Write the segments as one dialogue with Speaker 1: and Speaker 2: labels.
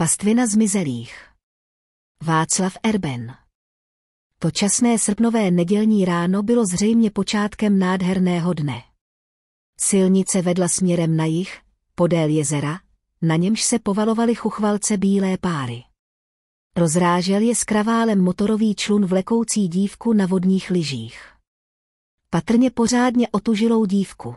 Speaker 1: Pastvina zmizelých. Václav Erben. To časné srpnové nedělní ráno bylo zřejmě počátkem nádherného dne. Silnice vedla směrem na jih, podél jezera, na němž se povalovaly chuchvalce bílé páry. Rozrážel je s kraválem motorový člun vlekoucí dívku na vodních lyžích. Patrně pořádně otužilou dívku.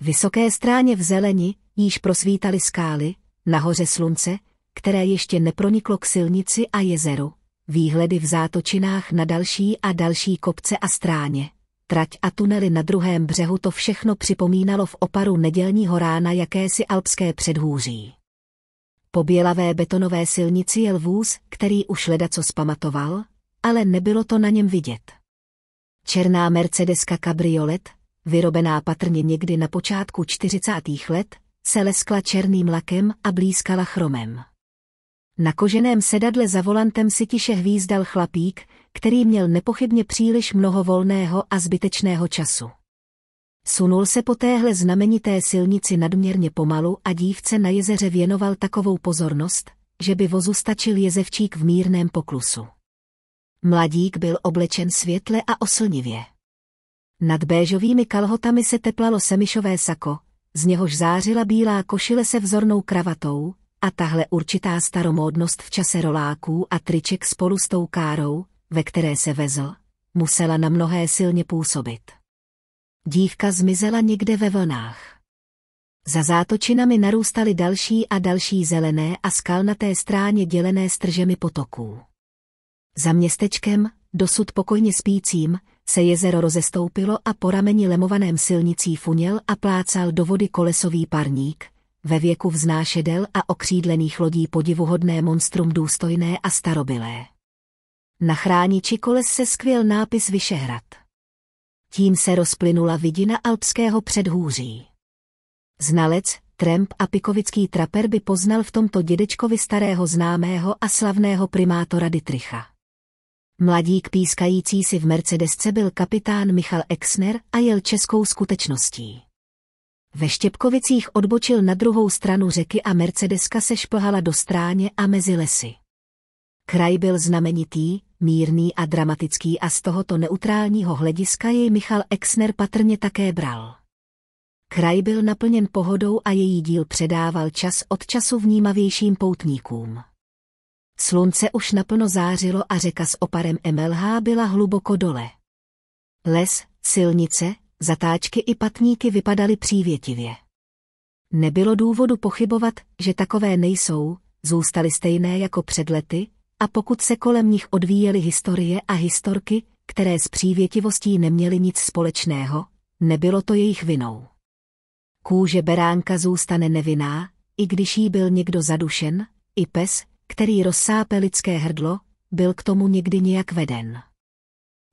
Speaker 1: Vysoké stráně v zeleni, již prosvítaly skály, nahoře slunce, které ještě neproniklo k silnici a jezeru. Výhledy v zátočinách na další a další kopce a stráně. Trať a tunely na druhém břehu to všechno připomínalo v oparu nedělního rána jakési alpské předhůří. Po bělavé betonové silnici jel vůz, který už ledaco spamatoval, ale nebylo to na něm vidět. Černá Mercedeska Cabriolet, vyrobená patrně někdy na počátku 40. let, se leskla černým lakem a blízkala chromem. Na koženém sedadle za volantem si tiše hvízdal chlapík, který měl nepochybně příliš mnoho volného a zbytečného času. Sunul se po téhle znamenité silnici nadměrně pomalu a dívce na jezeře věnoval takovou pozornost, že by vozu stačil jezevčík v mírném poklusu. Mladík byl oblečen světle a oslnivě. Nad béžovými kalhotami se teplalo semišové sako, z něhož zářila bílá košile se vzornou kravatou, a tahle určitá staromódnost v čase roláků a triček spolu s tou károu, ve které se vezl, musela na mnohé silně působit. Dívka zmizela někde ve vlnách. Za zátočinami narůstaly další a další zelené a skalnaté stráně dělené stržemi potoků. Za městečkem, dosud pokojně spícím, se jezero rozestoupilo a po rameni lemovaném silnicí funěl a plácal do vody kolesový parník, ve věku vznášedel a okřídlených lodí podivuhodné monstrum důstojné a starobilé. Na chrániči koles se skvěl nápis Vyšehrad. Tím se rozplynula vidina alpského předhůří. Znalec, Tremp a pikovický traper by poznal v tomto dědečkovi starého známého a slavného primátora Dietricha. Mladík pískající si v Mercedesce byl kapitán Michal Exner a jel českou skutečností. Ve Štěpkovicích odbočil na druhou stranu řeky a Mercedeska se šplhala do stráně a mezi lesy. Kraj byl znamenitý, mírný a dramatický a z tohoto neutrálního hlediska jej Michal Exner patrně také bral. Kraj byl naplněn pohodou a její díl předával čas od času vnímavějším poutníkům. Slunce už naplno zářilo a řeka s oparem MLH byla hluboko dole. Les, silnice, zatáčky i patníky vypadaly přívětivě. Nebylo důvodu pochybovat, že takové nejsou, zůstaly stejné jako před lety, a pokud se kolem nich odvíjely historie a historky, které s přívětivostí neměly nic společného, nebylo to jejich vinou. Kůže beránka zůstane nevinná, i když jí byl někdo zadušen, i pes, který rozsápe lidské hrdlo, byl k tomu někdy nějak veden.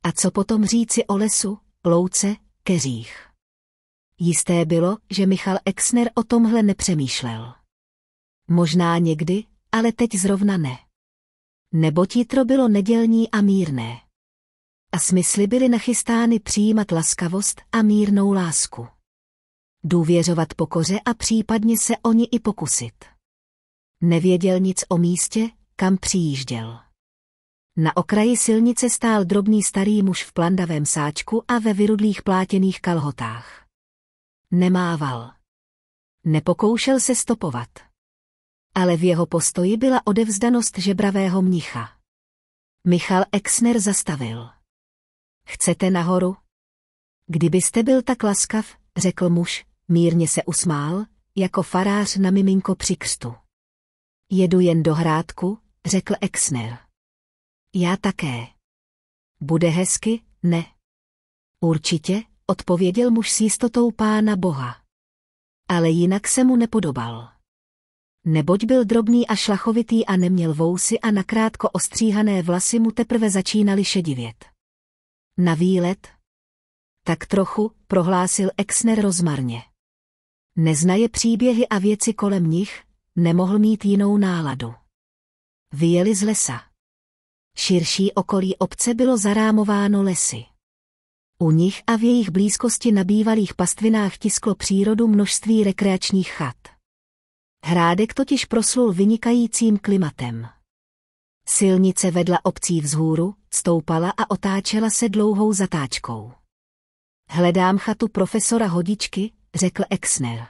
Speaker 1: A co potom říci o lesu, louce, keřích. Jisté bylo, že Michal Exner o tomhle nepřemýšlel. Možná někdy, ale teď zrovna ne. Nebo titro bylo nedělní a mírné. A smysly byly nachystány přijímat laskavost a mírnou lásku. Důvěřovat pokoře a případně se o ní i pokusit. Nevěděl nic o místě, kam přijížděl. Na okraji silnice stál drobný starý muž v plandavém sáčku a ve vyrudlých plátěných kalhotách. Nemával. Nepokoušel se stopovat. Ale v jeho postoji byla odevzdanost žebravého mnicha. Michal Exner zastavil. Chcete nahoru? Kdybyste byl tak laskav, řekl muž, mírně se usmál, jako farář na miminko při křtu. Jedu jen do hrádku, řekl Exner. Já také. Bude hezky, ne? Určitě, odpověděl muž s jistotou pána Boha. Ale jinak se mu nepodobal. Neboť byl drobný a šlachovitý a neměl vousy a nakrátko ostříhané vlasy mu teprve začínaly šedivět. Na výlet? Tak trochu, prohlásil Exner rozmarně. Neznaje příběhy a věci kolem nich, nemohl mít jinou náladu. Vyjeli z lesa. Širší okolí obce bylo zarámováno lesy. U nich a v jejich blízkosti na bývalých pastvinách tisklo přírodu množství rekreačních chat. Hrádek totiž proslul vynikajícím klimatem. Silnice vedla obcí vzhůru, stoupala a otáčela se dlouhou zatáčkou. Hledám chatu profesora Hodičky, řekl Exner.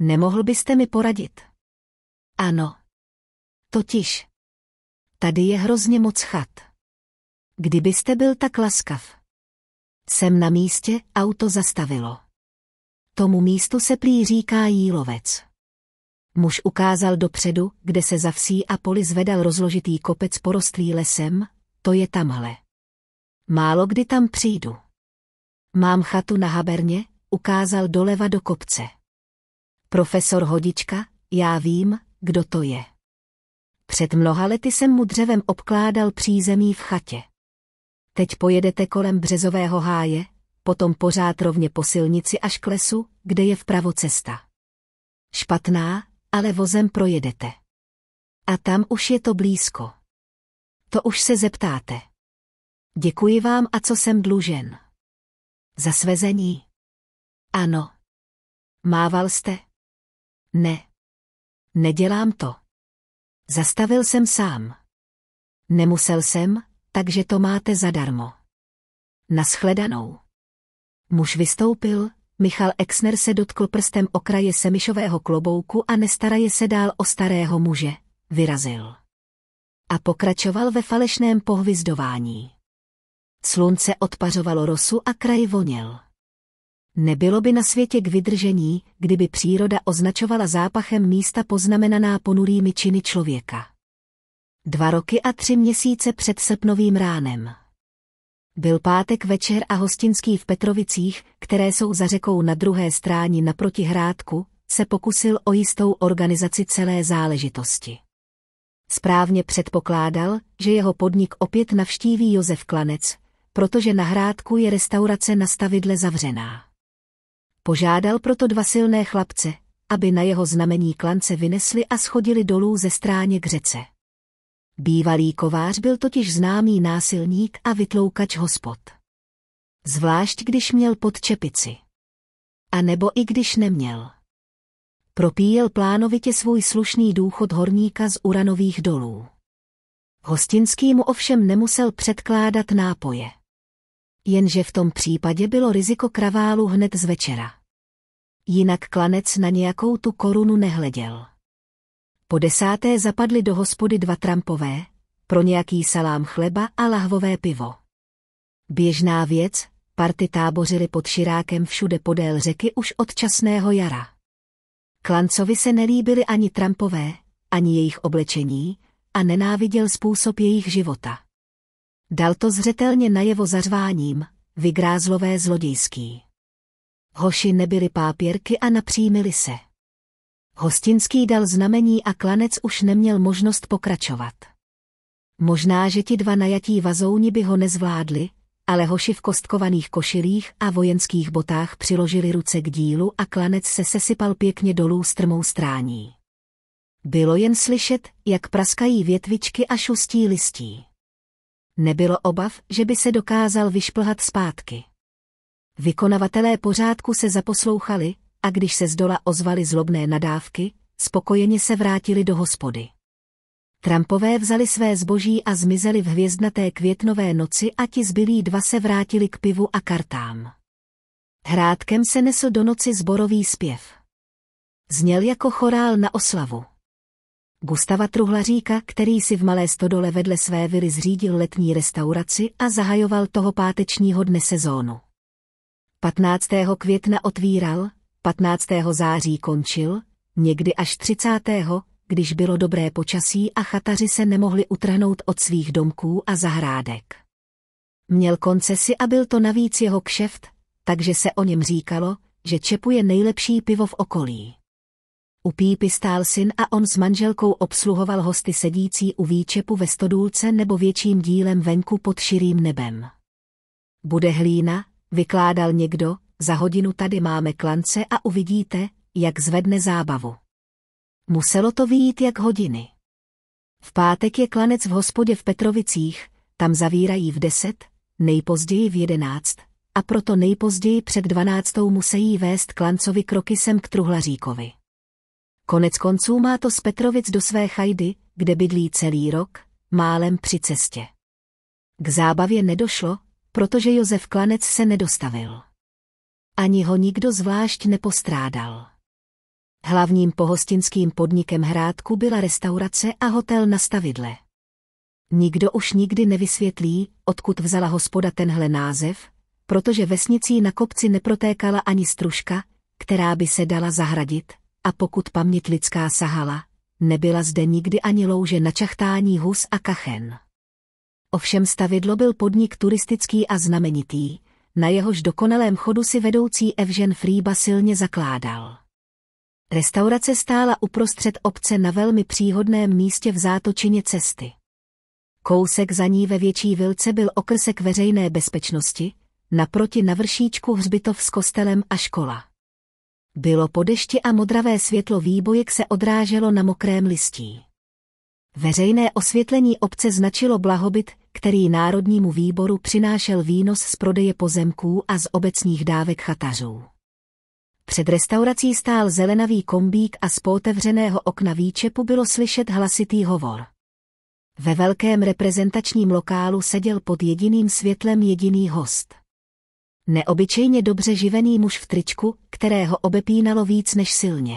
Speaker 1: Nemohl byste mi poradit? Ano. Totiž, Tady je hrozně moc chat. Kdybyste byl tak laskav. Jsem na místě, auto zastavilo. Tomu místu se prý říká Jílovec. Muž ukázal dopředu, kde se za vsí a poli zvedal rozložitý kopec porostlý lesem, to je tamhle. Málo kdy tam přijdu. Mám chatu na Haberně, ukázal doleva do kopce. Profesor Hodička, já vím, kdo to je. Před mnoha lety jsem mu dřevem obkládal přízemí v chatě. Teď pojedete kolem březového háje, potom pořád rovně po silnici až k lesu, kde je vpravo cesta. Špatná, ale vozem projedete. A tam už je to blízko. To už se zeptáte. Děkuji vám a co jsem dlužen. Za svezení. Ano. Mával jste? Ne. Nedělám to. Zastavil jsem sám. Nemusel jsem, takže to máte zadarmo. Naschledanou. Muž vystoupil, Michal Exner se dotkl prstem okraje semišového klobouku a nestaraje se dál o starého muže, vyrazil. A pokračoval ve falešném pohvizdování. Slunce odpařovalo rosu a kraj voněl. Nebylo by na světě k vydržení, kdyby příroda označovala zápachem místa poznamenaná ponurými činy člověka. Dva roky a tři měsíce před srpnovým ránem. Byl pátek večer a hostinský v Petrovicích, které jsou za řekou na druhé stráně naproti hrádku, se pokusil o jistou organizaci celé záležitosti. Správně předpokládal, že jeho podnik opět navštíví Josef Klanec, protože na hrádku je restaurace na stavidle zavřená. Požádal proto dva silné chlapce, aby na jeho znamení klance vynesli a schodili dolů ze stráně k řece. Bývalý kovář byl totiž známý násilník a vytloukač hospod. Zvlášť když měl pod čepici. A nebo i když neměl. Propíjel plánovitě svůj slušný důchod horníka z uranových dolů. Hostinský mu ovšem nemusel předkládat nápoje. Jenže v tom případě bylo riziko kraválu hned z večera jinak klanec na nějakou tu korunu nehleděl. Po desáté zapadli do hospody dva trampové, pro nějaký salám chleba a lahvové pivo. Běžná věc, party tábořily pod Širákem všude podél řeky už od časného jara. Klancovi se nelíbily ani trampové, ani jejich oblečení a nenáviděl způsob jejich života. Dal to zřetelně najevo zařváním, vygrázlové zlodějský hoši nebyly pápěrky a napřímili se. Hostinský dal znamení a klanec už neměl možnost pokračovat. Možná, že ti dva najatí vazouni by ho nezvládli, ale hoši v kostkovaných košilích a vojenských botách přiložili ruce k dílu a klanec se sesypal pěkně dolů strmou strání. Bylo jen slyšet, jak praskají větvičky a šustí listí. Nebylo obav, že by se dokázal vyšplhat zpátky. Vykonavatelé pořádku se zaposlouchali a když se z dola ozvali zlobné nadávky, spokojeně se vrátili do hospody. Trumpové vzali své zboží a zmizeli v hvězdnaté květnové noci a ti zbylí dva se vrátili k pivu a kartám. Hrádkem se nesl do noci zborový zpěv. Zněl jako chorál na oslavu. Gustava Truhlaříka, který si v malé stodole vedle své vily zřídil letní restauraci a zahajoval toho pátečního dne sezónu. 15. května otvíral, 15. září končil, někdy až 30. když bylo dobré počasí a chataři se nemohli utrhnout od svých domků a zahrádek. Měl koncesy a byl to navíc jeho kšeft, takže se o něm říkalo, že čepuje nejlepší pivo v okolí. U pípy stál syn a on s manželkou obsluhoval hosty sedící u výčepu ve stodůlce nebo větším dílem venku pod širým nebem. Bude hlína, vykládal někdo, za hodinu tady máme klance a uvidíte, jak zvedne zábavu. Muselo to vyjít jak hodiny. V pátek je klanec v hospodě v Petrovicích, tam zavírají v deset, nejpozději v jedenáct, a proto nejpozději před dvanáctou musí vést klancovi kroky sem k Truhlaříkovi. Konec konců má to z Petrovic do své chajdy, kde bydlí celý rok, málem při cestě. K zábavě nedošlo, protože Josef Klanec se nedostavil. Ani ho nikdo zvlášť nepostrádal. Hlavním pohostinským podnikem Hrádku byla restaurace a hotel na stavidle. Nikdo už nikdy nevysvětlí, odkud vzala hospoda tenhle název, protože vesnicí na kopci neprotékala ani stružka, která by se dala zahradit, a pokud paměť lidská sahala, nebyla zde nikdy ani louže na čachtání hus a kachen. Ovšem stavidlo byl podnik turistický a znamenitý, na jehož dokonalém chodu si vedoucí Evžen Frýba silně zakládal. Restaurace stála uprostřed obce na velmi příhodném místě v zátočině cesty. Kousek za ní ve větší vilce byl okrsek veřejné bezpečnosti, naproti na vršíčku hřbitov s kostelem a škola. Bylo po dešti a modravé světlo výbojek se odráželo na mokrém listí. Veřejné osvětlení obce značilo blahobyt, který Národnímu výboru přinášel výnos z prodeje pozemků a z obecních dávek chatařů. Před restaurací stál zelenavý kombík a z pootevřeného okna výčepu bylo slyšet hlasitý hovor. Ve velkém reprezentačním lokálu seděl pod jediným světlem jediný host. Neobyčejně dobře živený muž v tričku, kterého obepínalo víc než silně.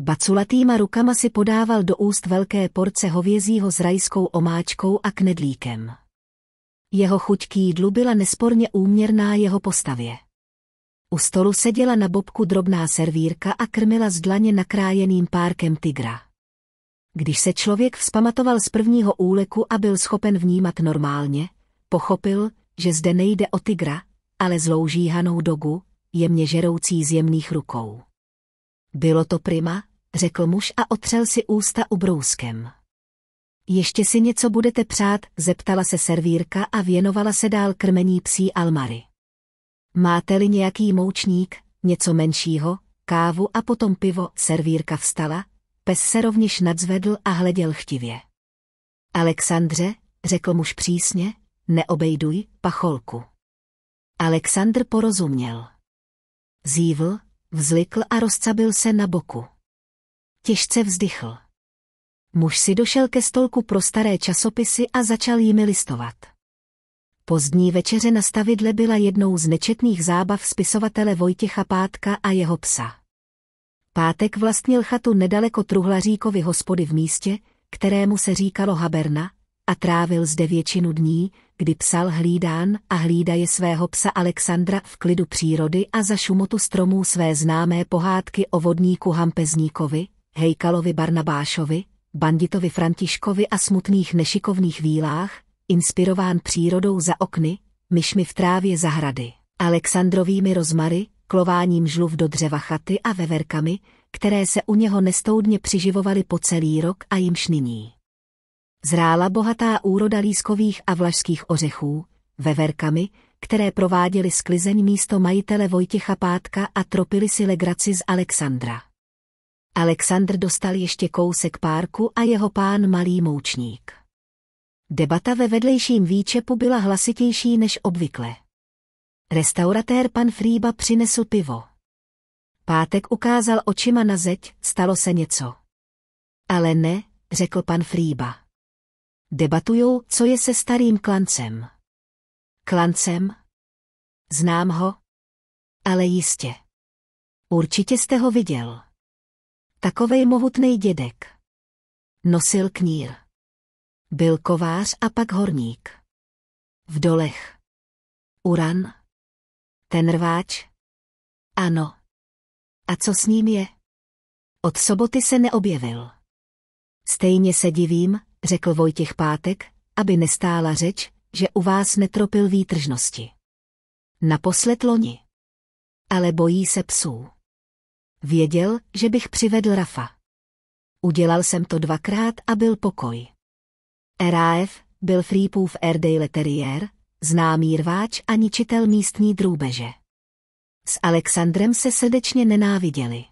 Speaker 1: Baculatýma rukama si podával do úst velké porce hovězího s rajskou omáčkou a knedlíkem. Jeho chuť k jídlu byla nesporně úměrná jeho postavě. U stolu seděla na bobku drobná servírka a krmila z dlaně nakrájeným párkem tygra. Když se člověk vzpamatoval z prvního úleku a byl schopen vnímat normálně, pochopil, že zde nejde o tygra, ale zloužíhanou dogu, jemně žeroucí z jemných rukou. Bylo to prima, řekl muž a otřel si ústa ubrouskem. Ještě si něco budete přát, zeptala se servírka a věnovala se dál krmení psí Almary. Máte-li nějaký moučník, něco menšího, kávu a potom pivo, servírka vstala, pes se rovněž nadzvedl a hleděl chtivě. Alexandře, řekl muž přísně, neobejduj, pacholku. Alexandr porozuměl. Zívl, vzlikl a rozcabil se na boku. Těžce vzdychl. Muž si došel ke stolku pro staré časopisy a začal jimi listovat. Pozdní večeře na stavidle byla jednou z nečetných zábav spisovatele Vojtěcha Pátka a jeho psa. Pátek vlastnil chatu nedaleko Truhlaříkovy hospody v místě, kterému se říkalo Haberna, a trávil zde většinu dní, kdy psal hlídán a hlídaje svého psa Alexandra v klidu přírody a za šumotu stromů své známé pohádky o vodníku Hampezníkovi, Hejkalovi Barnabášovi, banditovi Františkovi a smutných nešikovných výlách, inspirován přírodou za okny, myšmi v trávě zahrady, Alexandrovými rozmary, klováním žluv do chaty a veverkami, které se u něho nestoudně přiživovaly po celý rok a jimž nyní. Zrála bohatá úroda lískových a vlašských ořechů, veverkami, které prováděly sklizeň místo majitele Vojtěcha Pátka a tropili si legraci z Alexandra. Alexandr dostal ještě kousek párku a jeho pán malý moučník. Debata ve vedlejším výčepu byla hlasitější než obvykle. Restauratér pan Frýba přinesl pivo. Pátek ukázal očima na zeď, stalo se něco. Ale ne, řekl pan Frýba. Debatujou, co je se starým klancem. Klancem? Znám ho? Ale jistě. Určitě jste ho viděl. Takovej mohutnej dědek. Nosil knír. Byl kovář a pak horník. V dolech. Uran. Ten rváč. Ano. A co s ním je? Od soboty se neobjevil. Stejně se divím, řekl Vojtěch Pátek, aby nestála řeč, že u vás netropil výtržnosti. Naposled loni. Ale bojí se psů. Věděl, že bych přivedl Rafa. Udělal jsem to dvakrát a byl pokoj. Raf byl Freepův Airdale Terrier, známý rváč a ničitel místní drůbeže. S Alexandrem se srdečně nenáviděli.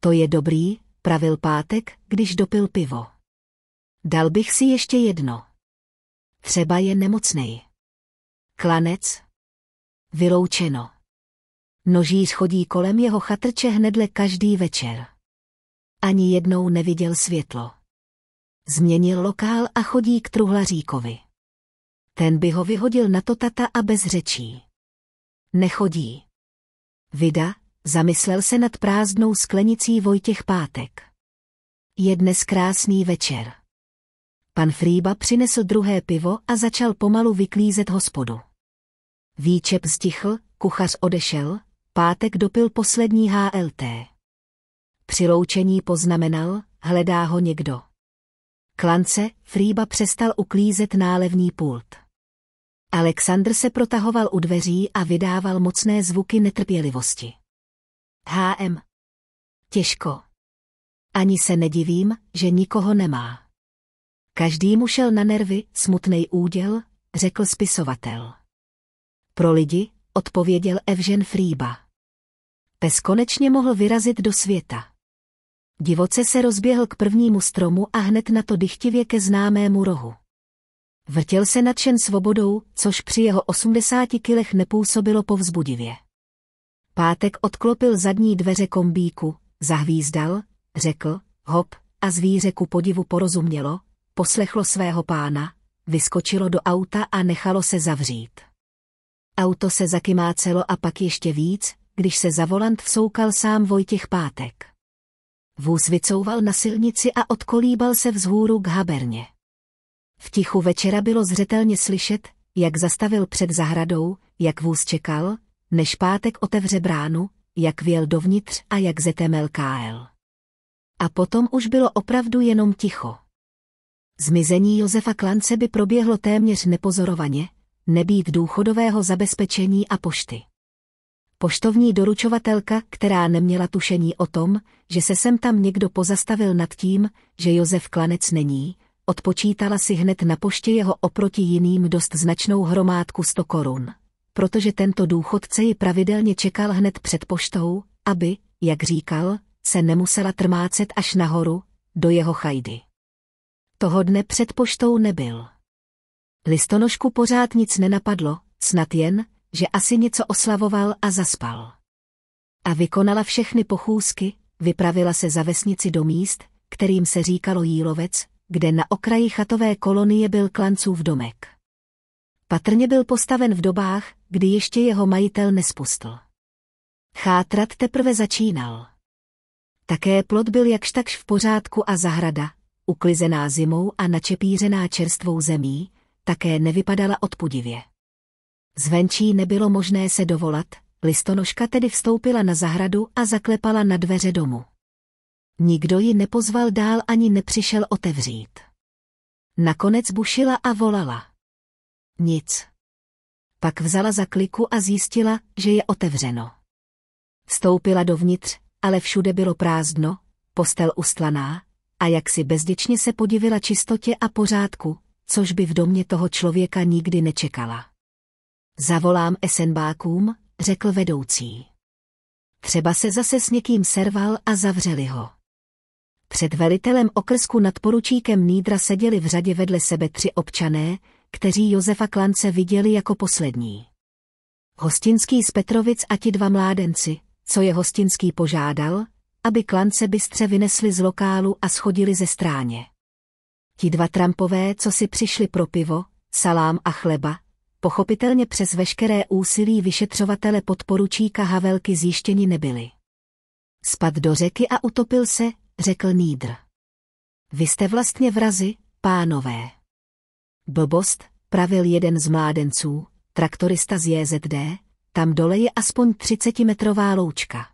Speaker 1: To je dobrý, pravil pátek, když dopil pivo. Dal bych si ještě jedno. Třeba je nemocnej. Klanec? Vyloučeno. Noží schodí kolem jeho chatrče hnedle každý večer. Ani jednou neviděl světlo. Změnil lokál a chodí k truhlaříkovi. Ten by ho vyhodil na to tata a bez řečí. Nechodí. Vida, zamyslel se nad prázdnou sklenicí Vojtěch Pátek. Je dnes krásný večer. Pan Frýba přinesl druhé pivo a začal pomalu vyklízet hospodu. Výčep stichl, kuchař odešel, Pátek dopil poslední HLT. Přiloučení poznamenal, hledá ho někdo. Klance, Frýba přestal uklízet nálevní pult. Alexandr se protahoval u dveří a vydával mocné zvuky netrpělivosti. HM. Těžko. Ani se nedivím, že nikoho nemá. Každý mu šel na nervy, smutný úděl, řekl spisovatel. Pro lidi, odpověděl Evžen Frýba. Pes konečně mohl vyrazit do světa. Divoce se rozběhl k prvnímu stromu a hned na to dychtivě ke známému rohu. Vrtěl se nadšen svobodou, což při jeho 80 kilech nepůsobilo povzbudivě. Pátek odklopil zadní dveře kombíku, zahvízdal, řekl, hop, a zvíře ku podivu porozumělo, poslechlo svého pána, vyskočilo do auta a nechalo se zavřít. Auto se zakymácelo a pak ještě víc, když se za volant vsoukal sám Vojtěch Pátek. Vůz vycouval na silnici a odkolíbal se vzhůru k haberně. V tichu večera bylo zřetelně slyšet, jak zastavil před zahradou, jak vůz čekal, než Pátek otevře bránu, jak věl dovnitř a jak zetemel KL. A potom už bylo opravdu jenom ticho. Zmizení Josefa Klance by proběhlo téměř nepozorovaně, nebýt důchodového zabezpečení a pošty. Poštovní doručovatelka, která neměla tušení o tom, že se sem tam někdo pozastavil nad tím, že Josef Klanec není, odpočítala si hned na poště jeho oproti jiným dost značnou hromádku 100 korun. Protože tento důchodce ji pravidelně čekal hned před poštou, aby, jak říkal, se nemusela trmácet až nahoru, do jeho chajdy. Toho dne před poštou nebyl. Listonožku pořád nic nenapadlo, snad jen, že asi něco oslavoval a zaspal. A vykonala všechny pochůzky, vypravila se za vesnici do míst, kterým se říkalo Jílovec, kde na okraji chatové kolonie byl klancův domek. Patrně byl postaven v dobách, kdy ještě jeho majitel nespustl. Chátrat teprve začínal. Také plot byl jakž takž v pořádku a zahrada, uklizená zimou a načepířená čerstvou zemí, také nevypadala odpudivě. Zvenčí nebylo možné se dovolat, listonožka tedy vstoupila na zahradu a zaklepala na dveře domu. Nikdo ji nepozval dál ani nepřišel otevřít. Nakonec bušila a volala. Nic. Pak vzala za kliku a zjistila, že je otevřeno. Vstoupila dovnitř, ale všude bylo prázdno, postel ustlaná, a jak si bezděčně se podivila čistotě a pořádku, což by v domě toho člověka nikdy nečekala. Zavolám esenbákům, řekl vedoucí. Třeba se zase s někým serval a zavřeli ho. Před velitelem okrsku nad poručíkem Nídra seděli v řadě vedle sebe tři občané, kteří Josefa Klance viděli jako poslední. Hostinský z Petrovic a ti dva mládenci, co je Hostinský požádal, aby Klance bystře vynesli z lokálu a schodili ze stráně ti dva Trumpové, co si přišli pro pivo, salám a chleba, pochopitelně přes veškeré úsilí vyšetřovatele podporučíka Havelky zjištěni nebyli. Spad do řeky a utopil se, řekl Nýdr. Vy jste vlastně vrazi, pánové. Blbost, pravil jeden z mládenců, traktorista z JZD, tam dole je aspoň 30-metrová loučka.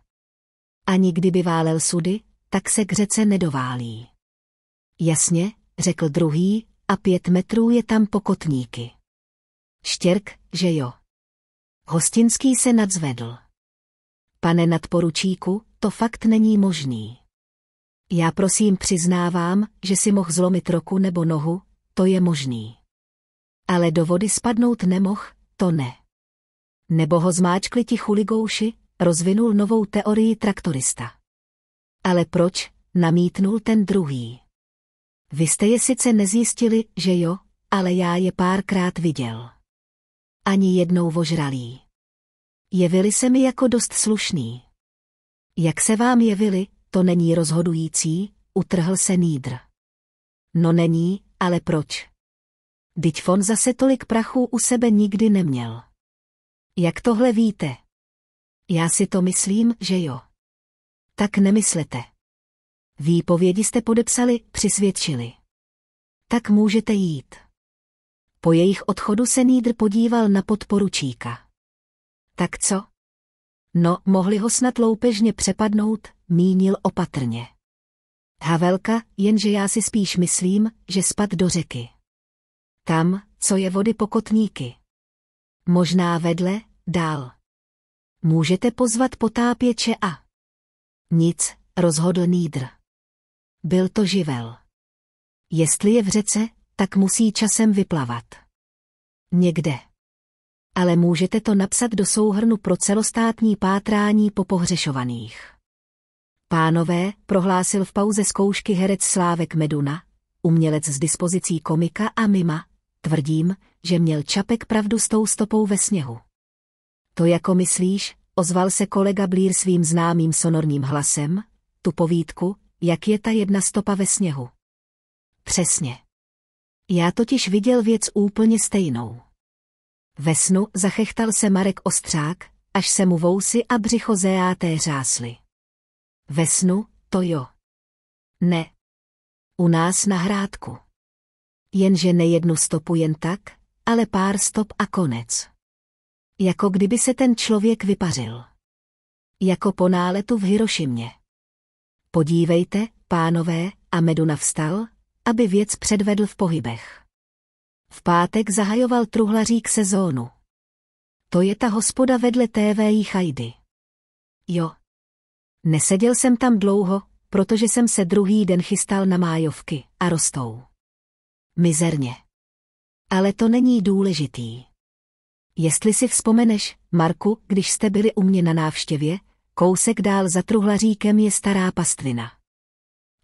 Speaker 1: Ani kdyby válel sudy, tak se k řece nedoválí. Jasně, řekl druhý, a pět metrů je tam pokotníky. Štěrk, že jo. Hostinský se nadzvedl. Pane nadporučíku, to fakt není možný. Já prosím přiznávám, že si mohl zlomit roku nebo nohu, to je možný. Ale do vody spadnout nemoh, to ne. Nebo ho zmáčkli ti chuligouši, rozvinul novou teorii traktorista. Ale proč, namítnul ten druhý. Vy jste je sice nezjistili, že jo, ale já je párkrát viděl. Ani jednou vožralí. Jevili se mi jako dost slušný. Jak se vám jevili, to není rozhodující, utrhl se Nýdr. No není, ale proč? Dyť Fon zase tolik prachu u sebe nikdy neměl. Jak tohle víte? Já si to myslím, že jo. Tak nemyslete. Výpovědi jste podepsali, přisvědčili. Tak můžete jít. Po jejich odchodu se Nýdr podíval na podporučíka. Tak co? No, mohli ho snad loupežně přepadnout, mínil opatrně. Havelka, jenže já si spíš myslím, že spad do řeky. Tam, co je vody pokotníky. Možná vedle, dál. Můžete pozvat potápěče a... Nic, rozhodl Nýdr. Byl to živel. Jestli je v řece, tak musí časem vyplavat. Někde. Ale můžete to napsat do souhrnu pro celostátní pátrání po pohřešovaných. Pánové, prohlásil v pauze zkoušky herec Slávek Meduna, umělec s dispozicí komika a mima, tvrdím, že měl Čapek pravdu s tou stopou ve sněhu. To jako myslíš, ozval se kolega Blír svým známým sonorním hlasem, tu povídku, jak je ta jedna stopa ve sněhu. Přesně. Já totiž viděl věc úplně stejnou. Ve snu zachechtal se Marek Ostřák, až se mu vousy a břicho zeáté řásly. Ve snu, to jo. Ne. U nás na hrádku. Jenže ne jednu stopu jen tak, ale pár stop a konec. Jako kdyby se ten člověk vypařil. Jako po náletu v Hirošimě. Podívejte, pánové, a Meduna vstal, aby věc předvedl v pohybech. V pátek zahajoval truhlařík sezónu. To je ta hospoda vedle T.V. Jichajdy. Jo. Neseděl jsem tam dlouho, protože jsem se druhý den chystal na májovky a rostou. Mizerně. Ale to není důležitý. Jestli si vzpomeneš, Marku, když jste byli u mě na návštěvě, Kousek dál za truhlaříkem je stará pastvina.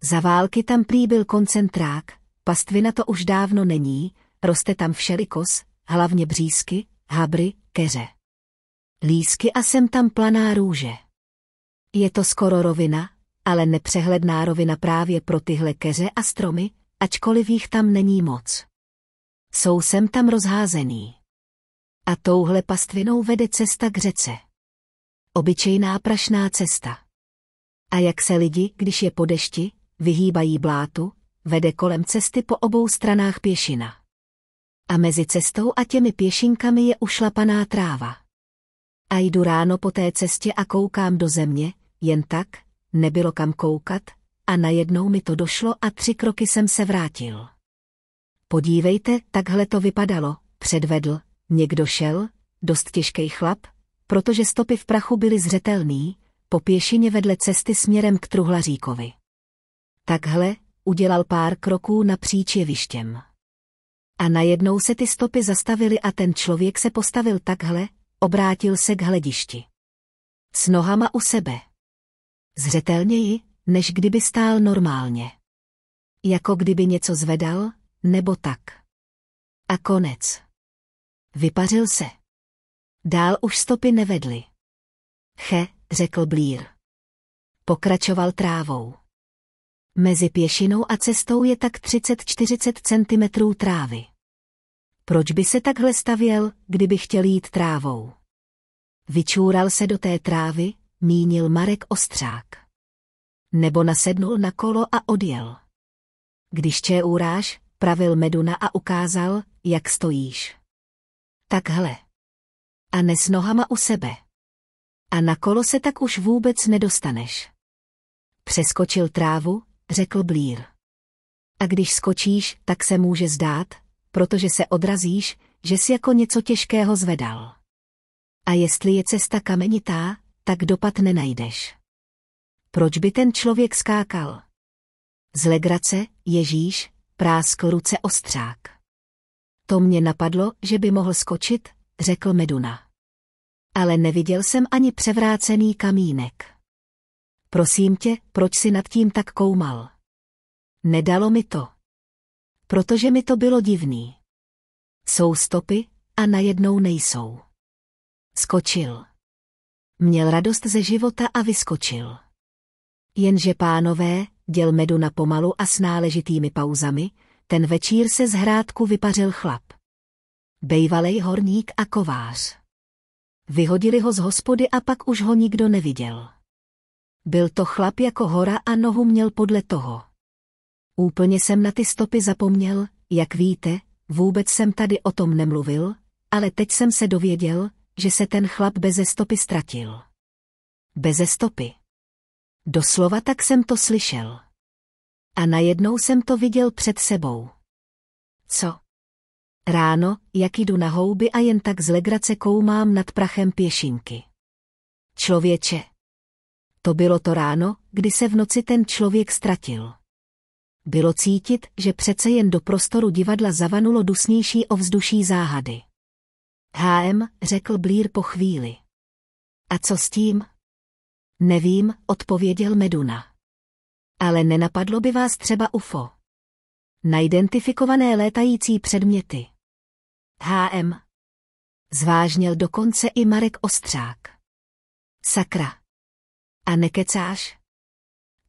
Speaker 1: Za války tam prý byl koncentrák, pastvina to už dávno není, roste tam všelikos, hlavně břízky, habry, keře. Lísky a sem tam planá růže. Je to skoro rovina, ale nepřehledná rovina právě pro tyhle keře a stromy, ačkoliv jich tam není moc. Jsou sem tam rozházený. A touhle pastvinou vede cesta k řece obyčejná prašná cesta. A jak se lidi, když je po dešti, vyhýbají blátu, vede kolem cesty po obou stranách pěšina. A mezi cestou a těmi pěšinkami je ušlapaná tráva. A jdu ráno po té cestě a koukám do země, jen tak, nebylo kam koukat, a najednou mi to došlo a tři kroky jsem se vrátil. Podívejte, takhle to vypadalo, předvedl, někdo šel, dost těžký chlap, protože stopy v prachu byly zřetelný, po pěšině vedle cesty směrem k truhlaříkovi. Takhle udělal pár kroků napříč jevištěm. A najednou se ty stopy zastavily a ten člověk se postavil takhle, obrátil se k hledišti. S nohama u sebe. Zřetelněji, než kdyby stál normálně. Jako kdyby něco zvedal, nebo tak. A konec. Vypařil se. Dál už stopy nevedly. He, řekl Blír. Pokračoval trávou. Mezi pěšinou a cestou je tak 30-40 cm trávy. Proč by se takhle stavěl, kdyby chtěl jít trávou? Vyčůral se do té trávy, mínil Marek Ostřák. Nebo nasednul na kolo a odjel. Když če úráž, pravil Meduna a ukázal, jak stojíš. Takhle a ne s nohama u sebe. A na kolo se tak už vůbec nedostaneš. Přeskočil trávu, řekl Blír. A když skočíš, tak se může zdát, protože se odrazíš, že si jako něco těžkého zvedal. A jestli je cesta kamenitá, tak dopad nenajdeš. Proč by ten člověk skákal? Z legrace, Ježíš, práskl ruce ostřák. To mě napadlo, že by mohl skočit, řekl Meduna ale neviděl jsem ani převrácený kamínek. Prosím tě, proč si nad tím tak koumal? Nedalo mi to. Protože mi to bylo divný. Jsou stopy a najednou nejsou. Skočil. Měl radost ze života a vyskočil. Jenže pánové, děl medu na pomalu a s náležitými pauzami, ten večír se z hrádku vypařil chlap. Bejvalej horník a kovář. Vyhodili ho z hospody a pak už ho nikdo neviděl. Byl to chlap jako hora a nohu měl podle toho. Úplně jsem na ty stopy zapomněl, jak víte, vůbec jsem tady o tom nemluvil, ale teď jsem se dověděl, že se ten chlap beze stopy ztratil. Beze stopy. Doslova tak jsem to slyšel. A najednou jsem to viděl před sebou. Co? Ráno, jak jdu na houby a jen tak z legrace koumám nad prachem pěšinky. Člověče. To bylo to ráno, kdy se v noci ten člověk ztratil. Bylo cítit, že přece jen do prostoru divadla zavanulo dusnější ovzduší záhady. HM, řekl Blír po chvíli. A co s tím? Nevím, odpověděl Meduna. Ale nenapadlo by vás třeba UFO. identifikované létající předměty. HM. Zvážnil dokonce i Marek Ostřák. Sakra. A nekecáš?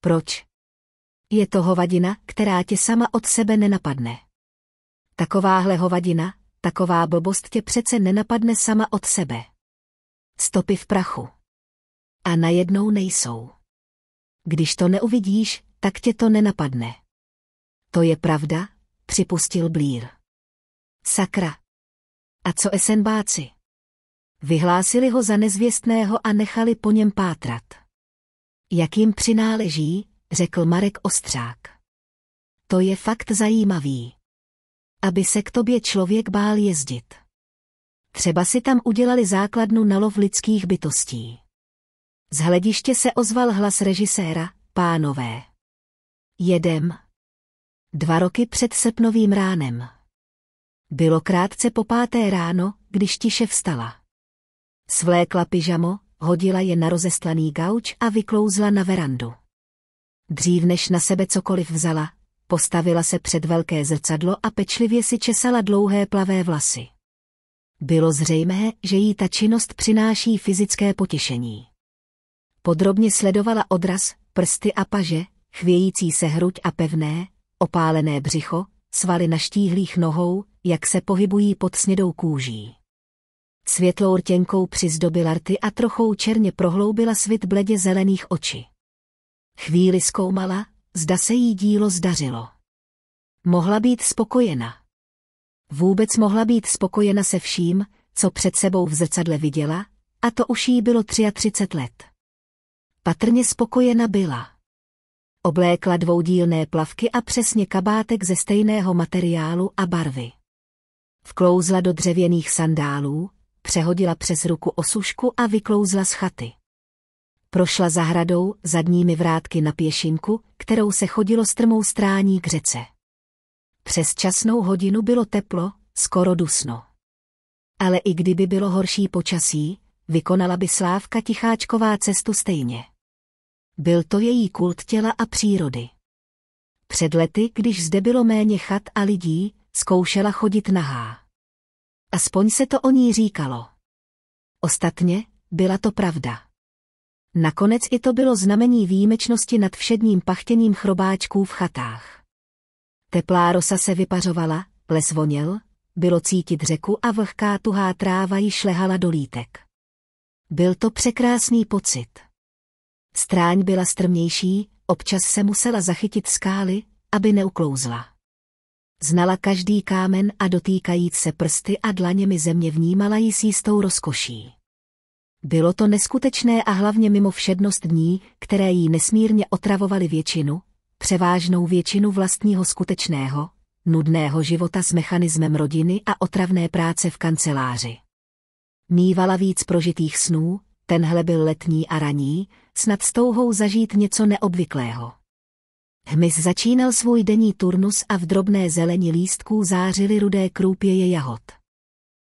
Speaker 1: Proč? Je to hovadina, která tě sama od sebe nenapadne. Takováhle hovadina, taková blbost tě přece nenapadne sama od sebe. Stopy v prachu. A najednou nejsou. Když to neuvidíš, tak tě to nenapadne. To je pravda, připustil Blír. Sakra, a co esenbáci? Vyhlásili ho za nezvěstného a nechali po něm pátrat. Jak jim přináleží, řekl Marek Ostřák. To je fakt zajímavý. Aby se k tobě člověk bál jezdit. Třeba si tam udělali základnu na lov lidských bytostí. Z hlediště se ozval hlas režiséra, pánové. Jedem. Dva roky před srpnovým ránem. Bylo krátce po páté ráno, když tiše vstala. Svlékla pyžamo, hodila je na rozestlaný gauč a vyklouzla na verandu. Dřív než na sebe cokoliv vzala, postavila se před velké zrcadlo a pečlivě si česala dlouhé plavé vlasy. Bylo zřejmé, že jí ta činnost přináší fyzické potěšení. Podrobně sledovala odraz, prsty a paže, chvějící se hruď a pevné, opálené břicho, svaly na štíhlých nohou, jak se pohybují pod snědou kůží. Světlou rtěnkou přizdobila rty a trochou černě prohloubila svit bledě zelených oči. Chvíli zkoumala, zda se jí dílo zdařilo. Mohla být spokojena. Vůbec mohla být spokojena se vším, co před sebou v zrcadle viděla, a to už jí bylo 33 let. Patrně spokojena byla. Oblékla dvoudílné plavky a přesně kabátek ze stejného materiálu a barvy. Vklouzla do dřevěných sandálů, přehodila přes ruku osušku a vyklouzla z chaty. Prošla zahradou, zadními vrátky na pěšinku, kterou se chodilo strmou strání k řece. Přes časnou hodinu bylo teplo, skoro dusno. Ale i kdyby bylo horší počasí, vykonala by Slávka Ticháčková cestu stejně. Byl to její kult těla a přírody. Před lety, když zde bylo méně chat a lidí, zkoušela chodit nahá. Aspoň se to o ní říkalo. Ostatně, byla to pravda. Nakonec i to bylo znamení výjimečnosti nad všedním pachtěním chrobáčků v chatách. Teplá rosa se vypařovala, les voněl, bylo cítit řeku a vlhká tuhá tráva ji šlehala do lítek. Byl to překrásný pocit. Stráň byla strmější, občas se musela zachytit skály, aby neuklouzla. Znala každý kámen a dotýkajíc se prsty a dlaněmi země vnímala ji s jistou rozkoší. Bylo to neskutečné a hlavně mimo všednost dní, které jí nesmírně otravovaly většinu, převážnou většinu vlastního skutečného, nudného života s mechanismem rodiny a otravné práce v kanceláři. Mývala víc prožitých snů, tenhle byl letní a raní, snad s touhou zažít něco neobvyklého. Hmyz začínal svůj denní turnus a v drobné zeleni lístků zářily rudé krůpěje jahod.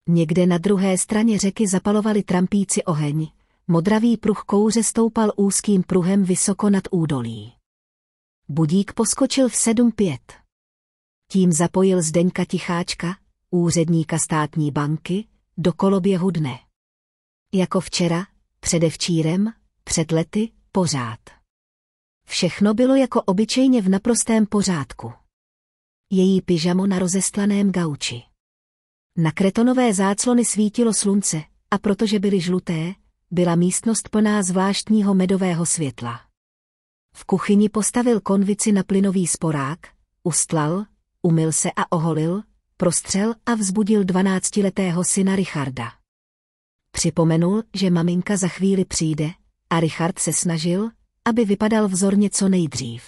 Speaker 1: Někde na druhé straně řeky zapalovali trampíci oheň, modravý pruh kouře stoupal úzkým pruhem vysoko nad údolí. Budík poskočil v sedm pět. Tím zapojil Zdeňka Ticháčka, úředníka státní banky, do koloběhu dne. Jako včera, předevčírem, před lety, pořád. Všechno bylo jako obyčejně v naprostém pořádku. Její pyžamo na rozestlaném gauči. Na kretonové záclony svítilo slunce a protože byly žluté, byla místnost plná zvláštního medového světla. V kuchyni postavil konvici na plynový sporák, ustlal, umyl se a oholil, prostřel a vzbudil dvanáctiletého syna Richarda. Připomenul, že maminka za chvíli přijde a Richard se snažil, aby vypadal vzorně co nejdřív.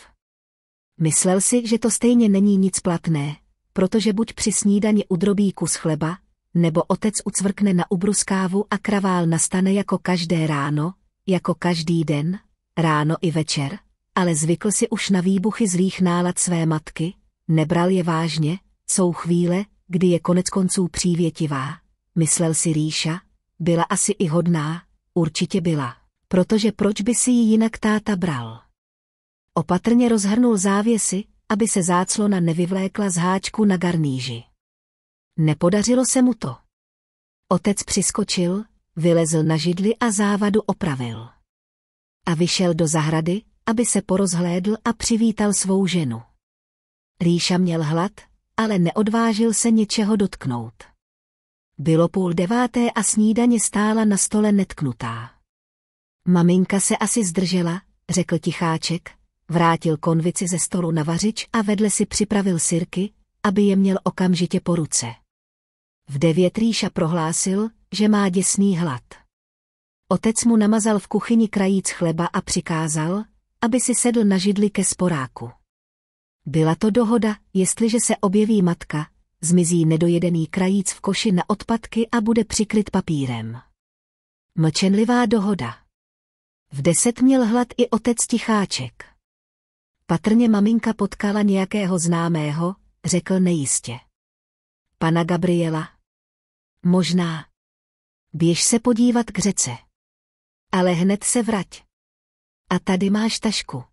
Speaker 1: Myslel si, že to stejně není nic platné, protože buď při snídani udrobí kus chleba, nebo otec ucvrkne na ubruskávu a kravál nastane jako každé ráno, jako každý den, ráno i večer, ale zvykl si už na výbuchy zlých nálad své matky, nebral je vážně, jsou chvíle, kdy je konec konců přívětivá. Myslel si Rýša, byla asi i hodná, určitě byla protože proč by si ji jinak táta bral? Opatrně rozhrnul závěsy, aby se záclona nevyvlékla z háčku na garníži. Nepodařilo se mu to. Otec přiskočil, vylezl na židli a závadu opravil. A vyšel do zahrady, aby se porozhlédl a přivítal svou ženu. Rýša měl hlad, ale neodvážil se něčeho dotknout. Bylo půl deváté a snídaně stála na stole netknutá. Maminka se asi zdržela, řekl ticháček, vrátil konvici ze stolu na vařič a vedle si připravil sirky, aby je měl okamžitě po ruce. V devět Rýša prohlásil, že má děsný hlad. Otec mu namazal v kuchyni krajíc chleba a přikázal, aby si sedl na židli ke sporáku. Byla to dohoda, jestliže se objeví matka, zmizí nedojedený krajíc v koši na odpadky a bude přikryt papírem. Mlčenlivá dohoda. V deset měl hlad i otec Ticháček. Patrně maminka potkala nějakého známého, řekl nejistě. Pana Gabriela. Možná. Běž se podívat k řece. Ale hned se vrať. A tady máš tašku.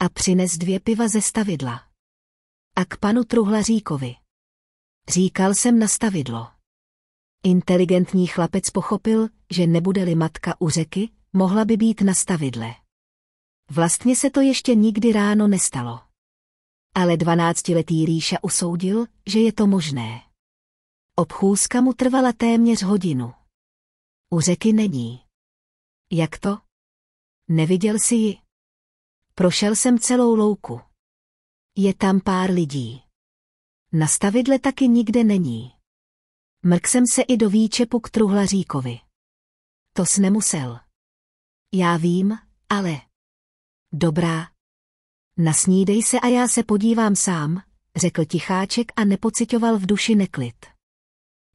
Speaker 1: A přines dvě piva ze stavidla. A k panu Truhlaříkovi. Říkal jsem na stavidlo. Inteligentní chlapec pochopil, že nebude-li matka u řeky, mohla by být na stavidle. Vlastně se to ještě nikdy ráno nestalo. Ale dvanáctiletý Rýša usoudil, že je to možné. Obchůzka mu trvala téměř hodinu. U řeky není. Jak to? Neviděl si ji? Prošel jsem celou louku. Je tam pár lidí. Na stavidle taky nikde není. Mrk jsem se i do výčepu k truhlaříkovi. To s nemusel. Já vím, ale... Dobrá. Nasnídej se a já se podívám sám, řekl ticháček a nepocitoval v duši neklid.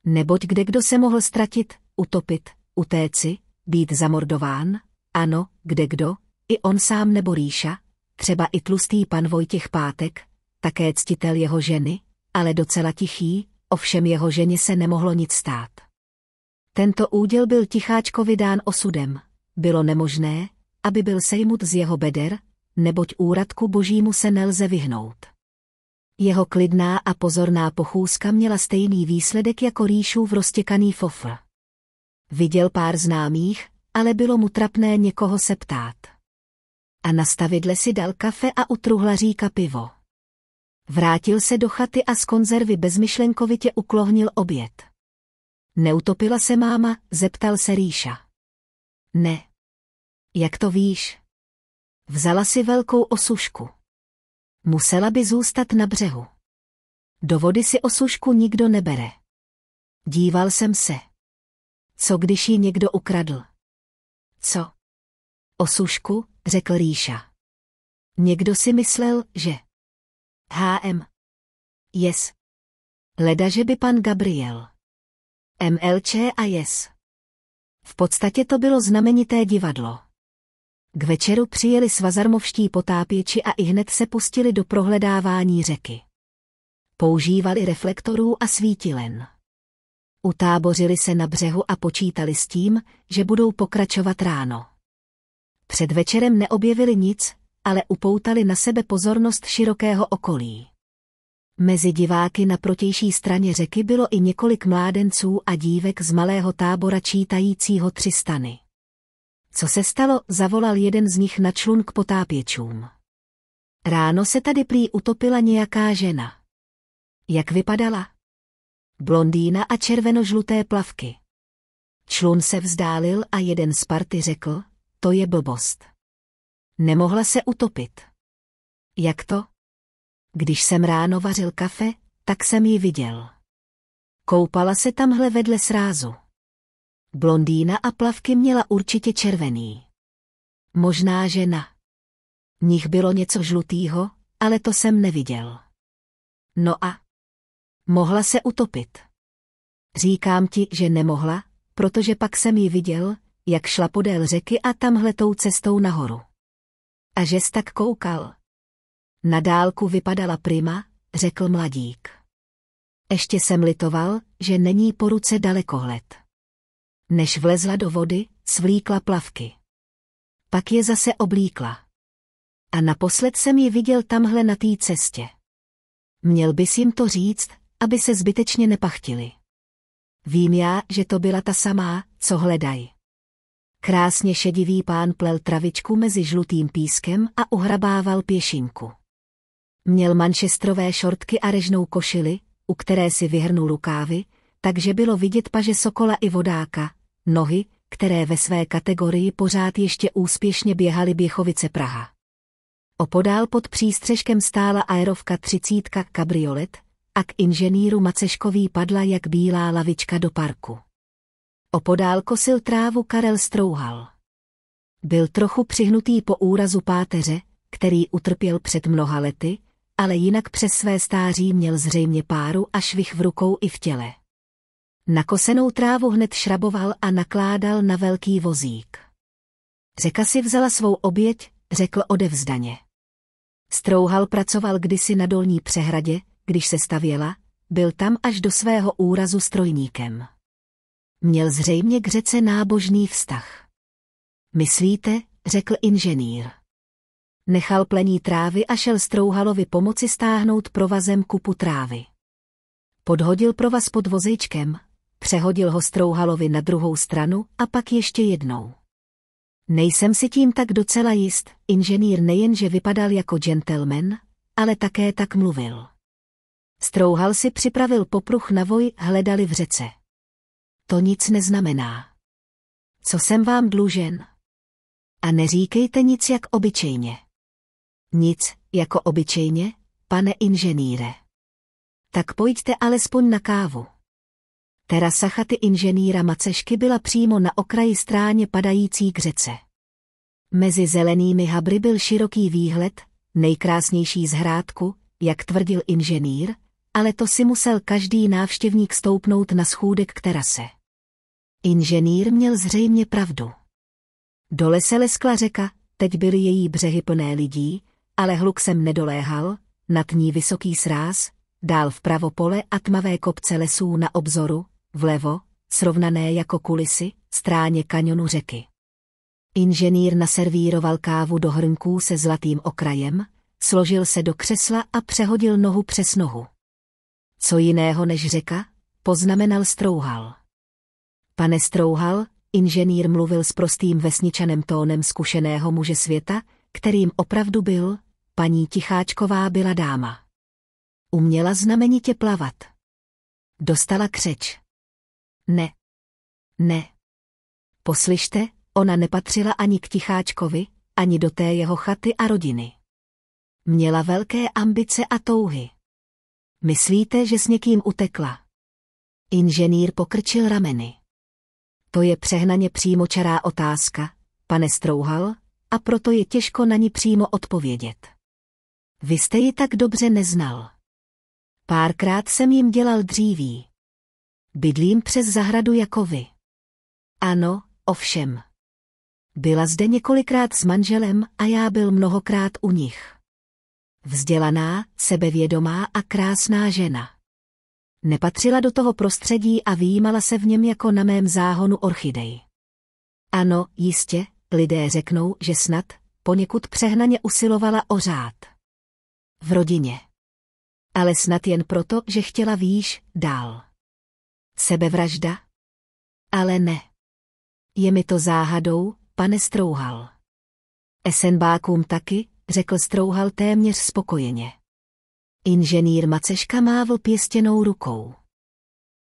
Speaker 1: Neboť kde kdo se mohl ztratit, utopit, utéci, být zamordován, ano, kde kdo, i on sám nebo rýša, třeba i tlustý pan Vojtěch Pátek, také ctitel jeho ženy, ale docela tichý, ovšem jeho ženě se nemohlo nic stát. Tento úděl byl Ticháčkovi dán osudem bylo nemožné, aby byl sejmut z jeho beder, neboť úradku božímu se nelze vyhnout. Jeho klidná a pozorná pochůzka měla stejný výsledek jako rýšů v roztěkaný fofl. Viděl pár známých, ale bylo mu trapné někoho se ptát. A na stavidle si dal kafe a utruhla říka pivo. Vrátil se do chaty a z konzervy bezmyšlenkovitě uklohnil oběd. Neutopila se máma, zeptal se Rýša. Ne, jak to víš? Vzala si velkou osušku. Musela by zůstat na břehu. Do vody si osušku nikdo nebere. Díval jsem se. Co když ji někdo ukradl? Co? Osušku, řekl Ríša. Někdo si myslel, že... HM. Yes. Ledaže by pan Gabriel. MLČ a Yes. V podstatě to bylo znamenité divadlo. K večeru přijeli svazarmovští potápěči a ihned se pustili do prohledávání řeky. Používali reflektorů a svítilen. Utábořili se na břehu a počítali s tím, že budou pokračovat ráno. Před večerem neobjevili nic, ale upoutali na sebe pozornost širokého okolí. Mezi diváky na protější straně řeky bylo i několik mládenců a dívek z malého tábora čítajícího tři stany. Co se stalo, zavolal jeden z nich na člun k potápěčům. Ráno se tady prý utopila nějaká žena. Jak vypadala? Blondýna a červenožluté plavky. Člun se vzdálil a jeden z party řekl, to je blbost. Nemohla se utopit. Jak to? Když jsem ráno vařil kafe, tak jsem ji viděl. Koupala se tamhle vedle srázu. Blondýna a plavky měla určitě červený. Možná žena. Nich bylo něco žlutýho, ale to jsem neviděl. No a? Mohla se utopit. Říkám ti, že nemohla, protože pak jsem ji viděl, jak šla podél řeky a tamhle tou cestou nahoru. A že tak koukal. Na dálku vypadala prima, řekl mladík. Ještě jsem litoval, že není po ruce dalekohled. Než vlezla do vody, svlíkla plavky. Pak je zase oblíkla. A naposled jsem ji viděl tamhle na té cestě. Měl bys jim to říct, aby se zbytečně nepachtili. Vím já, že to byla ta samá, co hledají. Krásně šedivý pán plel travičku mezi žlutým pískem a uhrabával pěšinku. Měl manšestrové šortky a režnou košili, u které si vyhrnul rukávy, takže bylo vidět paže sokola i vodáka, nohy, které ve své kategorii pořád ještě úspěšně běhaly Běchovice Praha. Opodál pod přístřežkem stála aerovka třicítka kabriolet a k inženýru Maceškový padla jak bílá lavička do parku. Opodál kosil trávu Karel Strouhal. Byl trochu přihnutý po úrazu páteře, který utrpěl před mnoha lety, ale jinak přes své stáří měl zřejmě páru a švih v rukou i v těle. Na kosenou trávu hned šraboval a nakládal na velký vozík. Řeka si vzala svou oběť, řekl odevzdaně. Strouhal pracoval kdysi na dolní přehradě, když se stavěla, byl tam až do svého úrazu strojníkem. Měl zřejmě k řece nábožný vztah. Myslíte, řekl inženýr. Nechal plení trávy a šel Strouhalovi pomoci stáhnout provazem kupu trávy. Podhodil provaz pod vozejčkem, přehodil ho Strouhalovi na druhou stranu a pak ještě jednou. Nejsem si tím tak docela jist, inženýr nejenže vypadal jako gentleman, ale také tak mluvil. Strouhal si připravil popruh na voj, hledali v řece. To nic neznamená. Co jsem vám dlužen? A neříkejte nic jak obyčejně. Nic, jako obyčejně, pane inženýre. Tak pojďte alespoň na kávu. Terasa chaty inženýra Macešky byla přímo na okraji stráně padající k řece. Mezi zelenými habry byl široký výhled, nejkrásnější z hrádku, jak tvrdil inženýr, ale to si musel každý návštěvník stoupnout na schůdek k terase. Inženýr měl zřejmě pravdu. Dole se leskla řeka, teď byly její břehy plné lidí, ale hluk sem nedoléhal, nad ní vysoký sráz, dál vpravo pole a tmavé kopce lesů na obzoru, vlevo, srovnané jako kulisy, stráně kanionu řeky. Inženýr naservíroval kávu do hrnků se zlatým okrajem, složil se do křesla a přehodil nohu přes nohu. Co jiného než řeka, poznamenal Strouhal. Pane Strouhal, inženýr mluvil s prostým vesničanem tónem zkušeného muže světa, kterým opravdu byl, paní Ticháčková byla dáma. Uměla znamenitě plavat. Dostala křeč. Ne. Ne. Poslyšte, ona nepatřila ani k Ticháčkovi, ani do té jeho chaty a rodiny. Měla velké ambice a touhy. Myslíte, že s někým utekla? Inženýr pokrčil rameny. To je přehnaně přímočará otázka, pane Strouhal, a proto je těžko na ní přímo odpovědět. Vy jste ji tak dobře neznal. Párkrát jsem jim dělal dříví. Bydlím přes zahradu jako vy. Ano, ovšem. Byla zde několikrát s manželem a já byl mnohokrát u nich. Vzdělaná, sebevědomá a krásná žena. Nepatřila do toho prostředí a výjímala se v něm jako na mém záhonu orchidej. Ano, jistě, lidé řeknou, že snad poněkud přehnaně usilovala o řád. V rodině. Ale snad jen proto, že chtěla výš dál. Sebevražda? Ale ne. Je mi to záhadou, pane Strouhal. Esenbákům taky, řekl Strouhal téměř spokojeně. Inženýr Maceška mávl pěstěnou rukou.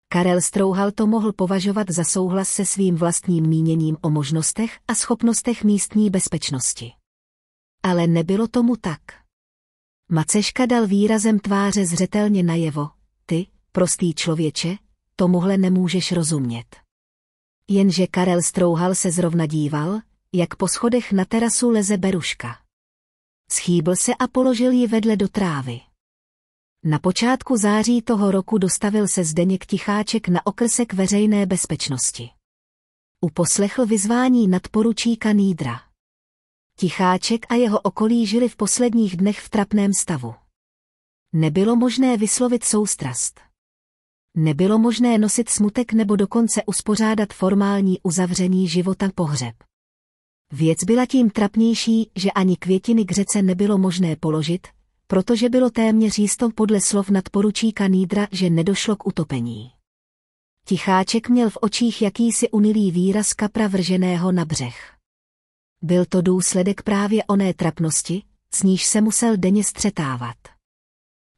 Speaker 1: Karel Strouhal to mohl považovat za souhlas se svým vlastním míněním o možnostech a schopnostech místní bezpečnosti. Ale nebylo tomu tak. Maceška dal výrazem tváře zřetelně najevo, ty, prostý člověče, tomuhle nemůžeš rozumět. Jenže Karel Strouhal se zrovna díval, jak po schodech na terasu leze Beruška. Schýbl se a položil ji vedle do trávy. Na počátku září toho roku dostavil se Zdeněk Ticháček na okrsek veřejné bezpečnosti. Uposlechl vyzvání nadporučíka Nídra. Ticháček a jeho okolí žili v posledních dnech v trapném stavu. Nebylo možné vyslovit soustrast nebylo možné nosit smutek nebo dokonce uspořádat formální uzavření života pohřeb. Věc byla tím trapnější, že ani květiny k řece nebylo možné položit, protože bylo téměř jisto podle slov nadporučíka Nídra, že nedošlo k utopení. Ticháček měl v očích jakýsi unilý výraz kapra vrženého na břeh. Byl to důsledek právě oné trapnosti, s níž se musel denně střetávat.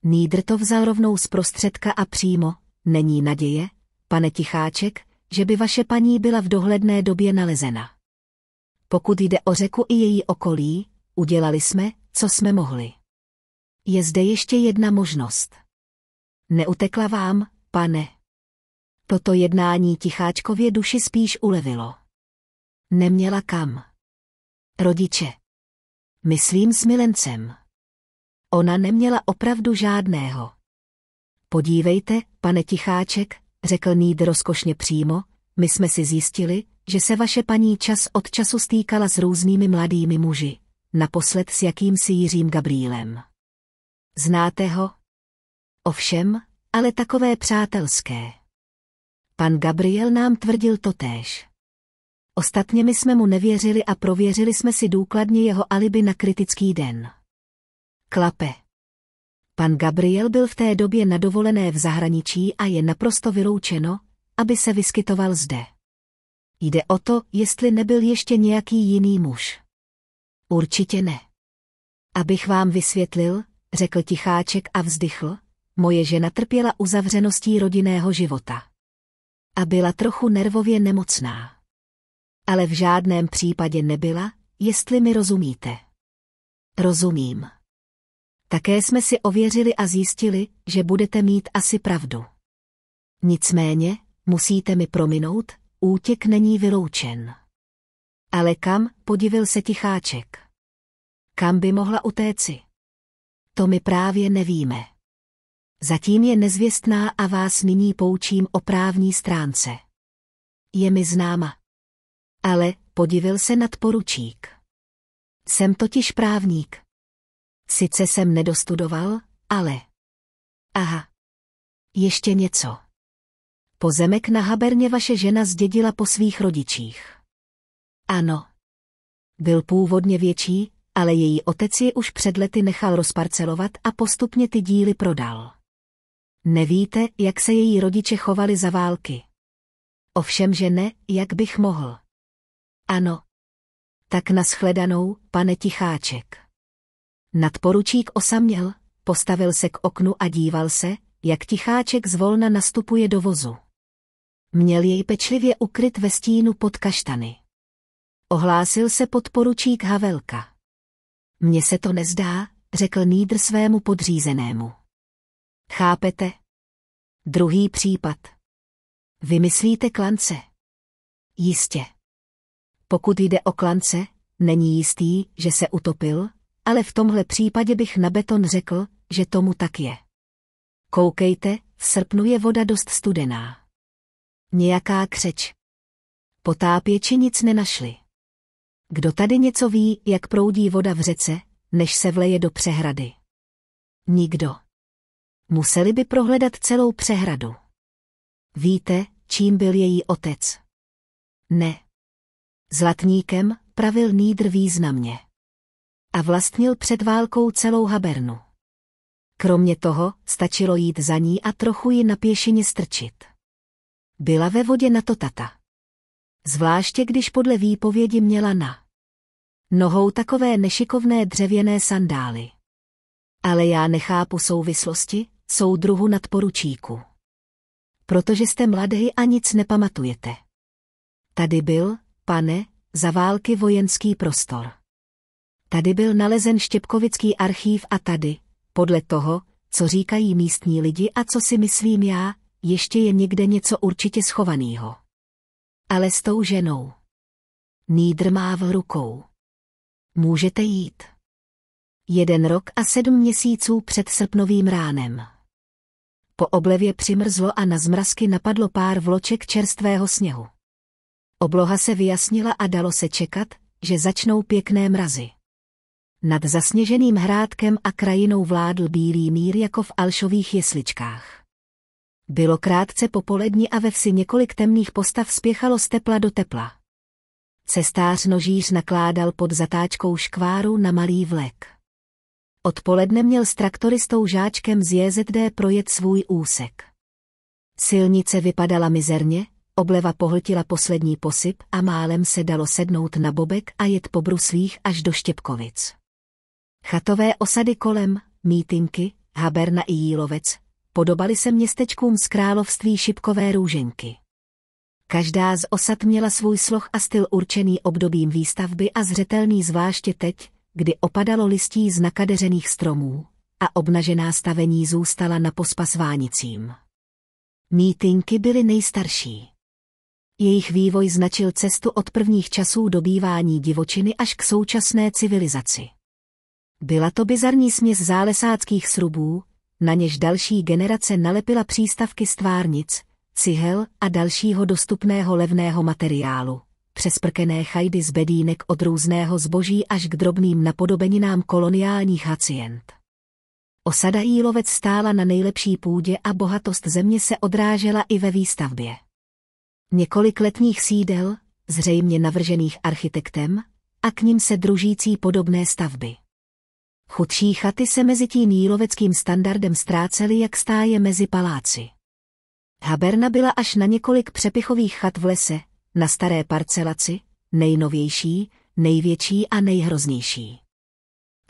Speaker 1: Nídr to vzal rovnou z prostředka a přímo, Není naděje, pane Ticháček, že by vaše paní byla v dohledné době nalezena. Pokud jde o řeku i její okolí, udělali jsme, co jsme mohli. Je zde ještě jedna možnost. Neutekla vám, pane. Toto jednání Ticháčkově duši spíš ulevilo. Neměla kam. Rodiče. Myslím s milencem. Ona neměla opravdu žádného. Podívejte, pane Ticháček, řekl Nýd rozkošně přímo, my jsme si zjistili, že se vaše paní čas od času stýkala s různými mladými muži, naposled s jakýmsi Jiřím Gabrílem. Znáte ho? Ovšem, ale takové přátelské. Pan Gabriel nám tvrdil totéž. Ostatně my jsme mu nevěřili a prověřili jsme si důkladně jeho alibi na kritický den. Klape. Pan Gabriel byl v té době na dovolené v zahraničí a je naprosto vyloučeno, aby se vyskytoval zde. Jde o to, jestli nebyl ještě nějaký jiný muž. Určitě ne. Abych vám vysvětlil, řekl ticháček a vzdychl, moje žena trpěla uzavřeností rodinného života. A byla trochu nervově nemocná. Ale v žádném případě nebyla, jestli mi rozumíte. Rozumím. Také jsme si ověřili a zjistili, že budete mít asi pravdu. Nicméně, musíte mi prominout, útěk není vyloučen. Ale kam, podivil se ticháček. Kam by mohla utéci? To my právě nevíme. Zatím je nezvěstná a vás nyní poučím o právní stránce. Je mi známa. Ale podivil se nadporučík. Jsem totiž právník. Sice jsem nedostudoval, ale... Aha. Ještě něco. Pozemek na Haberně vaše žena zdědila po svých rodičích. Ano. Byl původně větší, ale její otec je už před lety nechal rozparcelovat a postupně ty díly prodal. Nevíte, jak se její rodiče chovali za války. Ovšem, že ne, jak bych mohl. Ano. Tak naschledanou, pane Ticháček. Nadporučík osaměl, postavil se k oknu a díval se, jak ticháček zvolna nastupuje do vozu. Měl jej pečlivě ukryt ve stínu pod kaštany. Ohlásil se podporučík Havelka. Mně se to nezdá, řekl Nýdr svému podřízenému. Chápete? Druhý případ. Vymyslíte klance? Jistě. Pokud jde o klance, není jistý, že se utopil, ale v tomhle případě bych na beton řekl, že tomu tak je. Koukejte, v srpnu je voda dost studená. Nějaká křeč. Potápěči nic nenašli. Kdo tady něco ví, jak proudí voda v řece, než se vleje do přehrady? Nikdo. Museli by prohledat celou přehradu. Víte, čím byl její otec? Ne. Zlatníkem pravil Nýdr významně a vlastnil před válkou celou Habernu. Kromě toho, stačilo jít za ní a trochu ji na pěšině strčit. Byla ve vodě na to tata. Zvláště když podle výpovědi měla na nohou takové nešikovné dřevěné sandály. Ale já nechápu souvislosti, druhu nadporučíku. Protože jste mladý a nic nepamatujete. Tady byl, pane, za války vojenský prostor tady byl nalezen Štěpkovický archív a tady, podle toho, co říkají místní lidi a co si myslím já, ještě je někde něco určitě schovaného. Ale s tou ženou. Nýdr má v rukou. Můžete jít. Jeden rok a sedm měsíců před srpnovým ránem. Po oblevě přimrzlo a na zmrazky napadlo pár vloček čerstvého sněhu. Obloha se vyjasnila a dalo se čekat, že začnou pěkné mrazy. Nad zasněženým hrádkem a krajinou vládl bílý mír jako v alšových jesličkách. Bylo krátce popolední a ve vsi několik temných postav spěchalo z tepla do tepla. Cestář nožíř nakládal pod zatáčkou škváru na malý vlek. Odpoledne měl s traktoristou žáčkem z JZD projet svůj úsek. Silnice vypadala mizerně, obleva pohltila poslední posyp a málem se dalo sednout na bobek a jet po bruslích až do Štěpkovic. Chatové osady kolem, mítinky, Haberna i Jílovec, podobaly se městečkům z království šipkové růženky. Každá z osad měla svůj sloh a styl určený obdobím výstavby a zřetelný zvláště teď, kdy opadalo listí z nakadeřených stromů a obnažená stavení zůstala na pospas vánicím. Mítinky byly nejstarší. Jejich vývoj značil cestu od prvních časů dobývání divočiny až k současné civilizaci. Byla to bizarní směs zálesáckých srubů, na něž další generace nalepila přístavky stvárnic, cihel a dalšího dostupného levného materiálu. Přesprkené chajdy z bedínek od různého zboží až k drobným napodobeninám koloniálních hacient. Osada Jílovec stála na nejlepší půdě a bohatost země se odrážela i ve výstavbě. Několik letních sídel, zřejmě navržených architektem, a k nim se družící podobné stavby. Chudší chaty se mezi tím jíloveckým standardem ztrácely jak stáje mezi paláci. Haberna byla až na několik přepichových chat v lese, na staré parcelaci, nejnovější, největší a nejhroznější.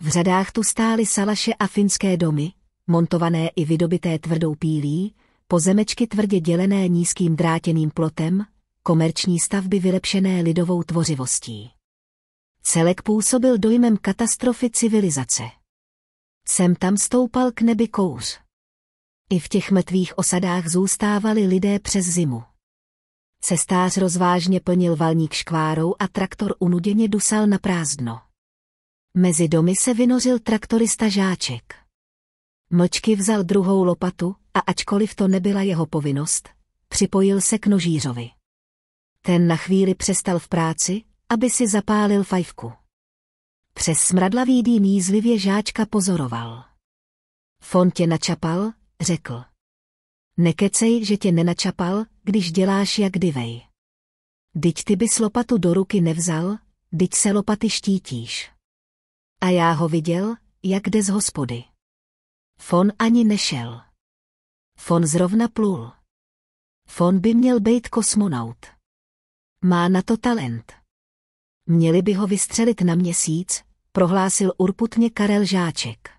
Speaker 1: V řadách tu stály salaše a finské domy, montované i vydobité tvrdou pílí, pozemečky tvrdě dělené nízkým drátěným plotem, komerční stavby vylepšené lidovou tvořivostí. Celek působil dojmem katastrofy civilizace. Sem tam stoupal k nebi kouř. I v těch mrtvých osadách zůstávali lidé přes zimu. Cestář rozvážně plnil valník škvárou a traktor unuděně dusal na prázdno. Mezi domy se vynořil traktorista Žáček. Mlčky vzal druhou lopatu a ačkoliv to nebyla jeho povinnost, připojil se k nožířovi. Ten na chvíli přestal v práci aby si zapálil fajfku. Přes smradlavý dým jízlivě žáčka pozoroval. Fon tě načapal, řekl. Nekecej, že tě nenačapal, když děláš jak divej. Dyť ty bys lopatu do ruky nevzal, dyť se lopaty štítíš. A já ho viděl, jak jde z hospody. Fon ani nešel. Fon zrovna plul. Fon by měl být kosmonaut. Má na to talent měli by ho vystřelit na měsíc, prohlásil urputně Karel Žáček.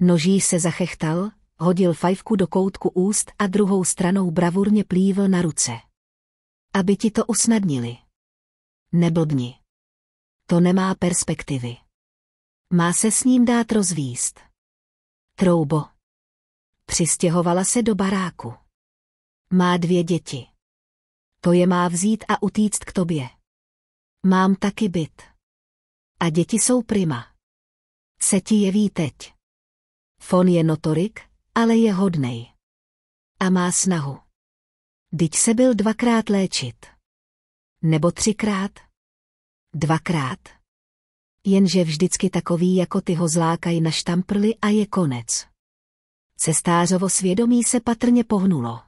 Speaker 1: Noží se zachechtal, hodil fajfku do koutku úst a druhou stranou bravurně plývl na ruce. Aby ti to usnadnili. Neblbni. To nemá perspektivy. Má se s ním dát rozvíst. Troubo. Přistěhovala se do baráku. Má dvě děti. To je má vzít a utíct k tobě. Mám taky byt. A děti jsou prima. Se ti jeví teď. Fon je notorik, ale je hodnej. A má snahu. Dyť se byl dvakrát léčit. Nebo třikrát. Dvakrát. Jenže vždycky takový jako ty ho zlákají na štamprly a je konec. Cestářovo svědomí se patrně pohnulo.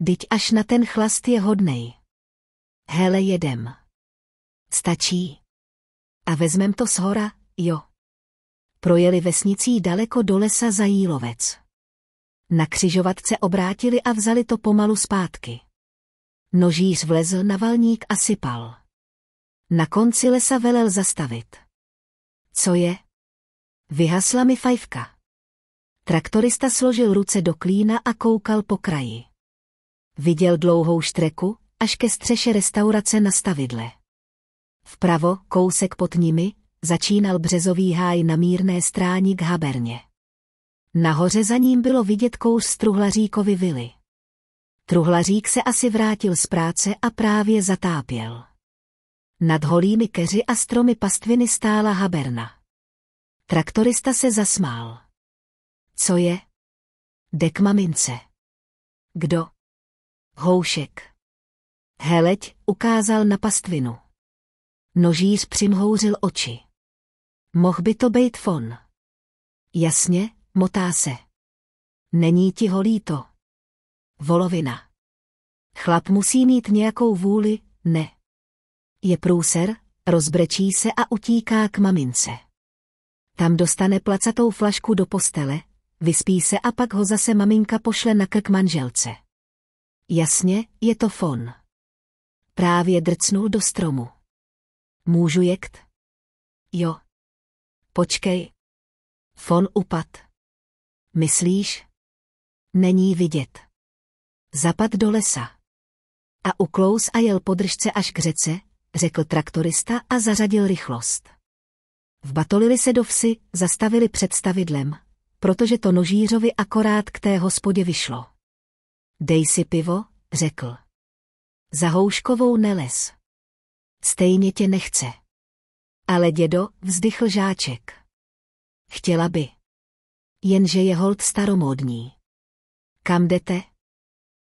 Speaker 1: Dyť až na ten chlast je hodnej. Hele jedem. Stačí. A vezmem to z hora, jo. Projeli vesnicí daleko do lesa za Jílovec. Na křižovatce obrátili a vzali to pomalu zpátky. Nožíř vlezl na valník a sypal. Na konci lesa velel zastavit. Co je? Vyhasla mi fajfka. Traktorista složil ruce do klína a koukal po kraji. Viděl dlouhou štreku až ke střeše restaurace na stavidle. Vpravo, kousek pod nimi, začínal březový háj na mírné stráni k Haberně. Nahoře za ním bylo vidět kous z truhlaříkovi vily. Truhlařík se asi vrátil z práce a právě zatápěl. Nad holými keři a stromy pastviny stála Haberna. Traktorista se zasmál. Co je? Dek mamince. Kdo? Houšek. Heleď ukázal na pastvinu. Nožíř přimhouřil oči. Mohl by to být fon. Jasně, motá se. Není ti ho líto. Volovina. Chlap musí mít nějakou vůli, ne. Je průser, rozbrečí se a utíká k mamince. Tam dostane placatou flašku do postele, vyspí se a pak ho zase maminka pošle na krk manželce. Jasně, je to fon. Právě drcnul do stromu. Můžu jekt? Jo. Počkej. Fon upad. Myslíš? Není vidět. Zapad do lesa. A uklous a jel po držce až k řece, řekl traktorista a zařadil rychlost. Vbatolili se do vsi, zastavili před stavidlem, protože to nožířovi akorát k té hospodě vyšlo. Dej si pivo, řekl. Za houškovou neles. Stejně tě nechce. Ale dědo, vzdychl žáček. Chtěla by. Jenže je hold staromódní. Kam jdete?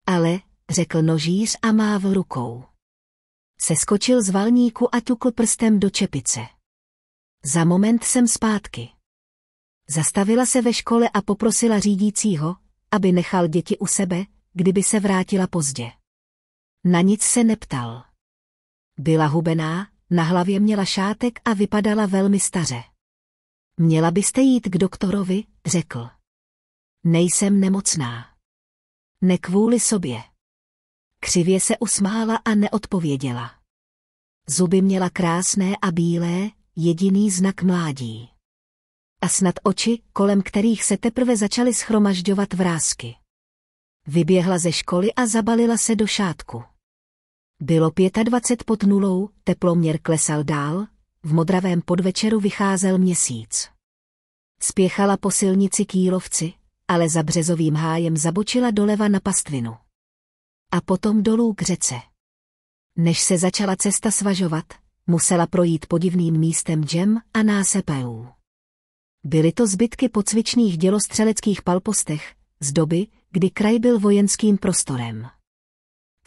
Speaker 1: Ale, řekl nožíř a v rukou. Seskočil z valníku a tukl prstem do čepice. Za moment jsem zpátky. Zastavila se ve škole a poprosila řídícího, aby nechal děti u sebe, kdyby se vrátila pozdě. Na nic se neptal. Byla hubená, na hlavě měla šátek a vypadala velmi staře. Měla byste jít k doktorovi, řekl. Nejsem nemocná. Ne kvůli sobě. Křivě se usmála a neodpověděla. Zuby měla krásné a bílé, jediný znak mládí. A snad oči, kolem kterých se teprve začaly schromažďovat vrázky. Vyběhla ze školy a zabalila se do šátku. Bylo 25 pod nulou, teploměr klesal dál, v modravém podvečeru vycházel měsíc. Spěchala po silnici kýlovci, ale za březovým hájem zabočila doleva na pastvinu. A potom dolů k řece. Než se začala cesta svažovat, musela projít podivným místem džem a násepajů. Byly to zbytky pocvičných dělostřeleckých palpostech, z doby, kdy kraj byl vojenským prostorem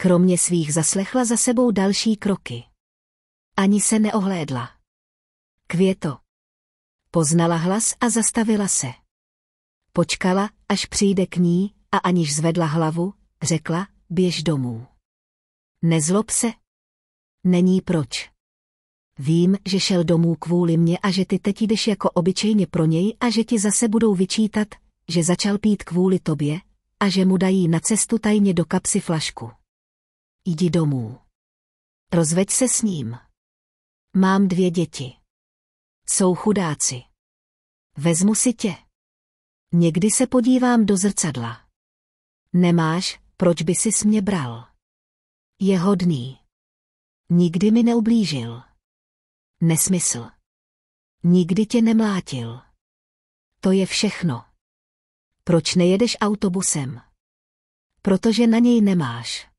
Speaker 1: kromě svých zaslechla za sebou další kroky. Ani se neohlédla. Květo. Poznala hlas a zastavila se. Počkala, až přijde k ní a aniž zvedla hlavu, řekla, běž domů. Nezlob se. Není proč. Vím, že šel domů kvůli mě a že ty teď jdeš jako obyčejně pro něj a že ti zase budou vyčítat, že začal pít kvůli tobě a že mu dají na cestu tajně do kapsy flašku jdi domů. Rozveď se s ním. Mám dvě děti. Jsou chudáci. Vezmu si tě. Někdy se podívám do zrcadla. Nemáš, proč by si mě bral? Je hodný. Nikdy mi neublížil. Nesmysl. Nikdy tě nemlátil. To je všechno. Proč nejedeš autobusem? Protože na něj nemáš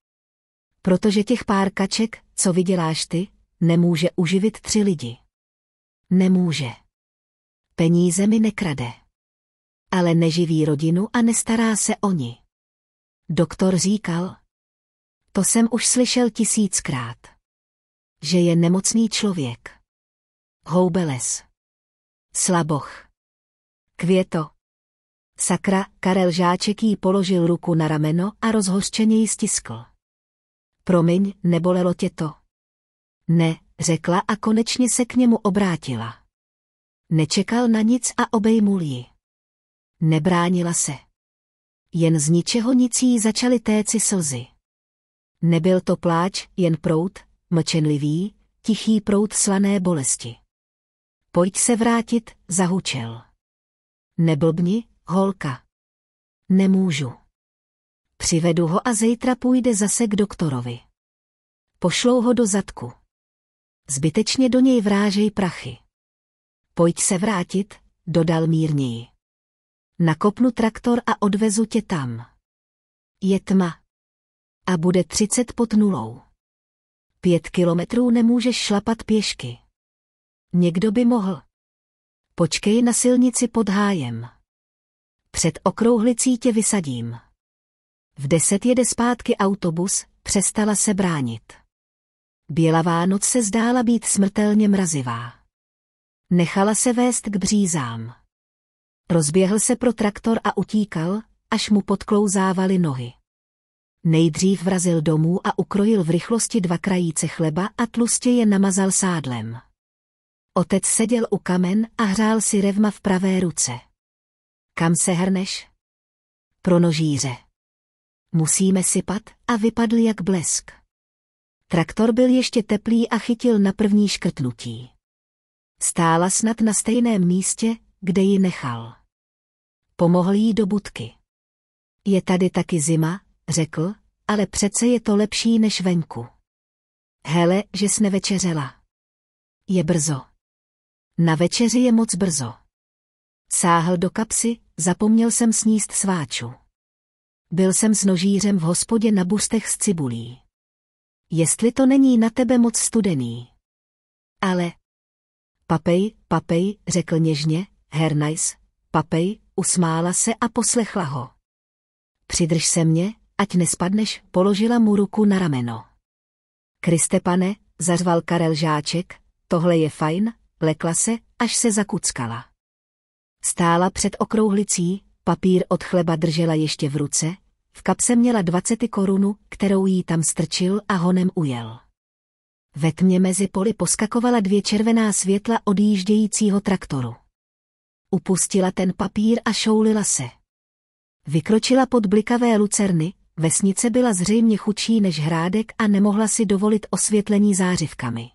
Speaker 1: protože těch pár kaček, co vyděláš ty, nemůže uživit tři lidi. Nemůže. Peníze mi nekrade. Ale neživí rodinu a nestará se o ní. Doktor říkal. To jsem už slyšel tisíckrát. Že je nemocný člověk. Houbeles. Slaboch. Květo. Sakra, Karel Žáček jí položil ruku na rameno a rozhořčeně ji stiskl promiň, nebolelo tě to. Ne, řekla a konečně se k němu obrátila. Nečekal na nic a obejmul ji. Nebránila se. Jen z ničeho nic jí začaly téci slzy. Nebyl to pláč, jen prout, mlčenlivý, tichý prout slané bolesti. Pojď se vrátit, zahučel. Neblbni, holka. Nemůžu. Přivedu ho a zítra půjde zase k doktorovi. Pošlou ho do zadku. Zbytečně do něj vrážej prachy. Pojď se vrátit, dodal mírněji. Nakopnu traktor a odvezu tě tam. Je tma. A bude třicet pod nulou. Pět kilometrů nemůžeš šlapat pěšky. Někdo by mohl. Počkej na silnici pod hájem. Před okrouhlicí tě vysadím. V deset jede zpátky autobus, přestala se bránit. Bělavá noc se zdála být smrtelně mrazivá. Nechala se vést k břízám. Rozběhl se pro traktor a utíkal, až mu podklouzávaly nohy. Nejdřív vrazil domů a ukrojil v rychlosti dva krajíce chleba a tlustě je namazal sádlem. Otec seděl u kamen a hrál si revma v pravé ruce. Kam se hrneš? Pro nožíře musíme sypat a vypadl jak blesk. Traktor byl ještě teplý a chytil na první škrtnutí. Stála snad na stejném místě, kde ji nechal. Pomohl jí do budky. Je tady taky zima, řekl, ale přece je to lepší než venku. Hele, že jsi nevečeřela. Je brzo. Na večeři je moc brzo. Sáhl do kapsy, zapomněl jsem sníst sváču. Byl jsem s nožířem v hospodě na bustech s cibulí. Jestli to není na tebe moc studený. Ale... Papej, papej, řekl něžně, Hernajs, papej, usmála se a poslechla ho. Přidrž se mě, ať nespadneš, položila mu ruku na rameno. Kriste pane, zařval Karel Žáček, tohle je fajn, lekla se, až se zakuckala. Stála před okrouhlicí, papír od chleba držela ještě v ruce, v kapse měla dvacety korunu, kterou jí tam strčil a honem ujel. Ve tmě mezi poli poskakovala dvě červená světla odjíždějícího traktoru. Upustila ten papír a šoulila se. Vykročila pod blikavé lucerny, vesnice byla zřejmě chudší než hrádek a nemohla si dovolit osvětlení zářivkami.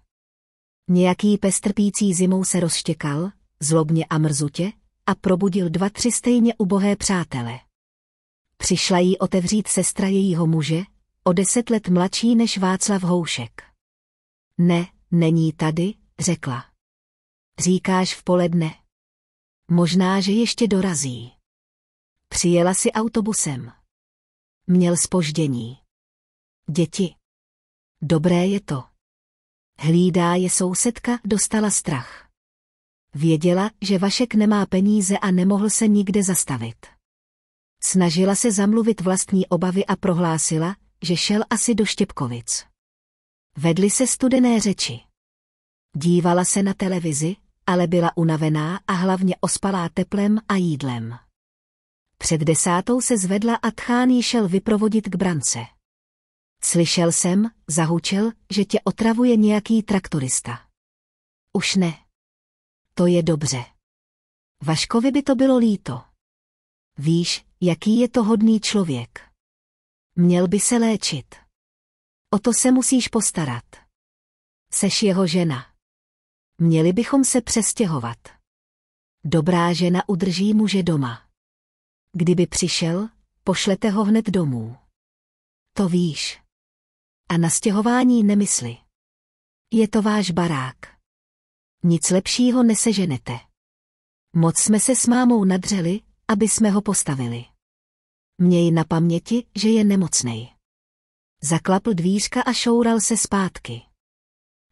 Speaker 1: Nějaký pestrpící zimou se rozštěkal, zlobně a mrzutě, a probudil dva tři stejně ubohé přátele. Přišla jí otevřít sestra jejího muže, o deset let mladší než Václav Houšek. Ne, není tady, řekla. Říkáš v poledne. Možná, že ještě dorazí. Přijela si autobusem. Měl spoždění. Děti. Dobré je to. Hlídá je sousedka, dostala strach. Věděla, že Vašek nemá peníze a nemohl se nikde zastavit. Snažila se zamluvit vlastní obavy a prohlásila, že šel asi do Štěpkovic. Vedly se studené řeči. Dívala se na televizi, ale byla unavená a hlavně ospalá teplem a jídlem. Před desátou se zvedla a tchán ji šel vyprovodit k brance. Slyšel jsem, zahučel, že tě otravuje nějaký traktorista. Už ne. To je dobře. Vaškovi by to bylo líto. Víš, jaký je to hodný člověk. Měl by se léčit. O to se musíš postarat. Seš jeho žena. Měli bychom se přestěhovat. Dobrá žena udrží muže doma. Kdyby přišel, pošlete ho hned domů. To víš. A na stěhování nemysli. Je to váš barák. Nic lepšího neseženete. Moc jsme se s mámou nadřeli, aby jsme ho postavili. Měj na paměti, že je nemocnej. Zaklapl dvířka a šoural se zpátky.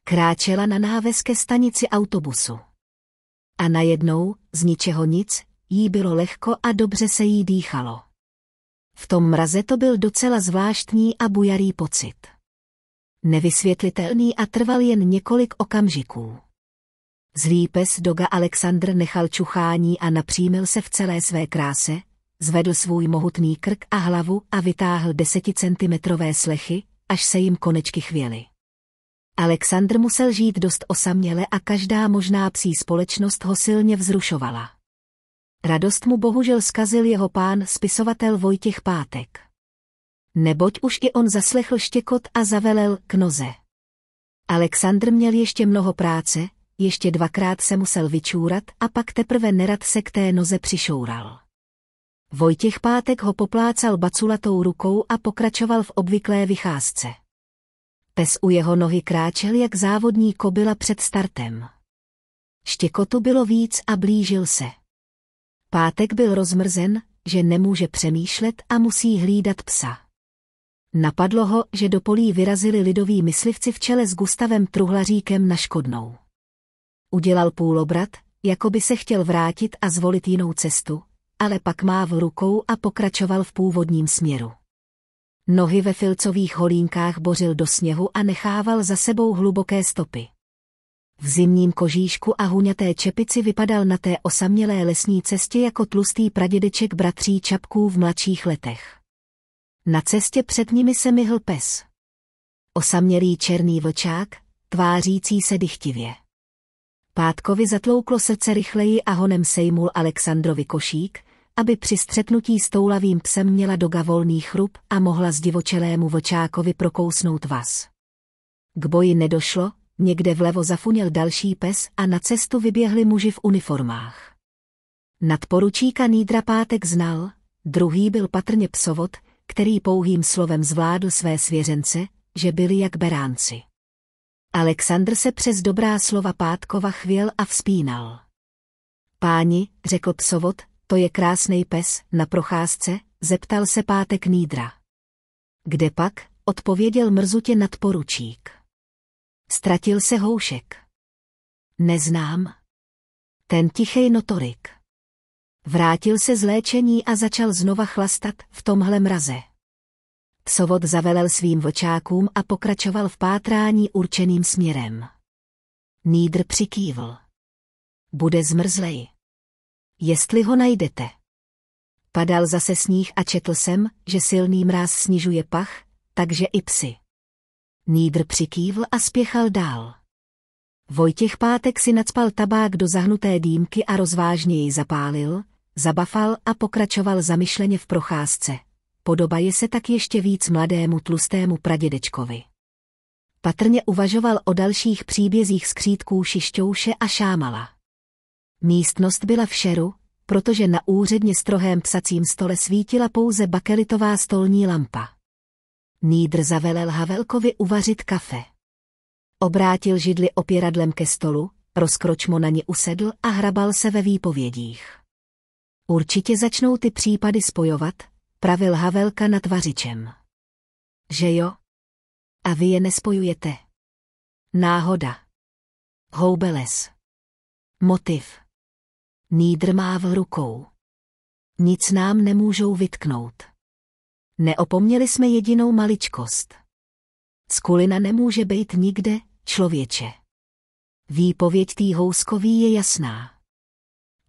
Speaker 1: Kráčela na náves ke stanici autobusu. A najednou, z ničeho nic, jí bylo lehko a dobře se jí dýchalo. V tom mraze to byl docela zvláštní a bujarý pocit. Nevysvětlitelný a trval jen několik okamžiků. Zlý pes Doga Alexandr nechal čuchání a napřímil se v celé své kráse, zvedl svůj mohutný krk a hlavu a vytáhl deseticentimetrové slechy, až se jim konečky chvěly. Alexandr musel žít dost osaměle a každá možná psí společnost ho silně vzrušovala. Radost mu bohužel zkazil jeho pán spisovatel Vojtěch Pátek. Neboť už i on zaslechl štěkot a zavelel k noze. Alexandr měl ještě mnoho práce, ještě dvakrát se musel vyčůrat a pak teprve nerad se k té noze přišoural. Vojtěch Pátek ho poplácal baculatou rukou a pokračoval v obvyklé vycházce. Pes u jeho nohy kráčel jak závodní kobila před startem. Štěkotu bylo víc a blížil se. Pátek byl rozmrzen, že nemůže přemýšlet a musí hlídat psa. Napadlo ho, že do polí vyrazili lidoví myslivci v čele s Gustavem Truhlaříkem na škodnou. Udělal půlobrat, jako by se chtěl vrátit a zvolit jinou cestu, ale pak má v rukou a pokračoval v původním směru. Nohy ve filcových holínkách bořil do sněhu a nechával za sebou hluboké stopy. V zimním kožíšku a huňaté čepici vypadal na té osamělé lesní cestě jako tlustý pradědeček bratří čapků v mladších letech. Na cestě před nimi se myhl pes. Osamělý černý vlčák, tvářící se dychtivě. Pátkovi zatlouklo srdce rychleji a honem sejmul Alexandrovi košík, aby při střetnutí s toulavým psem měla doga volný chrup a mohla zdivočelému vočákovi prokousnout vás. K boji nedošlo, někde vlevo zafuněl další pes a na cestu vyběhli muži v uniformách. Nadporučíka Nýdra Pátek znal, druhý byl patrně psovod, který pouhým slovem zvládl své svěřence, že byli jak beránci. Alexandr se přes dobrá slova Pátkova chvěl a vzpínal. Páni, řekl psovod, to je krásný pes, na procházce, zeptal se Pátek Nýdra. Kde pak, odpověděl mrzutě nadporučík. Ztratil se houšek. Neznám. Ten tichej notorik. Vrátil se z léčení a začal znova chlastat v tomhle mraze. Sovod zavelel svým vočákům a pokračoval v pátrání určeným směrem. Nýdr přikývl. Bude zmrzlej. Jestli ho najdete. Padal zase sníh a četl jsem, že silný mráz snižuje pach, takže i psy. Nýdr přikývl a spěchal dál. Vojtěch Pátek si nadspal tabák do zahnuté dýmky a rozvážně ji zapálil, zabafal a pokračoval zamyšleně v procházce je se tak ještě víc mladému tlustému pradědečkovi. Patrně uvažoval o dalších příbězích skřítků Šišťouše a Šámala. Místnost byla v šeru, protože na úředně strohém psacím stole svítila pouze bakelitová stolní lampa. Nýdr zavelel Havelkovi uvařit kafe. Obrátil židli opěradlem ke stolu, rozkročmo na ně usedl a hrabal se ve výpovědích. Určitě začnou ty případy spojovat, pravil Havelka nad vařičem. Že jo? A vy je nespojujete. Náhoda. Houbeles. Motiv. Nýdr v rukou. Nic nám nemůžou vytknout. Neopomněli jsme jedinou maličkost. Skulina nemůže být nikde, člověče. Výpověď tý houskový je jasná.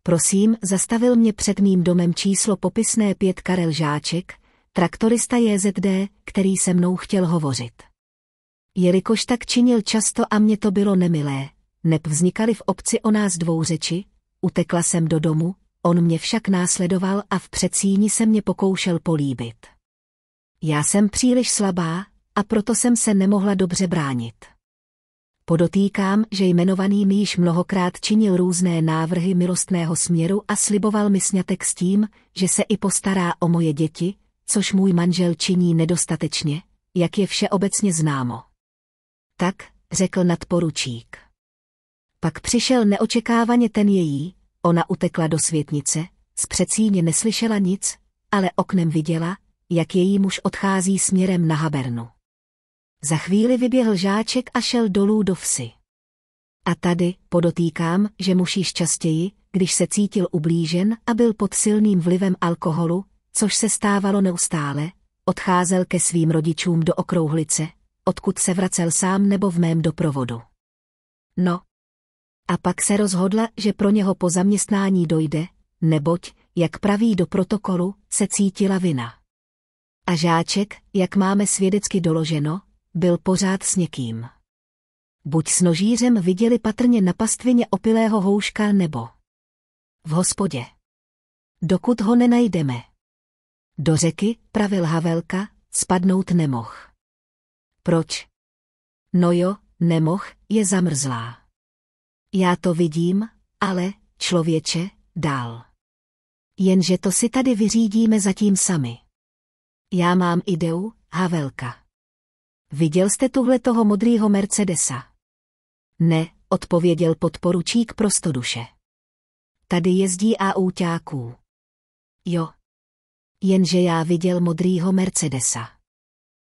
Speaker 1: Prosím, zastavil mě před mým domem číslo popisné 5 Karel Žáček, traktorista JZD, který se mnou chtěl hovořit. Jelikož tak činil často a mě to bylo nemilé, neb vznikaly v obci o nás dvou řeči, utekla jsem do domu, on mě však následoval a v předsíni se mě pokoušel políbit. Já jsem příliš slabá, a proto jsem se nemohla dobře bránit. Podotýkám, že jmenovaný mi již mnohokrát činil různé návrhy milostného směru a sliboval mi snětek s tím, že se i postará o moje děti, což můj manžel činí nedostatečně, jak je všeobecně známo. Tak, řekl nadporučík. Pak přišel neočekávaně ten její, ona utekla do světnice, z přecíně neslyšela nic, ale oknem viděla, jak její muž odchází směrem na Habernu. Za chvíli vyběhl žáček a šel dolů do vsi. A tady podotýkám, že mušíš častěji, když se cítil ublížen a byl pod silným vlivem alkoholu, což se stávalo neustále, odcházel ke svým rodičům do okrouhlice, odkud se vracel sám nebo v mém doprovodu. No. A pak se rozhodla, že pro něho po zaměstnání dojde, neboť, jak praví do protokolu, se cítila vina. A žáček, jak máme svědecky doloženo, byl pořád s někým. Buď s nožířem viděli patrně na pastvině opilého houška nebo v hospodě. Dokud ho nenajdeme. Do řeky, pravil Havelka, spadnout nemoh. Proč? No jo, nemoh je zamrzlá. Já to vidím, ale, člověče, dál. Jenže to si tady vyřídíme zatím sami. Já mám ideu, Havelka viděl jste tuhle toho modrýho Mercedesa? Ne, odpověděl podporučík prostoduše. Tady jezdí a úťáků. Jo. Jenže já viděl modrýho Mercedesa.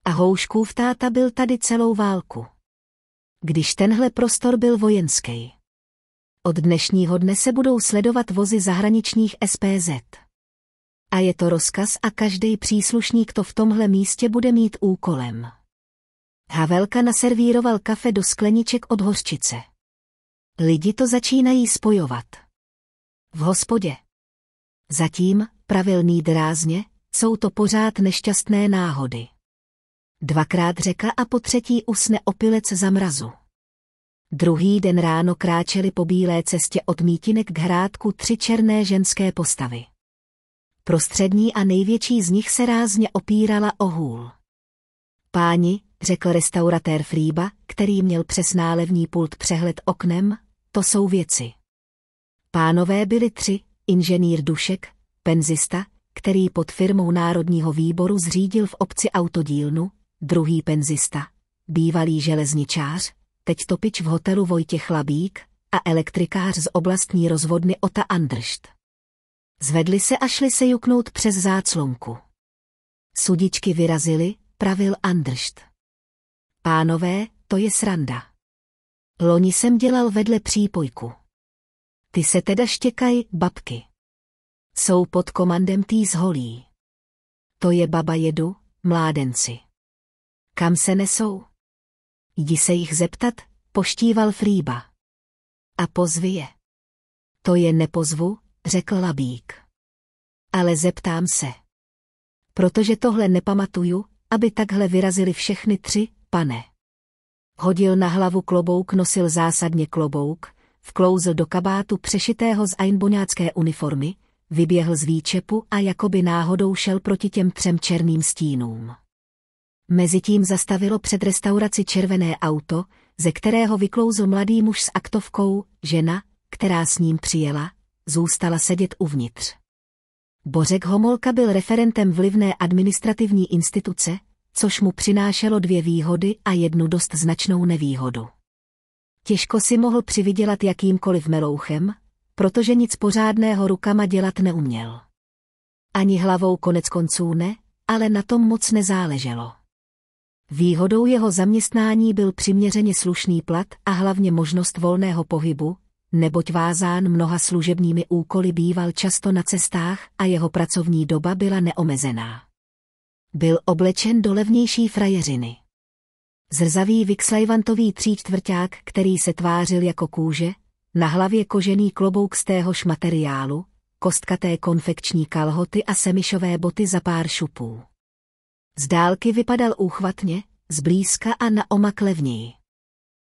Speaker 1: A Houškův táta byl tady celou válku. Když tenhle prostor byl vojenský. Od dnešního dne se budou sledovat vozy zahraničních SPZ. A je to rozkaz a každý příslušník to v tomhle místě bude mít úkolem. Havelka naservíroval kafe do skleniček od hořčice. Lidi to začínají spojovat. V hospodě. Zatím, pravilný rázně, jsou to pořád nešťastné náhody. Dvakrát řeka a po třetí usne opilec za mrazu. Druhý den ráno kráčeli po bílé cestě od mítinek k hrádku tři černé ženské postavy. Prostřední a největší z nich se rázně opírala o hůl. Páni, řekl restauratér Frýba, který měl přes nálevní pult přehled oknem, to jsou věci. Pánové byli tři, inženýr Dušek, penzista, který pod firmou Národního výboru zřídil v obci autodílnu, druhý penzista, bývalý železničář, teď topič v hotelu Vojtěch Labík a elektrikář z oblastní rozvodny Ota Andršt. Zvedli se a šli se juknout přes záclonku. Sudičky vyrazili, pravil Andršt. Pánové, to je sranda. Loni jsem dělal vedle přípojku. Ty se teda štěkaj, babky. Jsou pod komandem tý zholí. To je baba jedu, mládenci. Kam se nesou? Jdi se jich zeptat, poštíval Frýba. A pozvi je. To je nepozvu, řekl Labík. Ale zeptám se. Protože tohle nepamatuju, aby takhle vyrazili všechny tři, pane. Hodil na hlavu klobouk, nosil zásadně klobouk, vklouzl do kabátu přešitého z ajnboňácké uniformy, vyběhl z výčepu a jakoby náhodou šel proti těm třem černým stínům. Mezitím zastavilo před restauraci červené auto, ze kterého vyklouzl mladý muž s aktovkou, žena, která s ním přijela, zůstala sedět uvnitř. Bořek Homolka byl referentem vlivné administrativní instituce, což mu přinášelo dvě výhody a jednu dost značnou nevýhodu. Těžko si mohl přivydělat jakýmkoliv melouchem, protože nic pořádného rukama dělat neuměl. Ani hlavou konec konců ne, ale na tom moc nezáleželo. Výhodou jeho zaměstnání byl přiměřeně slušný plat a hlavně možnost volného pohybu, neboť vázán mnoha služebními úkoly býval často na cestách a jeho pracovní doba byla neomezená byl oblečen do levnější frajeřiny. Zrzavý vyksajvantový tříčtvrták, který se tvářil jako kůže, na hlavě kožený klobouk z téhož materiálu, kostkaté konfekční kalhoty a semišové boty za pár šupů. Z dálky vypadal úchvatně, zblízka a na omak levněji.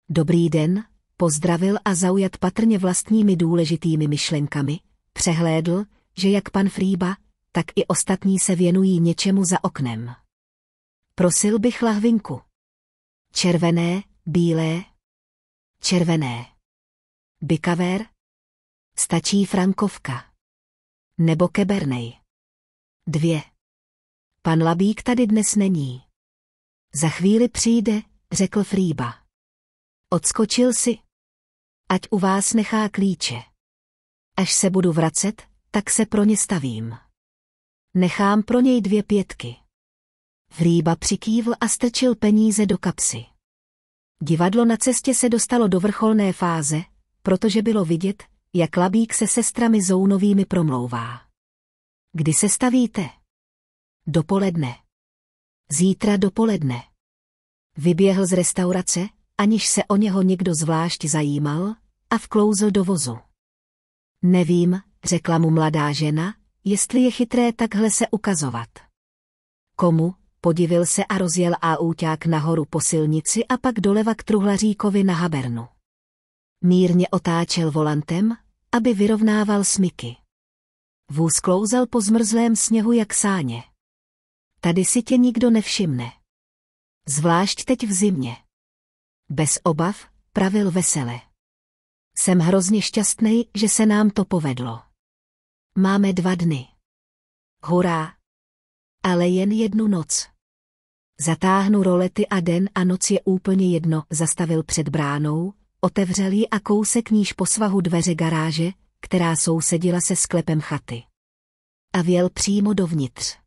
Speaker 1: Dobrý den, pozdravil a zaujat patrně vlastními důležitými myšlenkami, přehlédl, že jak pan Frýba, tak i ostatní se věnují něčemu za oknem. Prosil bych lahvinku. Červené, bílé, červené. Bikaver? Stačí frankovka. Nebo kebernej. Dvě. Pan Labík tady dnes není. Za chvíli přijde, řekl Frýba. Odskočil si. Ať u vás nechá klíče. Až se budu vracet, tak se pro ně stavím. Nechám pro něj dvě pětky. Vrýba přikývl a strčil peníze do kapsy. Divadlo na cestě se dostalo do vrcholné fáze, protože bylo vidět, jak labík se sestrami Zounovými promlouvá. Kdy se stavíte? Dopoledne. Zítra dopoledne. Vyběhl z restaurace, aniž se o něho někdo zvlášť zajímal, a vklouzl do vozu. Nevím, řekla mu mladá žena, jestli je chytré takhle se ukazovat. Komu? Podivil se a rozjel a úťák nahoru po silnici a pak doleva k truhlaříkovi na Habernu. Mírně otáčel volantem, aby vyrovnával smyky. Vůz klouzal po zmrzlém sněhu jak sáně. Tady si tě nikdo nevšimne. Zvlášť teď v zimě. Bez obav, pravil vesele. Jsem hrozně šťastný, že se nám to povedlo. Máme dva dny. Hurá! Ale jen jednu noc. Zatáhnu rolety a den a noc je úplně jedno, zastavil před bránou, otevřel ji a kousek níž po svahu dveře garáže, která sousedila se sklepem chaty. A věl přímo dovnitř.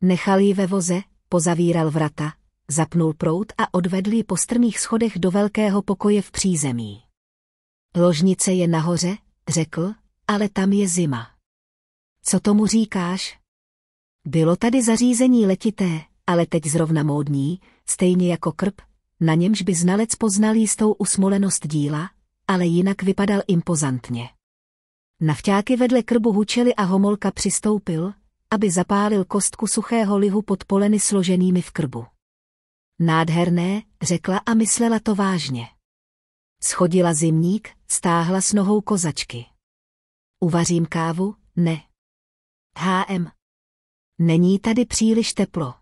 Speaker 1: Nechal ji ve voze, pozavíral vrata, zapnul prout a odvedl ji po strmých schodech do velkého pokoje v přízemí. Ložnice je nahoře, řekl, ale tam je zima. Co tomu říkáš? Bylo tady zařízení letité, ale teď zrovna módní, stejně jako krb, na němž by znalec poznal jistou usmolenost díla, ale jinak vypadal impozantně. Navťáky vedle krbu hučely a homolka přistoupil, aby zapálil kostku suchého lihu pod poleny složenými v krbu. Nádherné, řekla a myslela to vážně. Schodila zimník, stáhla s nohou kozačky. Uvařím kávu? Ne. HM. Není tady příliš teplo.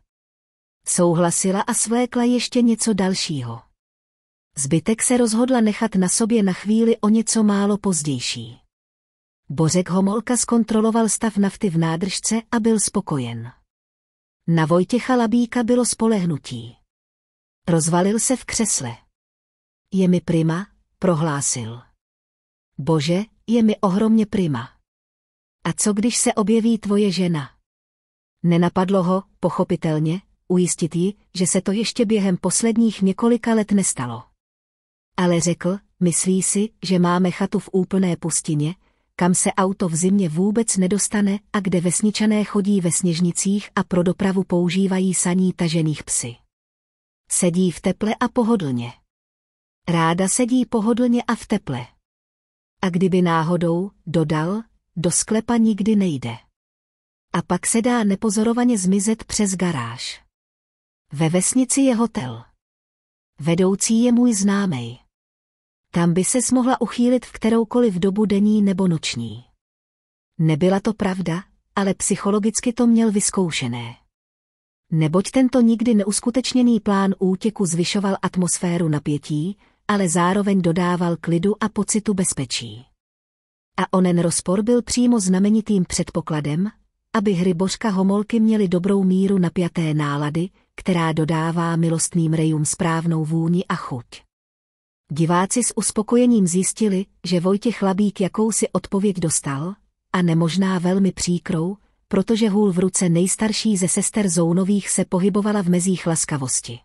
Speaker 1: Souhlasila a svlékla ještě něco dalšího. Zbytek se rozhodla nechat na sobě na chvíli o něco málo pozdější. Bořek Homolka zkontroloval stav nafty v nádržce a byl spokojen. Na Vojtěcha Labíka bylo spolehnutí. Rozvalil se v křesle. Je mi prima, prohlásil. Bože, je mi ohromně prima. A co když se objeví tvoje žena? Nenapadlo ho, pochopitelně, ujistit ji, že se to ještě během posledních několika let nestalo. Ale řekl, myslí si, že máme chatu v úplné pustině, kam se auto v zimě vůbec nedostane a kde vesničané chodí ve sněžnicích a pro dopravu používají saní tažených psy. Sedí v teple a pohodlně. Ráda sedí pohodlně a v teple. A kdyby náhodou, dodal, do sklepa nikdy nejde. A pak se dá nepozorovaně zmizet přes garáž. Ve vesnici je hotel. Vedoucí je můj známej. Tam by se mohla uchýlit v kteroukoliv dobu denní nebo noční. Nebyla to pravda, ale psychologicky to měl vyzkoušené. Neboť tento nikdy neuskutečněný plán útěku zvyšoval atmosféru napětí, ale zároveň dodával klidu a pocitu bezpečí. A onen rozpor byl přímo znamenitým předpokladem, aby hrybořka homolky měly dobrou míru napjaté nálady, která dodává milostným rejům správnou vůni a chuť. Diváci s uspokojením zjistili, že Vojtěch Labík jakousi odpověď dostal, a nemožná velmi příkrou, protože hůl v ruce nejstarší ze sester Zounových se pohybovala v mezích laskavosti.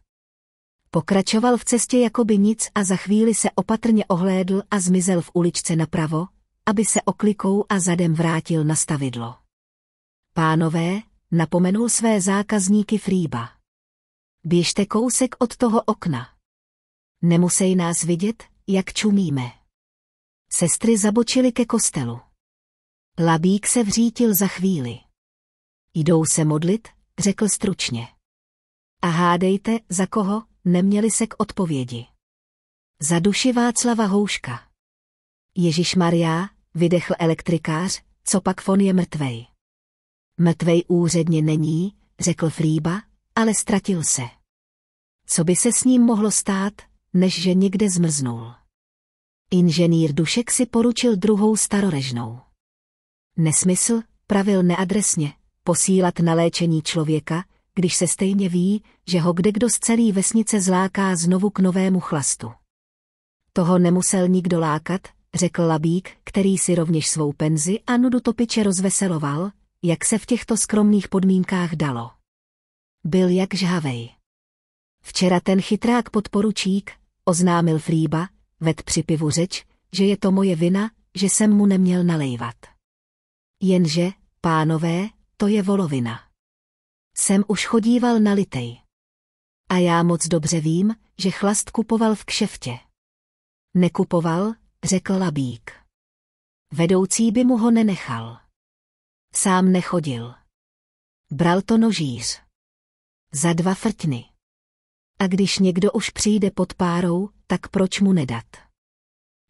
Speaker 1: Pokračoval v cestě jako by nic a za chvíli se opatrně ohlédl a zmizel v uličce napravo, aby se oklikou a zadem vrátil na stavidlo. Pánové, napomenul své zákazníky Frýba. Běžte kousek od toho okna. Nemusej nás vidět, jak čumíme. Sestry zabočily ke kostelu. Labík se vřítil za chvíli. Jdou se modlit, řekl stručně. A hádejte, za koho, neměli se k odpovědi. Za duši Václava Houška. Ježíš Maria, vydechl elektrikář, co pak von je mrtvej. Mrtvej úředně není, řekl Frýba, ale ztratil se. Co by se s ním mohlo stát, než že někde zmrznul? Inženýr Dušek si poručil druhou starorežnou. Nesmysl, pravil neadresně, posílat na léčení člověka, když se stejně ví, že ho kdekdo z celý vesnice zláká znovu k novému chlastu. Toho nemusel nikdo lákat, řekl Labík, který si rovněž svou penzi a nudu topiče rozveseloval, jak se v těchto skromných podmínkách dalo. Byl jak žhavej. Včera ten chytrák podporučík, oznámil Frýba, ved při pivu řeč, že je to moje vina, že jsem mu neměl nalejvat. Jenže, pánové, to je volovina. Jsem už chodíval na litej. A já moc dobře vím, že chlast kupoval v kšeftě. Nekupoval, řekl Labík. Vedoucí by mu ho nenechal. Sám nechodil. Bral to nožíř. Za dva frtny. A když někdo už přijde pod párou, tak proč mu nedat?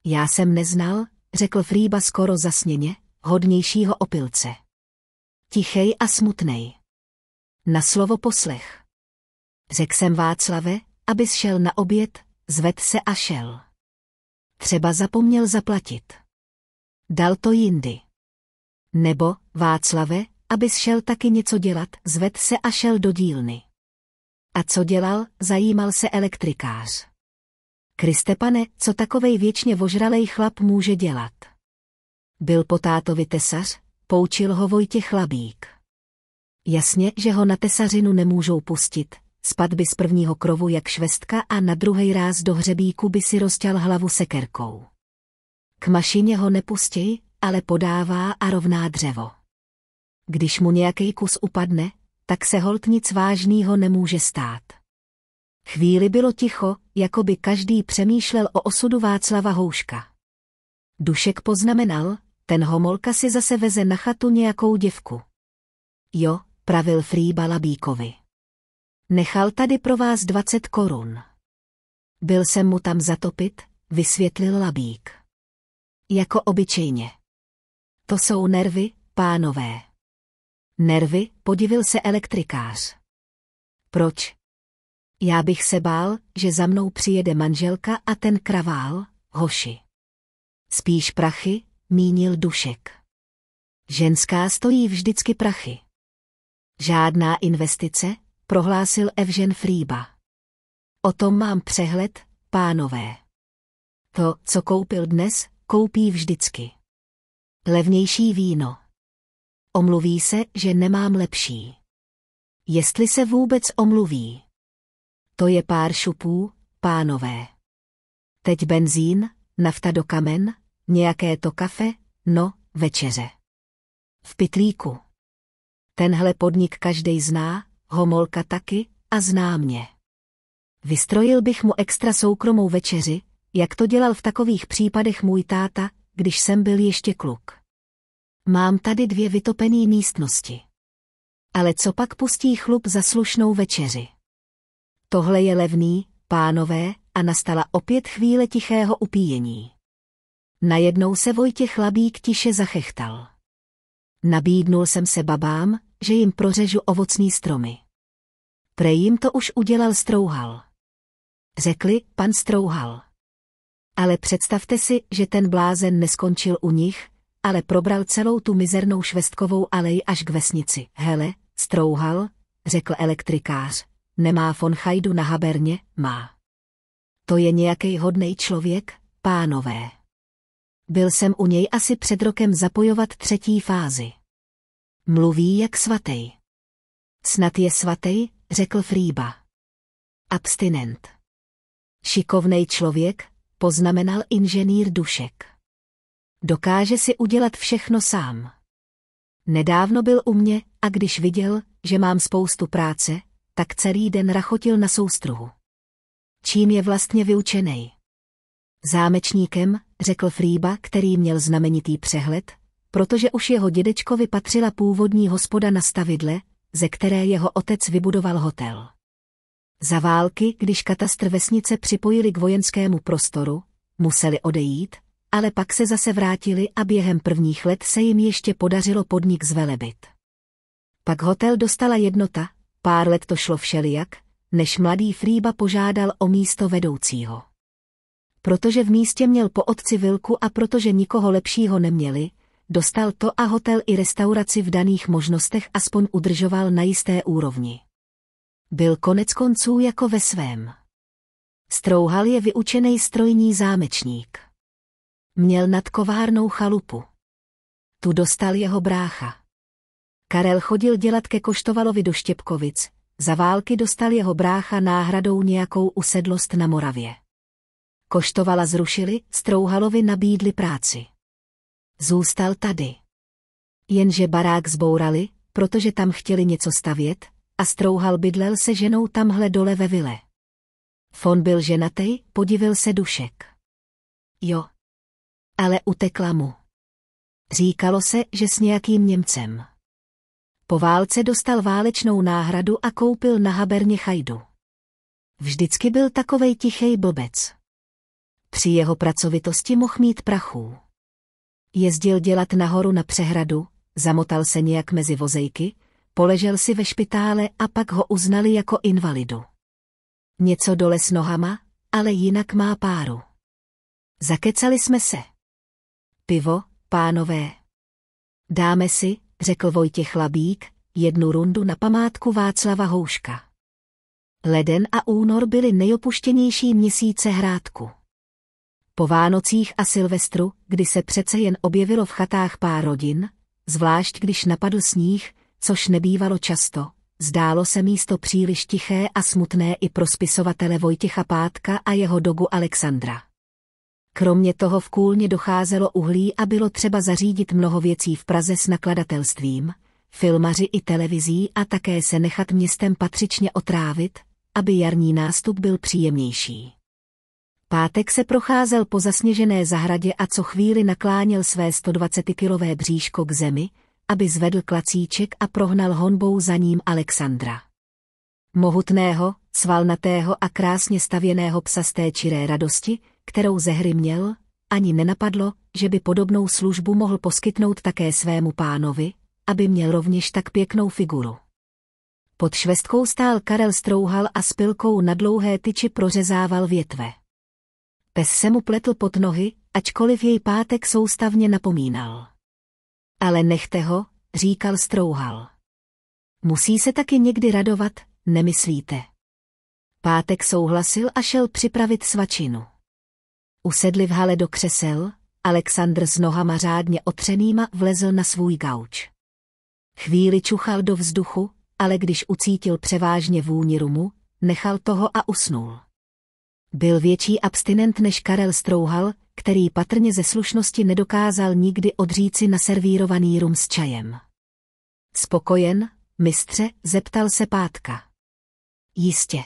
Speaker 1: Já jsem neznal, řekl Frýba skoro zasněně, hodnějšího opilce. Tichej a smutnej. Na slovo poslech. Řekl jsem Václave, abys šel na oběd, zved se a šel. Třeba zapomněl zaplatit. Dal to jindy. Nebo, Václave, abys šel taky něco dělat, zved se a šel do dílny. A co dělal, zajímal se elektrikář. Kristepane, co takovej věčně vožralej chlap může dělat? Byl po tátovi tesař, poučil ho Vojtěch Labík. Jasně, že ho na tesařinu nemůžou pustit, Spad by z prvního krovu jak švestka a na druhý ráz do hřebíku by si rozťal hlavu sekerkou. K mašině ho nepustí, ale podává a rovná dřevo. Když mu nějaký kus upadne, tak se holt nic vážného nemůže stát. Chvíli bylo ticho, jako by každý přemýšlel o osudu Václava Houška. Dušek poznamenal, ten homolka si zase veze na chatu nějakou děvku. Jo, pravil Frýba Labíkovi. Nechal tady pro vás 20 korun. Byl jsem mu tam zatopit, vysvětlil labík. Jako obyčejně. To jsou nervy, pánové. Nervy, podivil se elektrikář. Proč? Já bych se bál, že za mnou přijede manželka a ten kravál, hoši. Spíš prachy, mínil dušek. Ženská stojí vždycky prachy. Žádná investice, prohlásil Evžen Frýba. O tom mám přehled, pánové. To, co koupil dnes, koupí vždycky. Levnější víno. Omluví se, že nemám lepší. Jestli se vůbec omluví. To je pár šupů, pánové. Teď benzín, nafta do kamen, nějaké to kafe, no, večeře. V pitlíku. Tenhle podnik každý zná, Homolka taky, a zná mě. Vystrojil bych mu extra soukromou večeři, jak to dělal v takových případech můj táta, když jsem byl ještě kluk. Mám tady dvě vytopené místnosti. Ale co pak pustí chlup za slušnou večeři? Tohle je levný, pánové, a nastala opět chvíle tichého upíjení. Najednou se Vojtěch Labík tiše zachechtal. Nabídnul jsem se babám, že jim prořežu ovocný stromy. Prej jim to už udělal Strouhal. Řekli, pan Strouhal. Ale představte si, že ten blázen neskončil u nich, ale probral celou tu mizernou švestkovou alej až k vesnici. Hele, Strouhal, řekl elektrikář, nemá von Chajdu na Haberně, má. To je nějaký hodnej člověk, pánové. Byl jsem u něj asi před rokem zapojovat třetí fázi. Mluví jak svatý. Snad je svatý, řekl Frýba. Abstinent. Šikovnej člověk, poznamenal inženýr Dušek. Dokáže si udělat všechno sám. Nedávno byl u mě a když viděl, že mám spoustu práce, tak celý den rachotil na soustruhu. Čím je vlastně vyučený? Zámečníkem, řekl Frýba, který měl znamenitý přehled, protože už jeho dědečkovi patřila původní hospoda na stavidle, ze které jeho otec vybudoval hotel. Za války, když katastr vesnice připojili k vojenskému prostoru, museli odejít, ale pak se zase vrátili a během prvních let se jim ještě podařilo podnik zvelebit. Pak hotel dostala jednota, pár let to šlo všelijak, než mladý Frýba požádal o místo vedoucího. Protože v místě měl po otci vilku a protože nikoho lepšího neměli, dostal to a hotel i restauraci v daných možnostech aspoň udržoval na jisté úrovni. Byl konec konců jako ve svém. Strouhal je vyučený strojní zámečník. Měl nad kovárnou chalupu. Tu dostal jeho brácha. Karel chodil dělat ke Koštovalovi do Štěpkovic, za války dostal jeho brácha náhradou nějakou usedlost na Moravě. Koštovala zrušili, Strouhalovi nabídli práci. Zůstal tady. Jenže barák zbourali, protože tam chtěli něco stavět, a strouhal bydlel se ženou tamhle dole ve vile. Fon byl ženatej, podivil se dušek. Jo. Ale utekla mu. Říkalo se, že s nějakým Němcem. Po válce dostal válečnou náhradu a koupil na Haberně Chajdu. Vždycky byl takovej tichej blbec. Při jeho pracovitosti mohl mít prachů. Jezdil dělat nahoru na přehradu, zamotal se nějak mezi vozejky, poležel si ve špitále a pak ho uznali jako invalidu. Něco dole s nohama, ale jinak má páru. Zakecali jsme se. Pivo, pánové. Dáme si, řekl Vojtěch Labík, jednu rundu na památku Václava Houška. Leden a únor byly nejopuštěnější měsíce hrádku. Po Vánocích a Silvestru, kdy se přece jen objevilo v chatách pár rodin, zvlášť když napadl sníh, což nebývalo často, zdálo se místo příliš tiché a smutné i pro spisovatele Vojtěcha Pátka a jeho dogu Alexandra. Kromě toho v kůlně docházelo uhlí a bylo třeba zařídit mnoho věcí v Praze s nakladatelstvím, filmaři i televizí a také se nechat městem patřičně otrávit, aby jarní nástup byl příjemnější. Pátek se procházel po zasněžené zahradě a co chvíli nakláněl své 120-kilové bříško k zemi, aby zvedl klacíček a prohnal honbou za ním Alexandra. Mohutného, svalnatého a krásně stavěného psa z té čiré radosti, kterou ze hry měl, ani nenapadlo, že by podobnou službu mohl poskytnout také svému pánovi, aby měl rovněž tak pěknou figuru. Pod švestkou stál Karel Strouhal a s pilkou na dlouhé tyči prořezával větve. Pes se mu pletl pod nohy, ačkoliv jej pátek soustavně napomínal. Ale nechte ho, říkal Strouhal. Musí se taky někdy radovat, nemyslíte. Pátek souhlasil a šel připravit svačinu. Usedli v hale do křesel, Alexandr s nohama řádně otřenýma vlezl na svůj gauč. Chvíli čuchal do vzduchu, ale když ucítil převážně vůni rumu, nechal toho a usnul. Byl větší abstinent než Karel Strouhal, který patrně ze slušnosti nedokázal nikdy odříci naservírovaný rum s čajem. Spokojen, mistře, zeptal se Pátka. Jistě.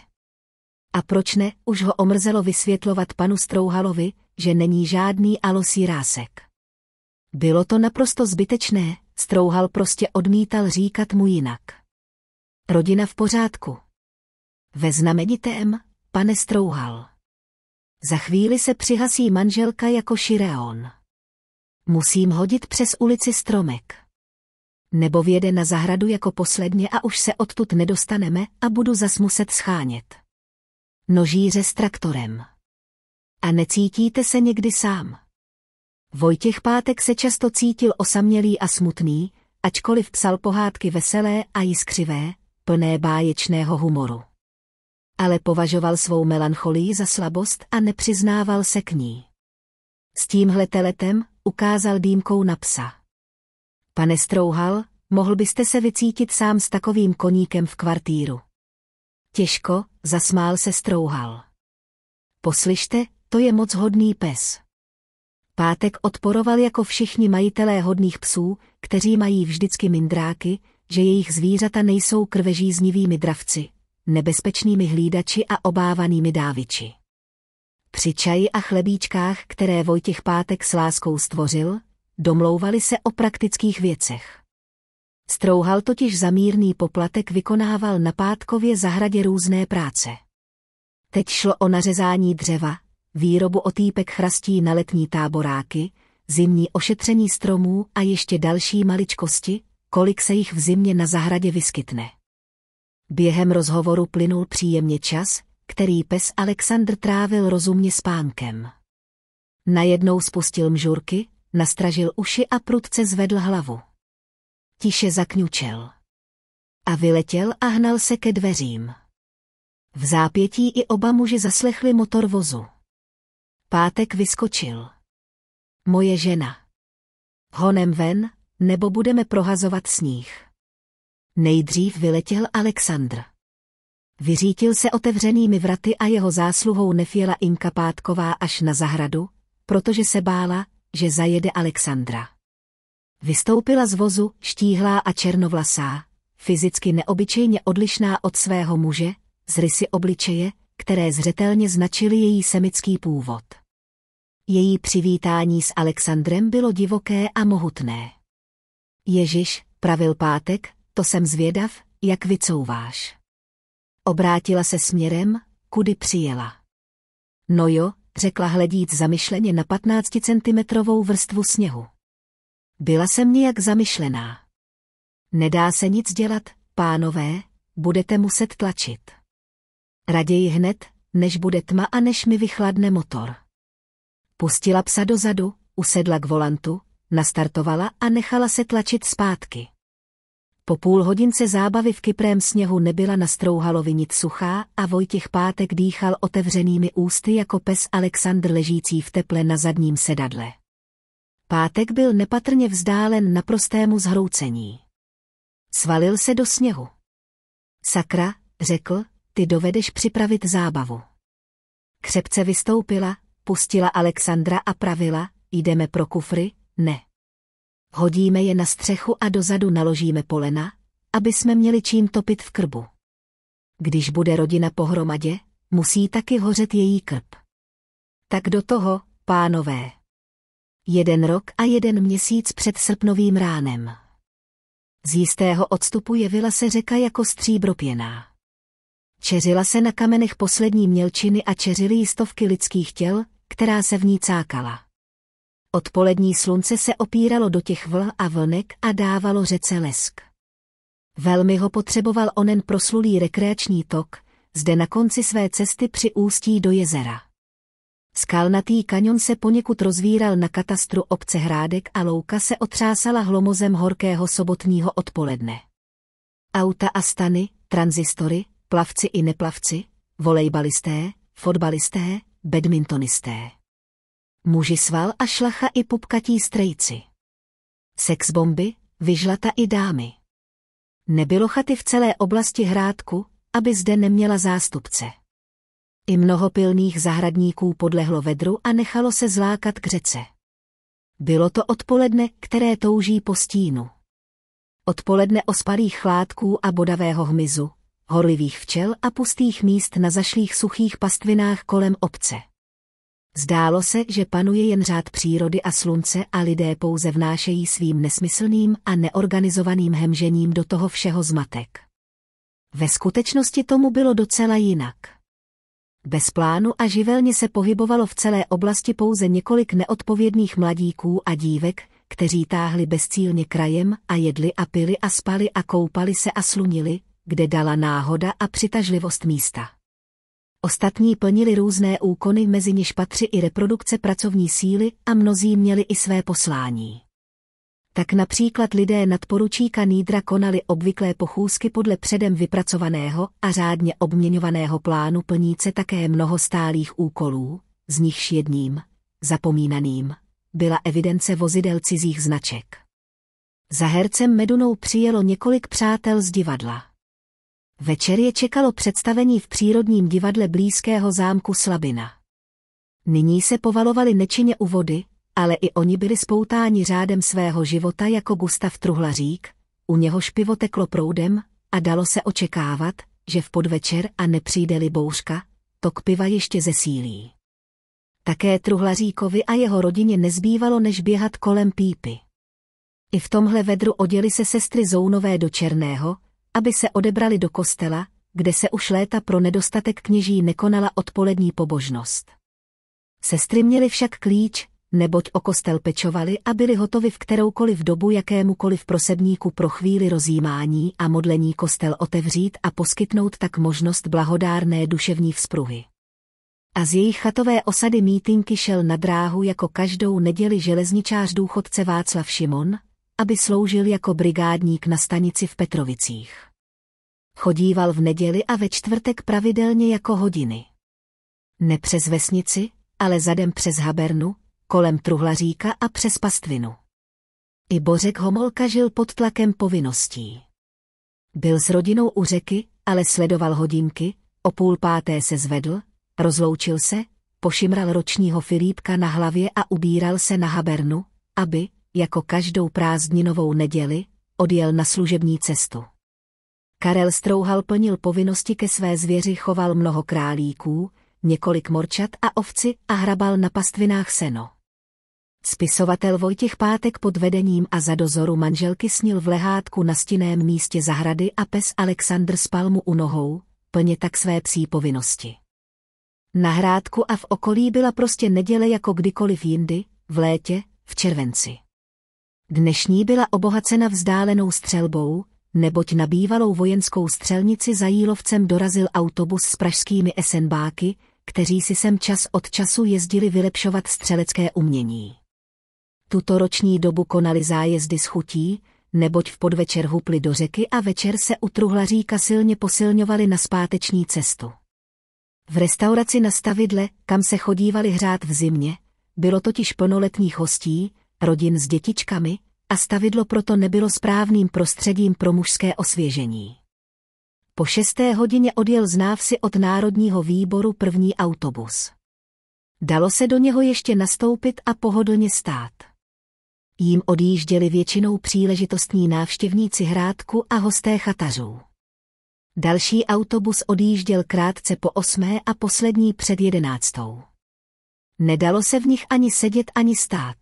Speaker 1: A proč ne, už ho omrzelo vysvětlovat panu Strouhalovi, že není žádný alosí rásek. Bylo to naprosto zbytečné, Strouhal prostě odmítal říkat mu jinak. Rodina v pořádku. Ve znamenitém, pane Strouhal. Za chvíli se přihasí manželka jako Šireon. Musím hodit přes ulici stromek. Nebo vjede na zahradu jako posledně a už se odtud nedostaneme a budu zas muset schánět. Nožíře s traktorem. A necítíte se někdy sám. Vojtěch Pátek se často cítil osamělý a smutný, ačkoliv psal pohádky veselé a jiskřivé, plné báječného humoru ale považoval svou melancholii za slabost a nepřiznával se k ní. S tímhle teletem ukázal dýmkou na psa. Pane Strouhal, mohl byste se vycítit sám s takovým koníkem v kvartíru. Těžko, zasmál se Strouhal. Poslyšte, to je moc hodný pes. Pátek odporoval jako všichni majitelé hodných psů, kteří mají vždycky mindráky, že jejich zvířata nejsou krvežíznivými dravci, nebezpečnými hlídači a obávanými dáviči. Při čaji a chlebíčkách, které Vojtěch Pátek s láskou stvořil, domlouvali se o praktických věcech. Strouhal totiž za mírný poplatek vykonával na Pátkově zahradě různé práce. Teď šlo o nařezání dřeva, výrobu otýpek chrastí na letní táboráky, zimní ošetření stromů a ještě další maličkosti, kolik se jich v zimě na zahradě vyskytne. Během rozhovoru plynul příjemně čas, který pes Alexandr trávil rozumně spánkem. Najednou spustil mžurky, nastražil uši a prudce zvedl hlavu. Tiše zakňučel. A vyletěl a hnal se ke dveřím. V zápětí i oba muži zaslechli motor vozu. Pátek vyskočil. Moje žena. Honem ven, nebo budeme prohazovat sníh. Nejdřív vyletěl Alexandr. Vyřítil se otevřenými vraty a jeho zásluhou nefěla Inka Pátková až na zahradu, protože se bála, že zajede Alexandra. Vystoupila z vozu, štíhlá a černovlasá, fyzicky neobyčejně odlišná od svého muže, z rysy obličeje, které zřetelně značily její semický původ. Její přivítání s Alexandrem bylo divoké a mohutné. Ježíš, pravil pátek, to jsem zvědav, jak vycouváš. Obrátila se směrem, kudy přijela. No jo, řekla hledíc zamyšleně na 15-centimetrovou vrstvu sněhu. Byla jsem nějak zamyšlená. Nedá se nic dělat, pánové, budete muset tlačit. Raději hned, než bude tma a než mi vychladne motor. Pustila psa dozadu, usedla k volantu, nastartovala a nechala se tlačit zpátky. Po půl hodince zábavy v kyprém sněhu nebyla na Strouhalovi nic suchá a Vojtěch Pátek dýchal otevřenými ústy jako pes Alexandr ležící v teple na zadním sedadle. Pátek byl nepatrně vzdálen naprostému zhroucení. Svalil se do sněhu. Sakra, řekl, ty dovedeš připravit zábavu. Křepce vystoupila, pustila Alexandra a pravila, jdeme pro kufry, ne. Hodíme je na střechu a dozadu naložíme polena, aby jsme měli čím topit v krbu. Když bude rodina pohromadě, musí taky hořet její krb. Tak do toho, pánové. Jeden rok a jeden měsíc před srpnovým ránem. Z jistého odstupu jevila se řeka jako stříbro pěná. Čeřila se na kamenech poslední mělčiny a čeřily jistovky stovky lidských těl, která se v ní cákala. Odpolední slunce se opíralo do těch vl a vlnek a dávalo řece lesk. Velmi ho potřeboval onen proslulý rekreační tok, zde na konci své cesty při ústí do jezera. Skalnatý kanion se poněkud rozvíral na katastru obce Hrádek a louka se otřásala hlomozem horkého sobotního odpoledne. Auta a stany, tranzistory, plavci i neplavci, volejbalisté, fotbalisté, badmintonisté muži sval a šlacha i pupkatí strejci. Sexbomby, vyžlata i dámy. Nebylo chaty v celé oblasti hrádku, aby zde neměla zástupce. I mnoho pilných zahradníků podlehlo vedru a nechalo se zlákat k řece. Bylo to odpoledne, které touží po stínu. Odpoledne ospalých chládků a bodavého hmyzu, horlivých včel a pustých míst na zašlých suchých pastvinách kolem obce. Zdálo se, že panuje jen řád přírody a slunce a lidé pouze vnášejí svým nesmyslným a neorganizovaným hemžením do toho všeho zmatek. Ve skutečnosti tomu bylo docela jinak. Bez plánu a živelně se pohybovalo v celé oblasti pouze několik neodpovědných mladíků a dívek, kteří táhli bezcílně krajem a jedli a pili a spali a koupali se a slunili, kde dala náhoda a přitažlivost místa ostatní plnili různé úkony, mezi něž patří i reprodukce pracovní síly a mnozí měli i své poslání. Tak například lidé nadporučíka Nýdra konali obvyklé pochůzky podle předem vypracovaného a řádně obměňovaného plánu plníce také mnoho stálých úkolů, z nichž jedním, zapomínaným, byla evidence vozidel cizích značek. Za hercem Medunou přijelo několik přátel z divadla. Večer je čekalo představení v přírodním divadle blízkého zámku Slabina. Nyní se povalovali nečině u vody, ale i oni byli spoutáni řádem svého života jako Gustav Truhlařík, u něhož pivo teklo proudem a dalo se očekávat, že v podvečer a nepřijde-li bouřka, tok piva ještě zesílí. Také Truhlaříkovi a jeho rodině nezbývalo než běhat kolem pípy. I v tomhle vedru oděli se sestry Zounové do černého, aby se odebrali do kostela, kde se už léta pro nedostatek kněží nekonala odpolední pobožnost. Sestry měly však klíč, neboť o kostel pečovali a byli hotovi v kteroukoliv dobu jakémukoliv prosebníku pro chvíli rozjímání a modlení kostel otevřít a poskytnout tak možnost blahodárné duševní vzpruhy. A z jejich chatové osady mítinky šel na dráhu jako každou neděli železničář důchodce Václav Šimon, aby sloužil jako brigádník na stanici v Petrovicích. Chodíval v neděli a ve čtvrtek pravidelně jako hodiny. Ne přes vesnici, ale zadem přes Habernu, kolem truhlaříka a přes pastvinu. I Bořek Homolka žil pod tlakem povinností. Byl s rodinou u řeky, ale sledoval hodinky, o půl páté se zvedl, rozloučil se, pošimral ročního Filipka na hlavě a ubíral se na Habernu, aby, jako každou prázdninovou neděli, odjel na služební cestu. Karel Strouhal plnil povinnosti ke své zvěři, choval mnoho králíků, několik morčat a ovci a hrabal na pastvinách seno. Spisovatel Vojtěch Pátek pod vedením a za dozoru manželky snil v lehátku na stinném místě zahrady a pes Alexandr spal mu u nohou, plně tak své psí povinnosti. Na hrádku a v okolí byla prostě neděle jako kdykoliv jindy, v létě, v červenci. Dnešní byla obohacena vzdálenou střelbou, neboť na bývalou vojenskou střelnici za Jílovcem dorazil autobus s pražskými esenbáky, kteří si sem čas od času jezdili vylepšovat střelecké umění. Tuto roční dobu konali zájezdy s chutí, neboť v podvečer hupli do řeky a večer se u truhlaříka silně posilňovali na zpáteční cestu. V restauraci na stavidle, kam se chodívali hrát v zimě, bylo totiž plnoletních hostí, rodin s dětičkami, a stavidlo proto nebylo správným prostředím pro mužské osvěžení. Po šesté hodině odjel z návsi od Národního výboru první autobus. Dalo se do něho ještě nastoupit a pohodlně stát. Jím odjížděli většinou příležitostní návštěvníci hrádku a hosté chatařů. Další autobus odjížděl krátce po osmé a poslední před jedenáctou. Nedalo se v nich ani sedět, ani stát.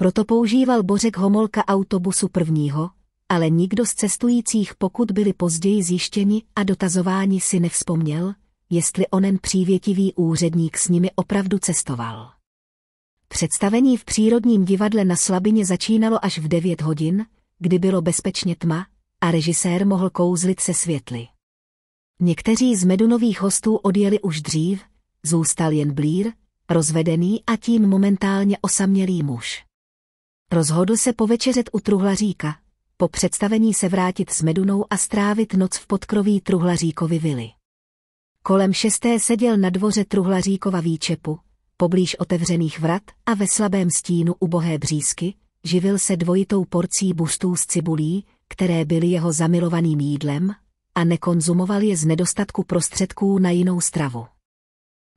Speaker 1: Proto používal Bořek Homolka autobusu prvního, ale nikdo z cestujících, pokud byli později zjištěni a dotazováni, si nevzpomněl, jestli onen přívětivý úředník s nimi opravdu cestoval. Představení v přírodním divadle na Slabině začínalo až v 9 hodin, kdy bylo bezpečně tma a režisér mohl kouzlit se světly. Někteří z medunových hostů odjeli už dřív, zůstal jen Blír, rozvedený a tím momentálně osamělý muž. Rozhodl se povečeřet u truhlaříka, po představení se vrátit s Medunou a strávit noc v podkroví truhlaříkovi vily. Kolem šesté seděl na dvoře truhlaříkova výčepu, poblíž otevřených vrat a ve slabém stínu ubohé břízky, živil se dvojitou porcí bustů z cibulí, které byly jeho zamilovaným jídlem, a nekonzumoval je z nedostatku prostředků na jinou stravu.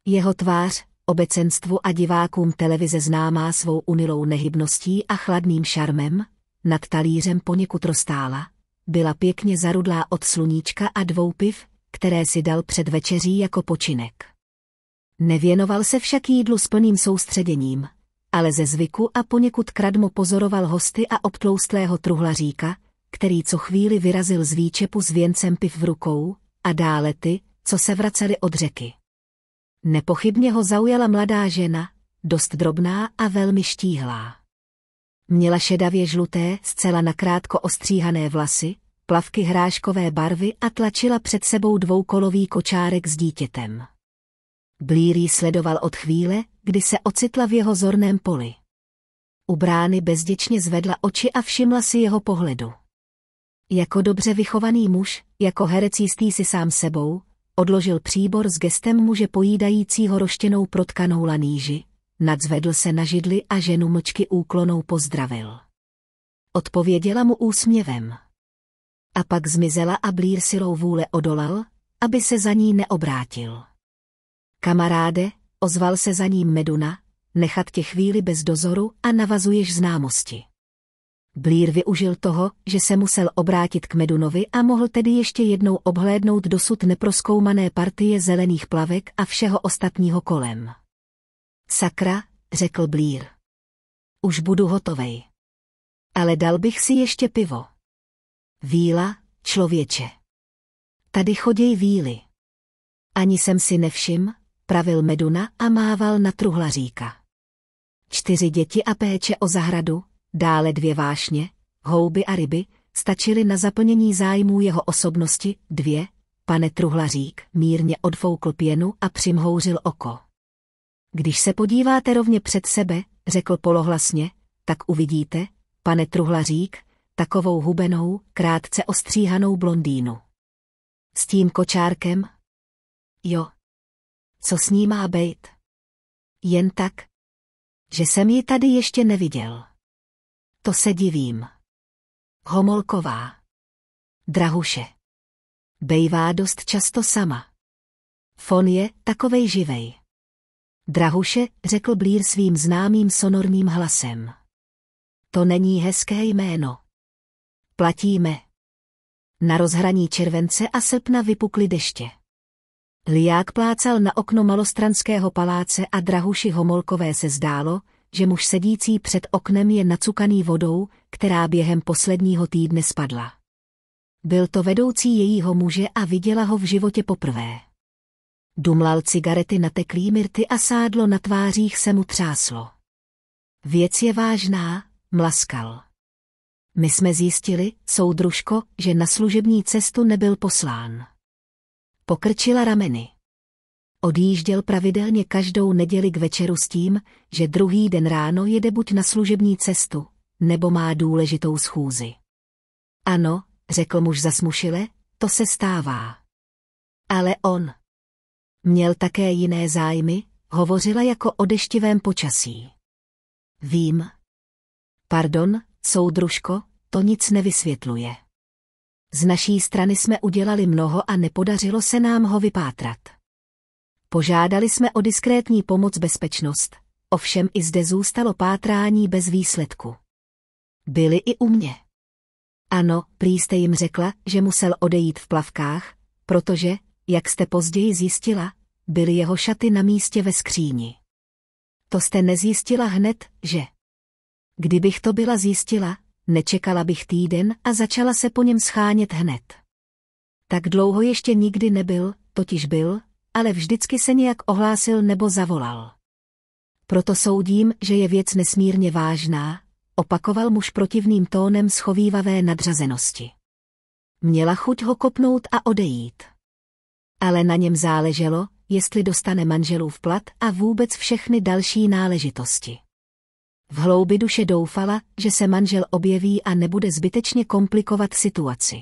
Speaker 1: Jeho tvář, obecenstvu a divákům televize známá svou unilou nehybností a chladným šarmem, nad talířem poněkud rostála. byla pěkně zarudlá od sluníčka a dvou piv, které si dal před večeří jako počinek. Nevěnoval se však jídlu s plným soustředěním, ale ze zvyku a poněkud kradmo pozoroval hosty a obtloustlého truhlaříka, který co chvíli vyrazil z výčepu s věncem piv v rukou, a dále ty, co se vraceli od řeky. Nepochybně ho zaujala mladá žena, dost drobná a velmi štíhlá. Měla šedavě žluté, zcela nakrátko ostříhané vlasy, plavky hráškové barvy a tlačila před sebou dvoukolový kočárek s dítětem. Blíry sledoval od chvíle, kdy se ocitla v jeho zorném poli. U brány bezděčně zvedla oči a všimla si jeho pohledu. Jako dobře vychovaný muž, jako herec jistý si sám sebou, odložil příbor s gestem muže pojídajícího roštěnou protkanou laníži, nadzvedl se na židli a ženu mlčky úklonou pozdravil. Odpověděla mu úsměvem. A pak zmizela a Blír silou vůle odolal, aby se za ní neobrátil. Kamaráde, ozval se za ním Meduna, nechat tě chvíli bez dozoru a navazuješ známosti. Blír využil toho, že se musel obrátit k Medunovi a mohl tedy ještě jednou obhlédnout dosud neproskoumané partie zelených plavek a všeho ostatního kolem. Sakra, řekl Blír. Už budu hotovej. Ale dal bych si ještě pivo. Víla, člověče. Tady choděj víly. Ani jsem si nevšim, pravil Meduna a mával na truhlaříka. Čtyři děti a péče o zahradu, Dále dvě vášně, houby a ryby, stačily na zaplnění zájmů jeho osobnosti, dvě, pane truhlařík, mírně odfoukl pěnu a přimhouřil oko. Když se podíváte rovně před sebe, řekl polohlasně, tak uvidíte, pane truhlařík, takovou hubenou, krátce ostříhanou blondýnu. S tím kočárkem? Jo. Co s ní má bejt? Jen tak, že jsem ji tady ještě neviděl. To se divím. Homolková. Drahuše. Bejvá dost často sama. Fon je takovej živej. Drahuše, řekl Blír svým známým sonorním hlasem. To není hezké jméno. Platíme. Na rozhraní července a srpna vypukly deště. Liák plácal na okno malostranského paláce a Drahuši Homolkové se zdálo, že muž sedící před oknem je nacukaný vodou, která během posledního týdne spadla. Byl to vedoucí jejího muže a viděla ho v životě poprvé. Dumlal cigarety na teklý myrty a sádlo na tvářích se mu třáslo. Věc je vážná, mlaskal. My jsme zjistili, soudružko, že na služební cestu nebyl poslán. Pokrčila rameny. Odjížděl pravidelně každou neděli k večeru s tím, že druhý den ráno jede buď na služební cestu, nebo má důležitou schůzi. Ano, řekl muž zasmušile, to se stává. Ale on měl také jiné zájmy, hovořila jako o deštivém počasí. Vím. Pardon, soudružko, to nic nevysvětluje. Z naší strany jsme udělali mnoho a nepodařilo se nám ho vypátrat. Požádali jsme o diskrétní pomoc bezpečnost, ovšem i zde zůstalo pátrání bez výsledku. Byli i u mě. Ano, prý jste jim řekla, že musel odejít v plavkách, protože, jak jste později zjistila, byly jeho šaty na místě ve skříni. To jste nezjistila hned, že? Kdybych to byla zjistila, nečekala bych týden a začala se po něm schánět hned. Tak dlouho ještě nikdy nebyl, totiž byl, ale vždycky se nějak ohlásil nebo zavolal. Proto soudím, že je věc nesmírně vážná, opakoval muž protivným tónem schovývavé nadřazenosti. Měla chuť ho kopnout a odejít. Ale na něm záleželo, jestli dostane manželův plat a vůbec všechny další náležitosti. V hloubi duše doufala, že se manžel objeví a nebude zbytečně komplikovat situaci.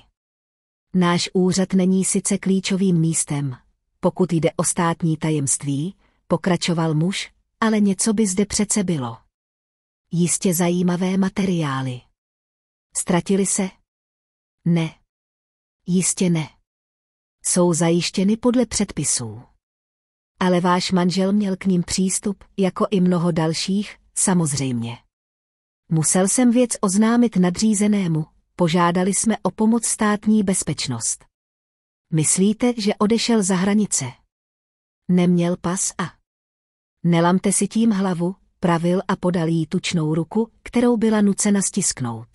Speaker 1: Náš úřad není sice klíčovým místem, pokud jde o státní tajemství, pokračoval muž, ale něco by zde přece bylo. Jistě zajímavé materiály. Ztratili se? Ne. Jistě ne. Jsou zajištěny podle předpisů. Ale váš manžel měl k ním přístup, jako i mnoho dalších, samozřejmě. Musel jsem věc oznámit nadřízenému, požádali jsme o pomoc státní bezpečnost. Myslíte, že odešel za hranice? Neměl pas a. Nelamte si tím hlavu, pravil a podal jí tučnou ruku, kterou byla nucena stisknout.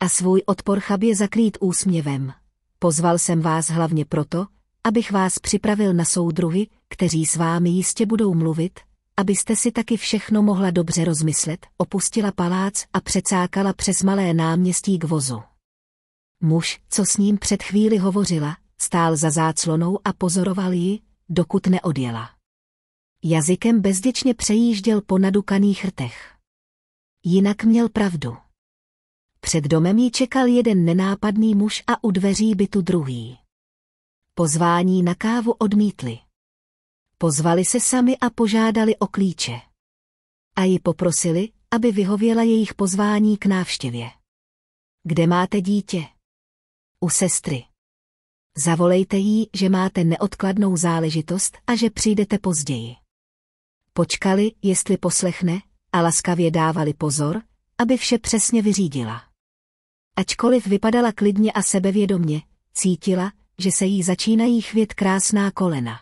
Speaker 1: A svůj odpor chabě zakrýt úsměvem. Pozval jsem vás hlavně proto, abych vás připravil na soudruhy, kteří s vámi jistě budou mluvit, abyste si taky všechno mohla dobře rozmyslet, opustila palác a přecákala přes malé náměstí k vozu. Muž, co s ním před chvíli hovořila, Stál za záclonou a pozoroval ji, dokud neodjela. Jazykem bezděčně přejížděl po nadukaných rtech. Jinak měl pravdu. Před domem ji čekal jeden nenápadný muž a u dveří bytu druhý. Pozvání na kávu odmítli. Pozvali se sami a požádali o klíče. A ji poprosili, aby vyhověla jejich pozvání k návštěvě. Kde máte dítě? U sestry. Zavolejte jí, že máte neodkladnou záležitost a že přijdete později. Počkali, jestli poslechne, a laskavě dávali pozor, aby vše přesně vyřídila. Ačkoliv vypadala klidně a sebevědomně, cítila, že se jí začínají chvět krásná kolena.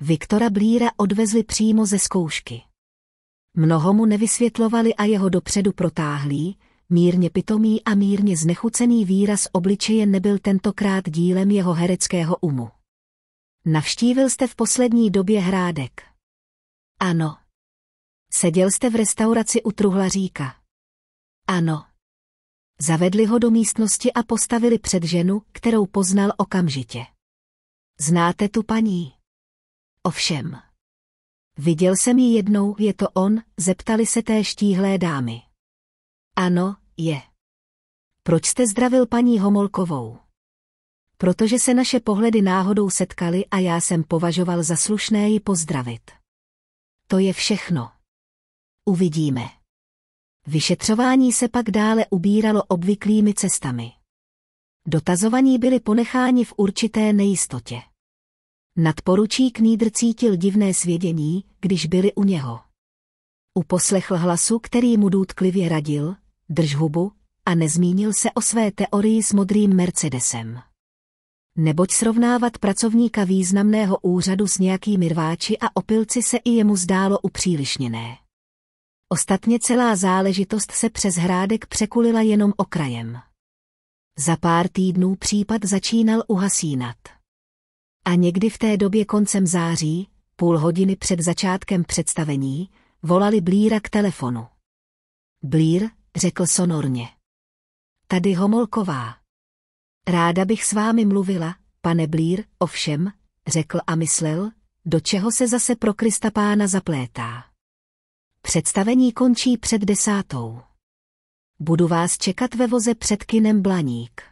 Speaker 1: Viktora Blíra odvezli přímo ze zkoušky. Mnoho mu nevysvětlovali a jeho dopředu protáhlí, mírně pitomý a mírně znechucený výraz obličeje nebyl tentokrát dílem jeho hereckého umu. Navštívil jste v poslední době Hrádek? Ano. Seděl jste v restauraci u truhlaříka? Ano. Zavedli ho do místnosti a postavili před ženu, kterou poznal okamžitě. Znáte tu paní? Ovšem. Viděl jsem ji jednou, je to on, zeptali se té štíhlé dámy. Ano, je. Proč jste zdravil paní Homolkovou? Protože se naše pohledy náhodou setkaly a já jsem považoval za slušné ji pozdravit. To je všechno. Uvidíme. Vyšetřování se pak dále ubíralo obvyklými cestami. Dotazovaní byli ponecháni v určité nejistotě. Nadporučík Nýdr cítil divné svědění, když byli u něho. Uposlechl hlasu, který mu důtklivě radil, drž hubu, a nezmínil se o své teorii s modrým Mercedesem. Neboť srovnávat pracovníka významného úřadu s nějakými rváči a opilci se i jemu zdálo upřílišněné. Ostatně celá záležitost se přes hrádek překulila jenom okrajem. Za pár týdnů případ začínal uhasínat. A někdy v té době koncem září, půl hodiny před začátkem představení, Volali Blíra k telefonu. Blír, řekl sonorně. Tady Homolková. Ráda bych s vámi mluvila, pane Blír, ovšem, řekl a myslel, do čeho se zase pro Krista pána zaplétá. Představení končí před desátou. Budu vás čekat ve voze před kinem Blaník.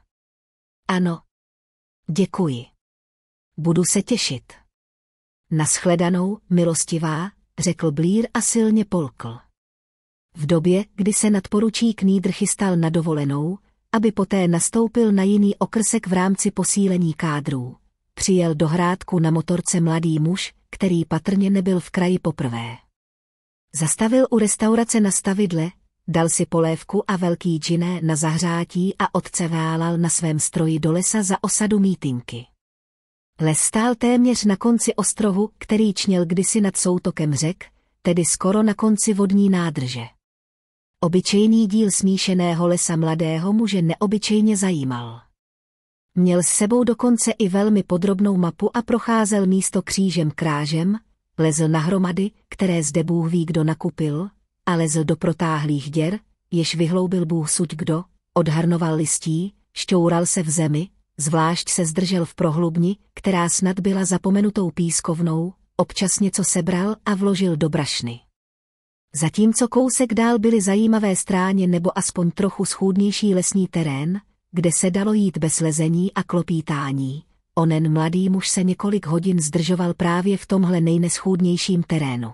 Speaker 1: Ano. Děkuji. Budu se těšit. Naschledanou, milostivá, řekl Blír a silně polkl. V době, kdy se nadporučík Nýdr chystal na dovolenou, aby poté nastoupil na jiný okrsek v rámci posílení kádrů, přijel do hrádku na motorce mladý muž, který patrně nebyl v kraji poprvé. Zastavil u restaurace na stavidle, dal si polévku a velký džiné na zahřátí a otce válal na svém stroji do lesa za osadu mítinky. Les stál téměř na konci ostrohu, který čněl kdysi nad soutokem řek, tedy skoro na konci vodní nádrže. Obyčejný díl smíšeného lesa mladého muže neobyčejně zajímal. Měl s sebou dokonce i velmi podrobnou mapu a procházel místo křížem krážem, lezl na hromady, které zde Bůh ví kdo nakupil, a lezl do protáhlých děr, jež vyhloubil Bůh suť kdo, odharnoval listí, šťoural se v zemi, Zvlášť se zdržel v prohlubni, která snad byla zapomenutou pískovnou, občas něco sebral a vložil do brašny. Zatímco kousek dál byly zajímavé stráně nebo aspoň trochu schůdnější lesní terén, kde se dalo jít bez lezení a klopítání. Onen mladý muž se několik hodin zdržoval právě v tomhle nejneschůdnějším terénu.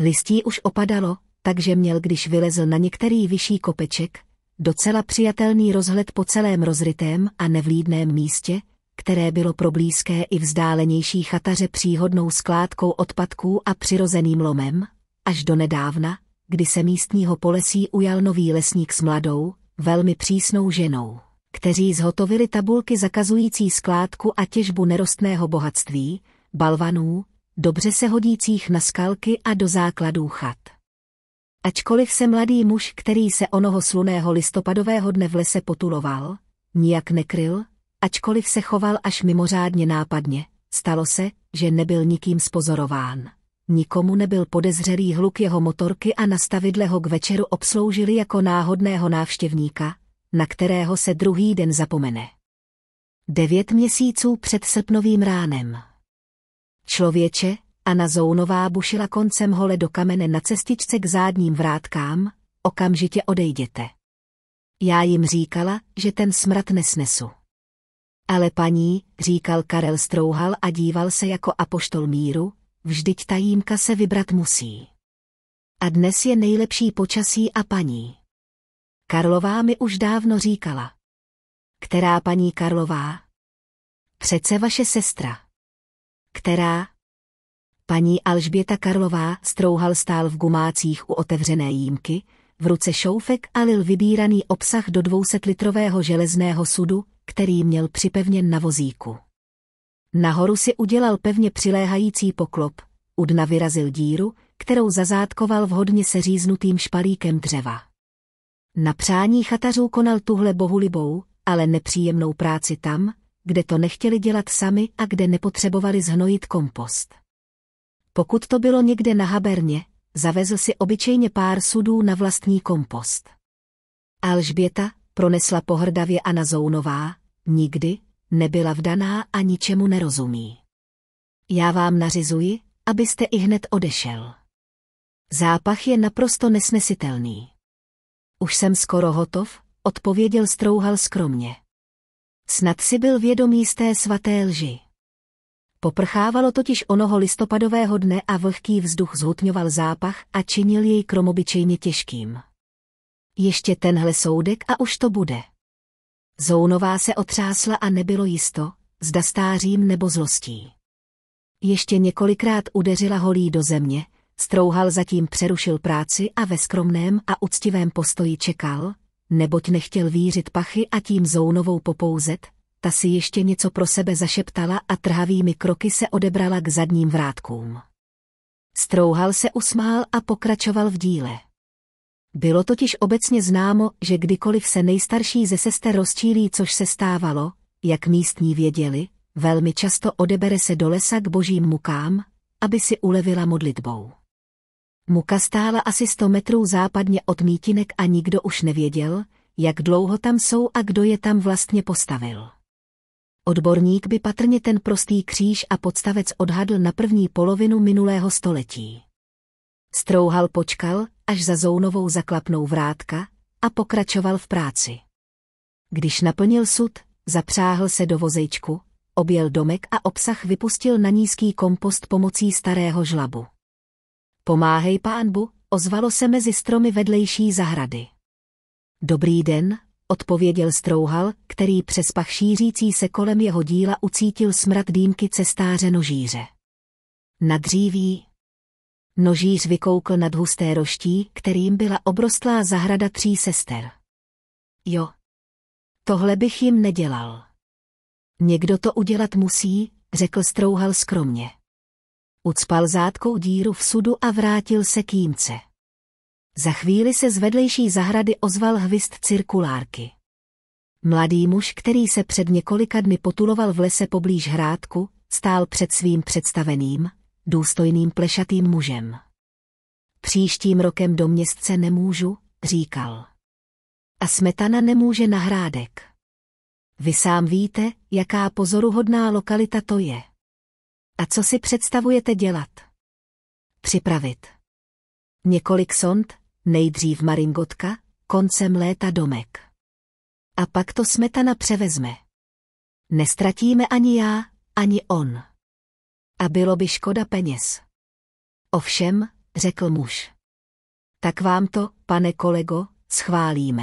Speaker 1: Listí už opadalo, takže měl, když vylezl na některý vyšší kopeček, docela přijatelný rozhled po celém rozrytém a nevlídném místě, které bylo pro blízké i vzdálenější chataře příhodnou skládkou odpadků a přirozeným lomem, až do nedávna, kdy se místního polesí ujal nový lesník s mladou, velmi přísnou ženou, kteří zhotovili tabulky zakazující skládku a těžbu nerostného bohatství, balvanů, dobře se hodících na skalky a do základů chat. Ačkoliv se mladý muž, který se onoho sluného listopadového dne v lese potuloval, nijak nekryl, ačkoliv se choval až mimořádně nápadně, stalo se, že nebyl nikým spozorován. Nikomu nebyl podezřelý hluk jeho motorky a nastavidle ho k večeru obsloužili jako náhodného návštěvníka, na kterého se druhý den zapomene. Devět měsíců před srpnovým ránem. Člověče, Anna Zounová bušila koncem hole do kamene na cestičce k zádním vrátkám, okamžitě odejděte. Já jim říkala, že ten smrad nesnesu. Ale paní, říkal Karel Strouhal a díval se jako apoštol míru, vždyť ta jímka se vybrat musí. A dnes je nejlepší počasí a paní. Karlová mi už dávno říkala. Která paní Karlová? Přece vaše sestra. Která? Paní Alžběta Karlová strouhal stál v gumácích u otevřené jímky, v ruce šoufek a lil vybíraný obsah do 200-litrového železného sudu, který měl připevněn na vozíku. Nahoru si udělal pevně přiléhající poklop, u dna vyrazil díru, kterou zazátkoval vhodně seříznutým špalíkem dřeva. Na přání chatařů konal tuhle bohulibou, ale nepříjemnou práci tam, kde to nechtěli dělat sami a kde nepotřebovali zhnojit kompost. Pokud to bylo někde na Haberně, zavezl si obyčejně pár sudů na vlastní kompost. Alžběta, pronesla pohrdavě Anna Zounová, nikdy nebyla vdaná a ničemu nerozumí. Já vám nařizuji, abyste i hned odešel. Zápach je naprosto nesnesitelný. Už jsem skoro hotov, odpověděl Strouhal skromně. Snad si byl vědomý z té svaté lži. Poprchávalo totiž onoho listopadového dne a vlhký vzduch zhutňoval zápach a činil jej kromobyčejně těžkým. Ještě tenhle soudek a už to bude. Zounová se otřásla a nebylo jisto, zda stářím nebo zlostí. Ještě několikrát udeřila holí do země, strouhal zatím přerušil práci a ve skromném a uctivém postoji čekal, neboť nechtěl vířit pachy a tím zounovou popouzet, ta si ještě něco pro sebe zašeptala a trhavými kroky se odebrala k zadním vrátkům. Strouhal se usmál a pokračoval v díle. Bylo totiž obecně známo, že kdykoliv se nejstarší ze sester rozčílí, což se stávalo, jak místní věděli, velmi často odebere se do lesa k božím mukám, aby si ulevila modlitbou. Muka stála asi 100 metrů západně od mítinek a nikdo už nevěděl, jak dlouho tam jsou a kdo je tam vlastně postavil odborník by patrně ten prostý kříž a podstavec odhadl na první polovinu minulého století. Strouhal počkal, až za zónovou zaklapnou vrátka a pokračoval v práci. Když naplnil sud, zapřáhl se do vozejčku, objel domek a obsah vypustil na nízký kompost pomocí starého žlabu. Pomáhej pánbu, ozvalo se mezi stromy vedlejší zahrady. Dobrý den, odpověděl Strouhal, který přes pach šířící se kolem jeho díla ucítil smrad dýmky cestáře nožíře. Nadříví. nožíř vykoukl nad husté roští, kterým byla obrostlá zahrada tří sester. Jo, tohle bych jim nedělal. Někdo to udělat musí, řekl Strouhal skromně. Ucpal zátkou díru v sudu a vrátil se k jímce. Za chvíli se z vedlejší zahrady ozval hvist cirkulárky. Mladý muž, který se před několika dny potuloval v lese poblíž hrádku, stál před svým představeným, důstojným plešatým mužem. Příštím rokem do městce nemůžu, říkal. A smetana nemůže na hrádek. Vy sám víte, jaká pozoruhodná lokalita to je. A co si představujete dělat? Připravit. Několik sond, nejdřív maringotka, koncem léta domek. A pak to smetana převezme. Nestratíme ani já, ani on. A bylo by škoda peněz. Ovšem, řekl muž. Tak vám to, pane kolego, schválíme.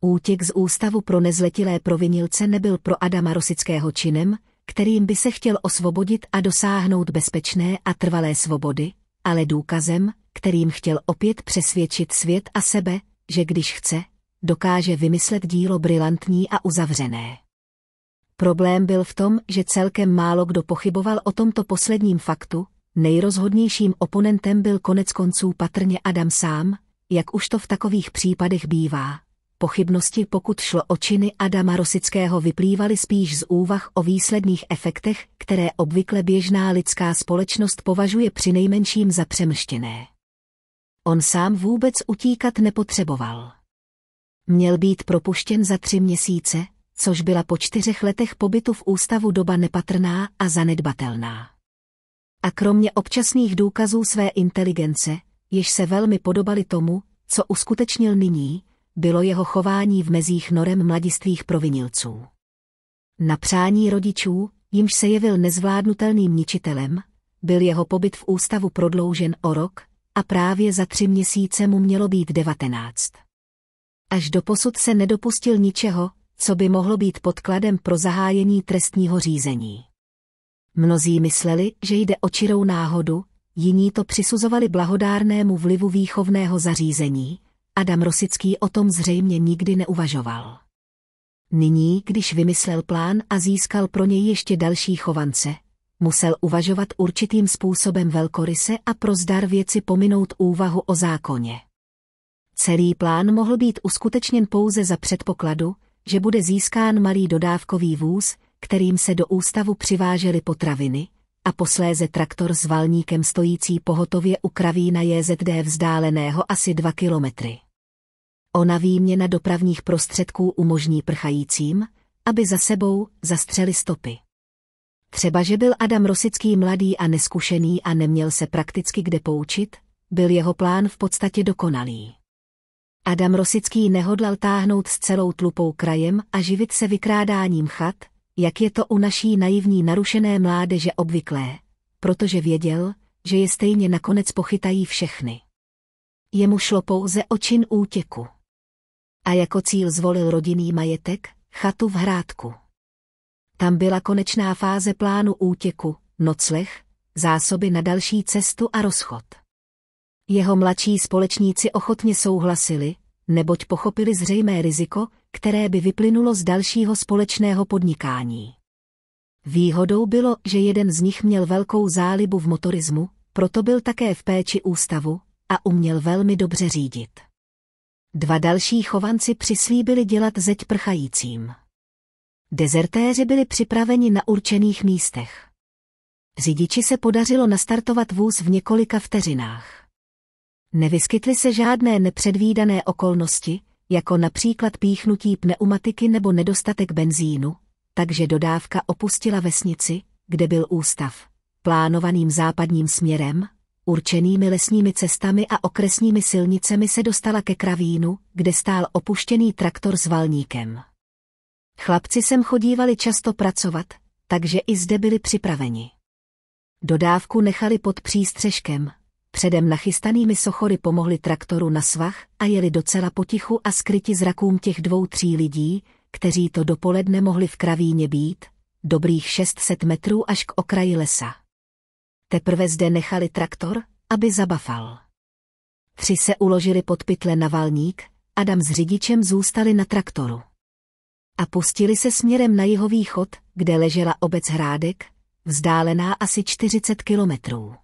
Speaker 1: Útěk z Ústavu pro nezletilé provinilce nebyl pro Adama Rosického činem, kterým by se chtěl osvobodit a dosáhnout bezpečné a trvalé svobody, ale důkazem, kterým chtěl opět přesvědčit svět a sebe, že když chce, dokáže vymyslet dílo brilantní a uzavřené. Problém byl v tom, že celkem málo kdo pochyboval o tomto posledním faktu, nejrozhodnějším oponentem byl konec konců patrně Adam sám, jak už to v takových případech bývá. Pochybnosti, pokud šlo o činy Adama Rosického, vyplývaly spíš z úvah o výsledných efektech, které obvykle běžná lidská společnost považuje přinejmenším za přemrštěné. On sám vůbec utíkat nepotřeboval. Měl být propuštěn za tři měsíce, což byla po čtyřech letech pobytu v ústavu doba nepatrná a zanedbatelná. A kromě občasných důkazů své inteligence, jež se velmi podobali tomu, co uskutečnil nyní, bylo jeho chování v mezích norem mladistvých provinilců. Na přání rodičů, jimž se jevil nezvládnutelným ničitelem, byl jeho pobyt v ústavu prodloužen o rok, a právě za tři měsíce mu mělo být devatenáct. Až do posud se nedopustil ničeho, co by mohlo být podkladem pro zahájení trestního řízení. Mnozí mysleli, že jde o čirou náhodu, jiní to přisuzovali blahodárnému vlivu výchovného zařízení, Adam Rosický o tom zřejmě nikdy neuvažoval. Nyní, když vymyslel plán a získal pro něj ještě další chovance, musel uvažovat určitým způsobem velkoryse a pro zdar věci pominout úvahu o zákoně. Celý plán mohl být uskutečněn pouze za předpokladu, že bude získán malý dodávkový vůz, kterým se do ústavu přivážely potraviny, a posléze traktor s valníkem stojící pohotově u kravína JZD vzdáleného asi dva kilometry. Ona výměna dopravních prostředků umožní prchajícím, aby za sebou zastřeli stopy. Třeba že byl Adam Rosický mladý a neskušený a neměl se prakticky kde poučit, byl jeho plán v podstatě dokonalý. Adam Rosický nehodlal táhnout s celou tlupou krajem a živit se vykrádáním chat, jak je to u naší naivní narušené mládeže obvyklé, protože věděl, že je stejně nakonec pochytají všechny. Jemu šlo pouze o čin útěku. A jako cíl zvolil rodinný majetek, chatu v Hrádku. Tam byla konečná fáze plánu útěku, nocleh, zásoby na další cestu a rozchod. Jeho mladší společníci ochotně souhlasili, neboť pochopili zřejmé riziko, které by vyplynulo z dalšího společného podnikání. Výhodou bylo, že jeden z nich měl velkou zálibu v motorismu, proto byl také v péči ústavu a uměl velmi dobře řídit. Dva další chovanci přislíbili dělat zeď prchajícím. Dezertéři byli připraveni na určených místech. Řidiči se podařilo nastartovat vůz v několika vteřinách. Nevyskytly se žádné nepředvídané okolnosti, jako například píchnutí pneumatiky nebo nedostatek benzínu, takže dodávka opustila vesnici, kde byl ústav, plánovaným západním směrem, určenými lesními cestami a okresními silnicemi se dostala ke kravínu, kde stál opuštěný traktor s valníkem. Chlapci sem chodívali často pracovat, takže i zde byli připraveni. Dodávku nechali pod přístřežkem, předem nachystanými sochory pomohli traktoru na svah a jeli docela potichu a skryti zrakům těch dvou tří lidí, kteří to dopoledne mohli v kravíně být, dobrých 600 metrů až k okraji lesa. Teprve zde nechali traktor, aby zabafal. Tři se uložili pod pytle na valník, Adam s řidičem zůstali na traktoru a pustili se směrem na jihovýchod, kde ležela obec Hrádek, vzdálená asi 40 kilometrů.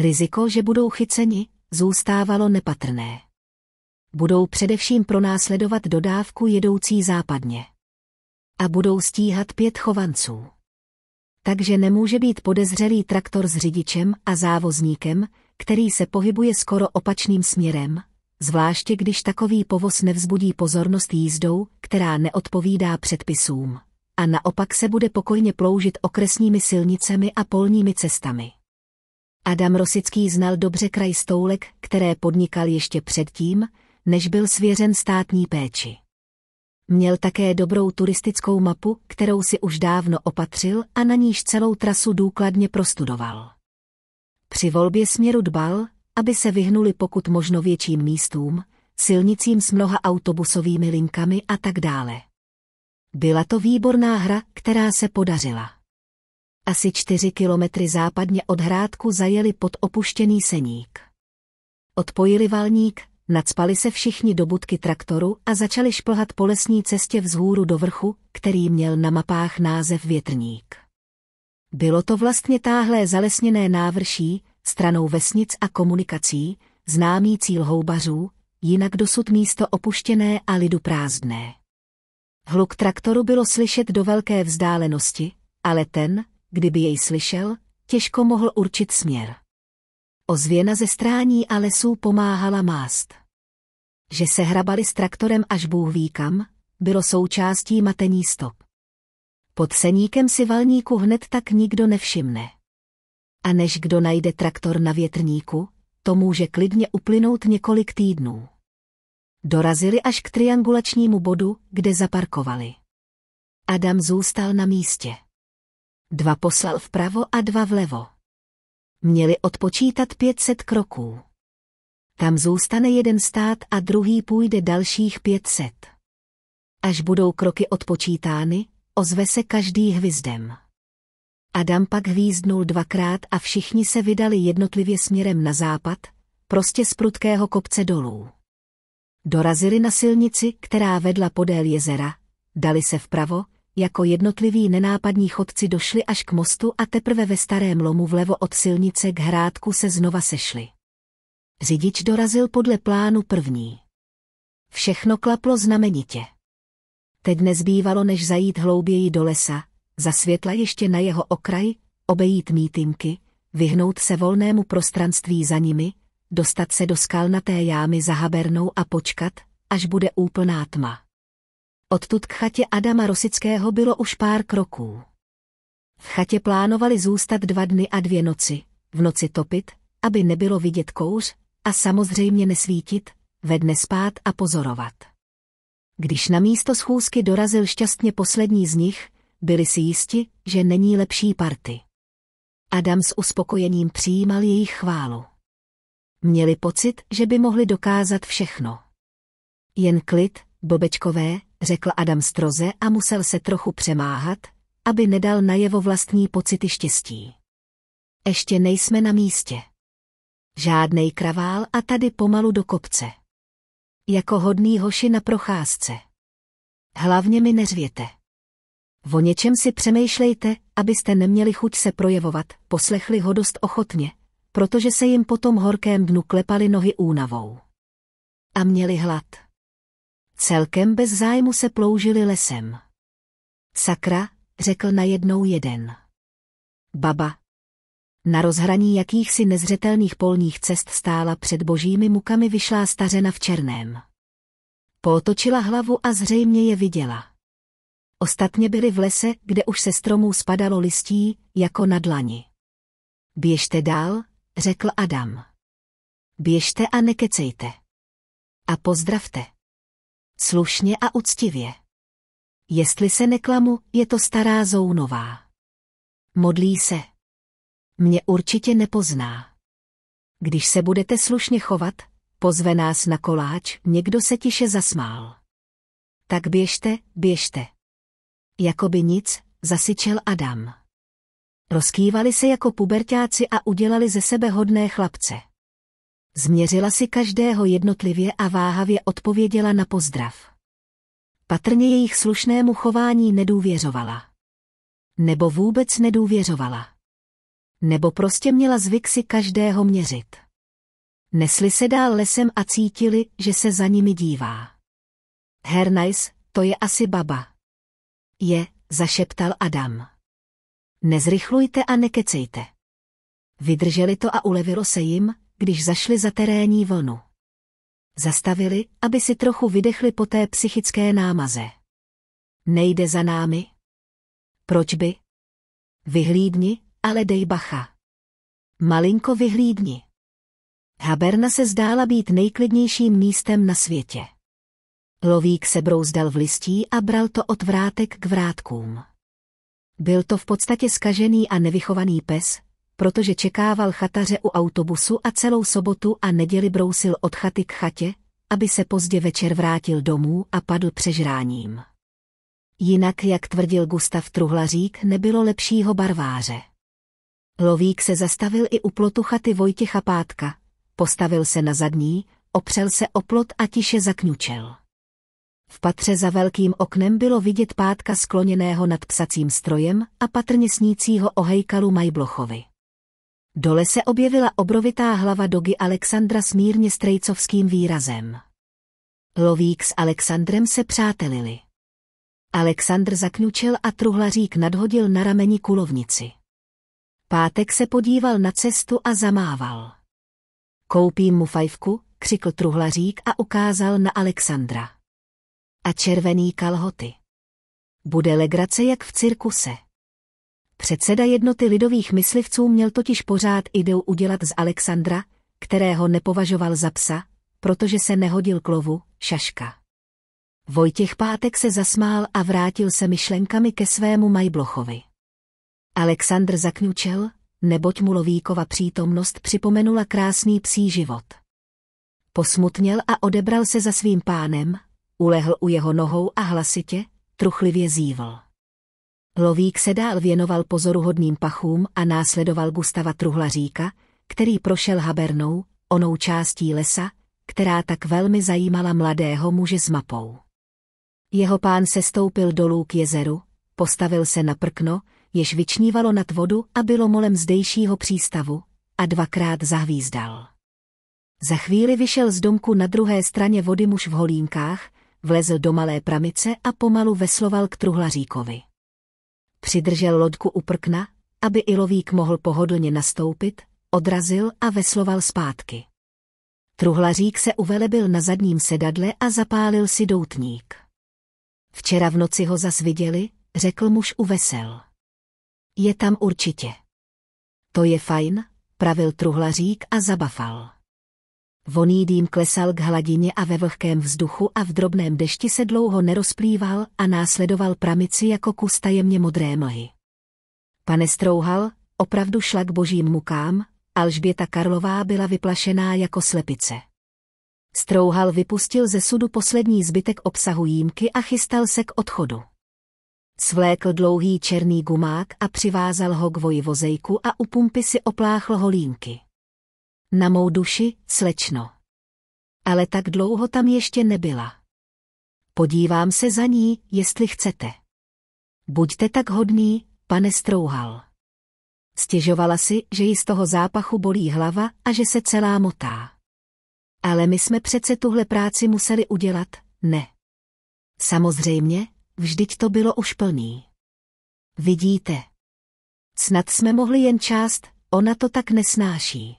Speaker 1: Riziko, že budou chyceni, zůstávalo nepatrné. Budou především pronásledovat dodávku jedoucí západně. A budou stíhat pět chovanců. Takže nemůže být podezřelý traktor s řidičem a závozníkem, který se pohybuje skoro opačným směrem, zvláště když takový povoz nevzbudí pozornost jízdou, která neodpovídá předpisům. A naopak se bude pokojně ploužit okresními silnicemi a polními cestami. Adam Rosický znal dobře kraj Stoulek, které podnikal ještě předtím, než byl svěřen státní péči. Měl také dobrou turistickou mapu, kterou si už dávno opatřil a na níž celou trasu důkladně prostudoval. Při volbě směru dbal, aby se vyhnuli pokud možno větším místům, silnicím s mnoha autobusovými linkami a tak dále. Byla to výborná hra, která se podařila. Asi čtyři kilometry západně od hrádku zajeli pod opuštěný seník. Odpojili valník, nadspali se všichni do budky traktoru a začali šplhat po lesní cestě vzhůru do vrchu, který měl na mapách název Větrník. Bylo to vlastně táhlé zalesněné návrší, stranou vesnic a komunikací, známý cíl houbařů, jinak dosud místo opuštěné a lidu prázdné. Hluk traktoru bylo slyšet do velké vzdálenosti, ale ten, kdyby jej slyšel, těžko mohl určit směr. Ozvěna ze strání a lesů pomáhala mást. Že se hrabali s traktorem až bůh ví kam, bylo součástí matení stop. Pod seníkem si valníku hned tak nikdo nevšimne. A než kdo najde traktor na větrníku, to může klidně uplynout několik týdnů. Dorazili až k triangulačnímu bodu, kde zaparkovali. Adam zůstal na místě. Dva poslal vpravo a dva vlevo. Měli odpočítat 500 kroků. Tam zůstane jeden stát a druhý půjde dalších 500. Až budou kroky odpočítány, ozve se každý hvizdem. Adam pak hvízdnul dvakrát a všichni se vydali jednotlivě směrem na západ, prostě z prudkého kopce dolů. Dorazili na silnici, která vedla podél jezera, dali se vpravo, jako jednotliví nenápadní chodci došli až k mostu a teprve ve starém lomu vlevo od silnice k hrádku se znova sešli. Řidič dorazil podle plánu první. Všechno klaplo znamenitě. Teď nezbývalo, než zajít hlouběji do lesa, za světla ještě na jeho okraj, obejít mítinky, vyhnout se volnému prostranství za nimi, dostat se do skalnaté jámy za habernou a počkat, až bude úplná tma. Odtud k chatě Adama Rosického bylo už pár kroků. V chatě plánovali zůstat dva dny a dvě noci, v noci topit, aby nebylo vidět kouř, a samozřejmě nesvítit, ve dne spát a pozorovat. Když na místo schůzky dorazil šťastně poslední z nich, byli si jisti, že není lepší party. Adam s uspokojením přijímal jejich chválu. Měli pocit, že by mohli dokázat všechno. Jen klid, bobečkové, řekl Adam stroze a musel se trochu přemáhat, aby nedal najevo vlastní pocity štěstí. Ještě nejsme na místě. Žádnej kravál a tady pomalu do kopce. Jako hodný hoši na procházce. Hlavně mi neřvěte. O něčem si přemýšlejte, abyste neměli chuť se projevovat, poslechli ho dost ochotně, protože se jim po tom horkém dnu klepaly nohy únavou. A měli hlad. Celkem bez zájmu se ploužili lesem. Sakra, řekl najednou jeden. Baba. Na rozhraní jakýchsi nezřetelných polních cest stála před božími mukami vyšlá stařena v černém. Potočila hlavu a zřejmě je viděla. Ostatně byli v lese, kde už se stromů spadalo listí, jako na dlani. Běžte dál, řekl Adam. Běžte a nekecejte. A pozdravte. Slušně a uctivě. Jestli se neklamu, je to stará Zounová. Modlí se. Mě určitě nepozná. Když se budete slušně chovat, pozve nás na koláč, někdo se tiše zasmál. Tak běžte, běžte. Jako by nic, zasyčel Adam. Rozkývali se jako pubertáci a udělali ze sebe hodné chlapce. Změřila si každého jednotlivě a váhavě odpověděla na pozdrav. Patrně jejich slušnému chování nedůvěřovala. Nebo vůbec nedůvěřovala. Nebo prostě měla zvyk si každého měřit. Nesli se dál lesem a cítili, že se za nimi dívá. Hernais, to je asi baba. Je, zašeptal Adam. Nezrychlujte a nekecejte. Vydrželi to a ulevilo se jim, když zašli za terénní vlnu. Zastavili, aby si trochu vydechli po té psychické námaze. Nejde za námi? Proč by? Vyhlídni, ale dej bacha. Malinko vyhlídni. Haberna se zdála být nejklidnějším místem na světě. Lovík se brouzdal v listí a bral to od vrátek k vrátkům. Byl to v podstatě skažený a nevychovaný pes, protože čekával chataře u autobusu a celou sobotu a neděli brousil od chaty k chatě, aby se pozdě večer vrátil domů a padl přežráním. Jinak, jak tvrdil Gustav Truhlařík, nebylo lepšího barváře. Lovík se zastavil i u plotu chaty Vojtěcha Pátka, postavil se na zadní, opřel se o plot a tiše zakňučel. V patře za velkým oknem bylo vidět pátka skloněného nad psacím strojem a patrně snícího ohejkalu Majblochovi. Dole se objevila obrovitá hlava dogy Alexandra s mírně strejcovským výrazem. Lovík s Alexandrem se přátelili. Alexandr zakňučil a truhlařík nadhodil na rameni kulovnici. Pátek se podíval na cestu a zamával. Koupím mu fajfku, křikl truhlařík a ukázal na Alexandra a červený kalhoty. Bude legrace jak v cirkuse. Předseda jednoty lidových myslivců měl totiž pořád ideu udělat z Alexandra, kterého nepovažoval za psa, protože se nehodil k lovu, šaška. Vojtěch Pátek se zasmál a vrátil se myšlenkami ke svému Majblochovi. Alexandr zakňučel, neboť mu Lovíkova přítomnost připomenula krásný psí život. Posmutněl a odebral se za svým pánem, ulehl u jeho nohou a hlasitě, truchlivě zýval. Lovík se dál věnoval pozoruhodným pachům a následoval Gustava Truhlaříka, který prošel Habernou, onou částí lesa, která tak velmi zajímala mladého muže s mapou. Jeho pán se stoupil dolů k jezeru, postavil se na prkno, jež vyčnívalo nad vodu a bylo molem zdejšího přístavu, a dvakrát zahvízdal. Za chvíli vyšel z domku na druhé straně vody muž v holínkách, vlezl do malé pramice a pomalu vesloval k truhlaříkovi. Přidržel lodku u prkna, aby ilovík mohl pohodlně nastoupit, odrazil a vesloval zpátky. Truhlařík se uvelebil na zadním sedadle a zapálil si doutník. Včera v noci ho zas viděli, řekl muž u vesel. Je tam určitě. To je fajn, pravil truhlařík a zabafal. Voný dým klesal k hladině a ve vlhkém vzduchu a v drobném dešti se dlouho nerozplýval a následoval pramici jako kus tajemně modré mlhy. Pane Strouhal, opravdu šla k božím mukám, Alžběta Karlová byla vyplašená jako slepice. Strouhal vypustil ze sudu poslední zbytek obsahu jímky a chystal se k odchodu. Svlékl dlouhý černý gumák a přivázal ho k voji vozejku a u pumpy si opláchl holínky. Na mou duši, slečno. Ale tak dlouho tam ještě nebyla. Podívám se za ní, jestli chcete. Buďte tak hodný, pane Strouhal. Stěžovala si, že jí z toho zápachu bolí hlava a že se celá motá. Ale my jsme přece tuhle práci museli udělat, ne. Samozřejmě, vždyť to bylo už plný. Vidíte. Snad jsme mohli jen část, ona to tak nesnáší.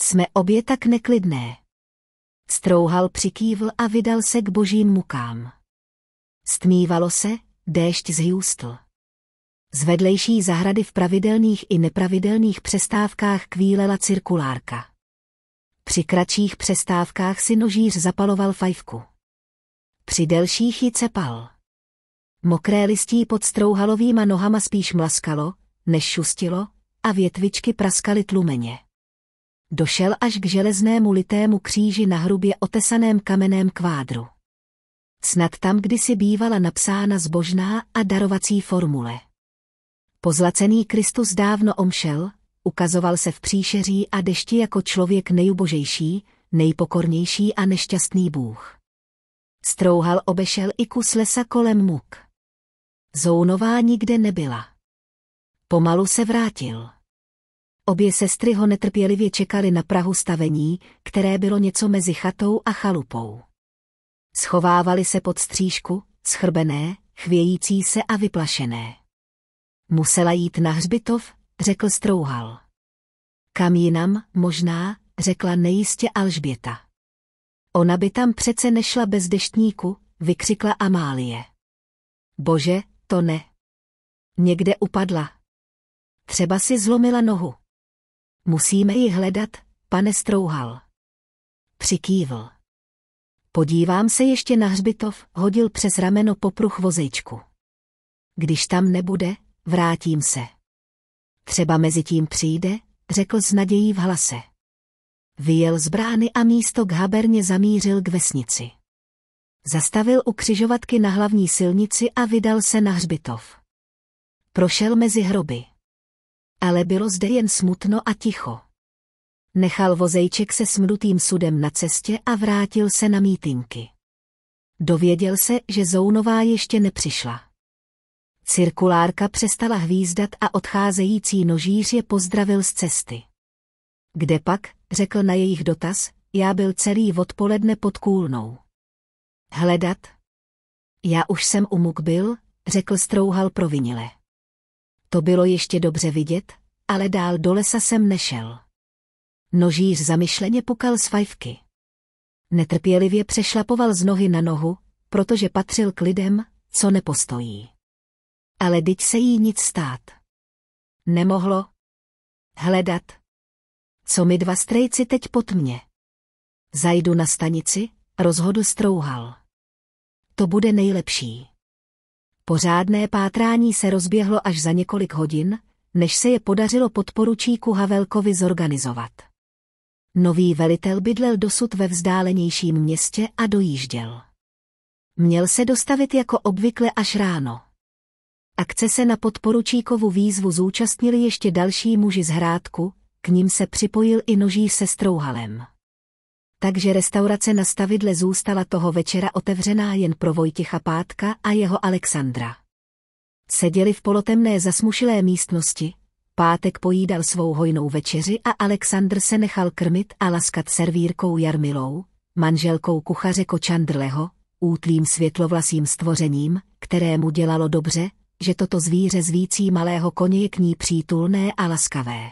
Speaker 1: Jsme obě tak neklidné. Strouhal přikývl a vydal se k božím mukám. Stmívalo se, déšť zhůstl. Z vedlejší zahrady v pravidelných i nepravidelných přestávkách kvílela cirkulárka. Při kratších přestávkách si nožíř zapaloval fajfku. Při delších ji cepal. Mokré listí pod strouhalovýma nohama spíš mlaskalo, než šustilo, a větvičky praskaly tlumeně. Došel až k železnému litému kříži na hrubě otesaném kameném kvádru. Snad tam kdysi bývala napsána zbožná a darovací formule. Pozlacený Kristus dávno omšel, ukazoval se v příšeří a dešti jako člověk nejubožejší, nejpokornější a nešťastný Bůh. Strouhal obešel i kus lesa kolem muk. Zounová nikde nebyla. Pomalu se vrátil. Obě sestry ho netrpělivě čekali na Prahu stavení, které bylo něco mezi chatou a chalupou. Schovávali se pod střížku, schrbené, chvějící se a vyplašené. Musela jít na hřbitov, řekl Strouhal. Kam jinam, možná, řekla nejistě Alžběta. Ona by tam přece nešla bez deštníku, vykřikla Amálie. Bože, to ne. Někde upadla. Třeba si zlomila nohu. Musíme ji hledat, pane Strouhal. Přikývl. Podívám se ještě na hřbitov, hodil přes rameno popruh vozečku. Když tam nebude, vrátím se. Třeba mezi tím přijde, řekl s nadějí v hlase. Vyjel z brány a místo k haberně zamířil k vesnici. Zastavil u křižovatky na hlavní silnici a vydal se na hřbitov. Prošel mezi hroby ale bylo zde jen smutno a ticho. Nechal vozejček se smrutým sudem na cestě a vrátil se na mítinky. Dověděl se, že Zounová ještě nepřišla. Cirkulárka přestala hvízdat a odcházející nožíř je pozdravil z cesty. Kde pak, řekl na jejich dotaz, já byl celý odpoledne pod kůlnou. Hledat? Já už jsem umuk byl, řekl strouhal provinile. To bylo ještě dobře vidět, ale dál do lesa jsem nešel. Nožíř zamyšleně pukal z fajfky. Netrpělivě přešlapoval z nohy na nohu, protože patřil k lidem, co nepostojí. Ale teď se jí nic stát. Nemohlo. Hledat. Co mi dva strejci teď pod mě? Zajdu na stanici, rozhodl strouhal. To bude nejlepší. Pořádné pátrání se rozběhlo až za několik hodin, než se je podařilo podporučíku Havelkovi zorganizovat. Nový velitel bydlel dosud ve vzdálenějším městě a dojížděl. Měl se dostavit jako obvykle až ráno. Akce se na podporučíkovu výzvu zúčastnili ještě další muži z hrádku, k ním se připojil i noží se Strouhalem takže restaurace na stavidle zůstala toho večera otevřená jen pro Vojtěcha Pátka a jeho Alexandra. Seděli v polotemné zasmušilé místnosti, Pátek pojídal svou hojnou večeři a Alexandr se nechal krmit a laskat servírkou Jarmilou, manželkou kuchaře Kočandrleho, útlým světlovlasým stvořením, kterému dělalo dobře, že toto zvíře zvící malého koně je k ní přítulné a laskavé.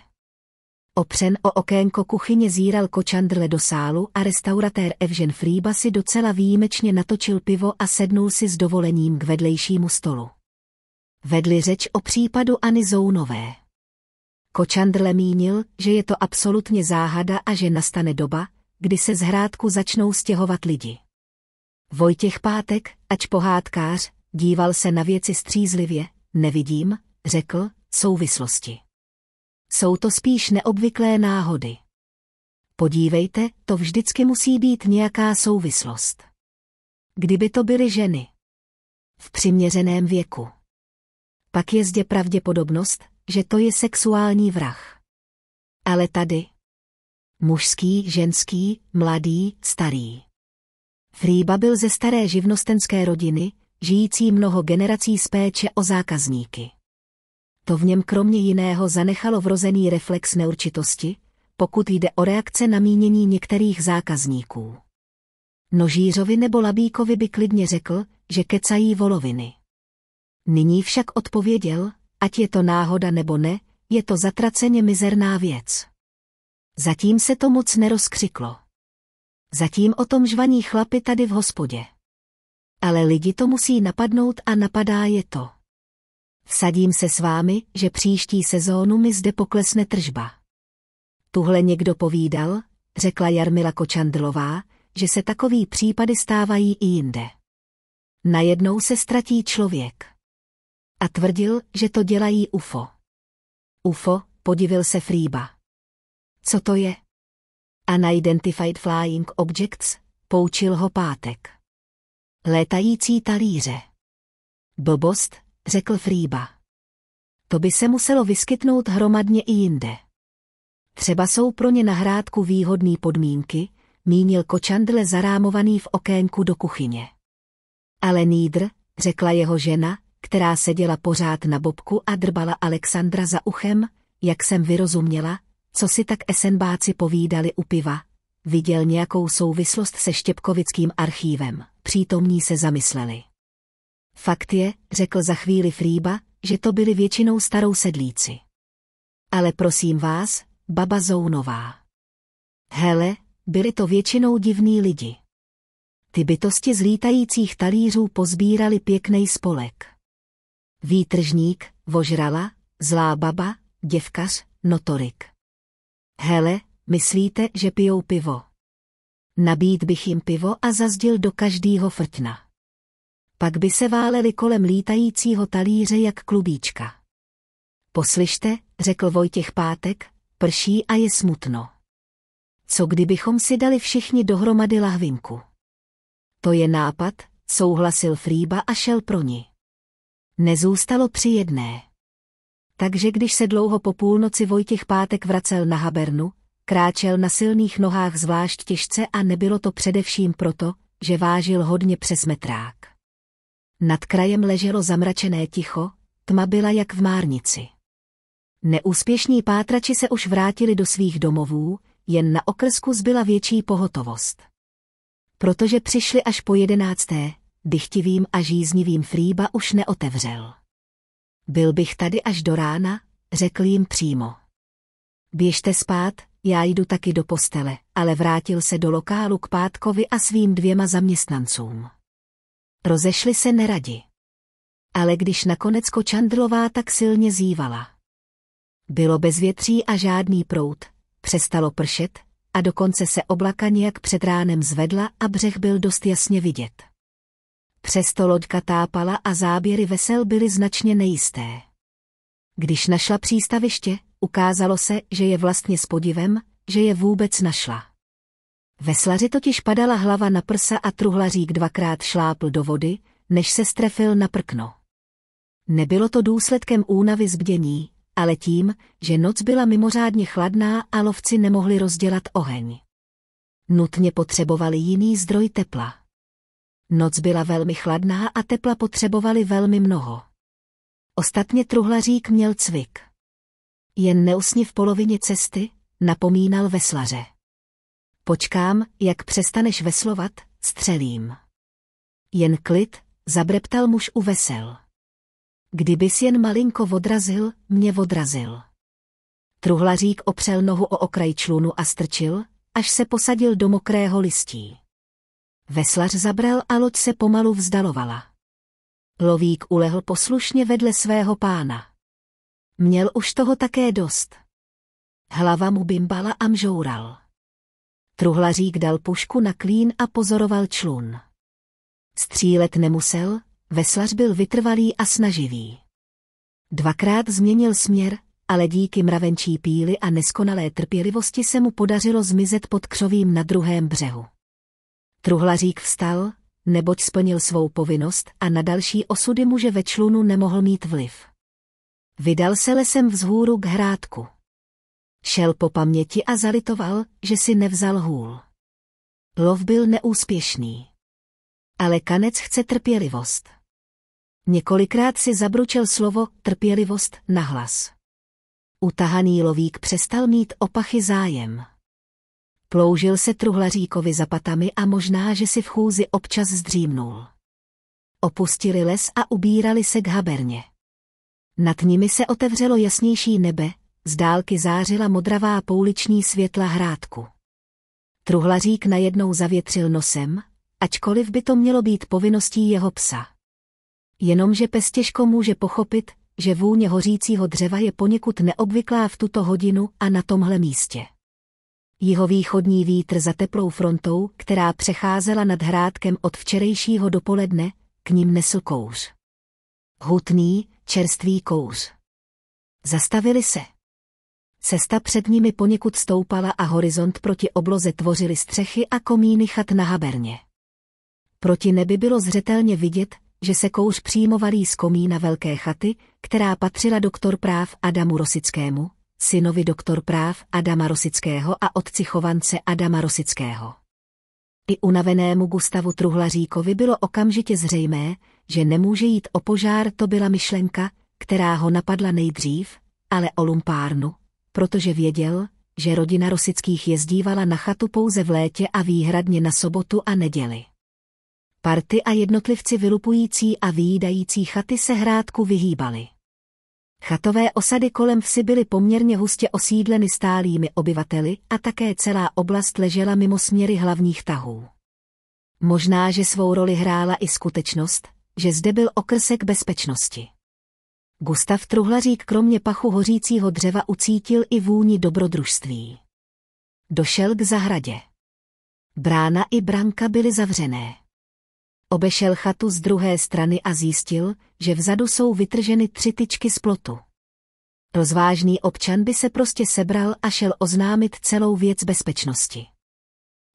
Speaker 1: Opřen o okénko kuchyně zíral kočandrle do sálu a restauratér Evžen Frýba si docela výjimečně natočil pivo a sednul si s dovolením k vedlejšímu stolu. Vedli řeč o případu Ani Zounové. Kočandrle mínil, že je to absolutně záhada a že nastane doba, kdy se z hrádku začnou stěhovat lidi. Vojtěch Pátek, ač pohádkář, díval se na věci střízlivě, nevidím, řekl, souvislosti jsou to spíš neobvyklé náhody. Podívejte, to vždycky musí být nějaká souvislost. Kdyby to byly ženy. V přiměřeném věku. Pak je zde pravděpodobnost, že to je sexuální vrah. Ale tady. Mužský, ženský, mladý, starý. Frýba byl ze staré živnostenské rodiny, žijící mnoho generací z péče o zákazníky. To v něm kromě jiného zanechalo vrozený reflex neurčitosti, pokud jde o reakce na mínění některých zákazníků. Nožířovi nebo Labíkovi by klidně řekl, že kecají voloviny. Nyní však odpověděl, ať je to náhoda nebo ne, je to zatraceně mizerná věc. Zatím se to moc nerozkřiklo. Zatím o tom žvaní chlapy tady v hospodě. Ale lidi to musí napadnout a napadá je to. Vsadím se s vámi, že příští sezónu mi zde poklesne tržba. Tuhle někdo povídal, řekla Jarmila Kočandlová, že se takový případy stávají i jinde. Najednou se ztratí člověk. A tvrdil, že to dělají UFO. UFO, podivil se Frýba. Co to je? Unidentified Flying Objects, poučil ho pátek. Létající talíře. Blbost, řekl Frýba. To by se muselo vyskytnout hromadně i jinde. Třeba jsou pro ně na hrádku výhodné podmínky, mínil kočandle zarámovaný v okénku do kuchyně. Ale Nýdr, řekla jeho žena, která seděla pořád na bobku a drbala Alexandra za uchem, jak jsem vyrozuměla, co si tak esenbáci povídali u piva. Viděl nějakou souvislost se Štěpkovickým archívem, přítomní se zamysleli. Fakt je, řekl za chvíli Frýba, že to byli většinou starou sedlíci. Ale prosím vás, baba Zounová. Hele, byli to většinou divní lidi. Ty bytosti z lítajících talířů pozbírali pěkný spolek. Výtržník, vožrala, zlá baba, děvkař, notorik. Hele, myslíte, že pijou pivo? Nabít bych jim pivo a zazdil do každýho frtna pak by se váleli kolem lítajícího talíře jak klubíčka. Poslyšte, řekl Vojtěch Pátek, prší a je smutno. Co kdybychom si dali všichni dohromady lahvinku? To je nápad, souhlasil Frýba a šel pro ní. Nezůstalo při jedné. Takže když se dlouho po půlnoci Vojtěch Pátek vracel na Habernu, kráčel na silných nohách zvlášť těžce a nebylo to především proto, že vážil hodně přes metrák. Nad krajem leželo zamračené ticho, tma byla jak v márnici. Neúspěšní pátrači se už vrátili do svých domovů, jen na okrsku zbyla větší pohotovost. Protože přišli až po jedenácté, dychtivým a žíznivým Frýba už neotevřel. Byl bych tady až do rána, řekl jim přímo. Běžte spát, já jdu taky do postele, ale vrátil se do lokálu k Pátkovi a svým dvěma zaměstnancům. Rozešli se neradi. Ale když nakonec Kočandlová tak silně zývala. Bylo bezvětří a žádný prout, přestalo pršet a dokonce se oblaka nějak před ránem zvedla a břeh byl dost jasně vidět. Přesto loďka tápala a záběry vesel byly značně nejisté. Když našla přístaviště, ukázalo se, že je vlastně s podivem, že je vůbec našla. Veslaři totiž padala hlava na prsa a truhlařík dvakrát šlápl do vody, než se strefil na prkno. Nebylo to důsledkem únavy zbdění, ale tím, že noc byla mimořádně chladná a lovci nemohli rozdělat oheň. Nutně potřebovali jiný zdroj tepla. Noc byla velmi chladná a tepla potřebovali velmi mnoho. Ostatně truhlařík měl cvik. Jen neusni v polovině cesty, napomínal veslaře. Počkám, jak přestaneš veslovat, střelím. Jen klid, zabreptal muž u vesel. Kdybys jen malinko odrazil, mě odrazil. Truhlařík opřel nohu o okraj člunu a strčil, až se posadil do mokrého listí. Veslař zabral a loď se pomalu vzdalovala. Lovík ulehl poslušně vedle svého pána. Měl už toho také dost. Hlava mu bimbala a mžoural. Truhlařík dal pušku na klín a pozoroval člun. Střílet nemusel, veslař byl vytrvalý a snaživý. Dvakrát změnil směr, ale díky mravenčí píly a neskonalé trpělivosti se mu podařilo zmizet pod křovím na druhém břehu. Truhlařík vstal, neboť splnil svou povinnost a na další osudy muže ve člunu nemohl mít vliv. Vydal se lesem vzhůru k hrádku. Šel po paměti a zalitoval, že si nevzal hůl. Lov byl neúspěšný. Ale kanec chce trpělivost. Několikrát si zabručel slovo trpělivost na hlas. Utahaný lovík přestal mít opachy zájem. Ploužil se truhlaříkovi za patami a možná, že si v chůzi občas zdřímnul. Opustili les a ubírali se k haberně. Nad nimi se otevřelo jasnější nebe, z dálky zářila modravá pouliční světla hrádku. Truhlařík najednou zavětřil nosem, ačkoliv by to mělo být povinností jeho psa. Jenomže pes těžko může pochopit, že vůně hořícího dřeva je poněkud neobvyklá v tuto hodinu a na tomhle místě. Jihovýchodní vítr za teplou frontou, která přecházela nad hrádkem od včerejšího dopoledne, k ním nesl kouř. Hutný, čerstvý kouř. Zastavili se. Cesta před nimi poněkud stoupala a horizont proti obloze tvořily střechy a komíny chat na Haberně. Proti nebi bylo zřetelně vidět, že se kouř přijímovalý z komína velké chaty, která patřila doktor práv Adamu Rosickému, synovi doktor práv Adama Rosického a otci chovance Adama Rosického. I unavenému Gustavu Truhlaříkovi bylo okamžitě zřejmé, že nemůže jít o požár, to byla myšlenka, která ho napadla nejdřív, ale o lumpárnu, protože věděl, že rodina Rosických jezdívala na chatu pouze v létě a výhradně na sobotu a neděli. Party a jednotlivci vylupující a výjídající chaty se hrádku vyhýbali. Chatové osady kolem vsi byly poměrně hustě osídleny stálými obyvateli a také celá oblast ležela mimo směry hlavních tahů. Možná, že svou roli hrála i skutečnost, že zde byl okrsek bezpečnosti. Gustav Truhlařík kromě pachu hořícího dřeva ucítil i vůni dobrodružství. Došel k zahradě. Brána i branka byly zavřené. Obešel chatu z druhé strany a zjistil, že vzadu jsou vytrženy tři tyčky z plotu. Rozvážný občan by se prostě sebral a šel oznámit celou věc bezpečnosti.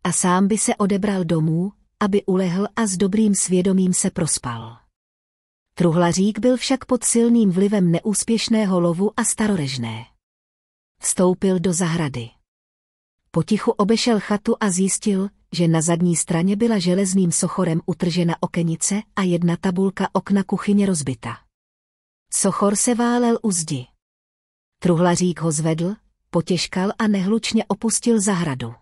Speaker 1: A sám by se odebral domů, aby ulehl a s dobrým svědomím se prospal. Truhlařík byl však pod silným vlivem neúspěšného lovu a starorežné. Vstoupil do zahrady. Potichu obešel chatu a zjistil, že na zadní straně byla železným sochorem utržena okenice a jedna tabulka okna kuchyně rozbita. Sochor se válel u zdi. Truhlařík ho zvedl, potěžkal a nehlučně opustil zahradu.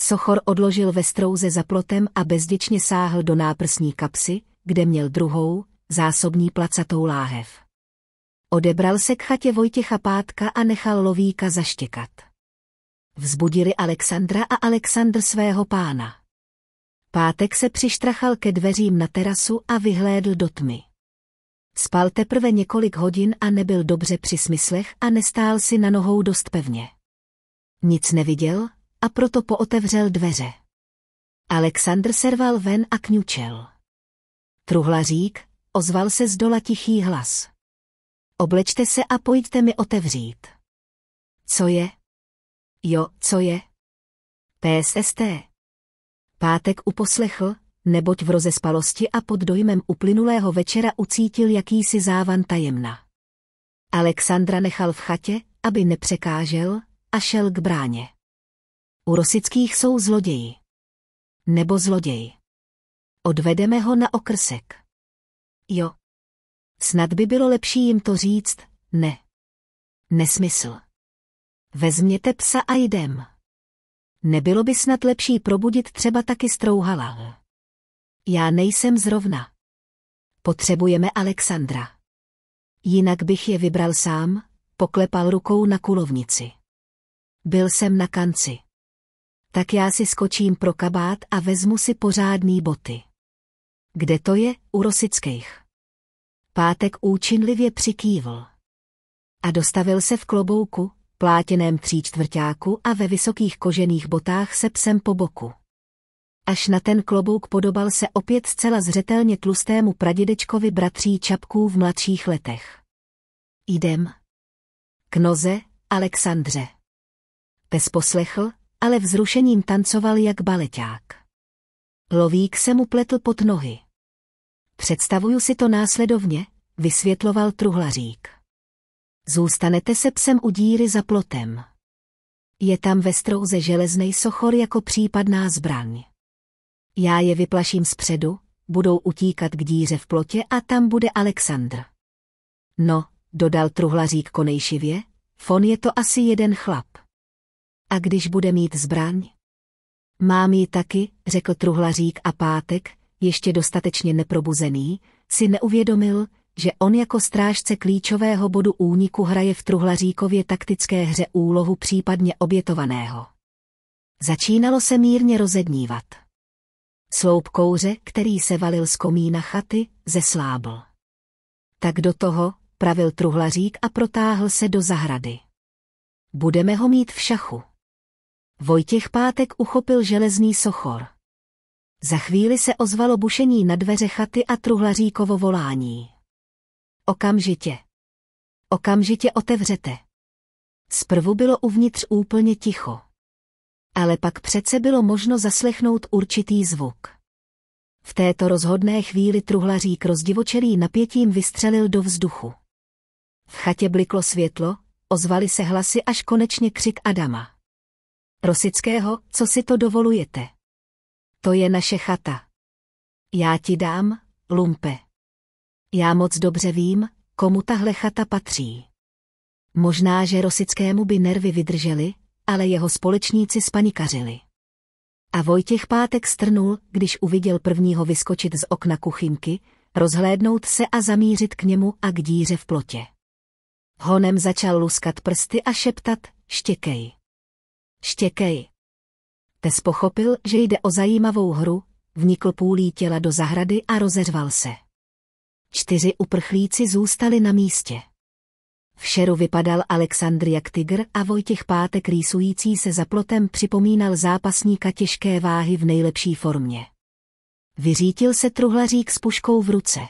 Speaker 1: Sochor odložil ve strouze za plotem a bezděčně sáhl do náprsní kapsy, kde měl druhou, zásobní placatou láhev. Odebral se k chatě Vojtěcha Pátka a nechal lovíka zaštěkat. Vzbudili Alexandra a Alexandr svého pána. Pátek se přištrachal ke dveřím na terasu a vyhlédl do tmy. Spal teprve několik hodin a nebyl dobře při smyslech a nestál si na nohou dost pevně. Nic neviděl a proto pootevřel dveře. Alexandr serval ven a kňučel. Truhlařík, ozval se z dola tichý hlas. Oblečte se a pojďte mi otevřít. Co je? Jo, co je? PSST. Pátek uposlechl, neboť v rozespalosti a pod dojmem uplynulého večera ucítil jakýsi závan tajemna. Alexandra nechal v chatě, aby nepřekážel, a šel k bráně. U rosických jsou zloději. Nebo zloději. Odvedeme ho na okrsek jo. Snad by bylo lepší jim to říct, ne. Nesmysl. Vezměte psa a jdem. Nebylo by snad lepší probudit třeba taky strouhala. Já nejsem zrovna. Potřebujeme Alexandra. Jinak bych je vybral sám, poklepal rukou na kulovnici. Byl jsem na kanci. Tak já si skočím pro kabát a vezmu si pořádný boty. Kde to je, u Rosických? Pátek účinlivě přikývl. A dostavil se v klobouku, plátěném tříčtvrtáku a ve vysokých kožených botách se psem po boku. Až na ten klobouk podobal se opět zcela zřetelně tlustému pradědečkovi bratří Čapků v mladších letech. Idem. K noze, Alexandře. Pes poslechl, ale vzrušením tancoval jak baleťák. Lovík se mu pletl pod nohy. Představuju si to následovně, vysvětloval truhlařík. Zůstanete se psem u díry za plotem. Je tam ve strouze železnej sochor jako případná zbraň. Já je vyplaším zpředu, budou utíkat k díře v plotě a tam bude Alexandr. No, dodal truhlařík konejšivě, fon je to asi jeden chlap. A když bude mít zbraň? Mám ji taky, řekl truhlařík a pátek, ještě dostatečně neprobuzený, si neuvědomil, že on jako strážce klíčového bodu úniku hraje v truhlaříkově taktické hře úlohu případně obětovaného. Začínalo se mírně rozednívat. Sloup kouře, který se valil z komína chaty, zeslábl. Tak do toho, pravil truhlařík a protáhl se do zahrady. Budeme ho mít v šachu. Vojtěch Pátek uchopil železný sochor. Za chvíli se ozvalo bušení na dveře chaty a truhlaříkovo volání. Okamžitě. Okamžitě otevřete. Zprvu bylo uvnitř úplně ticho. Ale pak přece bylo možno zaslechnout určitý zvuk. V této rozhodné chvíli truhlařík rozdivočelý napětím vystřelil do vzduchu. V chatě bliklo světlo, ozvali se hlasy až konečně křik Adama. Rosického, co si to dovolujete? To je naše chata. Já ti dám, lumpe. Já moc dobře vím, komu tahle chata patří. Možná, že Rosickému by nervy vydrželi, ale jeho společníci spanikařili. A Vojtěch Pátek strnul, když uviděl prvního vyskočit z okna kuchynky, rozhlédnout se a zamířit k němu a k díře v plotě. Honem začal luskat prsty a šeptat, štěkej. Štěkej. Tes pochopil, že jde o zajímavou hru, vnikl půlí těla do zahrady a rozeřval se. Čtyři uprchlíci zůstali na místě. V šeru vypadal Alexandr jak tygr a Vojtěch Pátek rýsující se za plotem připomínal zápasníka těžké váhy v nejlepší formě. Vyřítil se truhlařík s puškou v ruce.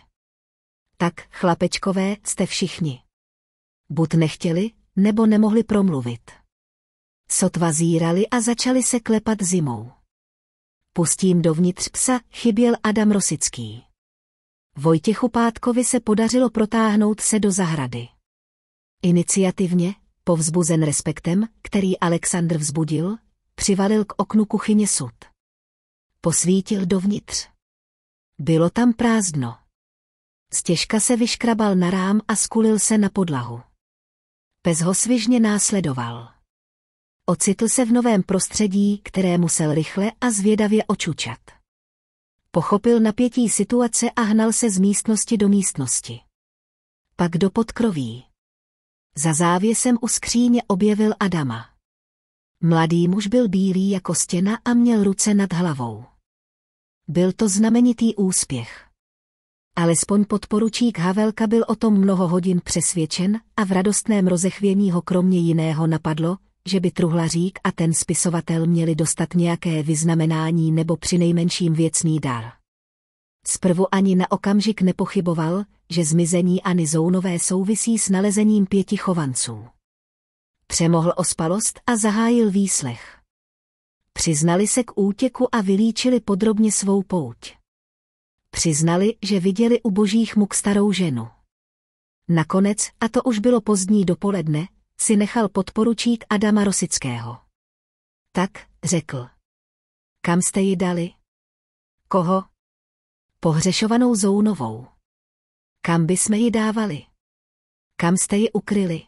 Speaker 1: Tak, chlapečkové, jste všichni. Bud nechtěli, nebo nemohli promluvit. Sotva zírali a začali se klepat zimou. Pustím dovnitř psa, chyběl Adam Rosický. Vojtěchu Pátkovi se podařilo protáhnout se do zahrady. Iniciativně, povzbuzen respektem, který Alexandr vzbudil, přivalil k oknu kuchyně sud. Posvítil dovnitř. Bylo tam prázdno. Stěžka se vyškrabal na rám a skulil se na podlahu. Pes ho svižně následoval. Ocitl se v novém prostředí, které musel rychle a zvědavě očučat. Pochopil napětí situace a hnal se z místnosti do místnosti. Pak do podkroví. Za závěsem u skříně objevil Adama. Mladý muž byl bílý jako stěna a měl ruce nad hlavou. Byl to znamenitý úspěch. Alespoň podporučík Havelka byl o tom mnoho hodin přesvědčen a v radostném rozechvění ho kromě jiného napadlo, že by truhlařík a ten spisovatel měli dostat nějaké vyznamenání nebo přinejmenším věcný dar. Zprvu ani na okamžik nepochyboval, že zmizení Ani Zounové souvisí s nalezením pěti chovanců. Přemohl ospalost a zahájil výslech. Přiznali se k útěku a vylíčili podrobně svou pouť. Přiznali, že viděli u božích muk starou ženu. Nakonec, a to už bylo pozdní dopoledne, si nechal podporučit Adama Rosického. Tak, řekl. Kam jste ji dali? Koho? Pohřešovanou Zounovou. Kam by jsme ji dávali? Kam jste ji ukryli?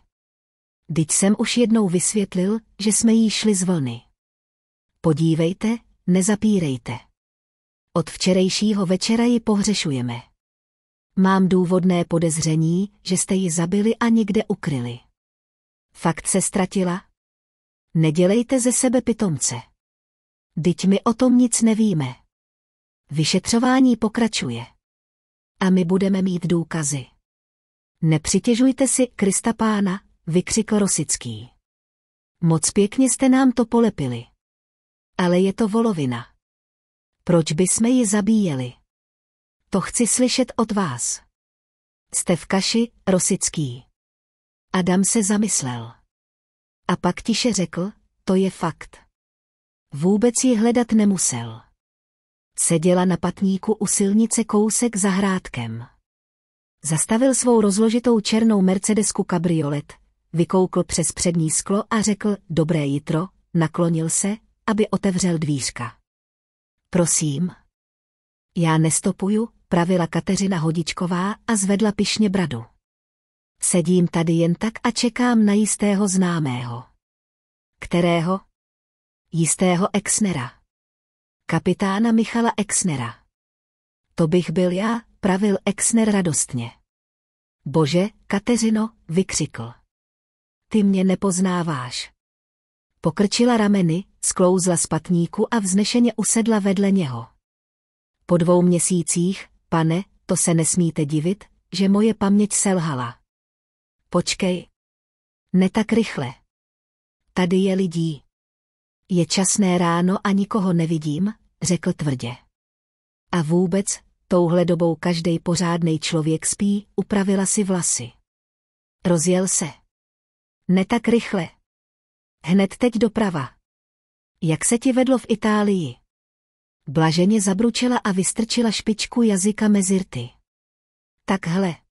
Speaker 1: Teď jsem už jednou vysvětlil, že jsme jí šli z vlny. Podívejte, nezapírejte. Od včerejšího večera ji pohřešujeme. Mám důvodné podezření, že jste ji zabili a někde ukryli. Fakt se ztratila? Nedělejte ze sebe pitomce. Dyť my o tom nic nevíme. Vyšetřování pokračuje. A my budeme mít důkazy. Nepřitěžujte si Krista pána, vykřikl Rosický. Moc pěkně jste nám to polepili. Ale je to volovina. Proč by jsme ji zabíjeli? To chci slyšet od vás. Jste v kaši, Rosický. Adam se zamyslel. A pak tiše řekl, to je fakt. Vůbec ji hledat nemusel. Seděla na patníku u silnice kousek za hrádkem. Zastavil svou rozložitou černou Mercedesku kabriolet, vykoukl přes přední sklo a řekl dobré jitro, naklonil se, aby otevřel dvířka. Prosím. Já nestopuju, pravila Kateřina Hodičková a zvedla pišně bradu. Sedím tady jen tak a čekám na jistého známého. Kterého? Jistého Exnera. Kapitána Michala Exnera. To bych byl já, pravil Exner radostně. Bože, Kateřino, vykřikl. Ty mě nepoznáváš. Pokrčila rameny, sklouzla z patníku a vznešeně usedla vedle něho. Po dvou měsících, pane, to se nesmíte divit, že moje paměť selhala. Počkej. Ne tak rychle. Tady je lidí. Je časné ráno a nikoho nevidím, řekl tvrdě. A vůbec, touhle dobou každý pořádný člověk spí, upravila si vlasy. Rozjel se. Ne tak rychle. Hned teď doprava. Jak se ti vedlo v Itálii? Blaženě zabručila a vystrčila špičku jazyka mezi rty. Takhle.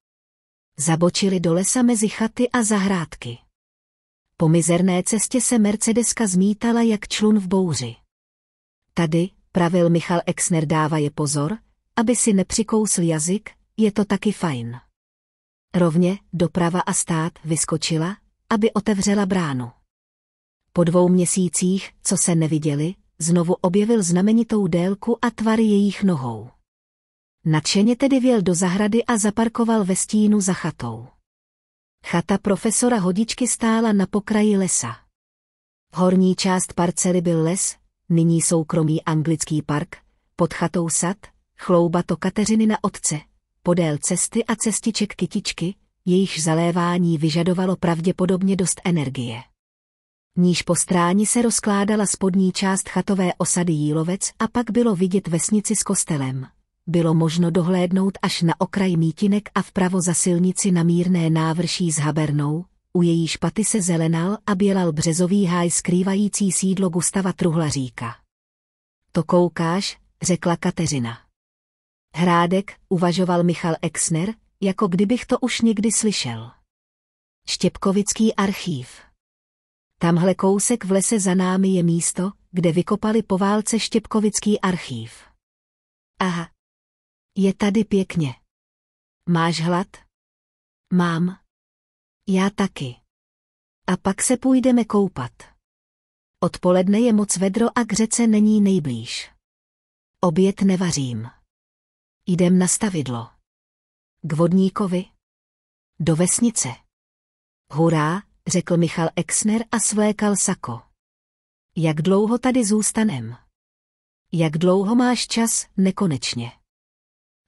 Speaker 1: Zabočili do lesa mezi chaty a zahrádky. Po mizerné cestě se Mercedeska zmítala jak člun v bouři. Tady, pravil Michal Exner dává je pozor, aby si nepřikousl jazyk, je to taky fajn. Rovně, doprava a stát vyskočila, aby otevřela bránu. Po dvou měsících, co se neviděli, znovu objevil znamenitou délku a tvar jejich nohou. Nadšeně tedy věl do zahrady a zaparkoval ve stínu za chatou. Chata profesora Hodičky stála na pokraji lesa. Horní část parcely byl les, nyní soukromý anglický park, pod chatou sad, chlouba to Kateřiny na otce, podél cesty a cestiček kytičky, jejich zalévání vyžadovalo pravděpodobně dost energie. Níž po stráni se rozkládala spodní část chatové osady Jílovec a pak bylo vidět vesnici s kostelem, bylo možno dohlédnout až na okraj mítinek a vpravo za silnici na mírné návrší s Habernou, u její špaty se zelenal a bělal březový háj skrývající sídlo Gustava Truhlaříka. To koukáš, řekla Kateřina. Hrádek, uvažoval Michal Exner, jako kdybych to už někdy slyšel. Štěpkovický archív. Tamhle kousek v lese za námi je místo, kde vykopali po válce Štěpkovický archív. Aha, je tady pěkně. Máš hlad? Mám. Já taky. A pak se půjdeme koupat. Odpoledne je moc vedro a k řece není nejblíž. Oběd nevařím. Jdem na stavidlo. K vodníkovi. Do vesnice. Hurá, řekl Michal Exner a svlékal sako. Jak dlouho tady zůstanem? Jak dlouho máš čas, nekonečně.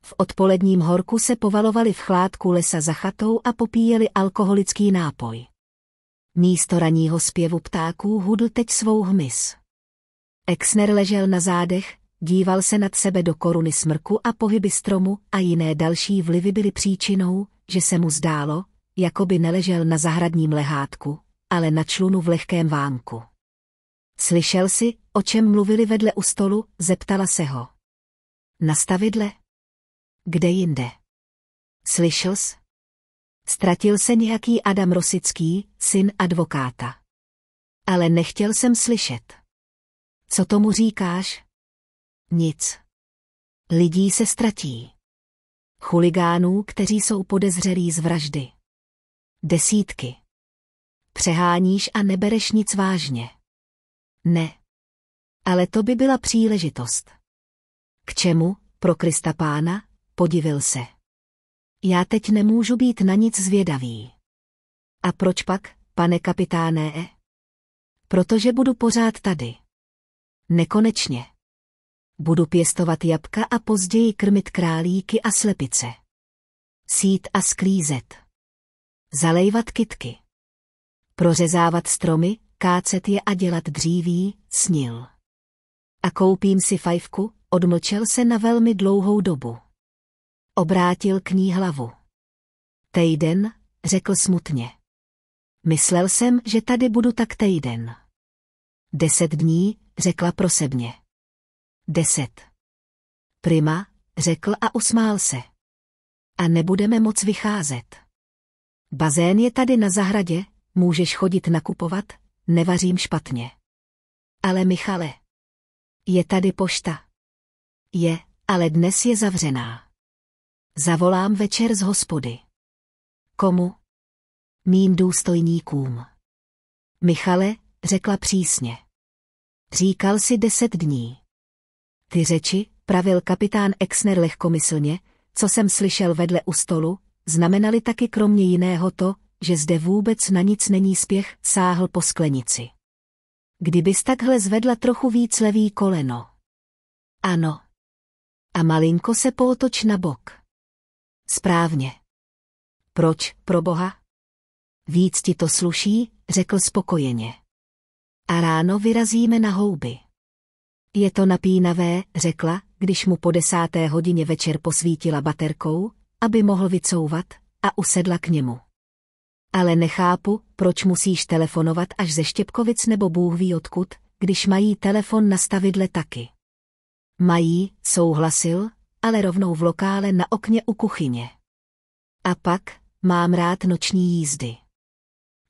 Speaker 1: V odpoledním horku se povalovali v chládku lesa za chatou a popíjeli alkoholický nápoj. Místo raního zpěvu ptáků hudl teď svou hmyz. Exner ležel na zádech, díval se nad sebe do koruny smrku a pohyby stromu a jiné další vlivy byly příčinou, že se mu zdálo, jako by neležel na zahradním lehátku, ale na člunu v lehkém vánku. Slyšel si, o čem mluvili vedle u stolu, zeptala se ho. Na stavidle? kde jinde. Slyšel jsi? Ztratil se nějaký Adam Rosický, syn advokáta. Ale nechtěl jsem slyšet. Co tomu říkáš? Nic. Lidí se ztratí. Chuligánů, kteří jsou podezřelí z vraždy. Desítky. Přeháníš a nebereš nic vážně. Ne. Ale to by byla příležitost. K čemu, pro Krista pána, podivil se. Já teď nemůžu být na nic zvědavý. A proč pak, pane kapitáne? Protože budu pořád tady. Nekonečně. Budu pěstovat jabka a později krmit králíky a slepice. Sít a sklízet. Zalejvat kitky. Prořezávat stromy, kácet je a dělat dříví, snil. A koupím si fajfku, odmlčel se na velmi dlouhou dobu. Obrátil k ní hlavu. Tejden, řekl smutně. Myslel jsem, že tady budu tak tejden. Deset dní, řekla prosebně. Deset. Prima, řekl a usmál se. A nebudeme moc vycházet. Bazén je tady na zahradě, můžeš chodit nakupovat, nevařím špatně. Ale Michale. Je tady pošta. Je, ale dnes je zavřená. Zavolám večer z hospody. Komu? Mým důstojníkům. Michale, řekla přísně. Říkal si deset dní. Ty řeči, pravil kapitán Exner lehkomyslně, co jsem slyšel vedle u stolu, znamenali taky kromě jiného to, že zde vůbec na nic není spěch, sáhl po sklenici. Kdybys takhle zvedla trochu víc levý koleno. Ano. A malinko se pootoč na bok. Správně. Proč, pro boha? Víc ti to sluší, řekl spokojeně. A ráno vyrazíme na houby. Je to napínavé, řekla, když mu po desáté hodině večer posvítila baterkou, aby mohl vycouvat, a usedla k němu. Ale nechápu, proč musíš telefonovat až ze Štěpkovic nebo Bůh ví odkud, když mají telefon na stavidle taky. Mají, souhlasil, ale rovnou v lokále na okně u kuchyně. A pak, mám rád noční jízdy.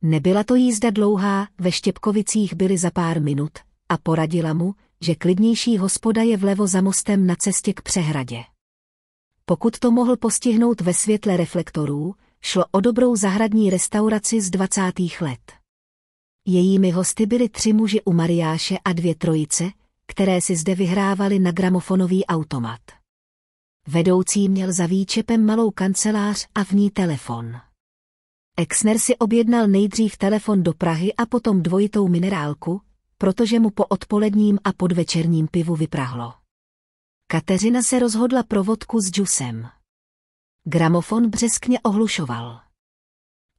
Speaker 1: Nebyla to jízda dlouhá, ve Štěpkovicích byly za pár minut a poradila mu, že klidnější hospoda je vlevo za mostem na cestě k přehradě. Pokud to mohl postihnout ve světle reflektorů, šlo o dobrou zahradní restauraci z 20. let. Jejími hosty byli tři muži u Mariáše a dvě trojice, které si zde vyhrávali na gramofonový automat. Vedoucí měl za výčepem malou kancelář a v ní telefon. Exner si objednal nejdřív telefon do Prahy a potom dvojitou minerálku, protože mu po odpoledním a podvečerním pivu vyprahlo. Kateřina se rozhodla pro vodku s džusem. Gramofon břeskně ohlušoval.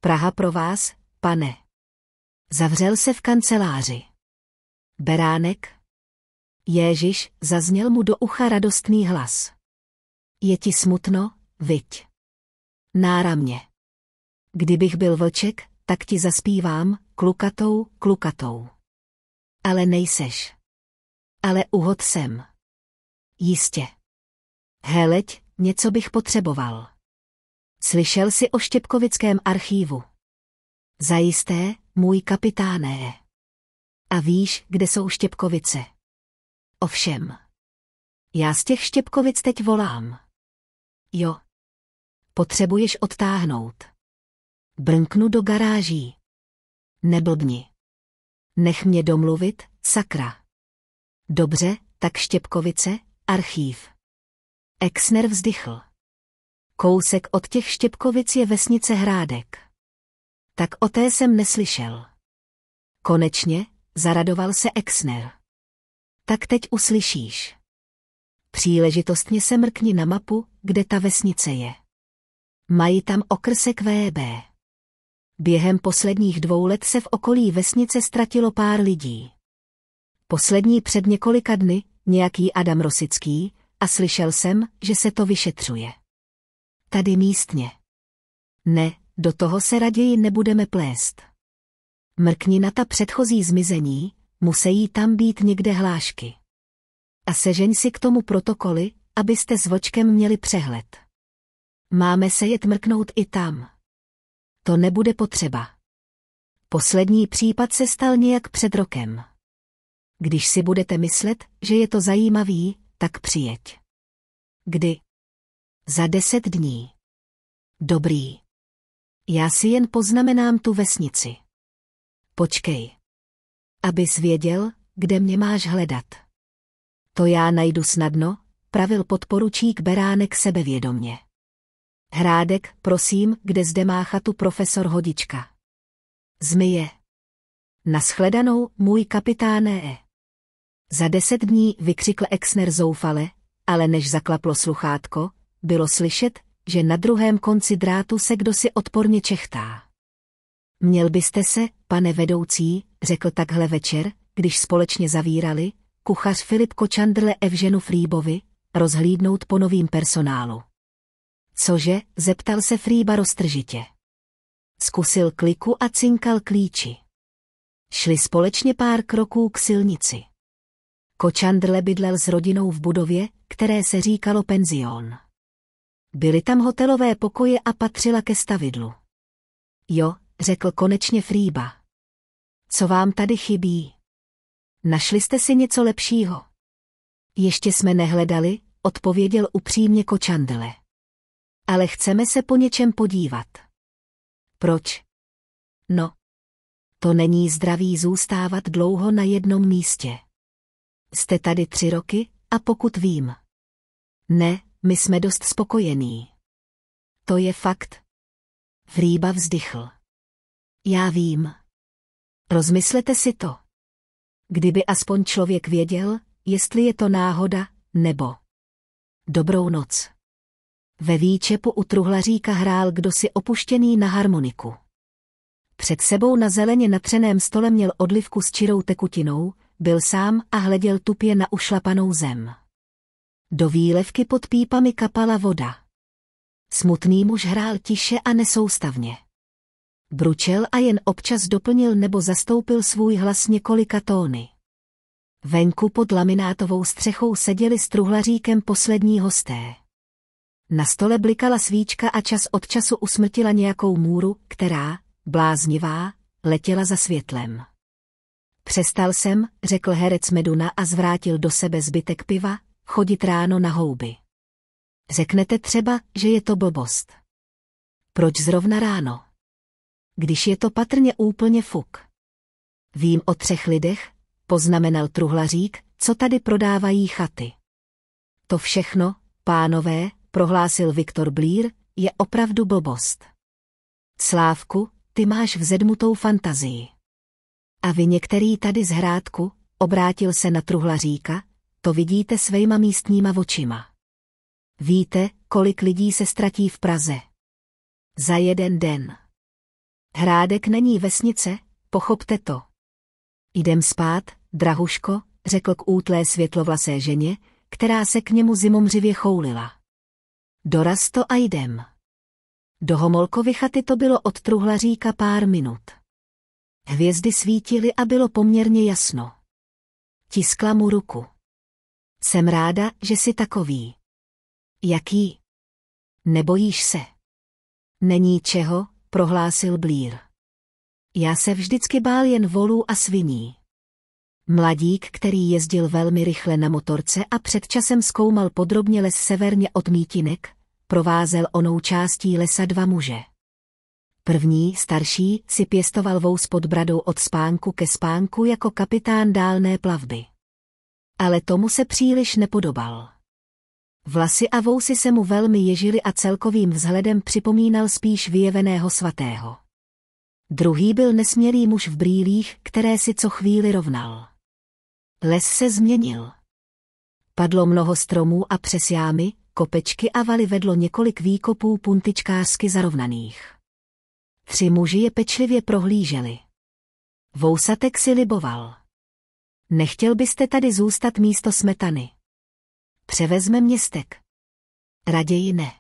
Speaker 1: Praha pro vás, pane. Zavřel se v kanceláři. Beránek? Ježíš, zazněl mu do ucha radostný hlas. Je ti smutno, viď? Náramně. Kdybych byl vlček, tak ti zaspívám, klukatou, klukatou. Ale nejseš. Ale uhod jsem. Jistě. Heleď, něco bych potřeboval. Slyšel jsi o Štěpkovickém archívu. Zajisté, můj kapitáné. A víš, kde jsou Štěpkovice. Ovšem. Já z těch Štěpkovic teď volám. Jo. Potřebuješ odtáhnout. Brnknu do garáží. Neblbni. Nech mě domluvit, sakra. Dobře, tak Štěpkovice, archív. Exner vzdychl. Kousek od těch Štěpkovic je vesnice Hrádek. Tak o té jsem neslyšel. Konečně, zaradoval se Exner. Tak teď uslyšíš. Příležitostně se mrkni na mapu, kde ta vesnice je. Mají tam okrsek VB. Během posledních dvou let se v okolí vesnice ztratilo pár lidí. Poslední před několika dny, nějaký Adam Rosický, a slyšel jsem, že se to vyšetřuje. Tady místně. Ne, do toho se raději nebudeme plést. Mrkni na ta předchozí zmizení, musí tam být někde hlášky a sežeň si k tomu protokoly, abyste s vočkem měli přehled. Máme se jet mrknout i tam. To nebude potřeba. Poslední případ se stal nějak před rokem. Když si budete myslet, že je to zajímavý, tak přijeď. Kdy? Za deset dní. Dobrý. Já si jen poznamenám tu vesnici. Počkej. Abys věděl, kde mě máš hledat. To já najdu snadno, pravil podporučík Beránek sebevědomně. Hrádek, prosím, kde zde má chatu profesor Hodička? Zmije. Naschledanou, můj kapitáne. E. Za deset dní vykřikl Exner zoufale, ale než zaklaplo sluchátko, bylo slyšet, že na druhém konci drátu se kdo si odporně čechtá. Měl byste se, pane vedoucí, řekl takhle večer, když společně zavírali, kuchař Filip Kočandrle Evženu Frýbovi, rozhlídnout po novým personálu. Cože, zeptal se Frýba roztržitě. Zkusil kliku a cinkal klíči. Šli společně pár kroků k silnici. Kočandrle bydlel s rodinou v budově, které se říkalo penzion. Byly tam hotelové pokoje a patřila ke stavidlu. Jo, řekl konečně Frýba. Co vám tady chybí? Našli jste si něco lepšího? Ještě jsme nehledali, odpověděl upřímně kočandele. Ale chceme se po něčem podívat. Proč? No. To není zdravý zůstávat dlouho na jednom místě. Jste tady tři roky a pokud vím. Ne, my jsme dost spokojení. To je fakt. Vrýba vzdychl. Já vím. Rozmyslete si to. Kdyby aspoň člověk věděl, jestli je to náhoda, nebo. Dobrou noc. Ve výčepu u truhlaříka hrál kdosi opuštěný na harmoniku. Před sebou na zeleně natřeném stole měl odlivku s čirou tekutinou, byl sám a hleděl tupě na ušlapanou zem. Do výlevky pod pípami kapala voda. Smutný muž hrál tiše a nesoustavně bručel a jen občas doplnil nebo zastoupil svůj hlas několika tóny. Venku pod laminátovou střechou seděli s truhlaříkem poslední hosté. Na stole blikala svíčka a čas od času usmrtila nějakou můru, která, bláznivá, letěla za světlem. Přestal jsem, řekl herec Meduna a zvrátil do sebe zbytek piva, chodit ráno na houby. Řeknete třeba, že je to blbost. Proč zrovna ráno? když je to patrně úplně fuk. Vím o třech lidech, poznamenal truhlařík, co tady prodávají chaty. To všechno, pánové, prohlásil Viktor Blír, je opravdu blbost. Slávku, ty máš vzedmutou fantazii. A vy některý tady z hrádku, obrátil se na truhlaříka, to vidíte svejma místníma očima. Víte, kolik lidí se ztratí v Praze. Za jeden den. Hrádek není vesnice, pochopte to. Jdem spát, drahuško, řekl k útlé světlovlasé ženě, která se k němu zimomřivě choulila. Doraz to a jdem. Do Homolkovy chaty to bylo od truhlaříka pár minut. Hvězdy svítily a bylo poměrně jasno. Tiskla mu ruku. Jsem ráda, že jsi takový. Jaký? Nebojíš se? Není čeho, prohlásil Blír. Já se vždycky bál jen volů a sviní. Mladík, který jezdil velmi rychle na motorce a před časem zkoumal podrobně les severně od Mítinek, provázel onou částí lesa dva muže. První, starší, si pěstoval vous pod bradou od spánku ke spánku jako kapitán dálné plavby. Ale tomu se příliš nepodobal. Vlasy a vousy se mu velmi ježily a celkovým vzhledem připomínal spíš vyjeveného svatého. Druhý byl nesmělý muž v brýlích, které si co chvíli rovnal. Les se změnil. Padlo mnoho stromů a přes jámy, kopečky a valy vedlo několik výkopů puntičkářsky zarovnaných. Tři muži je pečlivě prohlíželi. Vousatek si liboval. Nechtěl byste tady zůstat místo smetany. Převezme městek. Raději ne.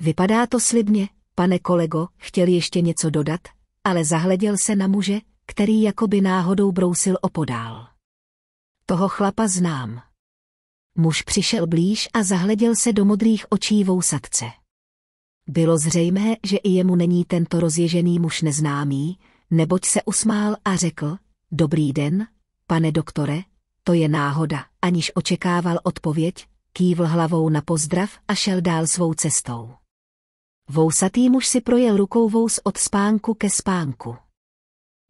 Speaker 1: Vypadá to slibně, pane kolego, chtěl ještě něco dodat, ale zahleděl se na muže, který jakoby náhodou brousil opodál. Toho chlapa znám. Muž přišel blíž a zahleděl se do modrých očí vousatce. Bylo zřejmé, že i jemu není tento rozježený muž neznámý, neboť se usmál a řekl, dobrý den, pane doktore, to je náhoda, aniž očekával odpověď, kývl hlavou na pozdrav a šel dál svou cestou. Vousatý muž si projel rukou vous od spánku ke spánku.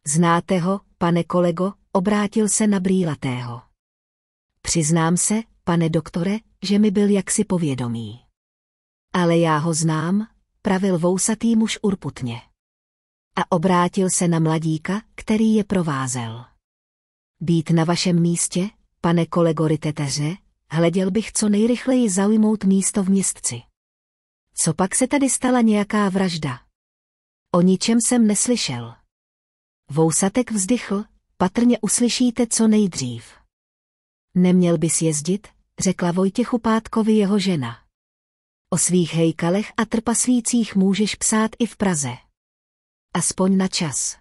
Speaker 1: Znáte ho, pane kolego, obrátil se na brýlatého. Přiznám se, pane doktore, že mi byl jaksi povědomý. Ale já ho znám, pravil vousatý muž urputně. A obrátil se na mladíka, který je provázel. Být na vašem místě, pane kolego Riteteře, hleděl bych co nejrychleji zaujmout místo v městci. Co pak se tady stala nějaká vražda? O ničem jsem neslyšel. Vousatek vzdychl, patrně uslyšíte co nejdřív. Neměl bys jezdit, řekla Vojtěchu Pátkovi jeho žena. O svých hejkalech a trpaslících můžeš psát i v Praze. Aspoň na čas.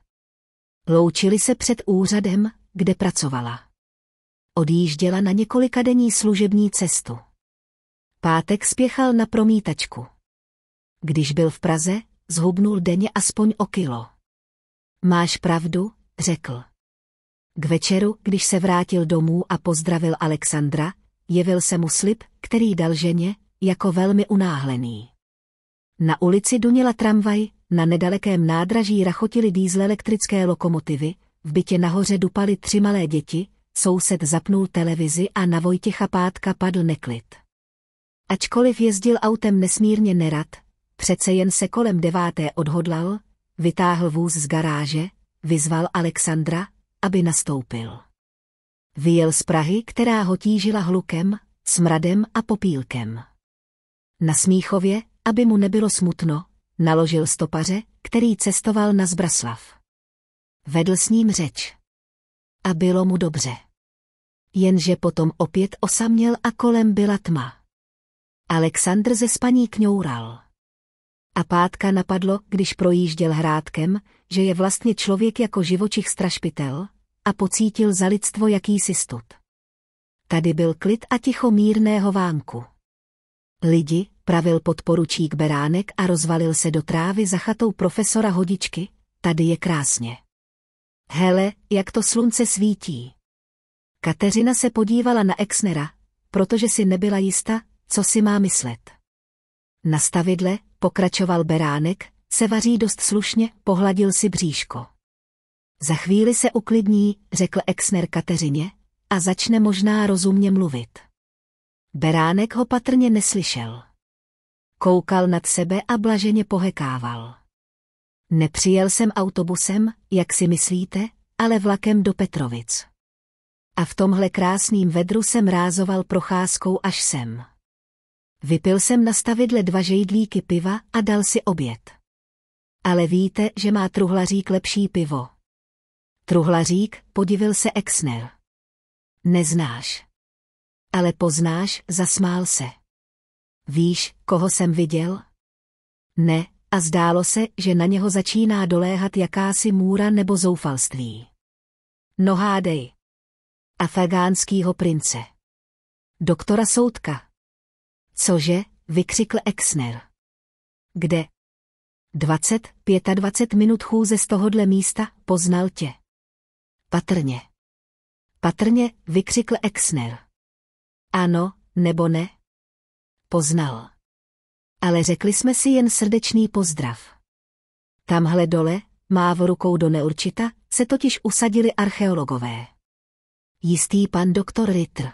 Speaker 1: Loučili se před úřadem, kde pracovala. Odjížděla na několikadenní služební cestu. Pátek spěchal na promítačku. Když byl v Praze, zhubnul denně aspoň o kilo. Máš pravdu, řekl. K večeru, když se vrátil domů a pozdravil Alexandra, jevil se mu slib, který dal ženě, jako velmi unáhlený. Na ulici dunila tramvaj, na nedalekém nádraží rachotily elektrické lokomotivy, v bytě nahoře dupali tři malé děti, soused zapnul televizi a na Vojtěcha Pátka padl neklid. Ačkoliv jezdil autem nesmírně nerad, přece jen se kolem deváté odhodlal, vytáhl vůz z garáže, vyzval Alexandra, aby nastoupil. Vyjel z Prahy, která ho tížila hlukem, smradem a popílkem. Na Smíchově, aby mu nebylo smutno, naložil stopaře, který cestoval na Zbraslav. Vedl s ním řeč. A bylo mu dobře. Jenže potom opět osaměl a kolem byla tma. Alexandr ze spaní kňoural. A pátka napadlo, když projížděl hrádkem, že je vlastně člověk jako živočich strašpitel, a pocítil za lidstvo jakýsi stud. Tady byl klid a ticho mírného vánku. Lidi, pravil podporučík Beránek a rozvalil se do trávy za chatou profesora Hodičky, tady je krásně hele, jak to slunce svítí. Kateřina se podívala na Exnera, protože si nebyla jista, co si má myslet. Na stavidle, pokračoval Beránek, se vaří dost slušně, pohladil si bříško. Za chvíli se uklidní, řekl Exner Kateřině, a začne možná rozumně mluvit. Beránek ho patrně neslyšel. Koukal nad sebe a blaženě pohekával. Nepřijel jsem autobusem, jak si myslíte, ale vlakem do Petrovic. A v tomhle krásným vedru jsem rázoval procházkou až sem. Vypil jsem na stavidle dva žejdlíky piva a dal si oběd. Ale víte, že má truhlařík lepší pivo. Truhlařík, podivil se Exner. Neznáš. Ale poznáš, zasmál se. Víš, koho jsem viděl? Ne, a zdálo se, že na něho začíná doléhat jakási můra nebo zoufalství. Nohádej. Afagánskýho prince. Doktora Soudka. Cože, vykřikl Exner. Kde? 20, 25 minut chůze z tohodle místa, poznal tě. Patrně. Patrně, vykřikl Exner. Ano, nebo ne? Poznal ale řekli jsme si jen srdečný pozdrav. Tamhle dole, mávo rukou do neurčita, se totiž usadili archeologové. Jistý pan doktor Ritter.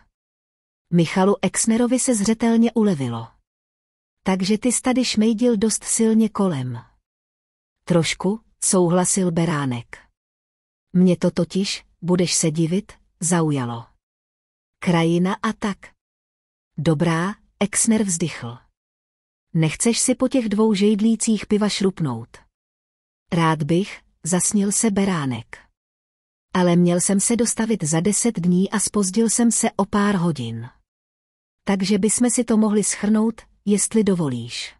Speaker 1: Michalu Exnerovi se zřetelně ulevilo. Takže ty tady šmejdil dost silně kolem. Trošku, souhlasil Beránek. Mně to totiž, budeš se divit, zaujalo. Krajina a tak. Dobrá, Exner vzdychl. Nechceš si po těch dvou žejdlících piva šrupnout. Rád bych, zasnil se beránek. Ale měl jsem se dostavit za deset dní a spozdil jsem se o pár hodin. Takže bysme si to mohli schrnout, jestli dovolíš.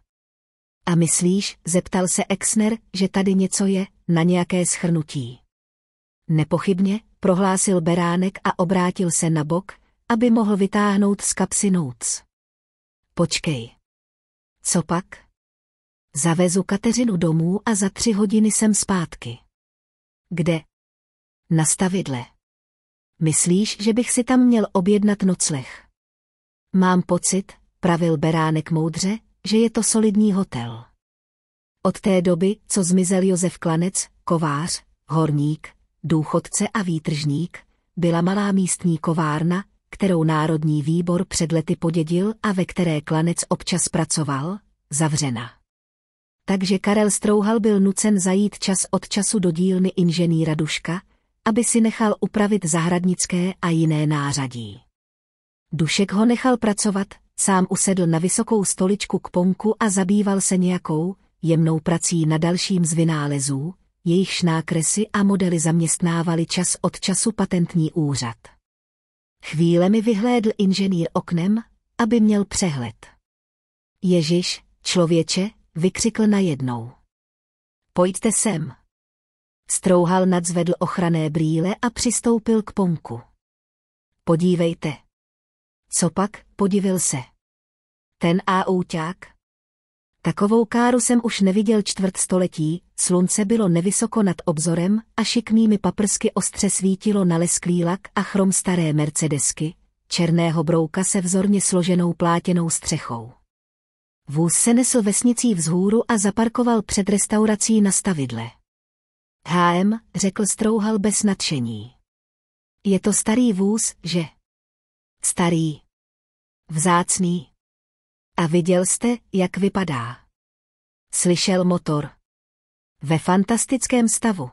Speaker 1: A myslíš, zeptal se Exner, že tady něco je, na nějaké schrnutí. Nepochybně, prohlásil beránek a obrátil se na bok, aby mohl vytáhnout z kapsy noc. Počkej. Co pak? Zavezu Kateřinu domů a za tři hodiny jsem zpátky. Kde? Na stavidle. Myslíš, že bych si tam měl objednat nocleh? Mám pocit, pravil Beránek moudře, že je to solidní hotel. Od té doby, co zmizel Josef Klanec, kovář, horník, důchodce a výtržník, byla malá místní kovárna, kterou Národní výbor před lety podědil a ve které klanec občas pracoval, zavřena. Takže Karel Strouhal byl nucen zajít čas od času do dílny inženýra Duška, aby si nechal upravit zahradnické a jiné nářadí. Dušek ho nechal pracovat, sám usedl na vysokou stoličku k ponku a zabýval se nějakou, jemnou prací na dalším z vynálezů, jejichž nákresy a modely zaměstnávali čas od času patentní úřad. Chvíle mi vyhlédl inženýr oknem, aby měl přehled. Ježíš, člověče, vykřikl najednou. Pojďte sem. Strouhal nadzvedl ochranné brýle a přistoupil k pomku. Podívejte. Copak, podivil se. Ten a úťák? Takovou káru jsem už neviděl čtvrt století, slunce bylo nevysoko nad obzorem a šikmými paprsky ostře svítilo na lesklý lak a chrom staré Mercedesky, černého brouka se vzorně složenou plátěnou střechou. Vůz se nesl vesnicí vzhůru a zaparkoval před restaurací na stavidle. HM, řekl Strouhal bez nadšení. Je to starý vůz, že? Starý. Vzácný. A viděl jste, jak vypadá. Slyšel motor. Ve fantastickém stavu.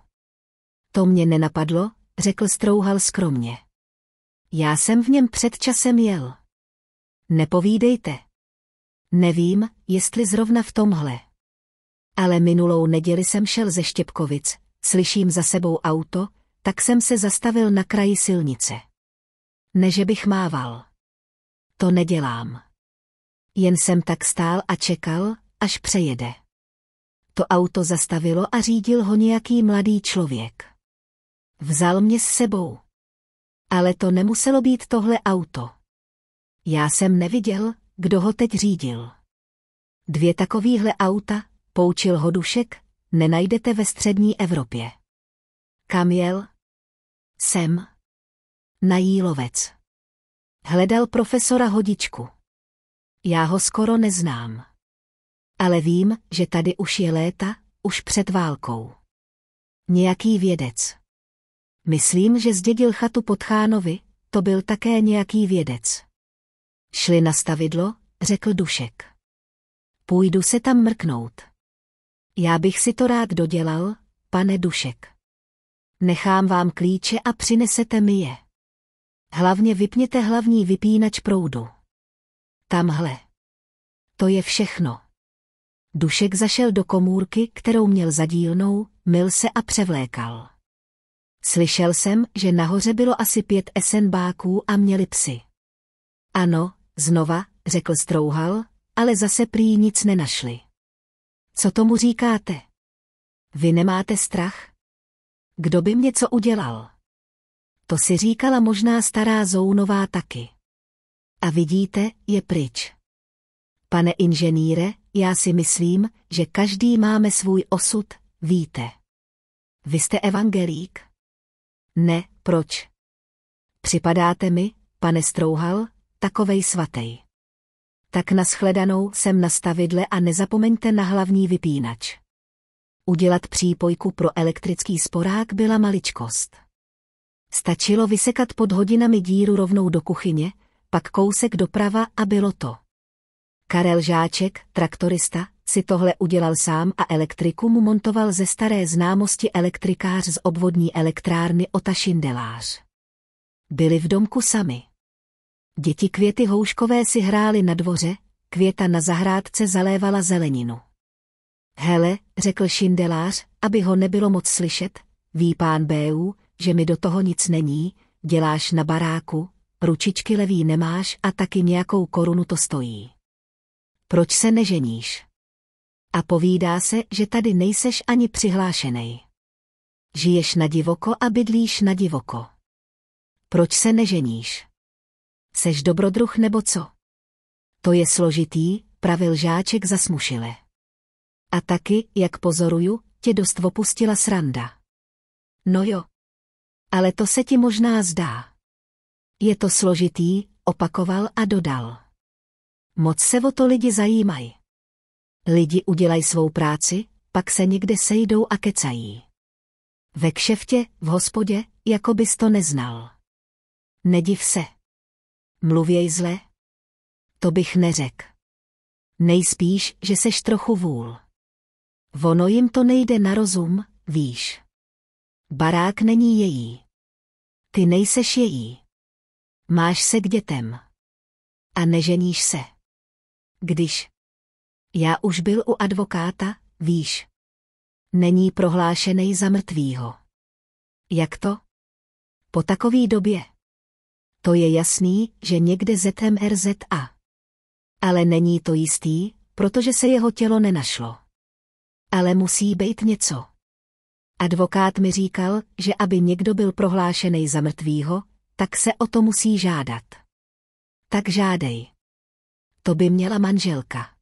Speaker 1: To mě nenapadlo, řekl Strouhal skromně. Já jsem v něm před časem jel. Nepovídejte. Nevím, jestli zrovna v tomhle. Ale minulou neděli jsem šel ze Štěpkovic, slyším za sebou auto, tak jsem se zastavil na kraji silnice. Neže bych mával. To nedělám. Jen jsem tak stál a čekal, až přejede. To auto zastavilo a řídil ho nějaký mladý člověk. Vzal mě s sebou. Ale to nemuselo být tohle auto. Já jsem neviděl, kdo ho teď řídil. Dvě takovýhle auta, poučil ho dušek, nenajdete ve střední Evropě. Kam jel? Sem. Na Jílovec. Hledal profesora Hodičku. Já ho skoro neznám. Ale vím, že tady už je léta, už před válkou. Nějaký vědec. Myslím, že zdědil chatu pod Chánovi, to byl také nějaký vědec. Šli na stavidlo, řekl Dušek. Půjdu se tam mrknout. Já bych si to rád dodělal, pane Dušek. Nechám vám klíče a přinesete mi je. Hlavně vypněte hlavní vypínač proudu. Tamhle. To je všechno. Dušek zašel do komůrky, kterou měl zadílnou, mil se a převlékal. Slyšel jsem, že nahoře bylo asi pět esenbáků a měli psy. Ano, znova, řekl Strouhal, ale zase prý nic nenašli. Co tomu říkáte? Vy nemáte strach? Kdo by mě co udělal? To si říkala možná stará Zounová taky a vidíte, je pryč. Pane inženýre, já si myslím, že každý máme svůj osud, víte. Vy jste evangelík? Ne, proč? Připadáte mi, pane Strouhal, takovej svatej. Tak naschledanou jsem na stavidle a nezapomeňte na hlavní vypínač. Udělat přípojku pro elektrický sporák byla maličkost. Stačilo vysekat pod hodinami díru rovnou do kuchyně, pak kousek doprava a bylo to. Karel Žáček, traktorista, si tohle udělal sám a elektriku mu montoval ze staré známosti elektrikář z obvodní elektrárny Ota Šindelář. Byli v domku sami. Děti květy houškové si hrály na dvoře, květa na zahrádce zalévala zeleninu. Hele, řekl Šindelář, aby ho nebylo moc slyšet, ví pán B.U., že mi do toho nic není, děláš na baráku, ručičky levý nemáš a taky nějakou korunu to stojí. Proč se neženíš? A povídá se, že tady nejseš ani přihlášený. Žiješ na divoko a bydlíš na divoko. Proč se neženíš? Seš dobrodruh nebo co? To je složitý, pravil žáček zasmušile. A taky, jak pozoruju, tě dost opustila sranda. No jo. Ale to se ti možná zdá. Je to složitý, opakoval a dodal. Moc se o to lidi zajímají. Lidi udělají svou práci, pak se někde sejdou a kecají. Ve kšeftě, v hospodě, jako bys to neznal. Nediv se. Mluvěj zle. To bych neřek. Nejspíš, že seš trochu vůl. Ono jim to nejde na rozum, víš. Barák není její. Ty nejseš její. Máš se k dětem. A neženíš se. Když. Já už byl u advokáta, víš. Není prohlášený za mrtvýho. Jak to? Po takové době. To je jasný, že někde ZMRZA. Ale není to jistý, protože se jeho tělo nenašlo. Ale musí být něco. Advokát mi říkal, že aby někdo byl prohlášený za mrtvýho, tak se o to musí žádat. Tak žádej. To by měla manželka.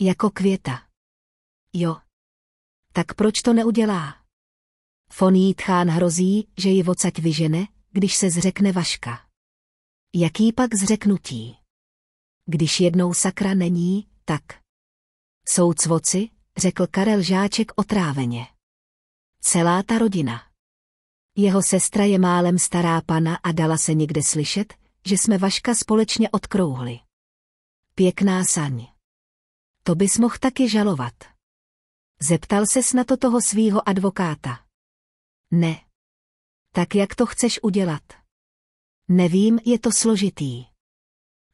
Speaker 1: Jako květa. Jo. Tak proč to neudělá? Fon Jítchán hrozí, že ji vocať vyžene, když se zřekne Vaška. Jaký pak zřeknutí? Když jednou sakra není, tak. Jsou cvoci, řekl Karel Žáček otráveně. Celá ta rodina. Jeho sestra je málem stará pana a dala se někde slyšet, že jsme Vaška společně odkrouhli. Pěkná saň. To bys mohl taky žalovat. Zeptal se na to toho svýho advokáta. Ne. Tak jak to chceš udělat? Nevím, je to složitý.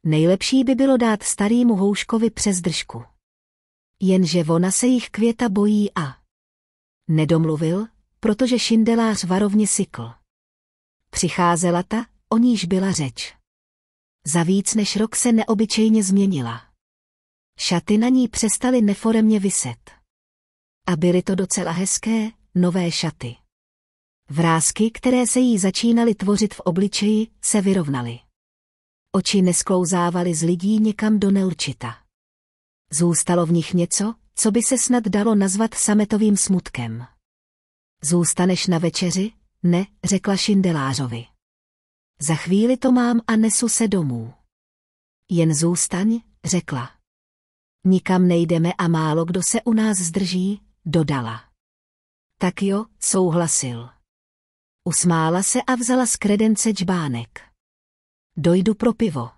Speaker 1: Nejlepší by bylo dát starýmu houškovi přes držku. Jenže ona se jich květa bojí a... Nedomluvil, protože šindelář varovně sykl. Přicházela ta, o níž byla řeč. Za víc než rok se neobyčejně změnila. Šaty na ní přestaly neforemně vyset. A byly to docela hezké, nové šaty. Vrázky, které se jí začínaly tvořit v obličeji, se vyrovnaly. Oči nesklouzávaly z lidí někam do neurčita. Zůstalo v nich něco, co by se snad dalo nazvat sametovým smutkem. Zůstaneš na večeři? Ne, řekla šindelářovi. Za chvíli to mám a nesu se domů. Jen zůstaň, řekla. Nikam nejdeme a málo kdo se u nás zdrží, dodala. Tak jo, souhlasil. Usmála se a vzala z kredence čbánek. Dojdu pro pivo.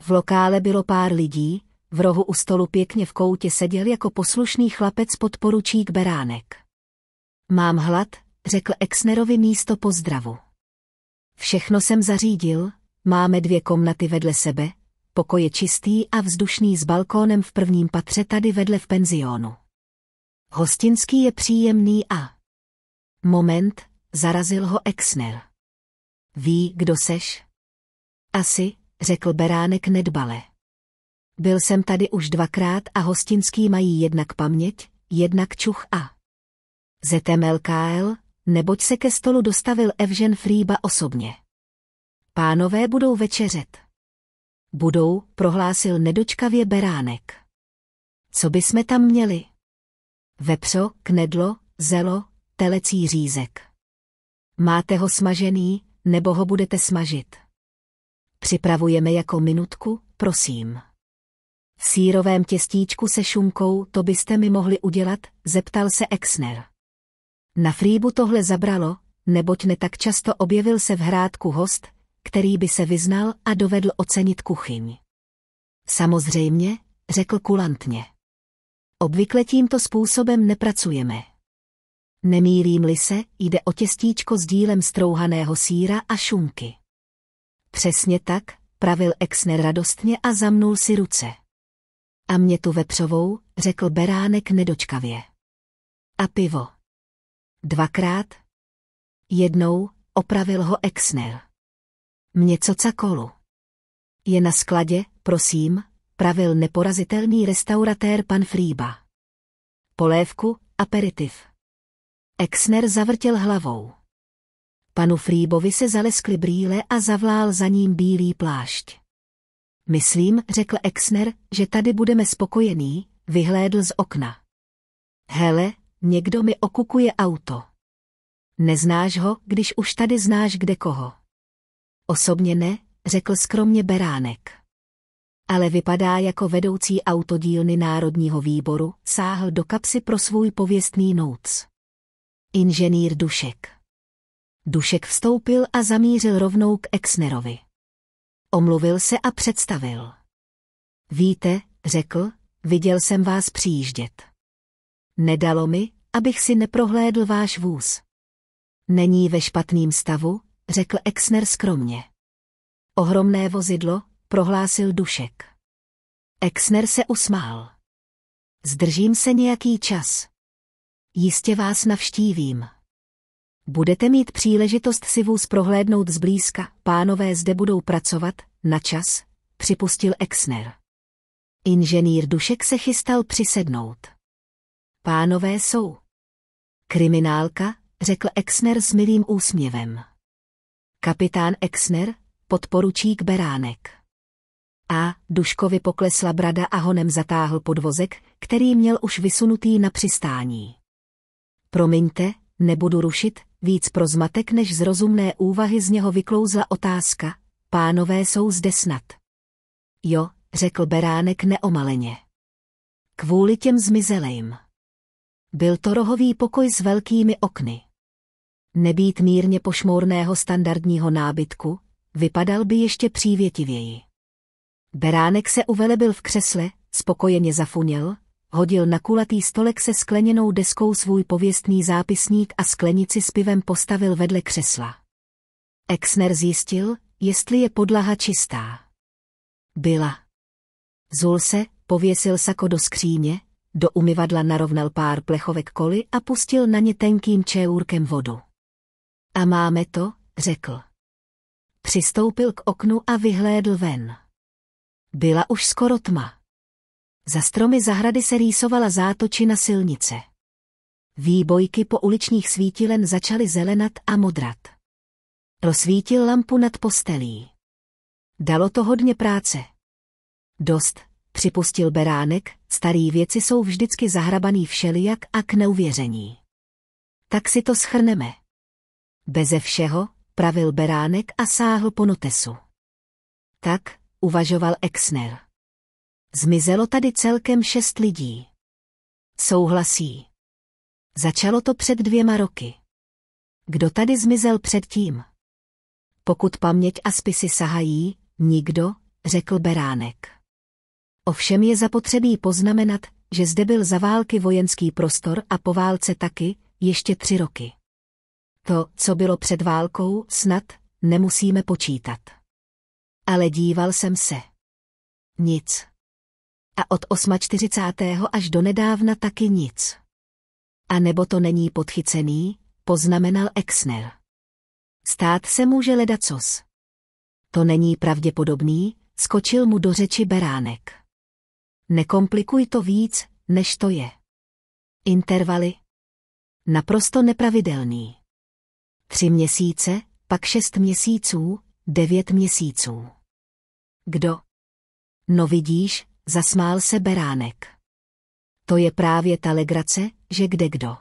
Speaker 1: V lokále bylo pár lidí, v rohu u stolu pěkně v koutě seděl jako poslušný chlapec podporučík Beránek. Mám hlad, řekl Exnerovi místo pozdravu. Všechno jsem zařídil, máme dvě komnaty vedle sebe, pokoj je čistý a vzdušný s balkónem v prvním patře tady vedle v penzionu. Hostinský je příjemný a... Moment, zarazil ho Exner. Ví, kdo seš? Asi, řekl Beránek nedbale. Byl jsem tady už dvakrát a hostinský mají jednak paměť, jednak čuch a... ZMLKL, neboť se ke stolu dostavil Evžen Frýba osobně. Pánové budou večeřet. Budou, prohlásil nedočkavě Beránek. Co by jsme tam měli? Vepřo, knedlo, zelo, telecí řízek. Máte ho smažený, nebo ho budete smažit? Připravujeme jako minutku, prosím. V sírovém těstíčku se šunkou to byste mi mohli udělat, zeptal se Exner. Na Frýbu tohle zabralo, neboť ne tak často objevil se v hrádku host, který by se vyznal a dovedl ocenit kuchyň. Samozřejmě, řekl kulantně. Obvykle tímto způsobem nepracujeme. Nemýlím-li se, jde o těstíčko s dílem strouhaného síra a šunky. Přesně tak, pravil Exner radostně a zamnul si ruce. A mě tu vepřovou, řekl Beránek nedočkavě. A pivo dvakrát. Jednou opravil ho Exner. Něco cakolu. Je na skladě, prosím, pravil neporazitelný restauratér pan Frýba. Polévku, aperitiv. Exner zavrtěl hlavou. Panu Frýbovi se zaleskly brýle a zavlál za ním bílý plášť. Myslím, řekl Exner, že tady budeme spokojený, vyhlédl z okna. Hele, Někdo mi okukuje auto. Neznáš ho, když už tady znáš kde koho. Osobně ne, řekl skromně Beránek. Ale vypadá jako vedoucí autodílny Národního výboru, sáhl do kapsy pro svůj pověstný nouc. Inženýr Dušek. Dušek vstoupil a zamířil rovnou k Exnerovi. Omluvil se a představil. Víte, řekl, viděl jsem vás přijíždět. Nedalo mi, abych si neprohlédl váš vůz. Není ve špatném stavu, řekl Exner skromně. Ohromné vozidlo, prohlásil Dušek. Exner se usmál. Zdržím se nějaký čas. Jistě vás navštívím. Budete mít příležitost si vůz prohlédnout zblízka, pánové zde budou pracovat, na čas, připustil Exner. Inženýr Dušek se chystal přisednout. Pánové jsou. Kriminálka, řekl Exner s milým úsměvem. Kapitán Exner, podporučík Beránek. A Duškovi poklesla brada a honem zatáhl podvozek, který měl už vysunutý na přistání. Promiňte, nebudu rušit, víc pro zmatek než z rozumné úvahy z něho vyklouzla otázka, pánové jsou zde snad. Jo, řekl Beránek neomaleně. Kvůli těm zmizelým. Byl to rohový pokoj s velkými okny. Nebýt mírně pošmourného standardního nábytku, vypadal by ještě přívětivěji. Beránek se uvelebil v křesle, spokojeně zafuněl, hodil na kulatý stolek se skleněnou deskou svůj pověstný zápisník a sklenici s pivem postavil vedle křesla. Exner zjistil, jestli je podlaha čistá. Byla. Zul se, pověsil sako do skříně, do umyvadla narovnal pár plechovek koli a pustil na ně tenkým čeůrkem vodu. A máme to, řekl. Přistoupil k oknu a vyhlédl ven. Byla už skoro tma. Za stromy zahrady se rýsovala zátočina silnice. Výbojky po uličních svítilen začaly zelenat a modrat. Rozsvítil lampu nad postelí. Dalo to hodně práce. Dost, připustil Beránek, starý věci jsou vždycky zahrabaný všelijak a k neuvěření. Tak si to schrneme. Beze všeho, pravil Beránek a sáhl po notesu. Tak, uvažoval Exner. Zmizelo tady celkem šest lidí. Souhlasí. Začalo to před dvěma roky. Kdo tady zmizel předtím? Pokud paměť a spisy sahají, nikdo, řekl Beránek. Ovšem je zapotřebí poznamenat, že zde byl za války vojenský prostor a po válce taky, ještě tři roky. To, co bylo před válkou, snad nemusíme počítat. Ale díval jsem se. Nic. A od 48. až do nedávna taky nic. A nebo to není podchycený, poznamenal Exner. Stát se může ledacos. To není pravděpodobný, skočil mu do řeči beránek. Nekomplikuj to víc, než to je. Intervaly. Naprosto nepravidelný. Tři měsíce, pak šest měsíců, devět měsíců. Kdo? No vidíš, zasmál se Beránek. To je právě ta legrace, že kde kdo.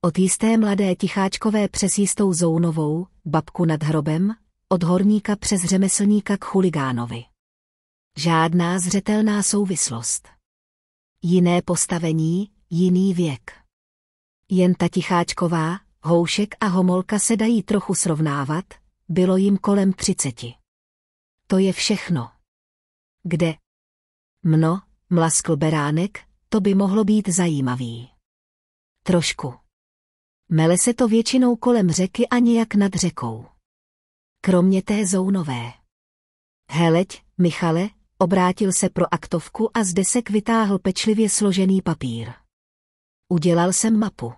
Speaker 1: Od jisté mladé ticháčkové přes jistou zónovou, babku nad hrobem, od horníka přes řemeslníka k chuligánovi. Žádná zřetelná souvislost. Jiné postavení, jiný věk. Jen ta ticháčková, houšek a homolka se dají trochu srovnávat, bylo jim kolem třiceti. To je všechno. Kde? Mno, mlaskl beránek, to by mohlo být zajímavý. Trošku. Mele se to většinou kolem řeky a nějak nad řekou. Kromě té zounové. Heleď, Michale, obrátil se pro aktovku a z desek vytáhl pečlivě složený papír. Udělal jsem mapu.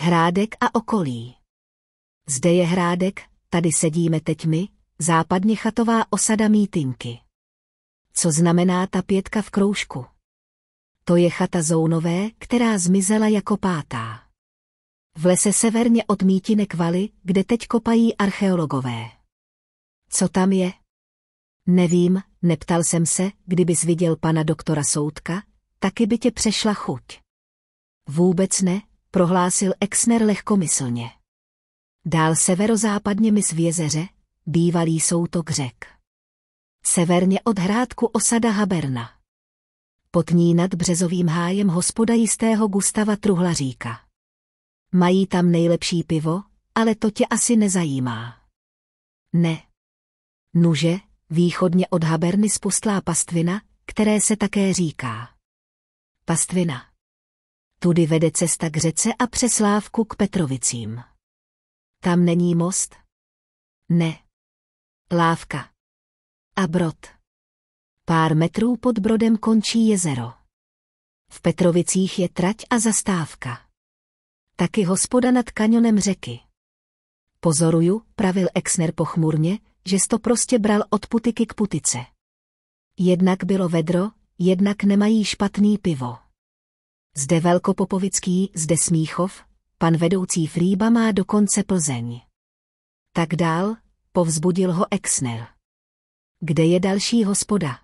Speaker 1: Hrádek a okolí. Zde je Hrádek, tady sedíme teď my, západně chatová osada Mítinky. Co znamená ta pětka v kroužku? To je chata Zounové, která zmizela jako pátá. V lese severně od Mítinek Valy, kde teď kopají archeologové. Co tam je? Nevím, neptal jsem se, kdybys viděl pana doktora Soudka, taky by tě přešla chuť. Vůbec ne, prohlásil Exner lehkomyslně. Dál severozápadně mis v jezeře, bývalý soutok řek. Severně od hrádku osada Haberna. Pod ní nad březovým hájem hospoda jistého Gustava Truhlaříka. Mají tam nejlepší pivo, ale to tě asi nezajímá. Ne. Nuže, východně od Haberny spustlá pastvina, které se také říká. Pastvina. Tudy vede cesta k řece a přes lávku k Petrovicím. Tam není most? Ne. Lávka. A brod. Pár metrů pod brodem končí jezero. V Petrovicích je trať a zastávka. Taky hospoda nad kanionem řeky. Pozoruju, pravil Exner pochmurně, že to prostě bral od putiky k putice. Jednak bylo vedro, jednak nemají špatný pivo. Zde Velkopopovický, zde Smíchov, pan vedoucí Frýba má dokonce Plzeň. Tak dál, povzbudil ho Exner. Kde je další hospoda?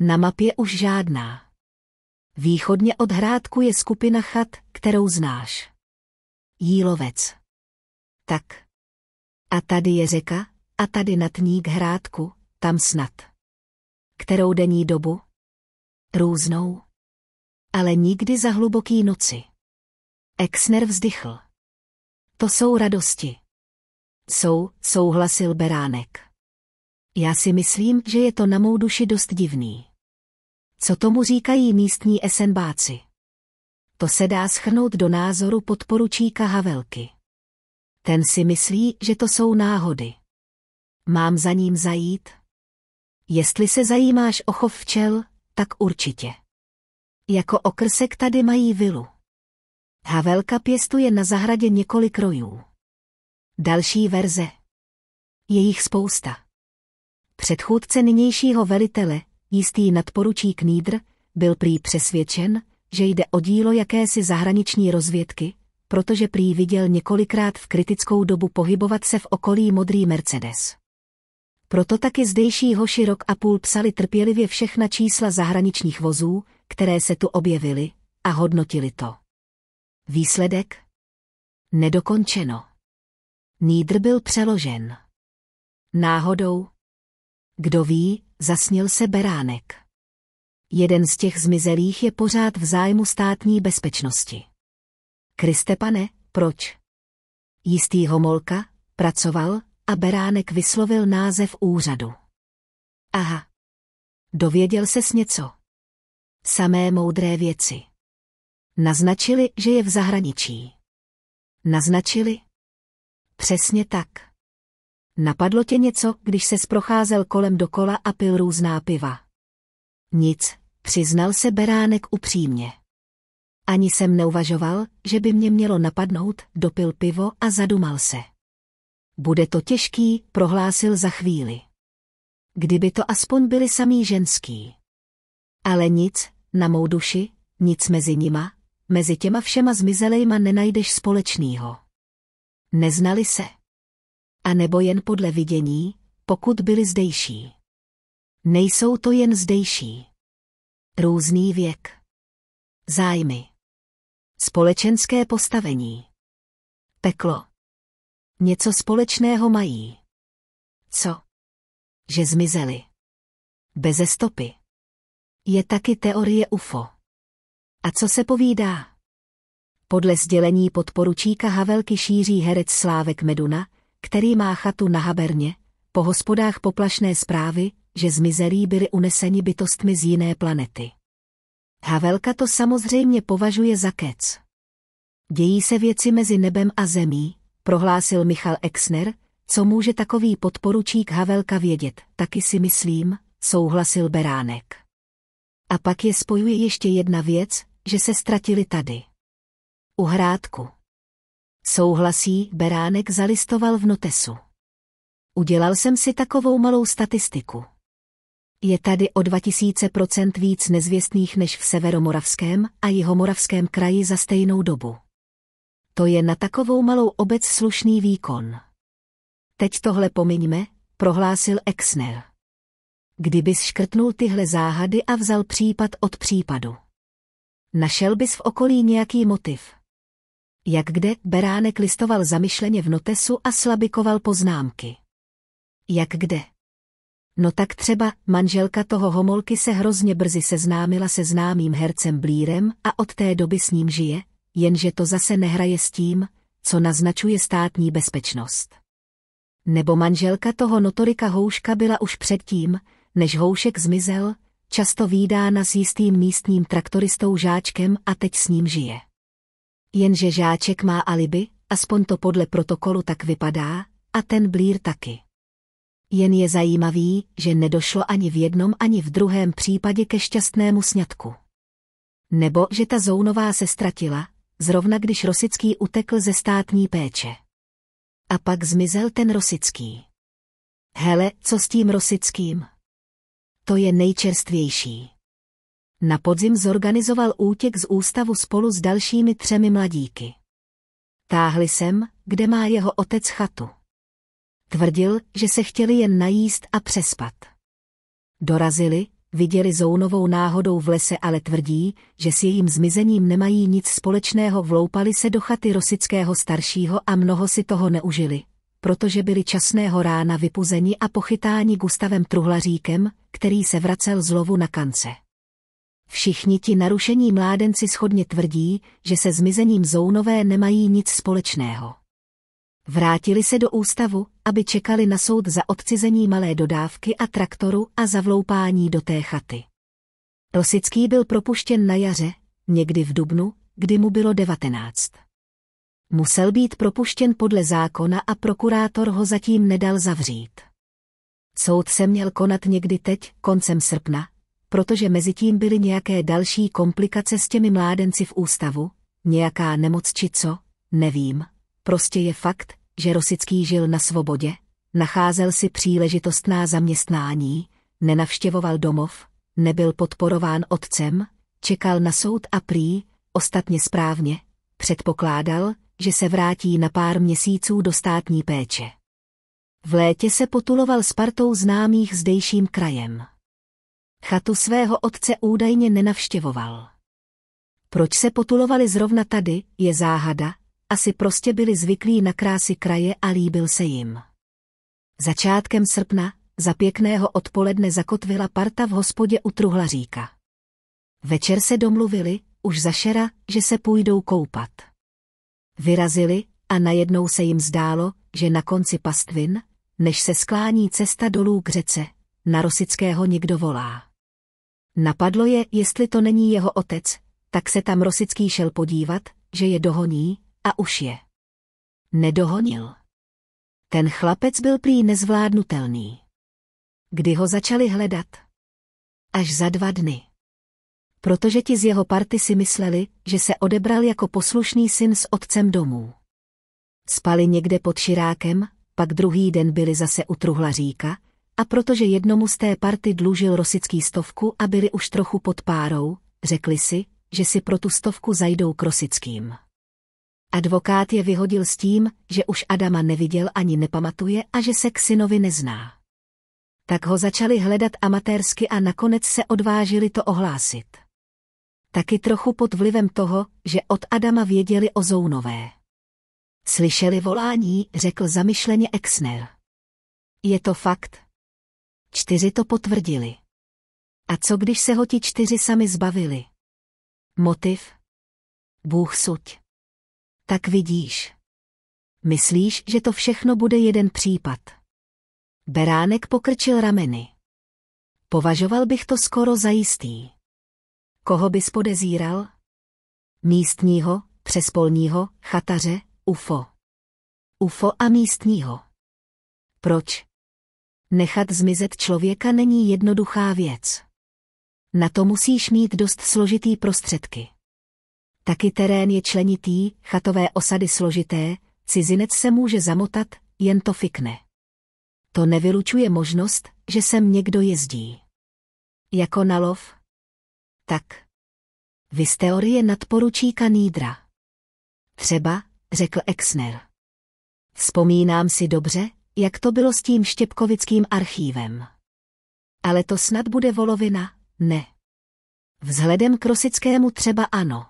Speaker 1: Na mapě už žádná. Východně od hrádku je skupina chat, kterou znáš. Jílovec. Tak. A tady je řeka, a tady natní k hrádku, tam snad. Kterou denní dobu? Různou. Ale nikdy za hluboký noci. Exner vzdychl. To jsou radosti. Jsou, souhlasil Beránek. Já si myslím, že je to na mou duši dost divný. Co tomu říkají místní esenbáci? To se dá schrnout do názoru podporučíka Havelky. Ten si myslí, že to jsou náhody. Mám za ním zajít? Jestli se zajímáš o chov včel, tak určitě. Jako okrsek tady mají vilu. Havelka pěstuje na zahradě několik rojů. Další verze. Je jich spousta. Předchůdce nynějšího velitele, jistý nadporučík Nýdr, byl prý přesvědčen, že jde o dílo jakési zahraniční rozvědky, protože prý viděl několikrát v kritickou dobu pohybovat se v okolí modrý Mercedes. Proto taky zdejší hoši rok a půl psali trpělivě všechna čísla zahraničních vozů, které se tu objevily, a hodnotili to. Výsledek? Nedokončeno. Nýdr byl přeložen. Náhodou? Kdo ví, zasnil se beránek. Jeden z těch zmizelých je pořád v zájmu státní bezpečnosti. Kristepane, proč? Jistý Homolka pracoval, a Beránek vyslovil název úřadu. Aha. Dověděl se s něco. Samé moudré věci. Naznačili, že je v zahraničí. Naznačili? Přesně tak. Napadlo tě něco, když se procházel kolem dokola a pil různá piva? Nic, přiznal se Beránek upřímně. Ani jsem neuvažoval, že by mě mělo napadnout, dopil pivo a zadumal se. Bude to těžký, prohlásil za chvíli. Kdyby to aspoň byli samý ženský. Ale nic, na mou duši, nic mezi nima, mezi těma všema zmizelejma nenajdeš společného. Neznali se. A nebo jen podle vidění, pokud byli zdejší. Nejsou to jen zdejší. Různý věk. Zájmy. Společenské postavení. Peklo. Něco společného mají. Co? Že zmizeli. Beze stopy. Je taky teorie UFO. A co se povídá? Podle sdělení podporučíka Havelky šíří herec Slávek Meduna, který má chatu na Haberně, po hospodách poplašné zprávy, že zmizelí byli uneseni bytostmi z jiné planety. Havelka to samozřejmě považuje za kec. Dějí se věci mezi nebem a zemí, prohlásil Michal Exner, co může takový podporučík Havelka vědět, taky si myslím, souhlasil Beránek. A pak je spojuje ještě jedna věc, že se ztratili tady. U hrádku. Souhlasí, Beránek zalistoval v notesu. Udělal jsem si takovou malou statistiku. Je tady o 2000% víc nezvěstných než v severomoravském a jihomoravském kraji za stejnou dobu. To je na takovou malou obec slušný výkon. Teď tohle pomiňme, prohlásil Exner. Kdybys škrtnul tyhle záhady a vzal případ od případu. Našel bys v okolí nějaký motiv. Jak kde, Beránek listoval zamyšleně v notesu a slabikoval poznámky. Jak kde? No tak třeba manželka toho homolky se hrozně brzy seznámila se známým hercem Blírem a od té doby s ním žije, jenže to zase nehraje s tím, co naznačuje státní bezpečnost. Nebo manželka toho notorika Houška byla už předtím, než Houšek zmizel, často výdána s jistým místním traktoristou Žáčkem a teď s ním žije. Jenže Žáček má alibi, aspoň to podle protokolu tak vypadá, a ten Blír taky. Jen je zajímavý, že nedošlo ani v jednom, ani v druhém případě ke šťastnému sňatku. Nebo že ta zónová se ztratila, zrovna když Rosický utekl ze státní péče. A pak zmizel ten Rosický. Hele, co s tím Rosickým? To je nejčerstvější. Na podzim zorganizoval útěk z ústavu spolu s dalšími třemi mladíky. Táhli sem, kde má jeho otec chatu. Tvrdil, že se chtěli jen najíst a přespat. Dorazili, viděli Zounovou náhodou v lese, ale tvrdí, že s jejím zmizením nemají nic společného, vloupali se do chaty Rosického staršího a mnoho si toho neužili, protože byli časného rána vypuzeni a pochytáni Gustavem Truhlaříkem, který se vracel zlovu na kance. Všichni ti narušení mládenci schodně tvrdí, že se zmizením Zounové nemají nic společného. Vrátili se do ústavu, aby čekali na soud za odcizení malé dodávky a traktoru a za vloupání do té chaty. Rosický byl propuštěn na jaře, někdy v dubnu, kdy mu bylo 19. Musel být propuštěn podle zákona a prokurátor ho zatím nedal zavřít. Soud se měl konat někdy teď, koncem srpna, protože mezi tím byly nějaké další komplikace s těmi mládenci v ústavu, nějaká nemoc či co, nevím. Prostě je fakt, že Rosický žil na svobodě, nacházel si příležitostná zaměstnání, nenavštěvoval domov, nebyl podporován otcem, čekal na soud a prý, ostatně správně, předpokládal, že se vrátí na pár měsíců do státní péče. V létě se potuloval s partou známých zdejším krajem. Chatu svého otce údajně nenavštěvoval. Proč se potulovali zrovna tady, je záhada, asi prostě byli zvyklí na krásy kraje a líbil se jim. Začátkem srpna, za pěkného odpoledne zakotvila parta v hospodě u truhlaříka. Večer se domluvili, už za šera, že se půjdou koupat. Vyrazili a najednou se jim zdálo, že na konci pastvin, než se sklání cesta dolů k řece, na Rosického někdo volá. Napadlo je, jestli to není jeho otec, tak se tam Rosický šel podívat, že je dohoní, a už je. Nedohonil. Ten chlapec byl prý nezvládnutelný. Kdy ho začali hledat? Až za dva dny. Protože ti z jeho party si mysleli, že se odebral jako poslušný syn s otcem domů. Spali někde pod širákem, pak druhý den byli zase u truhlaříka, a protože jednomu z té party dlužil rosický stovku a byli už trochu pod párou, řekli si, že si pro tu stovku zajdou k rosickým. Advokát je vyhodil s tím, že už Adama neviděl ani nepamatuje a že se k synovi nezná. Tak ho začali hledat amatérsky a nakonec se odvážili to ohlásit. Taky trochu pod vlivem toho, že od Adama věděli o Zounové. Slyšeli volání, řekl zamyšleně Exner. Je to fakt? Čtyři to potvrdili. A co když se ho ti čtyři sami zbavili? Motiv? Bůh suť tak vidíš. Myslíš, že to všechno bude jeden případ? Beránek pokrčil rameny. Považoval bych to skoro za jistý. Koho bys podezíral? Místního, přespolního, chataře, UFO. UFO a místního. Proč? Nechat zmizet člověka není jednoduchá věc. Na to musíš mít dost složitý prostředky. Taky terén je členitý, chatové osady složité, cizinec se může zamotat, jen to fikne. To nevylučuje možnost, že sem někdo jezdí. Jako na lov? Tak. Vy z teorie nadporučíka Nídra. Třeba, řekl Exner. Vzpomínám si dobře, jak to bylo s tím štěpkovickým archívem. Ale to snad bude volovina, ne. Vzhledem k rosickému třeba ano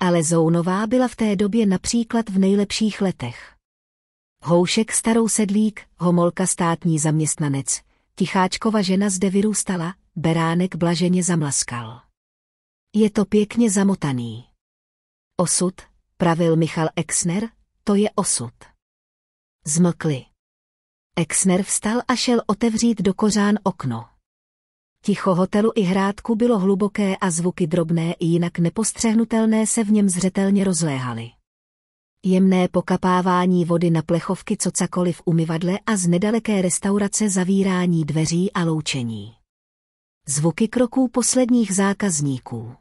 Speaker 1: ale Zounová byla v té době například v nejlepších letech. Houšek starou sedlík, Homolka státní zaměstnanec, Ticháčkova žena zde vyrůstala, Beránek blaženě zamlaskal. Je to pěkně zamotaný. Osud, pravil Michal Exner, to je osud. Zmlkli. Exner vstal a šel otevřít do kořán okno. Ticho hotelu i hrádku bylo hluboké a zvuky drobné i jinak nepostřehnutelné se v něm zřetelně rozléhaly. Jemné pokapávání vody na plechovky cocakoli v umyvadle a z nedaleké restaurace zavírání dveří a loučení. Zvuky kroků posledních zákazníků.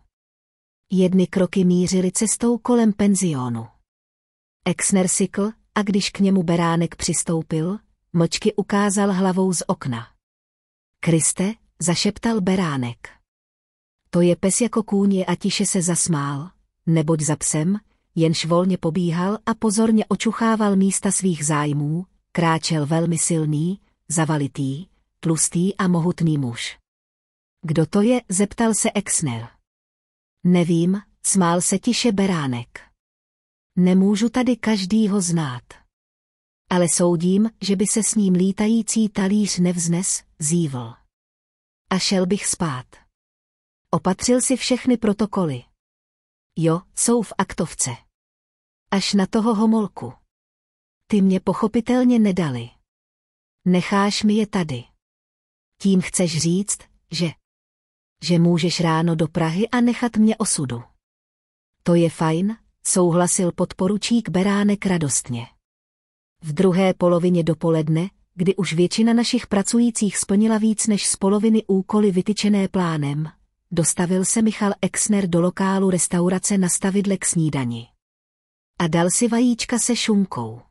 Speaker 1: Jedny kroky mířily cestou kolem penzionu. Exner sykl a když k němu beránek přistoupil, mlčky ukázal hlavou z okna. Kriste, zašeptal Beránek. To je pes jako kůně a tiše se zasmál, neboť za psem, jenž volně pobíhal a pozorně očuchával místa svých zájmů, kráčel velmi silný, zavalitý, tlustý a mohutný muž. Kdo to je, zeptal se Exner. Nevím, smál se tiše Beránek. Nemůžu tady každýho znát. Ale soudím, že by se s ním lítající talíř nevznes, zívl. A šel bych spát. Opatřil si všechny protokoly. Jo, jsou v aktovce. Až na toho homolku. Ty mě pochopitelně nedali. Necháš mi je tady. Tím chceš říct, že... Že můžeš ráno do Prahy a nechat mě osudu. To je fajn, souhlasil podporučík Beránek radostně. V druhé polovině dopoledne, kdy už většina našich pracujících splnila víc než z poloviny úkoly vytyčené plánem, dostavil se Michal Exner do lokálu restaurace na stavidle k snídani. A dal si vajíčka se šunkou.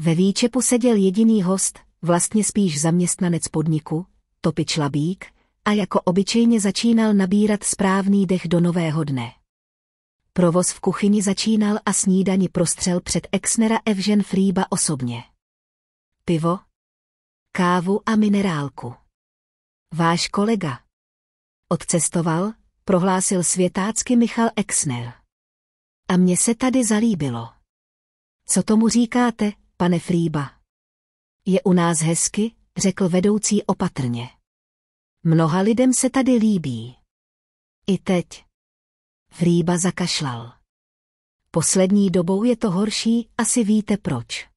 Speaker 1: Ve výčepu seděl jediný host, vlastně spíš zaměstnanec podniku, Topič Labík, a jako obyčejně začínal nabírat správný dech do nového dne. Provoz v kuchyni začínal a snídani prostřel před Exnera Evžen Frýba osobně. Pivo, kávu a minerálku. Váš kolega. Odcestoval, prohlásil světácky Michal Exner. A mně se tady zalíbilo. Co tomu říkáte, pane Frýba? Je u nás hezky, řekl vedoucí opatrně. Mnoha lidem se tady líbí. I teď. Frýba zakašlal. Poslední dobou je to horší, asi víte proč.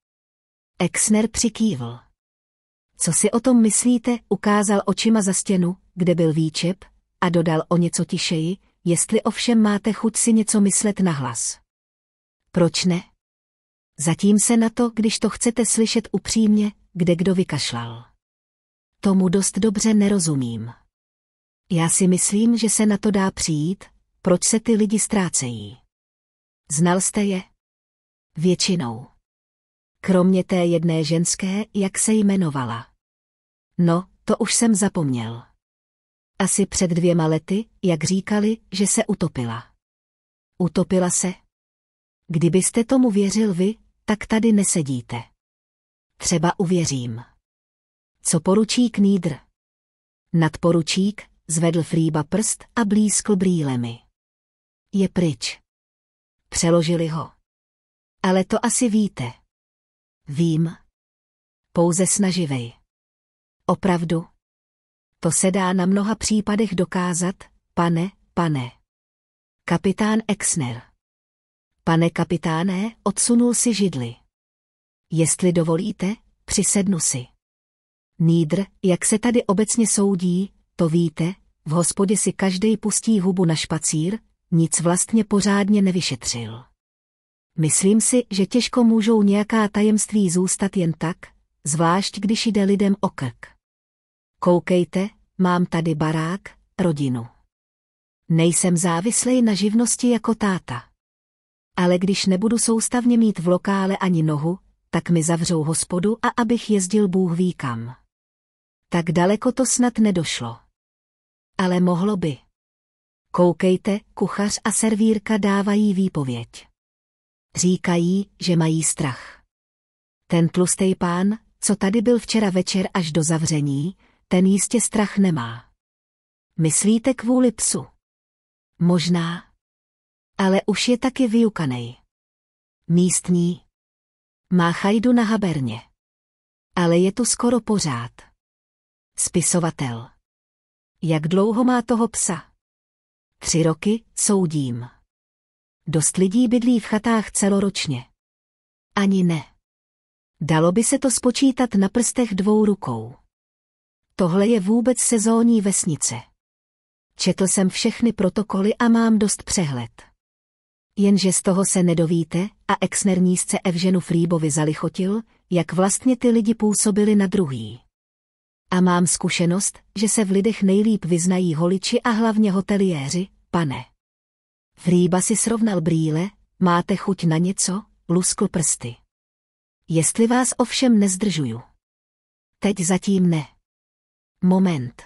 Speaker 1: Exner přikývl. Co si o tom myslíte, ukázal očima za stěnu, kde byl výčep, a dodal o něco tišeji, jestli ovšem máte chuť si něco myslet na hlas. Proč ne? Zatím se na to, když to chcete slyšet upřímně, kde kdo vykašlal. Tomu dost dobře nerozumím. Já si myslím, že se na to dá přijít, proč se ty lidi ztrácejí. Znal jste je? Většinou. Kromě té jedné ženské, jak se jmenovala. No, to už jsem zapomněl. Asi před dvěma lety, jak říkali, že se utopila. Utopila se? Kdybyste tomu věřil vy, tak tady nesedíte. Třeba uvěřím. Co poručík Nýdr? Nadporučík zvedl Frýba prst a blízkl brýlemi. Je pryč. Přeložili ho. Ale to asi víte. Vím. Pouze snaživej. Opravdu. To se dá na mnoha případech dokázat, pane, pane. Kapitán Exner. Pane kapitáne, odsunul si židli. Jestli dovolíte, přisednu si. Nýdr, jak se tady obecně soudí, to víte, v hospodě si každý pustí hubu na špacír, nic vlastně pořádně nevyšetřil. Myslím si, že těžko můžou nějaká tajemství zůstat jen tak, zvlášť když jde lidem o krk. Koukejte, mám tady barák, rodinu. Nejsem závislej na živnosti jako táta. Ale když nebudu soustavně mít v lokále ani nohu, tak mi zavřou hospodu a abych jezdil Bůh ví kam. Tak daleko to snad nedošlo. Ale mohlo by. Koukejte, kuchař a servírka dávají výpověď. Říkají, že mají strach. Ten tlustej pán, co tady byl včera večer až do zavření, ten jistě strach nemá. Myslíte kvůli psu? Možná. Ale už je taky vyukanej. Místní. Má chajdu na haberně. Ale je tu skoro pořád. Spisovatel. Jak dlouho má toho psa? Tři roky, soudím. Dost lidí bydlí v chatách celoročně. Ani ne. Dalo by se to spočítat na prstech dvou rukou. Tohle je vůbec sezónní vesnice. Četl jsem všechny protokoly a mám dost přehled. Jenže z toho se nedovíte a exnernízce Evženu Frýbovi zalichotil, jak vlastně ty lidi působili na druhý. A mám zkušenost, že se v lidech nejlíp vyznají holiči a hlavně hoteliéři, pane. Frýba si srovnal brýle, máte chuť na něco, luskl prsty. Jestli vás ovšem nezdržuju. Teď zatím ne. Moment.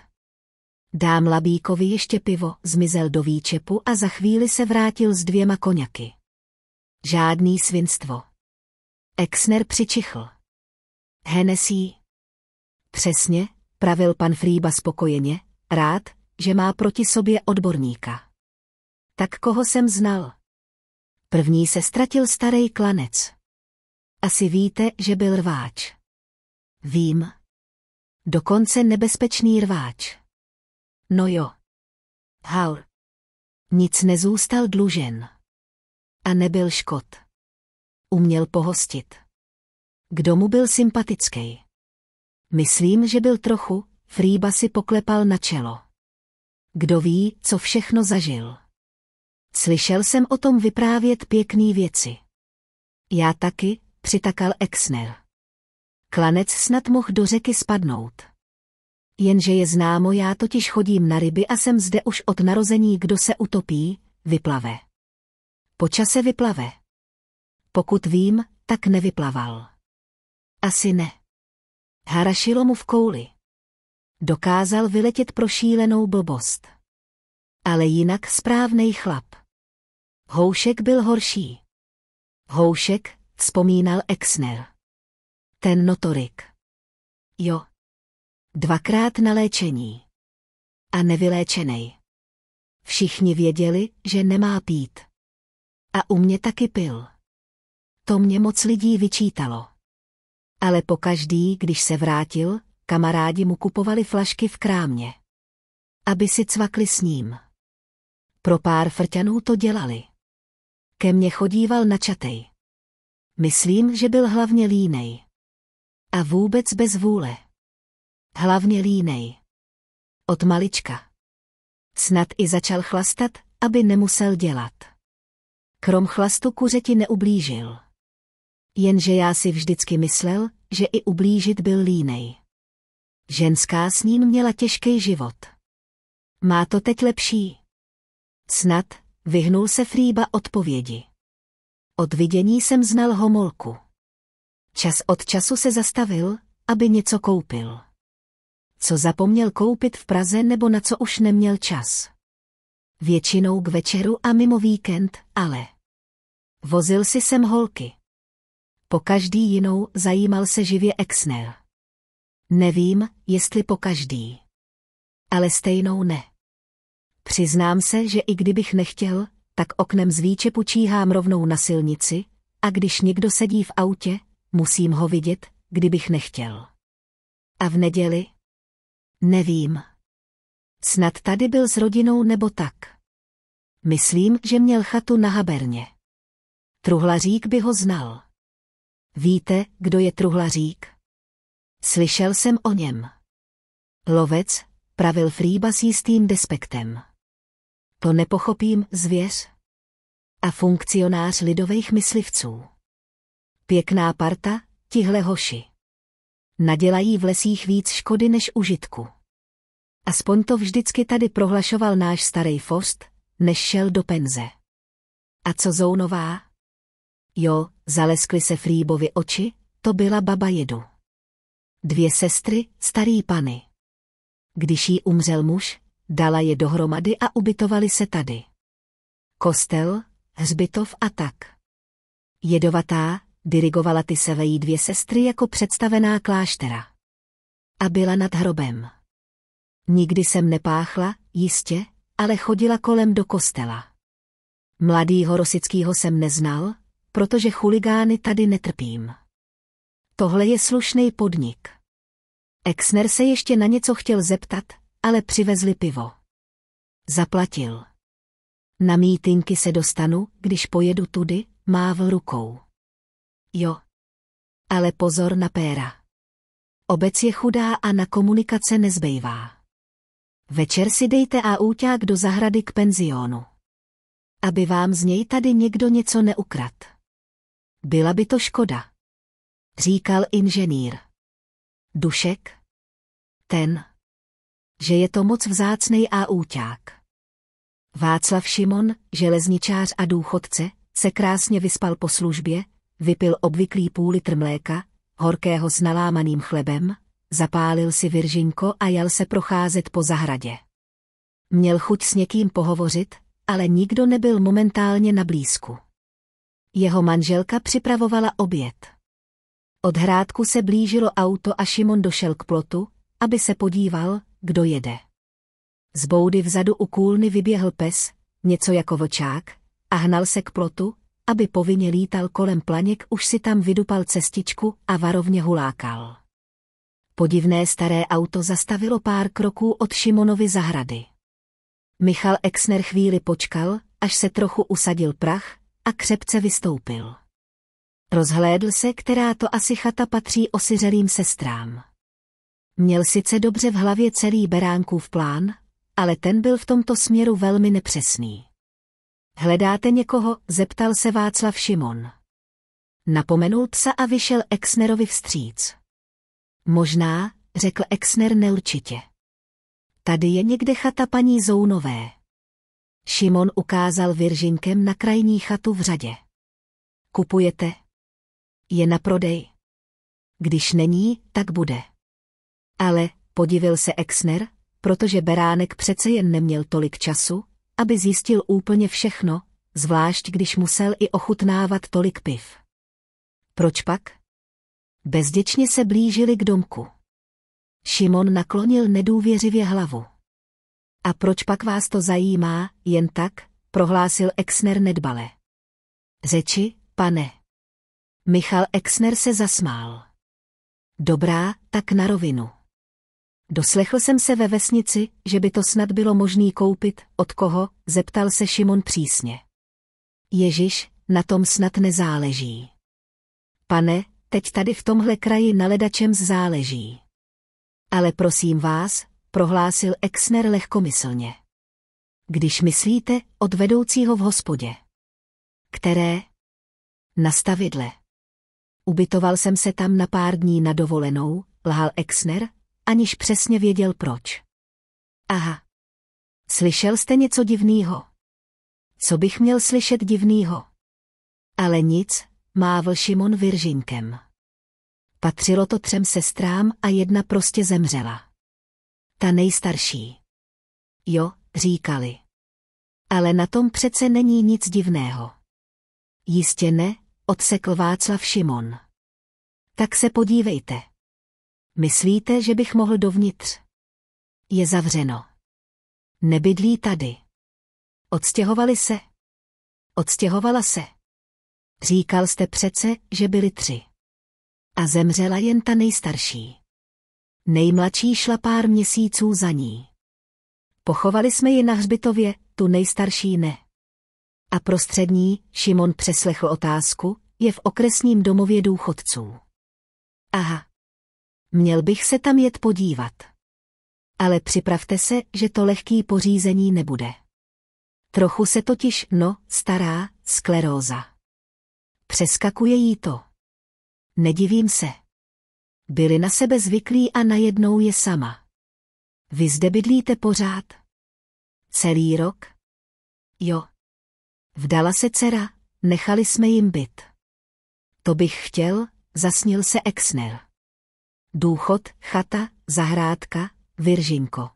Speaker 1: Dám labíkovi ještě pivo, zmizel do výčepu a za chvíli se vrátil s dvěma koněky. Žádný svinstvo. Exner přičichl. Hennessy. Přesně, pravil pan Frýba spokojeně, rád, že má proti sobě odborníka. Tak koho jsem znal? První se ztratil starý klanec. Asi víte, že byl rváč. Vím, Dokonce nebezpečný rváč. No jo. Hal. Nic nezůstal dlužen. A nebyl škod. Uměl pohostit. Kdo mu byl sympatický? Myslím, že byl trochu, Frýba si poklepal na čelo. Kdo ví, co všechno zažil. Slyšel jsem o tom vyprávět pěkný věci. Já taky, přitakal Exner. Klanec snad mohl do řeky spadnout. Jenže je známo, já totiž chodím na ryby a jsem zde už od narození, kdo se utopí, vyplave. Počase vyplave. Pokud vím, tak nevyplaval. Asi ne. Harašilo mu v kouli. Dokázal vyletět prošílenou blbost. Ale jinak správnej chlap. Houšek byl horší. Houšek, vzpomínal Exner ten notorik. Jo. Dvakrát na léčení. A nevyléčenej. Všichni věděli, že nemá pít. A u mě taky pil. To mě moc lidí vyčítalo. Ale po každý, když se vrátil, kamarádi mu kupovali flašky v krámě. Aby si cvakli s ním. Pro pár frťanů to dělali. Ke mně chodíval čatej. Myslím, že byl hlavně línej. A vůbec bez vůle. Hlavně línej. Od malička. Snad i začal chlastat, aby nemusel dělat. Krom chlastu ti neublížil. Jenže já si vždycky myslel, že i ublížit byl línej. Ženská s ním měla těžký život. Má to teď lepší. Snad, vyhnul se Frýba odpovědi. Od vidění jsem znal homolku. Čas od času se zastavil, aby něco koupil. Co zapomněl koupit v Praze nebo na co už neměl čas. Většinou k večeru a mimo víkend, ale. Vozil si sem holky. Po každý jinou zajímal se živě Exner. Nevím, jestli po každý. Ale stejnou ne. Přiznám se, že i kdybych nechtěl, tak oknem z výčepu číhám rovnou na silnici, a když někdo sedí v autě, musím ho vidět, kdybych nechtěl. A v neděli? Nevím. Snad tady byl s rodinou nebo tak. Myslím, že měl chatu na Haberně. Truhlařík by ho znal. Víte, kdo je truhlařík? Slyšel jsem o něm. Lovec, pravil Frýba s jistým despektem. To nepochopím, zvěř. A funkcionář lidových myslivců. Pěkná parta, tihle hoši. Nadělají v lesích víc škody než užitku. Aspoň to vždycky tady prohlašoval náš starý Fost, než šel do penze. A co Zounová? Jo, zaleskly se Frýbovi oči, to byla baba jedu. Dvě sestry, starý pany. Když jí umřel muž, dala je dohromady a ubytovali se tady. Kostel, hřbitov a tak. Jedovatá, dirigovala ty sevejí dvě sestry jako představená kláštera. A byla nad hrobem. Nikdy jsem nepáchla, jistě, ale chodila kolem do kostela. Mladýho horosickýho jsem neznal, protože chuligány tady netrpím. Tohle je slušný podnik. Exner se ještě na něco chtěl zeptat, ale přivezli pivo. Zaplatil. Na mítinky se dostanu, když pojedu tudy, mávl rukou jo. Ale pozor na péra. Obec je chudá a na komunikace nezbejvá. Večer si dejte a úťák do zahrady k penzionu. Aby vám z něj tady někdo něco neukrad. Byla by to škoda. Říkal inženýr. Dušek? Ten. Že je to moc vzácnej a úťák. Václav Šimon, železničář a důchodce, se krásně vyspal po službě, vypil obvyklý půl litr mléka, horkého s nalámaným chlebem, zapálil si viržinko a jel se procházet po zahradě. Měl chuť s někým pohovořit, ale nikdo nebyl momentálně na blízku. Jeho manželka připravovala oběd. Od hrádku se blížilo auto a Šimon došel k plotu, aby se podíval, kdo jede. Z boudy vzadu u kůlny vyběhl pes, něco jako vlčák, a hnal se k plotu, aby povinně lítal kolem planěk, už si tam vydupal cestičku a varovně hulákal. Podivné staré auto zastavilo pár kroků od Šimonovy zahrady. Michal Exner chvíli počkal, až se trochu usadil prach a křepce vystoupil. Rozhlédl se, která to asi chata patří osiřelým sestrám. Měl sice dobře v hlavě celý Beránkův plán, ale ten byl v tomto směru velmi nepřesný. Hledáte někoho? zeptal se Václav Šimon. Napomenul psa a vyšel Exnerovi vstříc. Možná, řekl Exner neurčitě. Tady je někde chata paní Zounové. Šimon ukázal Viržinkem na krajní chatu v řadě. Kupujete? Je na prodej. Když není, tak bude. Ale, podivil se Exner, protože Beránek přece jen neměl tolik času, aby zjistil úplně všechno, zvlášť když musel i ochutnávat tolik piv. Proč pak? Bezděčně se blížili k domku. Šimon naklonil nedůvěřivě hlavu. A proč pak vás to zajímá, jen tak, prohlásil Exner nedbale. Řeči, pane. Michal Exner se zasmál. Dobrá, tak na rovinu. Doslechl jsem se ve vesnici, že by to snad bylo možný koupit, od koho, zeptal se Šimon přísně. Ježíš, na tom snad nezáleží. Pane, teď tady v tomhle kraji na ledačem záleží. Ale prosím vás, prohlásil Exner lehkomyslně. Když myslíte od vedoucího v hospodě. Které? Na stavidle. Ubytoval jsem se tam na pár dní na dovolenou, lhal Exner, aniž přesně věděl proč. Aha. Slyšel jste něco divného? Co bych měl slyšet divného? Ale nic, mávl Šimon Viržinkem. Patřilo to třem sestrám a jedna prostě zemřela. Ta nejstarší. Jo, říkali. Ale na tom přece není nic divného. Jistě ne, odsekl Václav Šimon. Tak se podívejte. Myslíte, že bych mohl dovnitř? Je zavřeno. Nebydlí tady. Odstěhovali se. Odstěhovala se. Říkal jste přece, že byli tři. A zemřela jen ta nejstarší. Nejmladší šla pár měsíců za ní. Pochovali jsme ji na hřbitově, tu nejstarší ne. A prostřední, Šimon přeslechl otázku, je v okresním domově důchodců. Aha, Měl bych se tam jet podívat. Ale připravte se, že to lehký pořízení nebude. Trochu se totiž, no, stará, skleróza. Přeskakuje jí to. Nedivím se. Byli na sebe zvyklí a najednou je sama. Vy zde bydlíte pořád? Celý rok? Jo. Vdala se dcera, nechali jsme jim byt. To bych chtěl, zasnil se Exner důchod, chata, zahrádka, Viržinko.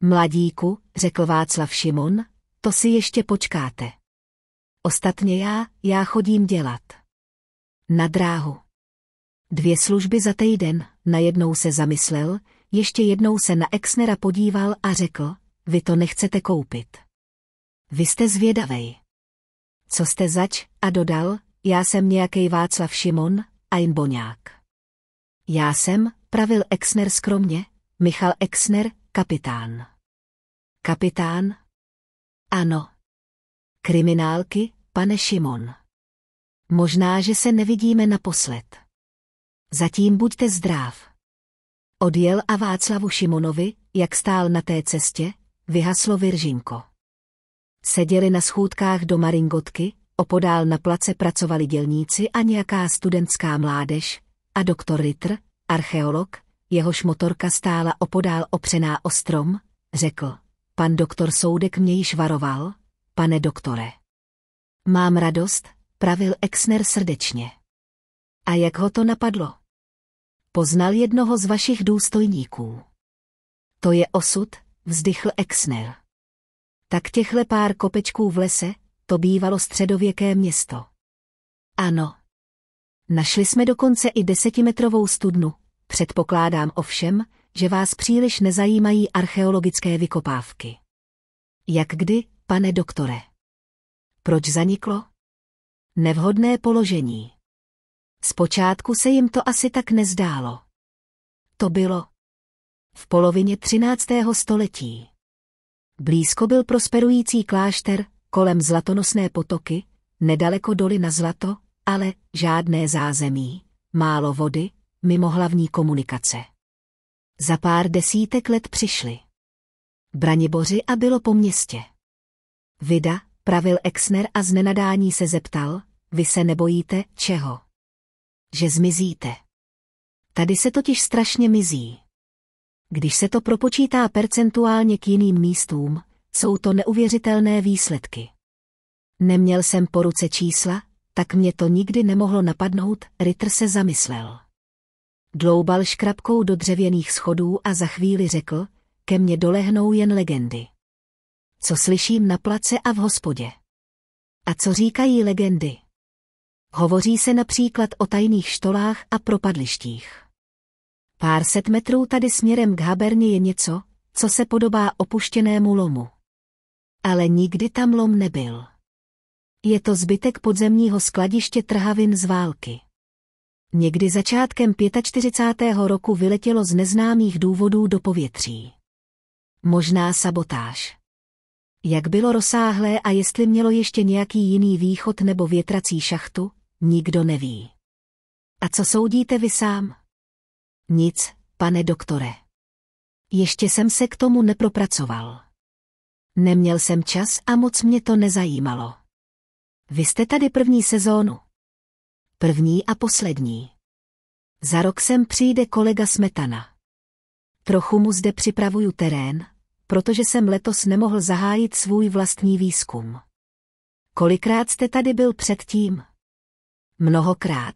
Speaker 1: Mladíku, řekl Václav Šimon, to si ještě počkáte. Ostatně já, já chodím dělat. Na dráhu. Dvě služby za týden, najednou se zamyslel, ještě jednou se na Exnera podíval a řekl, vy to nechcete koupit. Vy jste zvědavej. Co jste zač? A dodal, já jsem nějaký Václav Šimon, a jim boňák. Já jsem, pravil Exner skromně, Michal Exner, kapitán. Kapitán? Ano. Kriminálky, pane Šimon. Možná, že se nevidíme naposled. Zatím buďte zdrav. Odjel a Václavu Šimonovi, jak stál na té cestě, vyhaslo Viržinko. Seděli na schůdkách do Maringotky, opodál na place pracovali dělníci a nějaká studentská mládež, a doktor Ritter, archeolog, jehož motorka stála opodál opřená o strom, řekl. Pan doktor Soudek mě již varoval, pane doktore. Mám radost, pravil Exner srdečně. A jak ho to napadlo? Poznal jednoho z vašich důstojníků. To je osud, vzdychl Exner. Tak těchle pár kopečků v lese, to bývalo středověké město. Ano, Našli jsme dokonce i desetimetrovou studnu. Předpokládám ovšem, že vás příliš nezajímají archeologické vykopávky. Jak kdy, pane doktore? Proč zaniklo? Nevhodné položení. Zpočátku se jim to asi tak nezdálo. To bylo v polovině 13. století. Blízko byl prosperující klášter, kolem zlatonosné potoky, nedaleko doly na zlato, ale žádné zázemí, málo vody, mimo hlavní komunikace. Za pár desítek let přišli. Braniboři a bylo po městě. Vida, pravil Exner a z nenadání se zeptal, vy se nebojíte čeho? Že zmizíte. Tady se totiž strašně mizí. Když se to propočítá percentuálně k jiným místům, jsou to neuvěřitelné výsledky. Neměl jsem po ruce čísla, tak mě to nikdy nemohlo napadnout, Ritter se zamyslel. Dloubal škrabkou do dřevěných schodů a za chvíli řekl, ke mně dolehnou jen legendy. Co slyším na place a v hospodě? A co říkají legendy? Hovoří se například o tajných štolách a propadlištích. Pár set metrů tady směrem k Haberně je něco, co se podobá opuštěnému lomu. Ale nikdy tam lom nebyl. Je to zbytek podzemního skladiště trhavin z války. Někdy začátkem 45. roku vyletělo z neznámých důvodů do povětří. Možná sabotáž. Jak bylo rozsáhlé a jestli mělo ještě nějaký jiný východ nebo větrací šachtu, nikdo neví. A co soudíte vy sám? Nic, pane doktore. Ještě jsem se k tomu nepropracoval. Neměl jsem čas a moc mě to nezajímalo. Vy jste tady první sezónu. První a poslední. Za rok sem přijde kolega Smetana. Trochu mu zde připravuju terén, protože jsem letos nemohl zahájit svůj vlastní výzkum. Kolikrát jste tady byl předtím? Mnohokrát.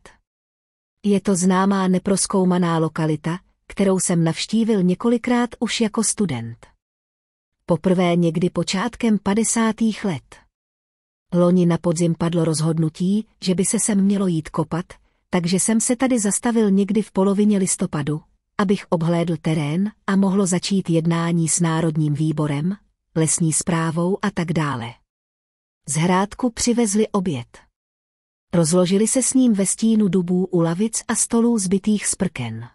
Speaker 1: Je to známá neproskoumaná lokalita, kterou jsem navštívil několikrát už jako student. Poprvé někdy počátkem 50. let. Loni na podzim padlo rozhodnutí, že by se sem mělo jít kopat, takže jsem se tady zastavil někdy v polovině listopadu, abych obhlédl terén a mohlo začít jednání s Národním výborem, lesní zprávou a tak dále. Z hrádku přivezli oběd. Rozložili se s ním ve stínu dubů u lavic a stolů zbytých z prken.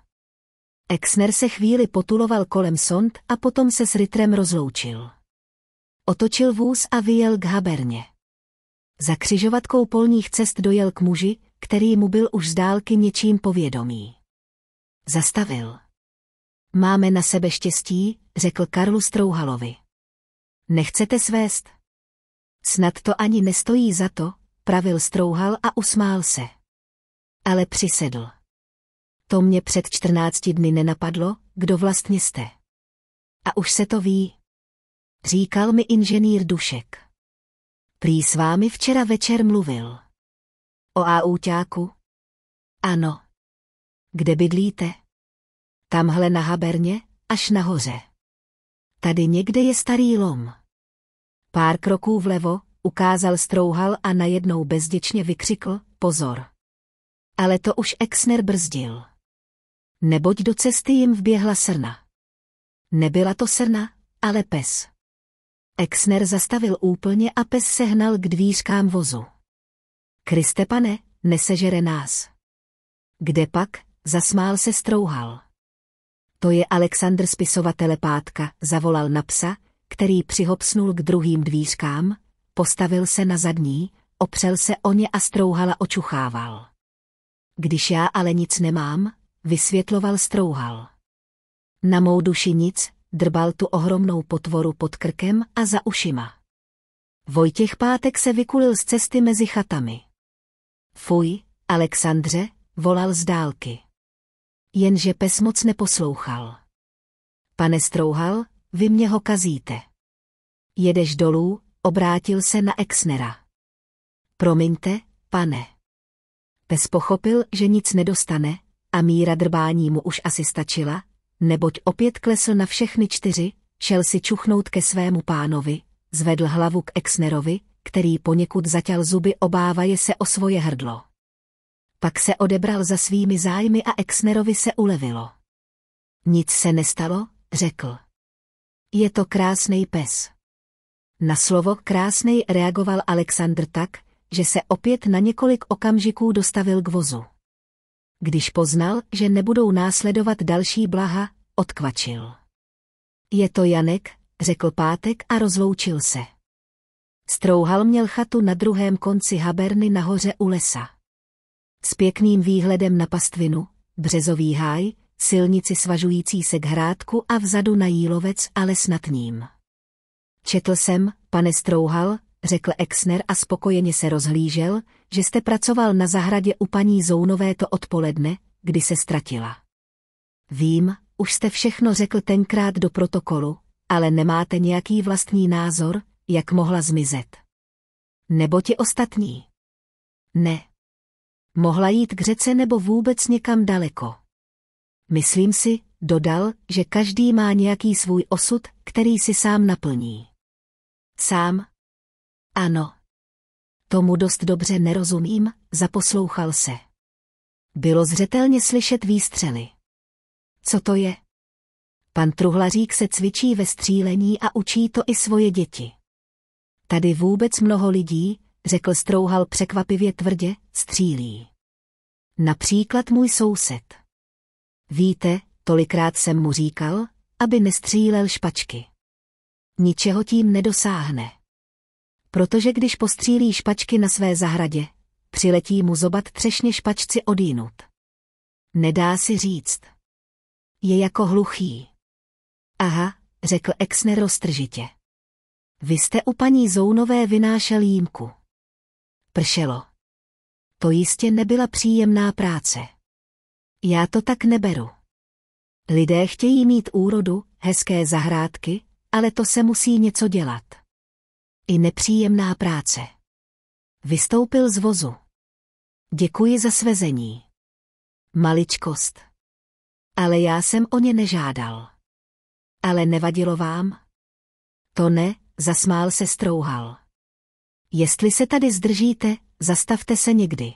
Speaker 1: Exner se chvíli potuloval kolem sond a potom se s Ritrem rozloučil. Otočil vůz a vyjel k Haberně. Za křižovatkou polních cest dojel k muži, který mu byl už z dálky něčím povědomý. Zastavil. Máme na sebe štěstí, řekl Karlu Strouhalovi. Nechcete svést? Snad to ani nestojí za to, pravil Strouhal a usmál se. Ale přisedl. To mě před čtrnácti dny nenapadlo, kdo vlastně jste. A už se to ví. Říkal mi inženýr Dušek prý s vámi včera večer mluvil. O auťáku? Ano. Kde bydlíte? Tamhle na Haberně, až nahoře. Tady někde je starý lom. Pár kroků vlevo, ukázal strouhal a najednou bezděčně vykřikl, pozor. Ale to už Exner brzdil. Neboť do cesty jim vběhla srna. Nebyla to srna, ale pes. Exner zastavil úplně a pes sehnal k dvířkám vozu. Kriste pane, nesežere nás. Kde pak, zasmál se strouhal. To je Alexandr spisovatele pátka, zavolal na psa, který přihopsnul k druhým dvířkám, postavil se na zadní, opřel se o ně a strouhala očuchával. Když já ale nic nemám, vysvětloval strouhal. Na mou duši nic, drbal tu ohromnou potvoru pod krkem a za ušima. Vojtěch Pátek se vykulil z cesty mezi chatami. Fuj, Alexandře, volal z dálky. Jenže pes moc neposlouchal. Pane Strouhal, vy mě ho kazíte. Jedeš dolů, obrátil se na Exnera. Promiňte, pane. Pes pochopil, že nic nedostane, a míra drbání mu už asi stačila, neboť opět klesl na všechny čtyři, šel si čuchnout ke svému pánovi, zvedl hlavu k Exnerovi, který poněkud zatěl zuby obávaje se o svoje hrdlo. Pak se odebral za svými zájmy a Exnerovi se ulevilo. Nic se nestalo, řekl. Je to krásný pes. Na slovo krásnej reagoval Alexandr tak, že se opět na několik okamžiků dostavil k vozu. Když poznal, že nebudou následovat další blaha, odkvačil. Je to Janek, řekl Pátek a rozloučil se. Strouhal měl chatu na druhém konci haberny nahoře u lesa. S pěkným výhledem na pastvinu, březový háj, silnici svažující se k hrádku a vzadu na jílovec, les nad ním. Četl jsem, pane Strouhal, řekl Exner a spokojeně se rozhlížel, že jste pracoval na zahradě u paní Zounové to odpoledne, kdy se ztratila. Vím, už jste všechno řekl tenkrát do protokolu, ale nemáte nějaký vlastní názor, jak mohla zmizet. Nebo ti ostatní? Ne. Mohla jít k řece nebo vůbec někam daleko. Myslím si, dodal, že každý má nějaký svůj osud, který si sám naplní. Sám? Ano. Tomu dost dobře nerozumím, zaposlouchal se. Bylo zřetelně slyšet výstřely. Co to je? Pan Truhlařík se cvičí ve střílení a učí to i svoje děti. Tady vůbec mnoho lidí, řekl Strouhal překvapivě tvrdě, střílí. Například můj soused. Víte, tolikrát jsem mu říkal, aby nestřílel špačky. Ničeho tím nedosáhne protože když postřílí špačky na své zahradě, přiletí mu zobat třešně špačci odínut. Nedá si říct. Je jako hluchý. Aha, řekl Exner roztržitě. Vy jste u paní Zounové vynášel jímku. Pršelo. To jistě nebyla příjemná práce. Já to tak neberu. Lidé chtějí mít úrodu, hezké zahrádky, ale to se musí něco dělat i nepříjemná práce. Vystoupil z vozu. Děkuji za svezení. Maličkost. Ale já jsem o ně nežádal. Ale nevadilo vám? To ne, zasmál se strouhal. Jestli se tady zdržíte, zastavte se někdy.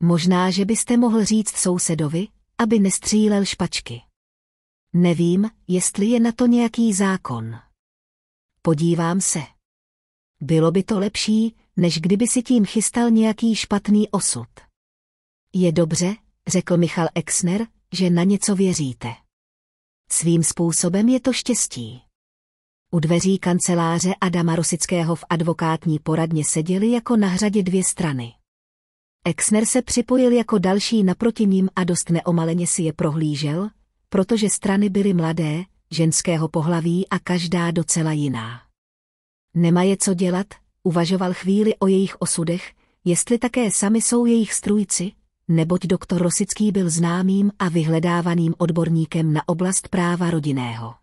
Speaker 1: Možná, že byste mohl říct sousedovi, aby nestřílel špačky. Nevím, jestli je na to nějaký zákon. Podívám se. Bylo by to lepší, než kdyby si tím chystal nějaký špatný osud. Je dobře, řekl Michal Exner, že na něco věříte. Svým způsobem je to štěstí. U dveří kanceláře Adama Rosického v advokátní poradně seděli jako na hradě dvě strany. Exner se připojil jako další naproti ním a dost neomaleně si je prohlížel, protože strany byly mladé, ženského pohlaví a každá docela jiná nemá je co dělat, uvažoval chvíli o jejich osudech, jestli také sami jsou jejich strůjci, neboť doktor Rosický byl známým a vyhledávaným odborníkem na oblast práva rodinného.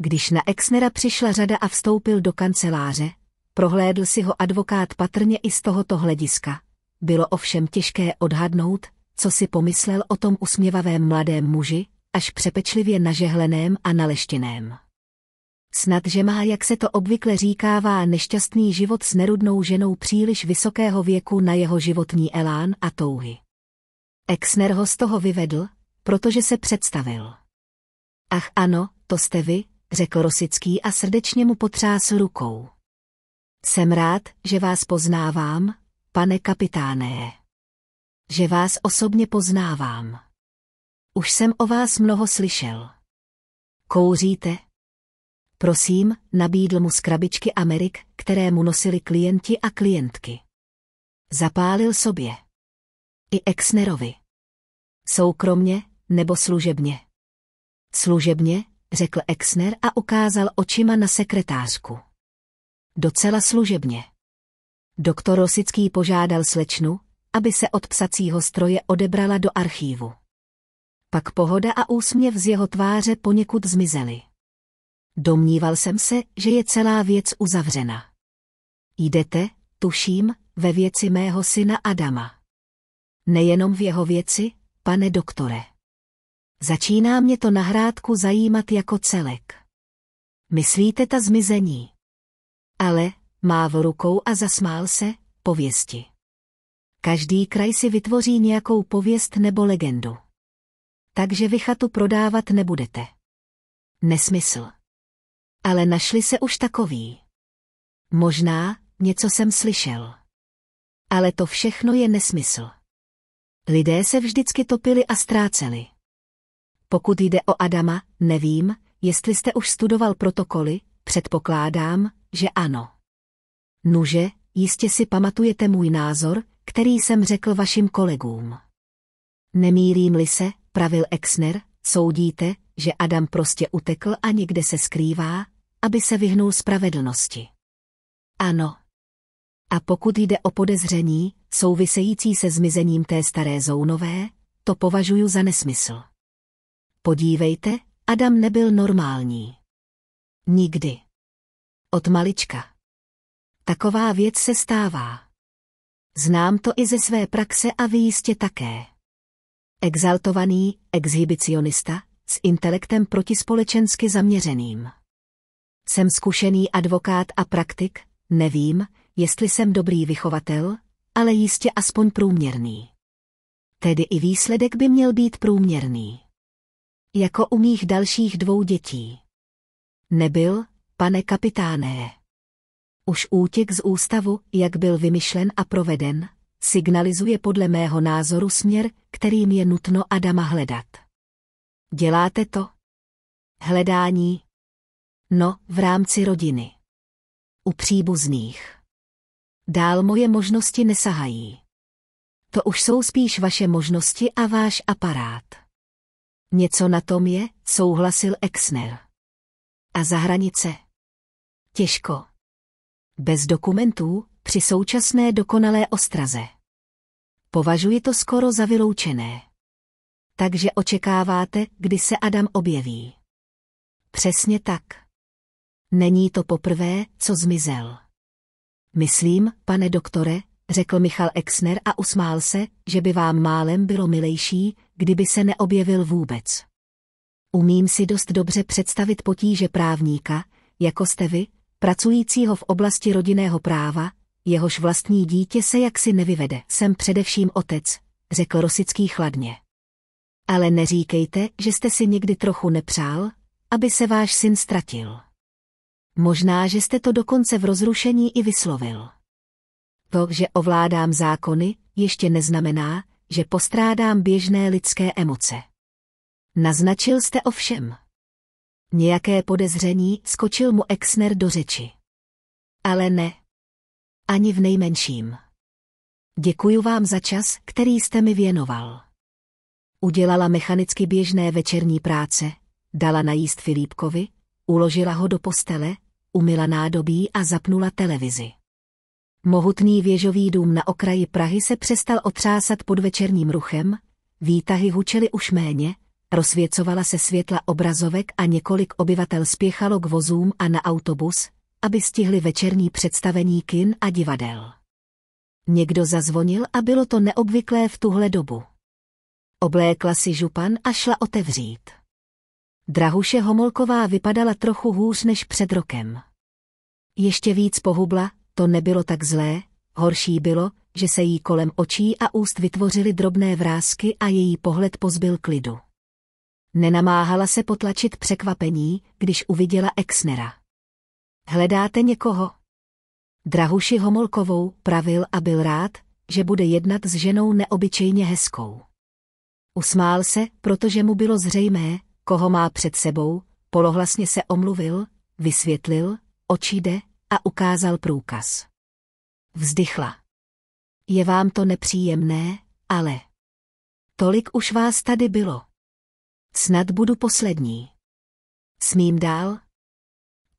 Speaker 1: Když na Exnera přišla řada a vstoupil do kanceláře, prohlédl si ho advokát patrně i z tohoto hlediska. Bylo ovšem těžké odhadnout, co si pomyslel o tom usměvavém mladém muži, až přepečlivě nažehleném a naleštěném. Snad, že má, jak se to obvykle říkává, nešťastný život s nerudnou ženou příliš vysokého věku na jeho životní elán a touhy. Exner ho z toho vyvedl, protože se představil. Ach ano, to jste vy, řekl Rosický a srdečně mu potřásl rukou. Jsem rád, že vás poznávám, pane kapitáne, Že vás osobně poznávám. Už jsem o vás mnoho slyšel. Kouříte, Prosím, nabídl mu z krabičky Amerik, které mu nosili klienti a klientky. Zapálil sobě. I Exnerovi. Soukromně nebo služebně? Služebně, řekl Exner a ukázal očima na sekretářku. Docela služebně. Doktor Rosický požádal slečnu, aby se od psacího stroje odebrala do archívu. Pak pohoda a úsměv z jeho tváře poněkud zmizely. Domníval jsem se, že je celá věc uzavřena. Jdete, tuším, ve věci mého syna Adama. Nejenom v jeho věci, pane doktore. Začíná mě to nahrádku zajímat jako celek. Myslíte ta zmizení? Ale, mávl rukou a zasmál se, pověsti. Každý kraj si vytvoří nějakou pověst nebo legendu. Takže vy chatu prodávat nebudete. Nesmysl. Ale našli se už takový. Možná, něco jsem slyšel. Ale to všechno je nesmysl. Lidé se vždycky topili a ztráceli. Pokud jde o Adama, nevím, jestli jste už studoval protokoly, předpokládám, že ano. Nuže, jistě si pamatujete můj názor, který jsem řekl vašim kolegům. Nemýlím-li se, pravil Exner, soudíte, že Adam prostě utekl a někde se skrývá, aby se vyhnul spravedlnosti. Ano. A pokud jde o podezření, související se zmizením té staré zónové, to považuji za nesmysl. Podívejte, Adam nebyl normální. Nikdy. Od malička. Taková věc se stává. Znám to i ze své praxe a vy jistě také. Exaltovaný, exhibicionista, s intelektem protispolečensky zaměřeným. Jsem zkušený advokát a praktik, nevím, jestli jsem dobrý vychovatel, ale jistě aspoň průměrný. Tedy i výsledek by měl být průměrný. Jako u mých dalších dvou dětí. Nebyl, pane kapitáne. Už útěk z ústavu, jak byl vymyšlen a proveden, signalizuje podle mého názoru směr, kterým je nutno Adama hledat. Děláte to? Hledání? No, v rámci rodiny. U příbuzných. Dál moje možnosti nesahají. To už jsou spíš vaše možnosti a váš aparát. Něco na tom je, souhlasil Exner. A za hranice? Těžko. Bez dokumentů, při současné dokonalé ostraze. Považuji to skoro za vyloučené takže očekáváte, kdy se Adam objeví. Přesně tak. Není to poprvé, co zmizel. Myslím, pane doktore, řekl Michal Exner a usmál se, že by vám málem bylo milejší, kdyby se neobjevil vůbec. Umím si dost dobře představit potíže právníka, jako jste vy, pracujícího v oblasti rodinného práva, jehož vlastní dítě se jaksi nevyvede. Jsem především otec, řekl Rosický chladně. Ale neříkejte, že jste si někdy trochu nepřál, aby se váš syn ztratil. Možná, že jste to dokonce v rozrušení i vyslovil. To, že ovládám zákony, ještě neznamená, že postrádám běžné lidské emoce. Naznačil jste ovšem. Nějaké podezření skočil mu Exner do řeči. Ale ne. Ani v nejmenším. Děkuji vám za čas, který jste mi věnoval. Udělala mechanicky běžné večerní práce, dala najíst Filipkovi, uložila ho do postele, umila nádobí a zapnula televizi. Mohutný věžový dům na okraji Prahy se přestal otřásat pod večerním ruchem, výtahy hučely už méně, rozsvěcovala se světla obrazovek a několik obyvatel spěchalo k vozům a na autobus, aby stihli večerní představení kin a divadel. Někdo zazvonil a bylo to neobvyklé v tuhle dobu. Oblékla si župan a šla otevřít. Drahuše Homolková vypadala trochu hůř než před rokem. Ještě víc pohubla, to nebylo tak zlé, horší bylo, že se jí kolem očí a úst vytvořily drobné vrázky a její pohled pozbyl klidu. Nenamáhala se potlačit překvapení, když uviděla Exnera. Hledáte někoho? Drahuši Homolkovou pravil a byl rád, že bude jednat s ženou neobyčejně hezkou. Usmál se, protože mu bylo zřejmé, koho má před sebou, polohlasně se omluvil, vysvětlil, oči jde a ukázal průkaz. Vzdychla. Je vám to nepříjemné, ale... Tolik už vás tady bylo. Snad budu poslední. Smím dál?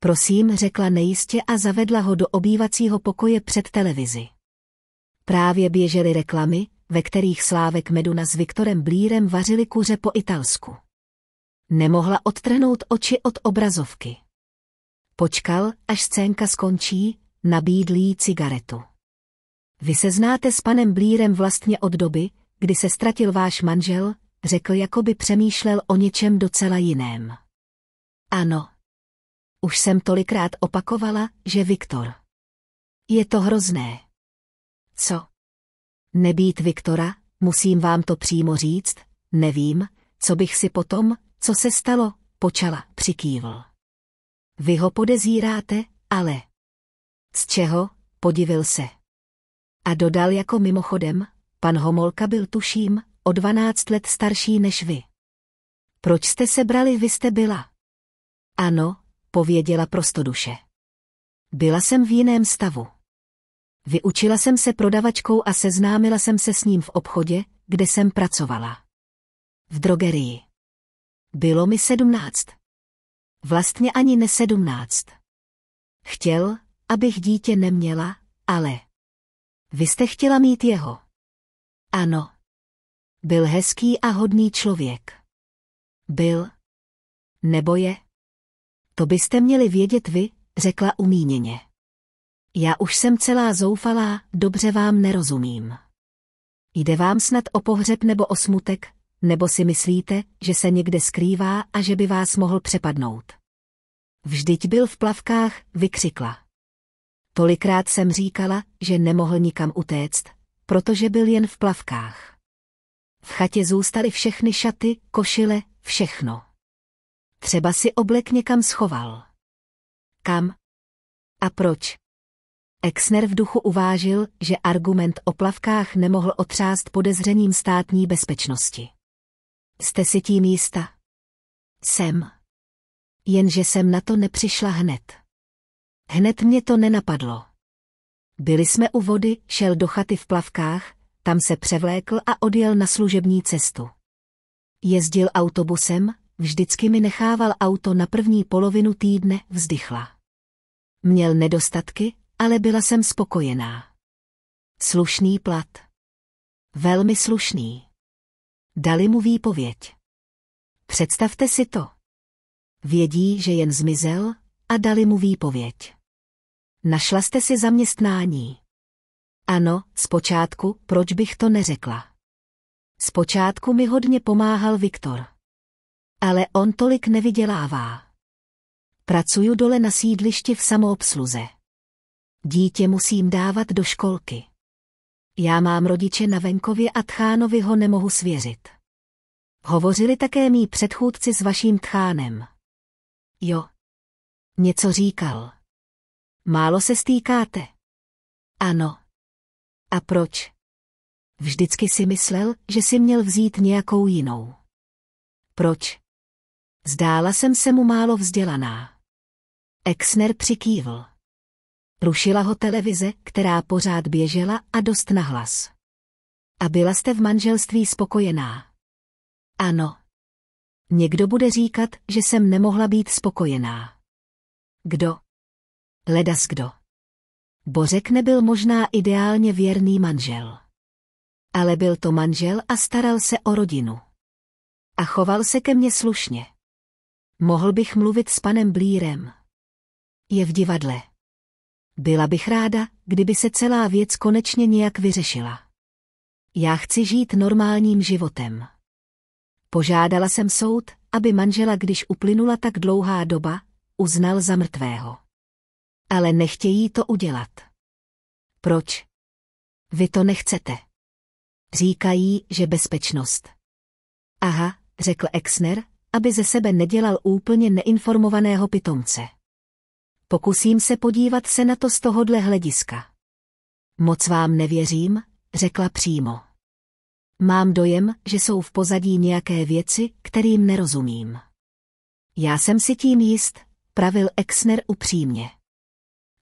Speaker 1: Prosím, řekla nejistě a zavedla ho do obývacího pokoje před televizi. Právě běžely reklamy, ve kterých Slávek Meduna s Viktorem Blírem vařili kuře po italsku. Nemohla odtrhnout oči od obrazovky. Počkal, až scénka skončí, nabídl jí cigaretu. Vy se znáte s panem Blírem vlastně od doby, kdy se ztratil váš manžel, řekl jako by přemýšlel o něčem docela jiném. Ano. Už jsem tolikrát opakovala, že Viktor. Je to hrozné. Co? Nebýt Viktora, musím vám to přímo říct, nevím, co bych si potom, co se stalo, počala, přikývl. Vy ho podezíráte, ale... Z čeho, podivil se. A dodal jako mimochodem, pan Homolka byl tuším, o dvanáct let starší než vy. Proč jste se brali, vy jste byla? Ano, pověděla prostoduše. Byla jsem v jiném stavu. Vyučila jsem se prodavačkou a seznámila jsem se s ním v obchodě, kde jsem pracovala. V drogerii. Bylo mi sedmnáct. Vlastně ani ne sedmnáct. Chtěl, abych dítě neměla, ale... Vy jste chtěla mít jeho. Ano. Byl hezký a hodný člověk. Byl. Nebo je? To byste měli vědět vy, řekla umíněně. Já už jsem celá zoufalá, dobře vám nerozumím. Jde vám snad o pohřeb nebo o smutek, nebo si myslíte, že se někde skrývá a že by vás mohl přepadnout. Vždyť byl v plavkách, vykřikla. Tolikrát jsem říkala, že nemohl nikam utéct, protože byl jen v plavkách. V chatě zůstaly všechny šaty, košile, všechno. Třeba si oblek někam schoval. Kam? A proč? Exner v duchu uvážil, že argument o plavkách nemohl otřást podezřením státní bezpečnosti. Jste si tím jista? Jsem. Jenže jsem na to nepřišla hned. Hned mě to nenapadlo. Byli jsme u vody, šel do chaty v plavkách, tam se převlékl a odjel na služební cestu. Jezdil autobusem, vždycky mi nechával auto na první polovinu týdne, vzdychla. Měl nedostatky, ale byla jsem spokojená. Slušný plat. Velmi slušný. Dali mu výpověď. Představte si to. Vědí, že jen zmizel a dali mu výpověď. Našla jste si zaměstnání. Ano, zpočátku, proč bych to neřekla? Zpočátku mi hodně pomáhal Viktor. Ale on tolik nevydělává. Pracuju dole na sídlišti v samoobsluze. Dítě musím dávat do školky. Já mám rodiče na venkově a Tchánovi ho nemohu svěřit. Hovořili také mý předchůdci s vaším Tchánem. Jo. Něco říkal. Málo se stýkáte. Ano. A proč? Vždycky si myslel, že si měl vzít nějakou jinou. Proč? Zdála jsem se mu málo vzdělaná. Exner přikývl. Rušila ho televize, která pořád běžela a dost nahlas. A byla jste v manželství spokojená? Ano. Někdo bude říkat, že jsem nemohla být spokojená. Kdo? Ledas kdo. Bořek nebyl možná ideálně věrný manžel. Ale byl to manžel a staral se o rodinu. A choval se ke mně slušně. Mohl bych mluvit s panem Blírem. Je v divadle. Byla bych ráda, kdyby se celá věc konečně nějak vyřešila. Já chci žít normálním životem. Požádala jsem soud, aby manžela, když uplynula tak dlouhá doba, uznal za mrtvého. Ale nechtějí to udělat. Proč? Vy to nechcete. Říkají, že bezpečnost. Aha, řekl Exner, aby ze sebe nedělal úplně neinformovaného pitomce. Pokusím se podívat se na to z tohohle hlediska. Moc vám nevěřím, řekla přímo. Mám dojem, že jsou v pozadí nějaké věci, kterým nerozumím. Já jsem si tím jist, pravil Exner upřímně.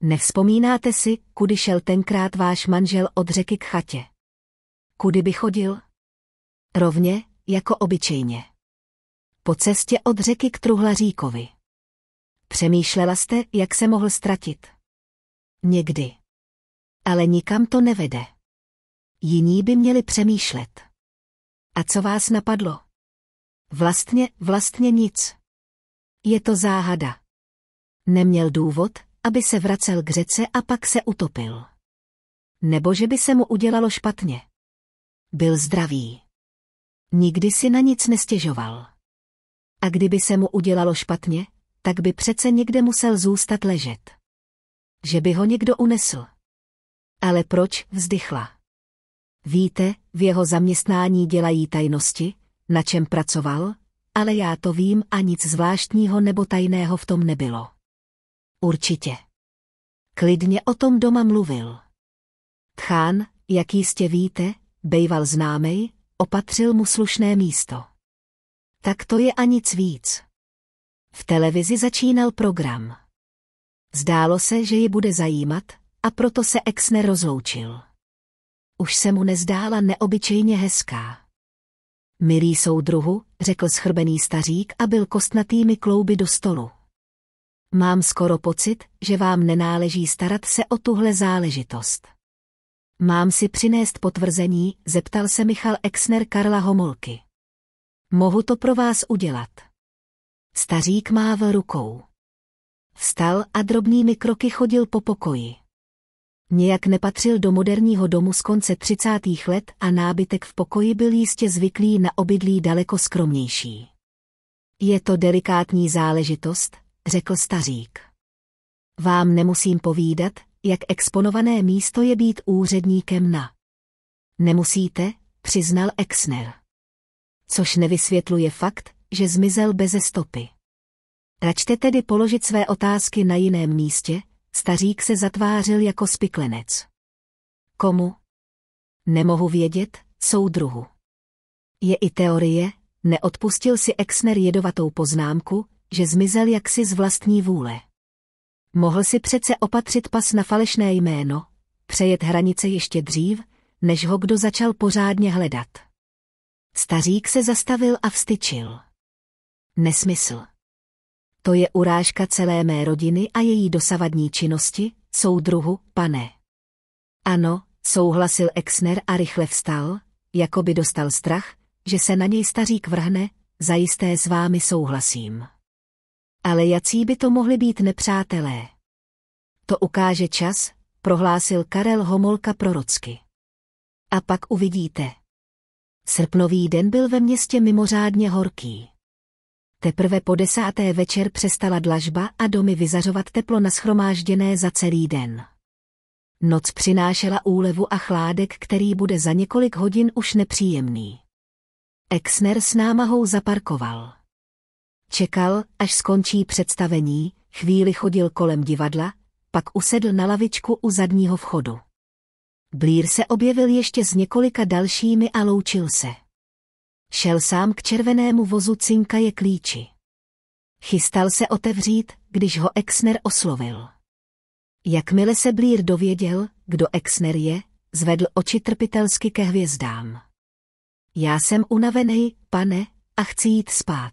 Speaker 1: Nevzpomínáte si, kudy šel tenkrát váš manžel od řeky k chatě? Kudy by chodil? Rovně, jako obyčejně. Po cestě od řeky k truhlaříkovi. Přemýšlela jste, jak se mohl ztratit. Někdy. Ale nikam to nevede. Jiní by měli přemýšlet. A co vás napadlo? Vlastně, vlastně nic. Je to záhada. Neměl důvod, aby se vracel k řece a pak se utopil. Nebo že by se mu udělalo špatně. Byl zdravý. Nikdy si na nic nestěžoval. A kdyby se mu udělalo špatně, tak by přece někde musel zůstat ležet. Že by ho někdo unesl. Ale proč vzdychla? Víte, v jeho zaměstnání dělají tajnosti, na čem pracoval, ale já to vím a nic zvláštního nebo tajného v tom nebylo. Určitě. Klidně o tom doma mluvil. Tchán, jak jistě víte, bejval známej, opatřil mu slušné místo. Tak to je a nic víc. V televizi začínal program. Zdálo se, že ji bude zajímat, a proto se Exner rozloučil. Už se mu nezdála neobyčejně hezká. Milý soudruhu, řekl schrbený stařík a byl kostnatými klouby do stolu. Mám skoro pocit, že vám nenáleží starat se o tuhle záležitost. Mám si přinést potvrzení, zeptal se Michal Exner Karla Homolky. Mohu to pro vás udělat. Stařík mával rukou. Vstal a drobnými kroky chodil po pokoji. Nějak nepatřil do moderního domu z konce třicátých let a nábytek v pokoji byl jistě zvyklý na obydlí daleko skromnější. Je to delikátní záležitost, řekl stařík. Vám nemusím povídat, jak exponované místo je být úředníkem na. Nemusíte, přiznal Exner. Což nevysvětluje fakt, že zmizel beze stopy. Račte tedy položit své otázky na jiném místě, stařík se zatvářil jako spiklenec. Komu? Nemohu vědět, soudruhu. Je i teorie, neodpustil si Exner jedovatou poznámku, že zmizel jaksi z vlastní vůle. Mohl si přece opatřit pas na falešné jméno, přejet hranice ještě dřív, než ho kdo začal pořádně hledat. Stařík se zastavil a vstyčil nesmysl. To je urážka celé mé rodiny a její dosavadní činnosti, soudruhu, pane. Ano, souhlasil Exner a rychle vstal, jako by dostal strach, že se na něj stařík vrhne, zajisté s vámi souhlasím. Ale jací by to mohli být nepřátelé? To ukáže čas, prohlásil Karel Homolka prorocky. A pak uvidíte. Srpnový den byl ve městě mimořádně horký teprve po desáté večer přestala dlažba a domy vyzařovat teplo naschromážděné za celý den. Noc přinášela úlevu a chládek, který bude za několik hodin už nepříjemný. Exner s námahou zaparkoval. Čekal, až skončí představení, chvíli chodil kolem divadla, pak usedl na lavičku u zadního vchodu. Blír se objevil ještě s několika dalšími a loučil se. Šel sám k červenému vozu cinka je klíči. Chystal se otevřít, když ho Exner oslovil. Jakmile se Blír dověděl, kdo Exner je, zvedl oči trpitelsky ke hvězdám. Já jsem unavený, pane, a chci jít spát.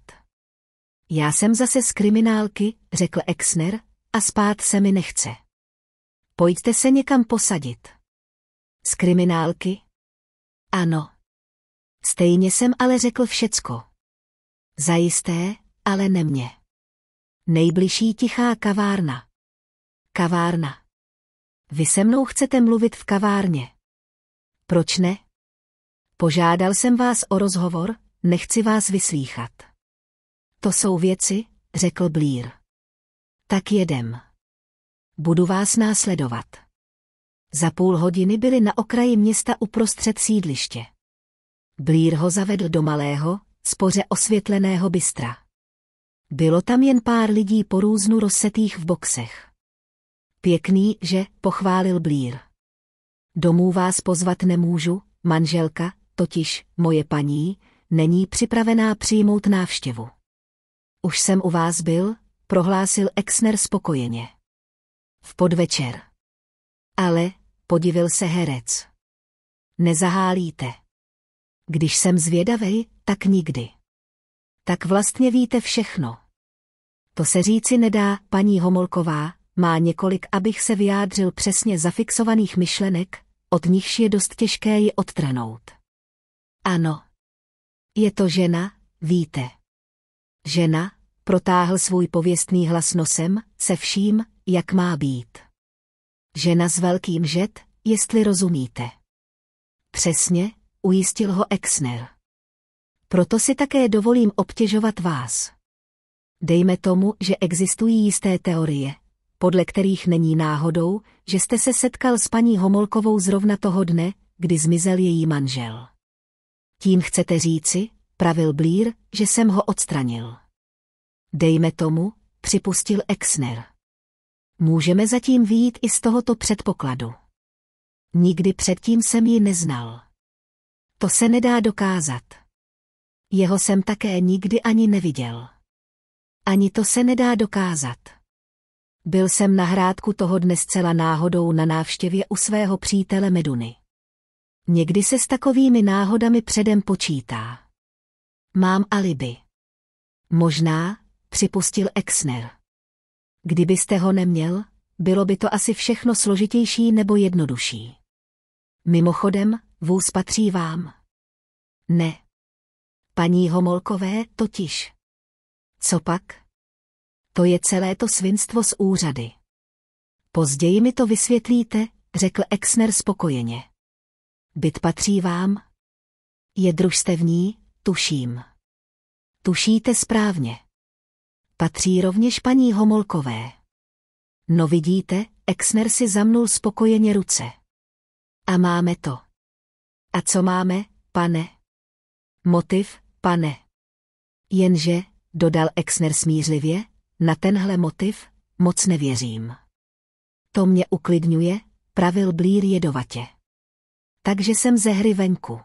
Speaker 1: Já jsem zase z kriminálky, řekl Exner, a spát se mi nechce. Pojďte se někam posadit. Z kriminálky? Ano. Stejně jsem ale řekl všecko. Zajisté, ale ne mě. Nejbližší tichá kavárna. Kavárna. Vy se mnou chcete mluvit v kavárně. Proč ne? Požádal jsem vás o rozhovor, nechci vás vyslýchat. To jsou věci, řekl Blír. Tak jedem. Budu vás následovat. Za půl hodiny byli na okraji města uprostřed sídliště. Blír ho zavedl do malého, spoře osvětleného bystra. Bylo tam jen pár lidí po různu rozsetých v boxech. Pěkný, že, pochválil Blír. Domů vás pozvat nemůžu, manželka, totiž, moje paní, není připravená přijmout návštěvu. Už jsem u vás byl, prohlásil Exner spokojeně. V podvečer. Ale, podivil se herec. Nezahálíte. Když jsem zvědavý, tak nikdy. Tak vlastně víte všechno. To se říci nedá, paní Homolková, má několik, abych se vyjádřil přesně zafixovaných myšlenek, od nichž je dost těžké ji odtrhnout. Ano. Je to žena, víte. Žena, protáhl svůj pověstný hlas nosem, se vším, jak má být. Žena s velkým žet, jestli rozumíte. Přesně, ujistil ho Exner. Proto si také dovolím obtěžovat vás. Dejme tomu, že existují jisté teorie, podle kterých není náhodou, že jste se setkal s paní Homolkovou zrovna toho dne, kdy zmizel její manžel. Tím chcete říci, pravil Blír, že jsem ho odstranil. Dejme tomu, připustil Exner. Můžeme zatím výjít i z tohoto předpokladu. Nikdy předtím jsem ji neznal. To se nedá dokázat. Jeho jsem také nikdy ani neviděl. Ani to se nedá dokázat. Byl jsem na hrádku toho dne zcela náhodou na návštěvě u svého přítele Meduny. Někdy se s takovými náhodami předem počítá. Mám alibi. Možná, připustil Exner. Kdybyste ho neměl, bylo by to asi všechno složitější nebo jednodušší. Mimochodem, Vůz patří vám. Ne. Paní Homolkové totiž. Co pak? To je celé to svinstvo z úřady. Později mi to vysvětlíte, řekl Exner spokojeně. Byt patří vám? Je družstevní, tuším. Tušíte správně. Patří rovněž paní Homolkové. No vidíte, Exner si zamnul spokojeně ruce. A máme to. A co máme, pane? Motiv, pane. Jenže, dodal Exner smířlivě, na tenhle motiv moc nevěřím. To mě uklidňuje, pravil Blír jedovatě. Takže jsem ze hry venku.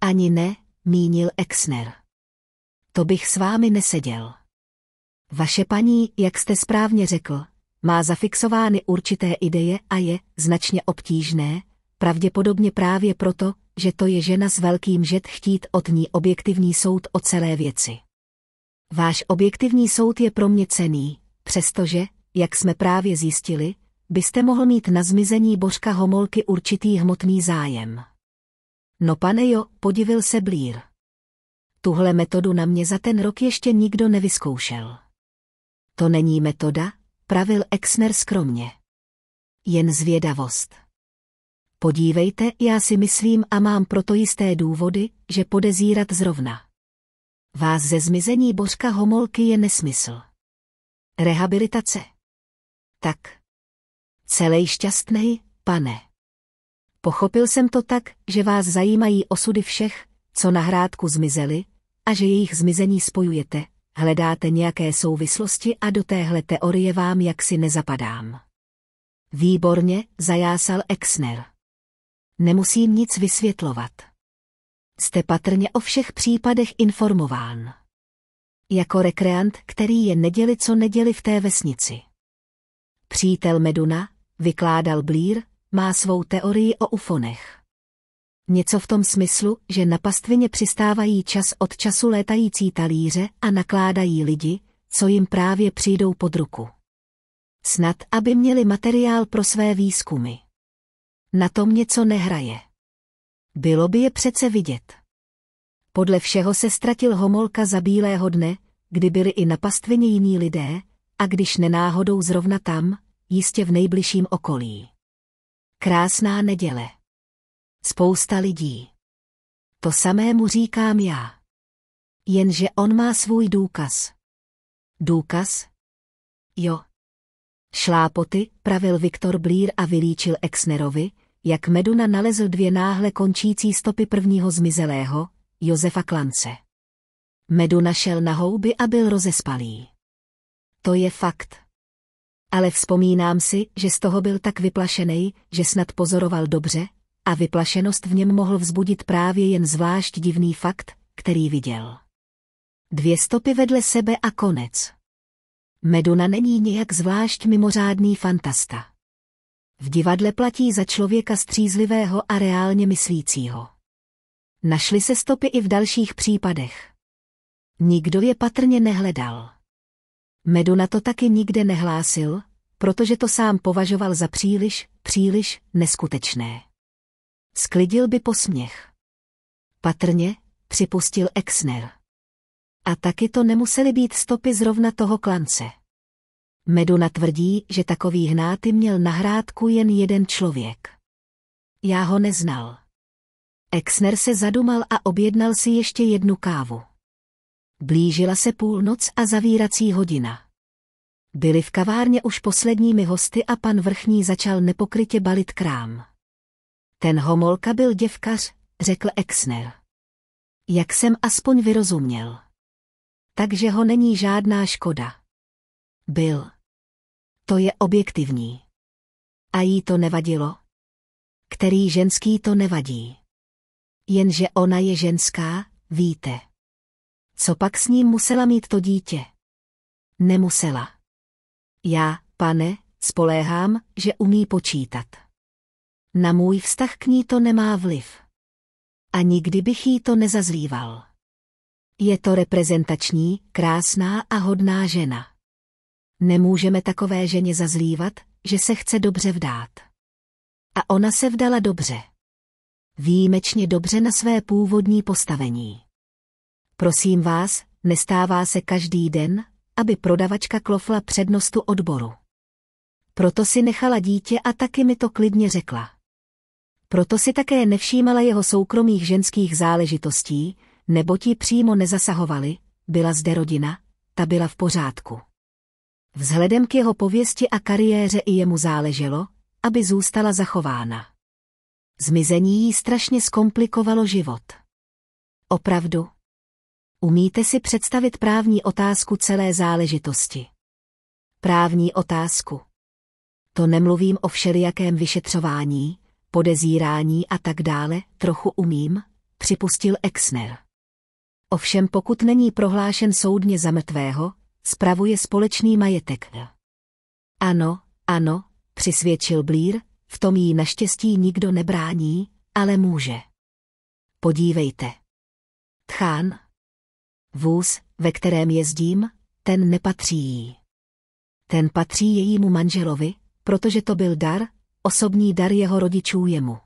Speaker 1: Ani ne, mínil Exner. To bych s vámi neseděl. Vaše paní, jak jste správně řekl, má zafixovány určité ideje a je značně obtížné, pravděpodobně právě proto, že to je žena s velkým žet chtít od ní objektivní soud o celé věci. Váš objektivní soud je pro mě cený, přestože, jak jsme právě zjistili, byste mohl mít na zmizení Bořka homolky určitý hmotný zájem. No pane jo, podivil se Blír. Tuhle metodu na mě za ten rok ještě nikdo nevyzkoušel. To není metoda, pravil Exner skromně. Jen zvědavost. Podívejte, já si myslím a mám proto jisté důvody, že podezírat zrovna. Vás ze zmizení bořka homolky je nesmysl. Rehabilitace. Tak. Celý šťastný, pane. Pochopil jsem to tak, že vás zajímají osudy všech, co na hrádku zmizeli, a že jejich zmizení spojujete, hledáte nějaké souvislosti a do téhle teorie vám jaksi nezapadám. Výborně, zajásal Exner nemusím nic vysvětlovat. Jste patrně o všech případech informován. Jako rekreant, který je neděli co neděli v té vesnici. Přítel Meduna, vykládal Blír, má svou teorii o ufonech. Něco v tom smyslu, že na pastvině přistávají čas od času létající talíře a nakládají lidi, co jim právě přijdou pod ruku. Snad, aby měli materiál pro své výzkumy. Na tom něco nehraje. Bylo by je přece vidět. Podle všeho se ztratil Homolka za bílého dne, kdy byli i na pastvině jiní lidé, a když nenáhodou zrovna tam, jistě v nejbližším okolí. Krásná neděle. Spousta lidí. To samé mu říkám já. Jenže on má svůj důkaz. Důkaz? Jo. Šlápoty, pravil Viktor Blír a vylíčil Exnerovi, jak Meduna nalezl dvě náhle končící stopy prvního zmizelého, Josefa Klance. Meduna šel na houby a byl rozespalý. To je fakt. Ale vzpomínám si, že z toho byl tak vyplašený, že snad pozoroval dobře, a vyplašenost v něm mohl vzbudit právě jen zvlášť divný fakt, který viděl. Dvě stopy vedle sebe a konec. Meduna není nějak zvlášť mimořádný fantasta v divadle platí za člověka střízlivého a reálně myslícího. Našly se stopy i v dalších případech. Nikdo je patrně nehledal. Medu na to taky nikde nehlásil, protože to sám považoval za příliš, příliš neskutečné. Sklidil by posměch. Patrně, připustil Exner. A taky to nemusely být stopy zrovna toho klance. Meduna tvrdí, že takový hnáty měl na hrádku jen jeden člověk. Já ho neznal. Exner se zadumal a objednal si ještě jednu kávu. Blížila se půlnoc a zavírací hodina. Byli v kavárně už posledními hosty a pan vrchní začal nepokrytě balit krám. Ten homolka byl děvkař, řekl Exner. Jak jsem aspoň vyrozuměl. Takže ho není žádná škoda. Byl. To je objektivní. A jí to nevadilo? Který ženský to nevadí? Jenže ona je ženská, víte. Co pak s ním musela mít to dítě? Nemusela. Já, pane, spoléhám, že umí počítat. Na můj vztah k ní to nemá vliv. A nikdy bych jí to nezazlíval. Je to reprezentační, krásná a hodná žena. Nemůžeme takové ženě zazlívat, že se chce dobře vdát. A ona se vdala dobře. Výjimečně dobře na své původní postavení. Prosím vás, nestává se každý den, aby prodavačka klofla přednostu odboru. Proto si nechala dítě a taky mi to klidně řekla. Proto si také nevšímala jeho soukromých ženských záležitostí, nebo ti přímo nezasahovali, byla zde rodina, ta byla v pořádku. Vzhledem k jeho pověsti a kariéře i jemu záleželo, aby zůstala zachována. Zmizení jí strašně zkomplikovalo život. Opravdu. Umíte si představit právní otázku celé záležitosti. Právní otázku. To nemluvím o všelijakém vyšetřování, podezírání a tak dále, trochu umím, připustil Exner. Ovšem pokud není prohlášen soudně za mrtvého, spravuje společný majetek. Ano, ano, přisvědčil Blír, v tom jí naštěstí nikdo nebrání, ale může. Podívejte. Tchán. Vůz, ve kterém jezdím, ten nepatří jí. Ten patří jejímu manželovi, protože to byl dar, osobní dar jeho rodičů jemu.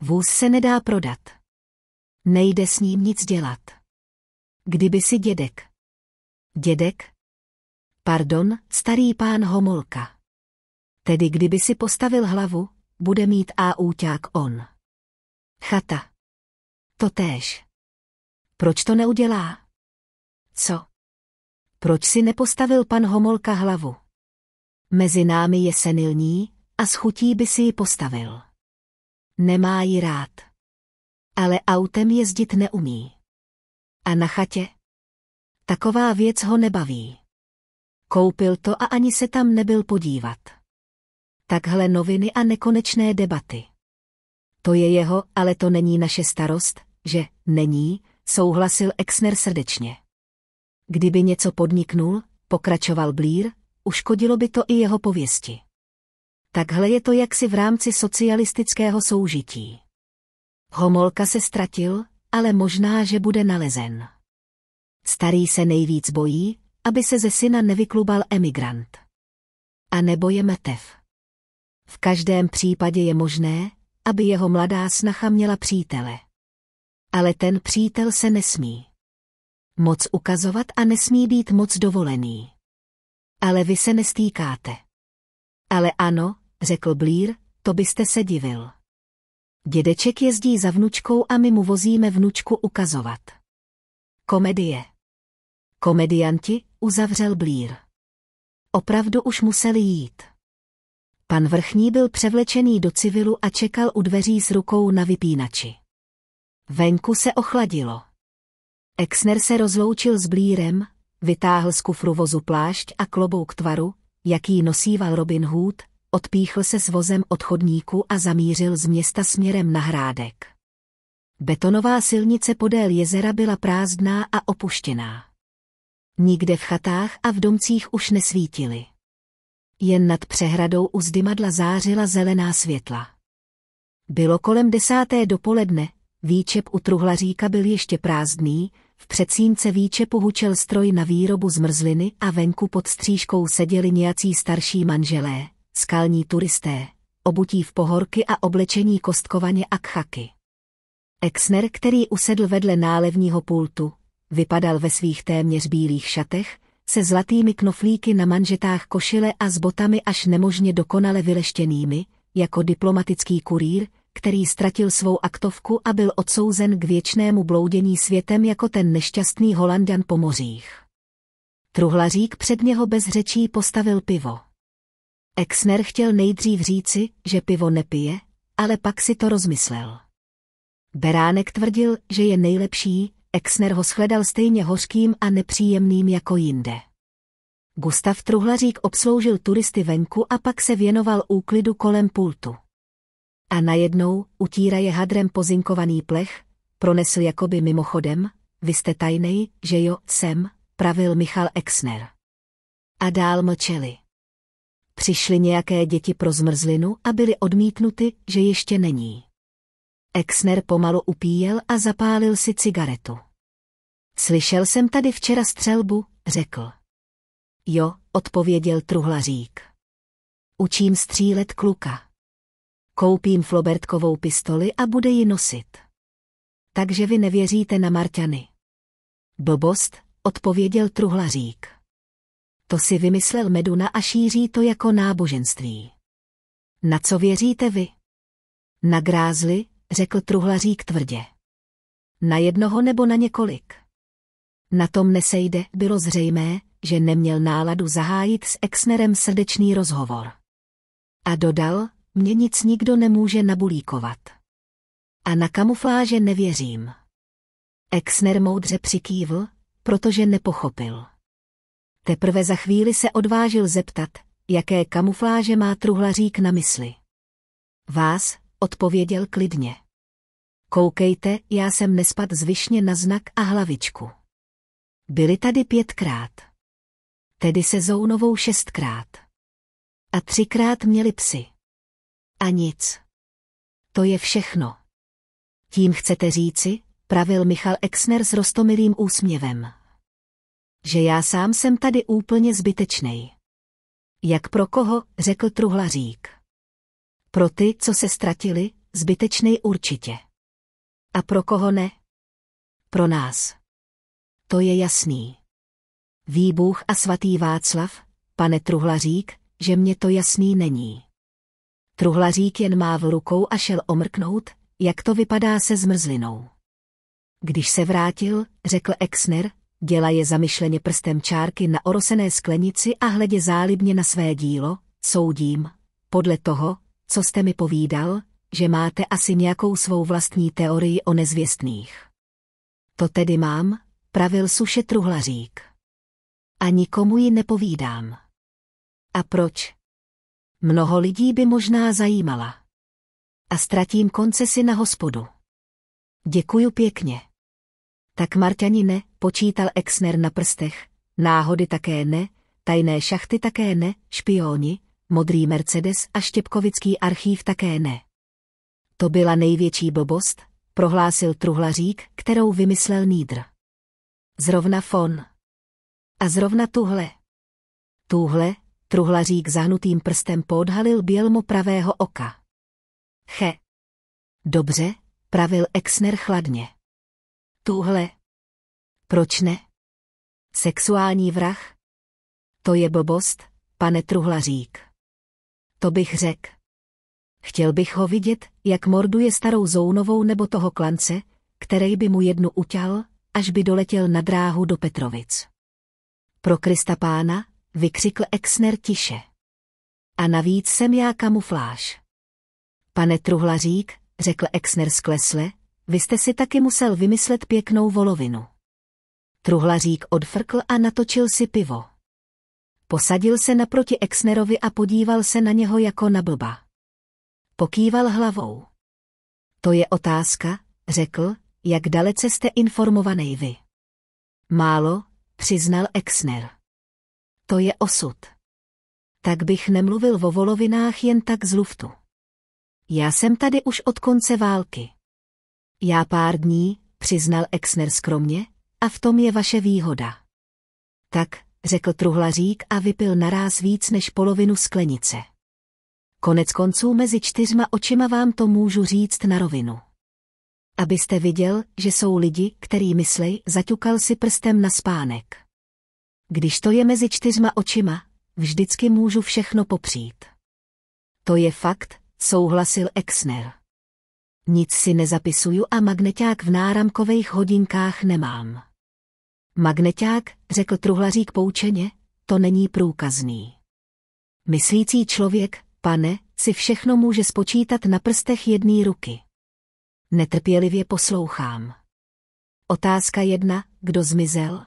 Speaker 1: Vůz se nedá prodat. Nejde s ním nic dělat. Kdyby si dědek, dědek? Pardon, starý pán Homolka. Tedy kdyby si postavil hlavu, bude mít a úťák on. Chata. To též. Proč to neudělá? Co? Proč si nepostavil pan Homolka hlavu? Mezi námi je senilní a s chutí by si ji postavil. Nemá ji rád. Ale autem jezdit neumí. A na chatě? Taková věc ho nebaví. Koupil to a ani se tam nebyl podívat. Takhle noviny a nekonečné debaty. To je jeho, ale to není naše starost, že není, souhlasil Exner srdečně. Kdyby něco podniknul, pokračoval Blír, uškodilo by to i jeho pověsti. Takhle je to jaksi v rámci socialistického soužití. Homolka se ztratil, ale možná, že bude nalezen. Starý se nejvíc bojí, aby se ze syna nevyklubal emigrant. A nebo je metev. V každém případě je možné, aby jeho mladá snacha měla přítele. Ale ten přítel se nesmí moc ukazovat a nesmí být moc dovolený. Ale vy se nestýkáte. Ale ano, řekl Blír, to byste se divil. Dědeček jezdí za vnučkou a my mu vozíme vnučku ukazovat. Komedie Komedianti, uzavřel Blír. Opravdu už museli jít. Pan vrchní byl převlečený do civilu a čekal u dveří s rukou na vypínači. Venku se ochladilo. Exner se rozloučil s Blírem, vytáhl z kufru vozu plášť a klobouk tvaru, jaký nosíval Robin Hood, odpíchl se s vozem od chodníku a zamířil z města směrem na hrádek. Betonová silnice podél jezera byla prázdná a opuštěná. Nikde v chatách a v domcích už nesvítily. Jen nad přehradou u zdymadla zářila zelená světla. Bylo kolem desáté dopoledne, výčep u truhlaříka byl ještě prázdný, v předsínce výčepu hučel stroj na výrobu zmrzliny a venku pod střížkou seděli nějací starší manželé, skalní turisté, obutí v pohorky a oblečení kostkovaně a kchaky. Exner, který usedl vedle nálevního pultu, vypadal ve svých téměř bílých šatech, se zlatými knoflíky na manžetách košile a s botami až nemožně dokonale vyleštěnými, jako diplomatický kurýr, který ztratil svou aktovku a byl odsouzen k věčnému bloudění světem jako ten nešťastný holandan po mořích. Truhlařík před něho bez řečí postavil pivo. Exner chtěl nejdřív říci, že pivo nepije, ale pak si to rozmyslel. Beránek tvrdil, že je nejlepší, Exner ho shledal stejně hořkým a nepříjemným jako jinde. Gustav Truhlařík obsloužil turisty venku a pak se věnoval úklidu kolem pultu. A najednou, utíraje hadrem pozinkovaný plech, pronesl jakoby mimochodem, vy jste tajnej, že jo, jsem, pravil Michal Exner. A dál mlčeli. Přišly nějaké děti pro zmrzlinu a byly odmítnuty, že ještě není. Exner pomalu upíjel a zapálil si cigaretu. Slyšel jsem tady včera střelbu, řekl. Jo, odpověděl truhlařík. Učím střílet kluka. Koupím Flobertkovou pistoli a bude ji nosit. Takže vy nevěříte na Marťany. Blbost, odpověděl truhlařík. To si vymyslel Meduna a šíří to jako náboženství. Na co věříte vy? Na grázly, řekl truhlařík tvrdě. Na jednoho nebo na několik? na tom nesejde, bylo zřejmé, že neměl náladu zahájit s Exnerem srdečný rozhovor. A dodal, mě nic nikdo nemůže nabulíkovat. A na kamufláže nevěřím. Exner moudře přikývl, protože nepochopil. Teprve za chvíli se odvážil zeptat, jaké kamufláže má truhlařík na mysli. Vás, odpověděl klidně. Koukejte, já jsem nespad z na znak a hlavičku. Byli tady pětkrát. Tedy se Zounovou šestkrát. A třikrát měli psy. A nic. To je všechno. Tím chcete říci, pravil Michal Exner s rostomilým úsměvem. Že já sám jsem tady úplně zbytečnej. Jak pro koho, řekl truhlařík. Pro ty, co se ztratili, zbytečnej určitě. A pro koho ne? Pro nás to je jasný. Výbuch a svatý Václav, pane Truhlařík, že mě to jasný není. Truhlařík jen mávl rukou a šel omrknout, jak to vypadá se zmrzlinou. Když se vrátil, řekl Exner, děla je zamyšleně prstem čárky na orosené sklenici a hledě zálibně na své dílo, soudím, podle toho, co jste mi povídal, že máte asi nějakou svou vlastní teorii o nezvěstných. To tedy mám, pravil suše truhlařík. A nikomu ji nepovídám. A proč? Mnoho lidí by možná zajímala. A ztratím koncesi na hospodu. Děkuju pěkně. Tak Marťani ne, počítal Exner na prstech, náhody také ne, tajné šachty také ne, špioni, modrý Mercedes a štěpkovický archív také ne. To byla největší blbost, prohlásil truhlařík, kterou vymyslel Nídr. Zrovna fon. A zrovna tuhle. Tuhle, truhlařík zahnutým prstem podhalil bělmo pravého oka. He. Dobře, pravil Exner chladně. Tuhle. Proč ne? Sexuální vrah? To je blbost, pane truhlařík. To bych řekl. Chtěl bych ho vidět, jak morduje starou zounovou nebo toho klance, který by mu jednu utěl? až by doletěl na dráhu do Petrovic. Pro Krista pána, vykřikl Exner tiše. A navíc jsem já kamufláž. Pane truhlařík, řekl Exner sklesle, vy jste si taky musel vymyslet pěknou volovinu. Truhlařík odfrkl a natočil si pivo. Posadil se naproti Exnerovi a podíval se na něho jako na blba. Pokýval hlavou. To je otázka, řekl, jak dalece jste informovaný vy. Málo, přiznal Exner. To je osud. Tak bych nemluvil o volovinách jen tak z luftu. Já jsem tady už od konce války. Já pár dní, přiznal Exner skromně, a v tom je vaše výhoda. Tak, řekl truhlařík a vypil naráz víc než polovinu sklenice. Konec konců mezi čtyřma očima vám to můžu říct na rovinu abyste viděl, že jsou lidi, který myslej, zaťukal si prstem na spánek. Když to je mezi čtyřma očima, vždycky můžu všechno popřít. To je fakt, souhlasil Exner. Nic si nezapisuju a magneťák v náramkových hodinkách nemám. Magneťák, řekl truhlařík poučeně, to není průkazný. Myslící člověk, pane, si všechno může spočítat na prstech jedné ruky. Netrpělivě poslouchám. Otázka jedna, kdo zmizel?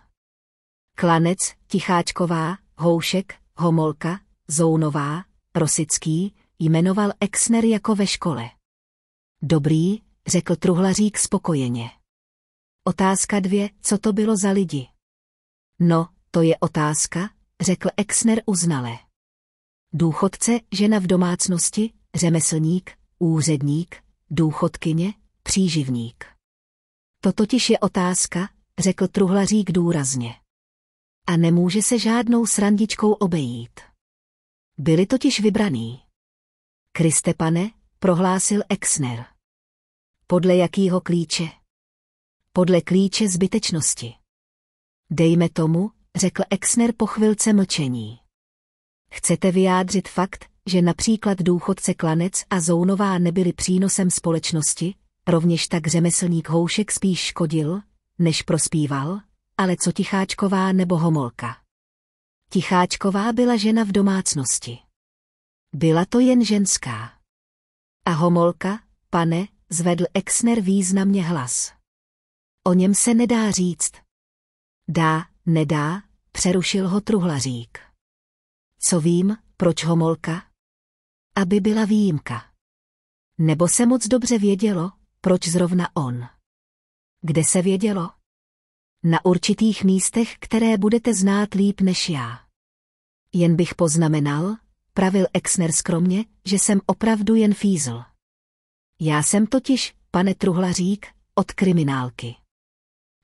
Speaker 1: Klanec, Ticháčková, Houšek, Homolka, Zounová, Prosický, jmenoval Exner jako ve škole. Dobrý, řekl truhlařík spokojeně. Otázka dvě, co to bylo za lidi? No, to je otázka, řekl Exner uznale. Důchodce, žena v domácnosti, řemeslník, úředník, důchodkyně, příživník. To totiž je otázka, řekl truhlařík důrazně. A nemůže se žádnou srandičkou obejít. Byli totiž vybraný. Kristepane, prohlásil Exner. Podle jakýho klíče? Podle klíče zbytečnosti. Dejme tomu, řekl Exner po chvilce mlčení. Chcete vyjádřit fakt, že například důchodce Klanec a Zounová nebyli přínosem společnosti, Rovněž tak řemeslník houšek spíš škodil, než prospíval, ale co Ticháčková nebo Homolka. Ticháčková byla žena v domácnosti. Byla to jen ženská. A Homolka, pane, zvedl Exner významně hlas. O něm se nedá říct. Dá, nedá, přerušil ho truhlařík. Co vím, proč Homolka? Aby byla výjimka. Nebo se moc dobře vědělo, proč zrovna on. Kde se vědělo? Na určitých místech, které budete znát líp než já. Jen bych poznamenal, pravil Exner skromně, že jsem opravdu jen fízl. Já jsem totiž, pane Truhlařík, od kriminálky.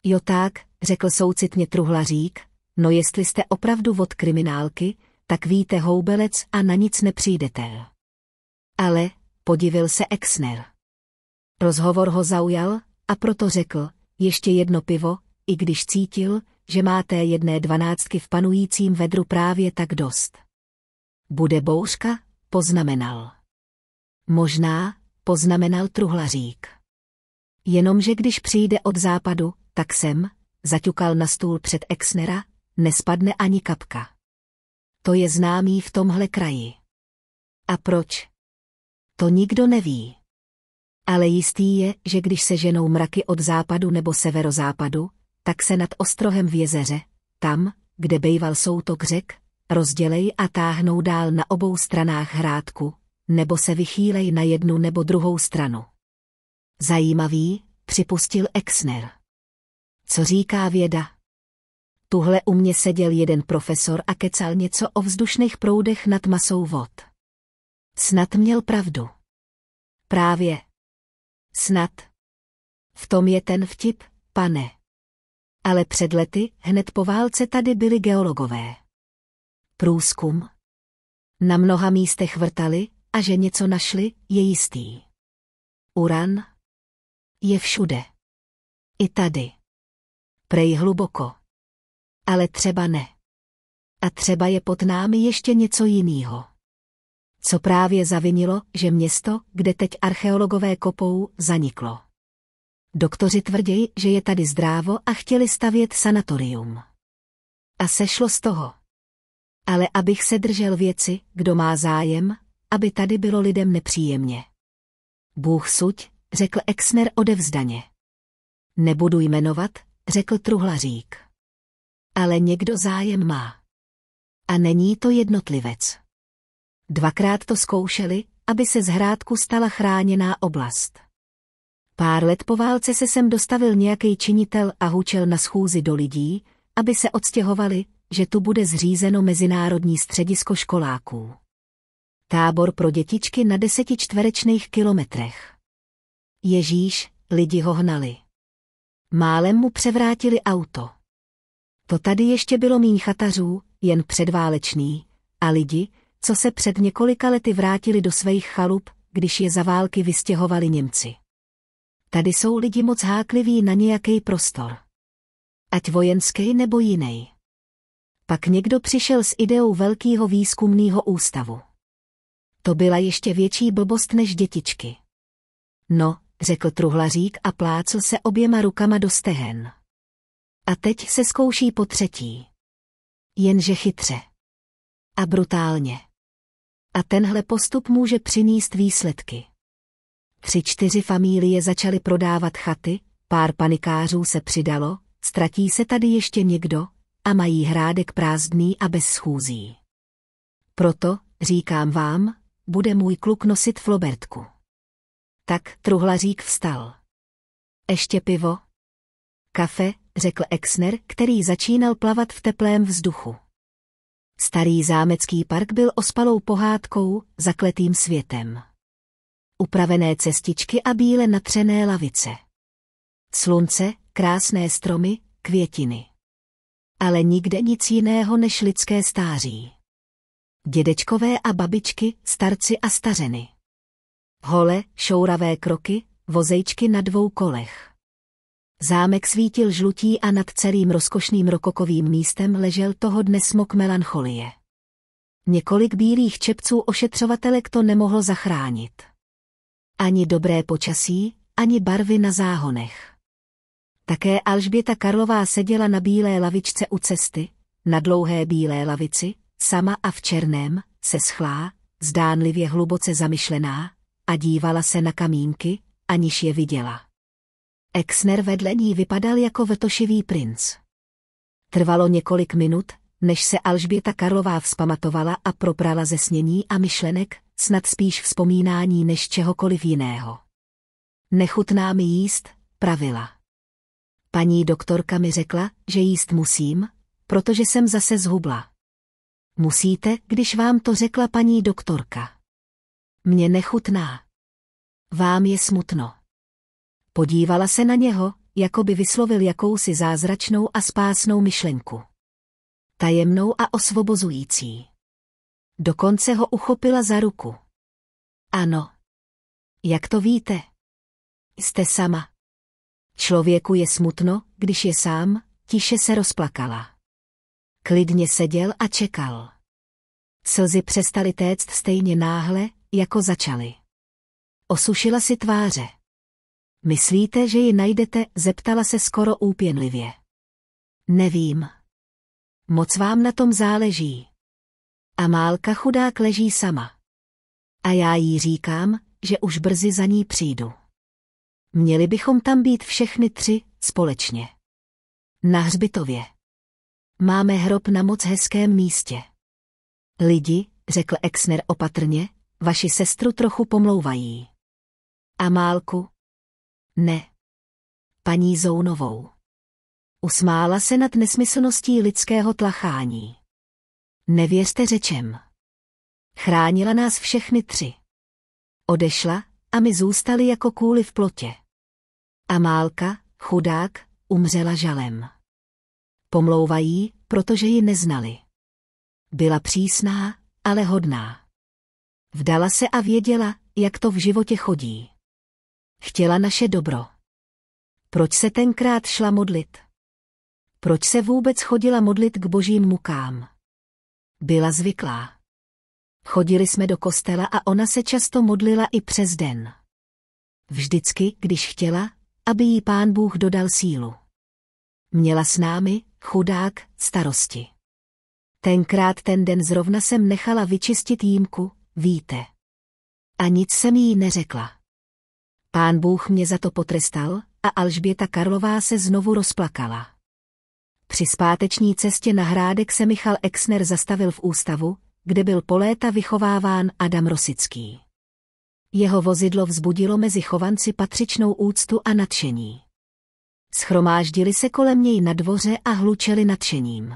Speaker 1: Jo tak, řekl soucitně Truhlařík, no jestli jste opravdu od kriminálky, tak víte houbelec a na nic nepřijdete. Ale, podivil se Exner. Rozhovor ho zaujal a proto řekl, ještě jedno pivo, i když cítil, že má té jedné dvanáctky v panujícím vedru právě tak dost. Bude bouřka, poznamenal. Možná, poznamenal truhlařík. Jenomže když přijde od západu, tak sem, zaťukal na stůl před Exnera, nespadne ani kapka. To je známý v tomhle kraji. A proč? To nikdo neví. Ale jistý je, že když se ženou mraky od západu nebo severozápadu, tak se nad ostrohem v jezeře, tam, kde bejval soutok řek, rozdělej a táhnou dál na obou stranách hrádku, nebo se vychýlej na jednu nebo druhou stranu. Zajímavý, připustil Exner. Co říká věda? Tuhle u mě seděl jeden profesor a kecal něco o vzdušných proudech nad masou vod. Snad měl pravdu. Právě. Snad. V tom je ten vtip, pane. Ale před lety, hned po válce tady byli geologové. Průzkum. Na mnoha místech vrtali a že něco našli, je jistý. Uran je všude. I tady. Prej hluboko. Ale třeba ne. A třeba je pod námi ještě něco jiného co právě zavinilo, že město, kde teď archeologové kopou, zaniklo. Doktoři tvrdí, že je tady zdrávo a chtěli stavět sanatorium. A sešlo z toho. Ale abych se držel věci, kdo má zájem, aby tady bylo lidem nepříjemně. Bůh suď, řekl Exner odevzdaně. Nebudu jmenovat, řekl truhlařík. Ale někdo zájem má. A není to jednotlivec. Dvakrát to zkoušeli, aby se z hrádku stala chráněná oblast. Pár let po válce se sem dostavil nějaký činitel a hučel na schůzi do lidí, aby se odstěhovali, že tu bude zřízeno mezinárodní středisko školáků. Tábor pro dětičky na deseti čtverečných kilometrech. Ježíš, lidi ho hnali. Málem mu převrátili auto. To tady ještě bylo míň chatařů, jen předválečný, a lidi, co se před několika lety vrátili do svých chalup, když je za války vystěhovali Němci. Tady jsou lidi moc hákliví na nějaký prostor. Ať vojenský nebo jiný. Pak někdo přišel s ideou velkého výzkumného ústavu. To byla ještě větší blbost než dětičky. No, řekl truhlařík a plácl se oběma rukama do stehen. A teď se zkouší po třetí. Jenže chytře. A brutálně a tenhle postup může přinést výsledky. Tři čtyři familie začaly prodávat chaty, pár panikářů se přidalo, ztratí se tady ještě někdo a mají hrádek prázdný a bez schůzí. Proto, říkám vám, bude můj kluk nosit flobertku. Tak truhlařík vstal. Ještě pivo? Kafe, řekl Exner, který začínal plavat v teplém vzduchu. Starý zámecký park byl ospalou pohádkou, zakletým světem. Upravené cestičky a bíle natřené lavice. Slunce, krásné stromy, květiny. Ale nikde nic jiného než lidské stáří. Dědečkové a babičky, starci a stařeny. Hole, šouravé kroky, vozejčky na dvou kolech. Zámek svítil žlutí a nad celým rozkošným rokokovým místem ležel toho dne smok melancholie. Několik bílých čepců ošetřovatelek to nemohlo zachránit. Ani dobré počasí, ani barvy na záhonech. Také Alžběta Karlová seděla na bílé lavičce u cesty, na dlouhé bílé lavici, sama a v černém, se schlá, zdánlivě hluboce zamyšlená, a dívala se na kamínky, aniž je viděla. Exner vedle ní vypadal jako vetošivý princ. Trvalo několik minut, než se Alžběta Karlová vzpamatovala a proprala ze snění a myšlenek, snad spíš vzpomínání než čehokoliv jiného. Nechutná mi jíst, pravila. Paní doktorka mi řekla, že jíst musím, protože jsem zase zhubla. Musíte, když vám to řekla paní doktorka. Mně nechutná. Vám je smutno. Podívala se na něho, jako by vyslovil jakousi zázračnou a spásnou myšlenku. Tajemnou a osvobozující. Dokonce ho uchopila za ruku. Ano. Jak to víte? Jste sama. Člověku je smutno, když je sám, tiše se rozplakala. Klidně seděl a čekal. Slzy přestaly téct stejně náhle, jako začaly. Osušila si tváře. Myslíte, že ji najdete? zeptala se skoro úpěnlivě. Nevím. Moc vám na tom záleží. A Málka chudák leží sama. A já jí říkám, že už brzy za ní přijdu. Měli bychom tam být všechny tři společně. Na hřbitově. Máme hrob na moc hezkém místě. Lidi, řekl Exner opatrně, vaši sestru trochu pomlouvají. A Málku, ne. Paní Zounovou. Usmála se nad nesmyslností lidského tlachání. Nevěřte řečem. Chránila nás všechny tři. Odešla a my zůstali jako kůly v plotě. A Málka, chudák, umřela žalem. Pomlouvají, protože ji neznali. Byla přísná, ale hodná. Vdala se a věděla, jak to v životě chodí. Chtěla naše dobro. Proč se tenkrát šla modlit? Proč se vůbec chodila modlit k božím mukám? Byla zvyklá. Chodili jsme do kostela a ona se často modlila i přes den. Vždycky, když chtěla, aby jí pán Bůh dodal sílu. Měla s námi, chudák, starosti. Tenkrát ten den zrovna jsem nechala vyčistit jímku, víte. A nic jsem jí neřekla. Pán Bůh mě za to potrestal a Alžběta Karlová se znovu rozplakala. Při zpáteční cestě na Hrádek se Michal Exner zastavil v ústavu, kde byl po léta vychováván Adam Rosický. Jeho vozidlo vzbudilo mezi chovanci patřičnou úctu a nadšení. Schromáždili se kolem něj na dvoře a hlučeli nadšením.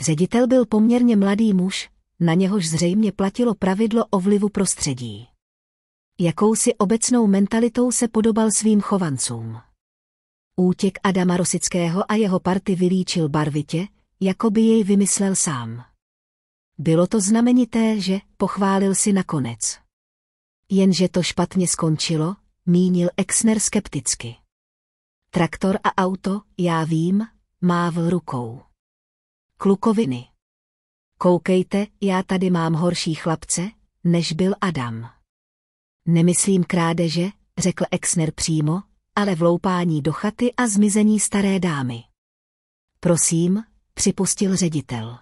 Speaker 1: Ředitel byl poměrně mladý muž, na něhož zřejmě platilo pravidlo o vlivu prostředí jakousi obecnou mentalitou se podobal svým chovancům. Útěk Adama Rosického a jeho party vylíčil barvitě, jako by jej vymyslel sám. Bylo to znamenité, že pochválil si nakonec. Jenže to špatně skončilo, mínil Exner skepticky. Traktor a auto, já vím, v rukou. Klukoviny. Koukejte, já tady mám horší chlapce, než byl Adam. Nemyslím krádeže, řekl Exner přímo, ale vloupání do chaty a zmizení staré dámy. Prosím, připustil ředitel.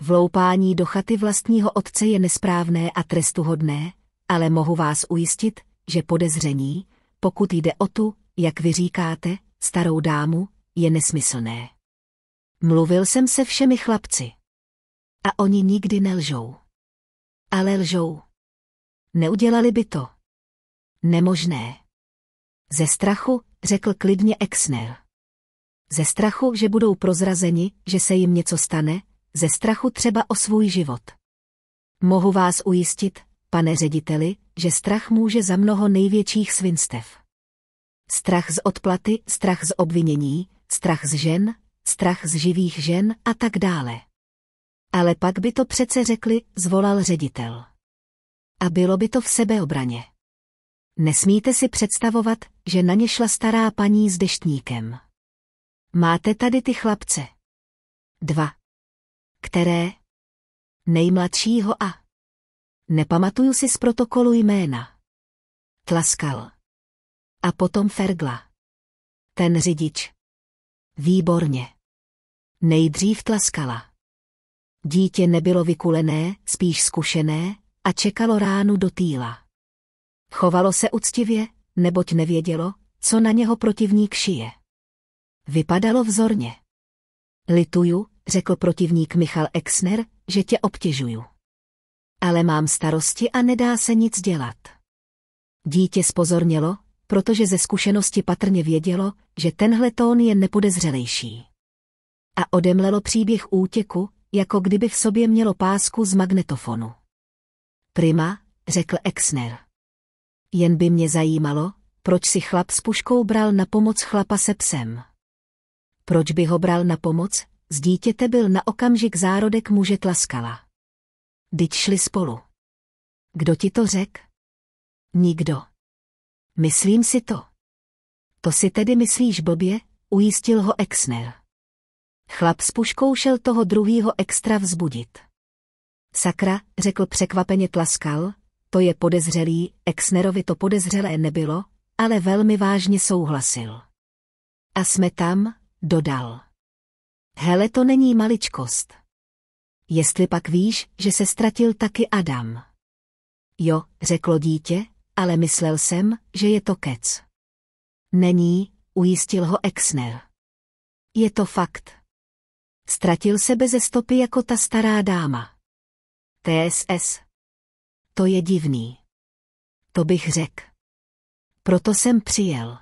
Speaker 1: Vloupání do chaty vlastního otce je nesprávné a trestuhodné, ale mohu vás ujistit, že podezření, pokud jde o tu, jak vy říkáte, starou dámu, je nesmyslné. Mluvil jsem se všemi chlapci. A oni nikdy nelžou. Ale lžou. Neudělali by to. Nemožné. Ze strachu, řekl klidně Exner. Ze strachu, že budou prozrazeni, že se jim něco stane, ze strachu třeba o svůj život. Mohu vás ujistit, pane řediteli, že strach může za mnoho největších svinstev. Strach z odplaty, strach z obvinění, strach z žen, strach z živých žen a tak dále. Ale pak by to přece řekli, zvolal ředitel a bylo by to v sebeobraně. Nesmíte si představovat, že na ně šla stará paní s deštníkem. Máte tady ty chlapce. Dva. Které? Nejmladšího a. Nepamatuju si z protokolu jména. Tlaskal. A potom Fergla. Ten řidič. Výborně. Nejdřív tlaskala. Dítě nebylo vykulené, spíš zkušené, a čekalo ránu do týla. Chovalo se uctivě, neboť nevědělo, co na něho protivník šije. Vypadalo vzorně. Lituju, řekl protivník Michal Exner, že tě obtěžuju. Ale mám starosti a nedá se nic dělat. Dítě spozornělo, protože ze zkušenosti patrně vědělo, že tenhle tón je nepodezřelejší. A odemlelo příběh útěku, jako kdyby v sobě mělo pásku z magnetofonu. Prima, řekl Exner. Jen by mě zajímalo, proč si chlap s puškou bral na pomoc chlapa se psem. Proč by ho bral na pomoc, z dítěte byl na okamžik zárodek muže tlaskala. Dyť šli spolu. Kdo ti to řek? Nikdo. Myslím si to. To si tedy myslíš blbě, ujistil ho Exner. Chlap s puškou šel toho druhýho extra vzbudit. Sakra, řekl překvapeně tlaskal, to je podezřelý, Exnerovi to podezřelé nebylo, ale velmi vážně souhlasil. A jsme tam, dodal. Hele, to není maličkost. Jestli pak víš, že se ztratil taky Adam. Jo, řeklo dítě, ale myslel jsem, že je to kec. Není, ujistil ho Exner. Je to fakt. Ztratil se beze stopy jako ta stará dáma. TSS. To je divný. To bych řekl. Proto jsem přijel.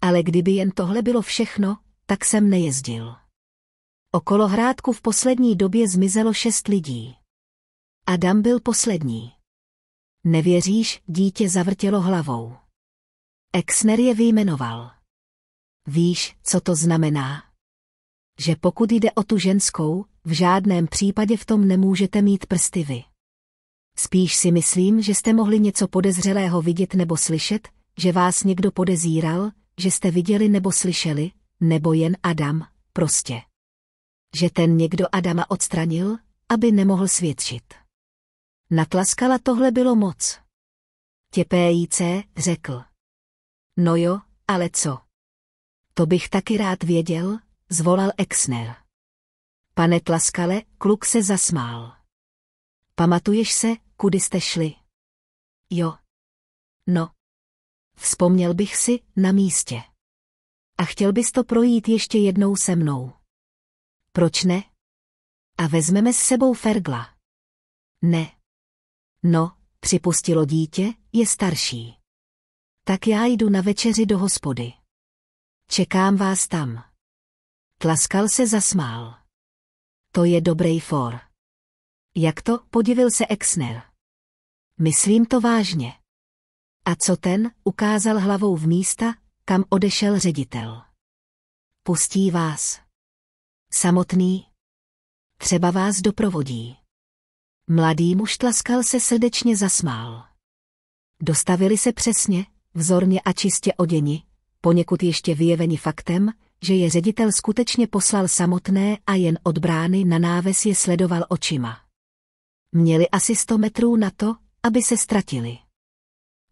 Speaker 1: Ale kdyby jen tohle bylo všechno, tak jsem nejezdil. Okolo hrádku v poslední době zmizelo šest lidí. Adam byl poslední. Nevěříš, dítě zavrtělo hlavou. Exner je vyjmenoval. Víš, co to znamená? Že pokud jde o tu ženskou, v žádném případě v tom nemůžete mít prsty vy. Spíš si myslím, že jste mohli něco podezřelého vidět nebo slyšet, že vás někdo podezíral, že jste viděli nebo slyšeli, nebo jen Adam, prostě. Že ten někdo Adama odstranil, aby nemohl svědčit. Natlaskala tohle bylo moc. Těpéjíc řekl. No jo, ale co? To bych taky rád věděl, zvolal Exner. Pane Tlaskale, kluk se zasmál. Pamatuješ se, kudy jste šli? Jo. No. Vzpomněl bych si na místě. A chtěl bys to projít ještě jednou se mnou. Proč ne? A vezmeme s sebou Fergla. Ne. No, připustilo dítě, je starší. Tak já jdu na večeři do hospody. Čekám vás tam. Tlaskal se zasmál. To je dobrý for. Jak to, podivil se Exner. Myslím to vážně. A co ten, ukázal hlavou v místa, kam odešel ředitel. Pustí vás. Samotný. Třeba vás doprovodí. Mladý muž tlaskal se srdečně zasmál. Dostavili se přesně, vzorně a čistě oděni, poněkud ještě vyjeveni faktem, že je ředitel skutečně poslal samotné a jen od brány na náves je sledoval očima. Měli asi sto metrů na to, aby se ztratili.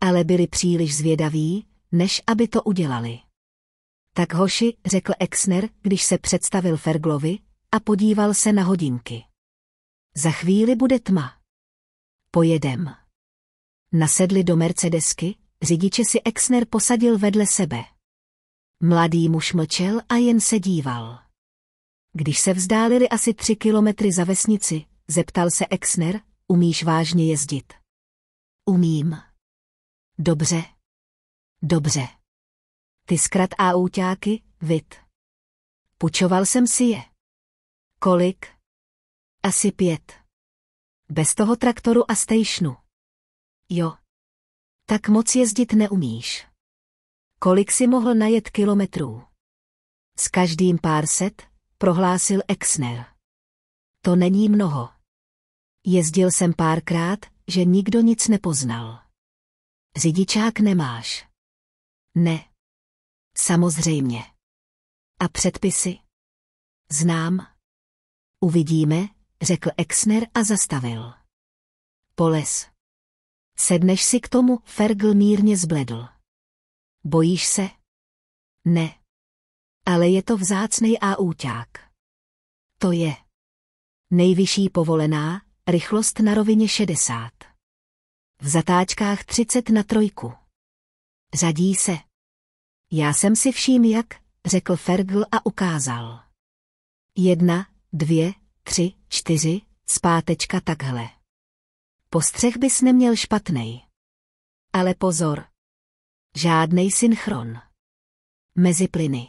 Speaker 1: Ale byli příliš zvědaví, než aby to udělali. Tak hoši, řekl Exner, když se představil Ferglovi a podíval se na hodinky. Za chvíli bude tma. Pojedem. Nasedli do Mercedesky, řidiče si Exner posadil vedle sebe. Mladý muž mlčel a jen se díval. Když se vzdálili asi tři kilometry za vesnici, zeptal se Exner, umíš vážně jezdit? Umím. Dobře. Dobře. Ty zkrat a úťáky, vid. Pučoval jsem si je. Kolik? Asi pět. Bez toho traktoru a stejšnu. Jo. Tak moc jezdit neumíš. Kolik si mohl najet kilometrů? S každým pár set, prohlásil Exner. To není mnoho. Jezdil jsem párkrát, že nikdo nic nepoznal. Řidičák nemáš. Ne. Samozřejmě. A předpisy? Znám. Uvidíme, řekl Exner a zastavil. Poles. Sedneš si k tomu, Fergl mírně zbledl. Bojíš se? Ne. Ale je to vzácnej a úťák. To je. Nejvyšší povolená, rychlost na rovině 60. V zatáčkách 30 na trojku. Řadí se. Já jsem si vším jak, řekl Fergl a ukázal. Jedna, dvě, tři, čtyři, zpátečka takhle. Postřeh bys neměl špatnej. Ale pozor, Žádnej synchron. Mezi plyny.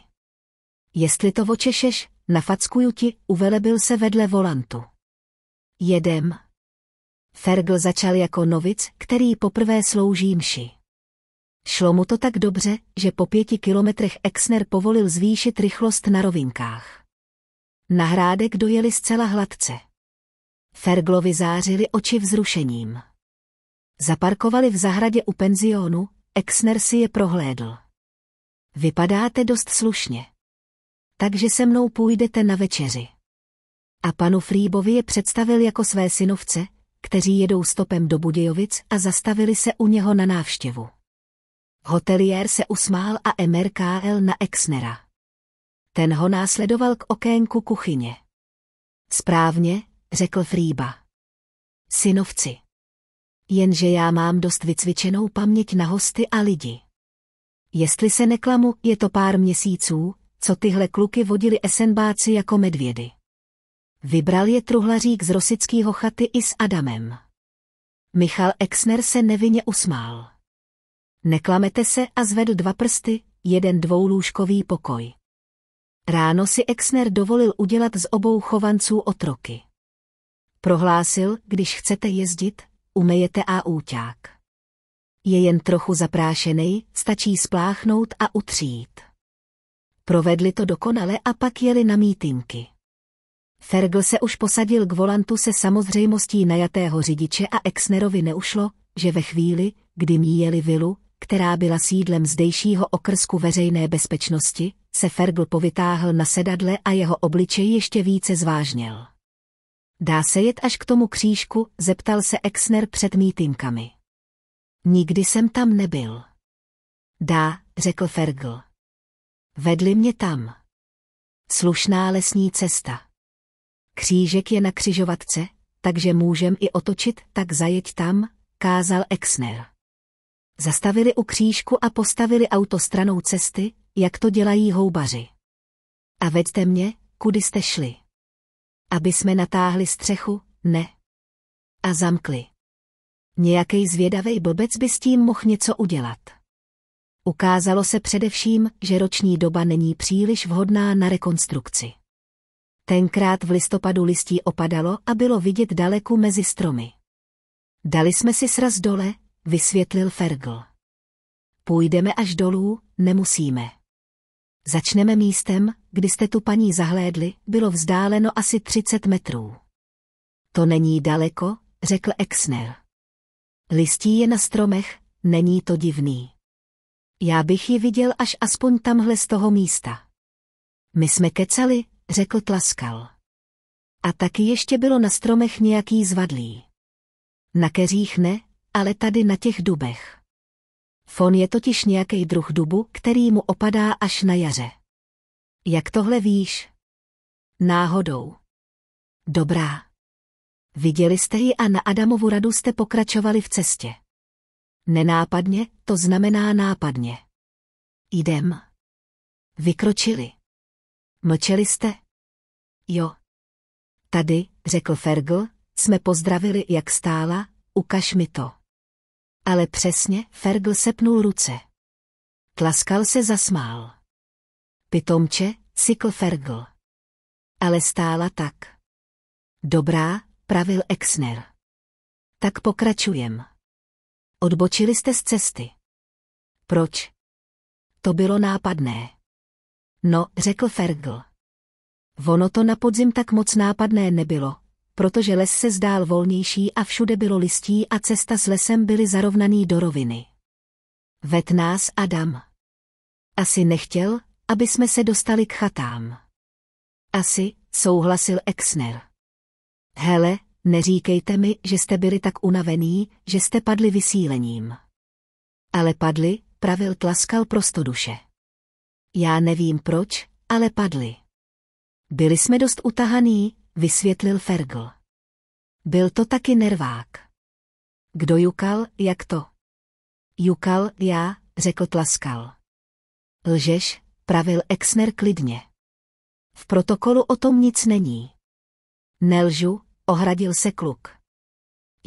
Speaker 1: Jestli to očešeš, nafackuju ti, uvelebil se vedle volantu. Jedem. Fergl začal jako novic, který poprvé slouží mši. Šlo mu to tak dobře, že po pěti kilometrech Exner povolil zvýšit rychlost na rovinkách. Na hrádek dojeli zcela hladce. Ferglovi zářili oči vzrušením. Zaparkovali v zahradě u penzionu, Exner si je prohlédl. Vypadáte dost slušně. Takže se mnou půjdete na večeři. A panu Frýbovi je představil jako své synovce, kteří jedou stopem do Budějovic a zastavili se u něho na návštěvu. Hoteliér se usmál a MRKL na Exnera. Ten ho následoval k okénku kuchyně. Správně, řekl Frýba. Synovci jenže já mám dost vycvičenou paměť na hosty a lidi. Jestli se neklamu, je to pár měsíců, co tyhle kluky vodili esenbáci jako medvědy. Vybral je truhlařík z rosického chaty i s Adamem. Michal Exner se nevinně usmál. Neklamete se a zvedl dva prsty, jeden dvoulůžkový pokoj. Ráno si Exner dovolil udělat z obou chovanců otroky. Prohlásil, když chcete jezdit, umejete a úťák. Je jen trochu zaprášený, stačí spláchnout a utřít. Provedli to dokonale a pak jeli na mítinky. Fergl se už posadil k volantu se samozřejmostí najatého řidiče a Exnerovi neušlo, že ve chvíli, kdy míjeli vilu, která byla sídlem zdejšího okrsku veřejné bezpečnosti, se Fergl povytáhl na sedadle a jeho obličej ještě více zvážnil. Dá se jet až k tomu křížku, zeptal se Exner před mítinkami. Nikdy jsem tam nebyl. Dá, řekl Fergl. Vedli mě tam. Slušná lesní cesta. Křížek je na křižovatce, takže můžem i otočit, tak zajeď tam, kázal Exner. Zastavili u křížku a postavili auto stranou cesty, jak to dělají houbaři. A veďte mě, kudy jste šli. Aby jsme natáhli střechu, ne. A zamkli. Nějaký zvědavý blbec by s tím mohl něco udělat. Ukázalo se především, že roční doba není příliš vhodná na rekonstrukci. Tenkrát v listopadu listí opadalo a bylo vidět daleko mezi stromy. Dali jsme si sraz dole, vysvětlil Fergl. Půjdeme až dolů, nemusíme. Začneme místem, kdy jste tu paní zahlédli, bylo vzdáleno asi 30 metrů. To není daleko, řekl Exner. Listí je na stromech, není to divný. Já bych ji viděl až aspoň tamhle z toho místa. My jsme kecali, řekl Tlaskal. A taky ještě bylo na stromech nějaký zvadlý. Na keřích ne, ale tady na těch dubech. Fon je totiž nějaký druh dubu, který mu opadá až na jaře. Jak tohle víš? Náhodou. Dobrá. Viděli jste ji a na Adamovu radu jste pokračovali v cestě. Nenápadně, to znamená nápadně. Idem. Vykročili. Mlčeli jste? Jo. Tady, řekl Fergl, jsme pozdravili, jak stála, ukaž mi to. Ale přesně, Fergl sepnul ruce. Tlaskal se zasmál. Pitomče, sykl Fergl. Ale stála tak. Dobrá, pravil Exner. Tak pokračujem. Odbočili jste z cesty. Proč? To bylo nápadné. No, řekl Fergl. Ono to na podzim tak moc nápadné nebylo, protože les se zdál volnější a všude bylo listí a cesta s lesem byly zarovnaný do roviny. Ved nás Adam. Asi nechtěl, aby jsme se dostali k chatám. Asi, souhlasil Exner. Hele, neříkejte mi, že jste byli tak unavený, že jste padli vysílením. Ale padli, pravil tlaskal prostoduše. Já nevím proč, ale padli. Byli jsme dost utahaný, vysvětlil Fergl. Byl to taky nervák. Kdo jukal, jak to? Jukal, já, řekl tlaskal. Lžeš, pravil Exner klidně. V protokolu o tom nic není. Nelžu, ohradil se kluk.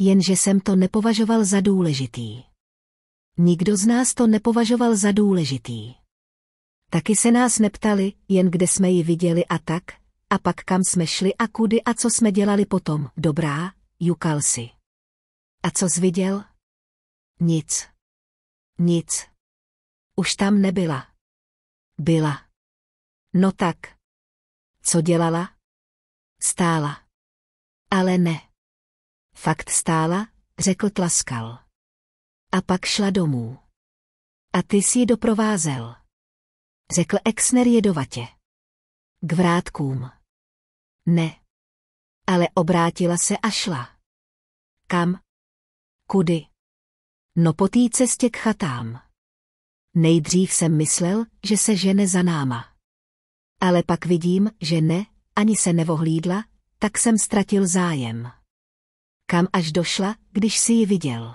Speaker 1: Jenže jsem to nepovažoval za důležitý. Nikdo z nás to nepovažoval za důležitý. Taky se nás neptali, jen kde jsme ji viděli a tak, a pak kam jsme šli a kudy a co jsme dělali potom, dobrá, jukal si. A co zviděl? Nic. Nic. Už tam nebyla. Byla. No tak. Co dělala? Stála. Ale ne. Fakt stála, řekl tlaskal. A pak šla domů. A ty si ji doprovázel. Řekl Exner jedovatě. K vrátkům. Ne. Ale obrátila se a šla. Kam? Kudy? No po té cestě k chatám. Nejdřív jsem myslel, že se žene za náma. Ale pak vidím, že ne, ani se nevohlídla, tak jsem ztratil zájem. Kam až došla, když si ji viděl?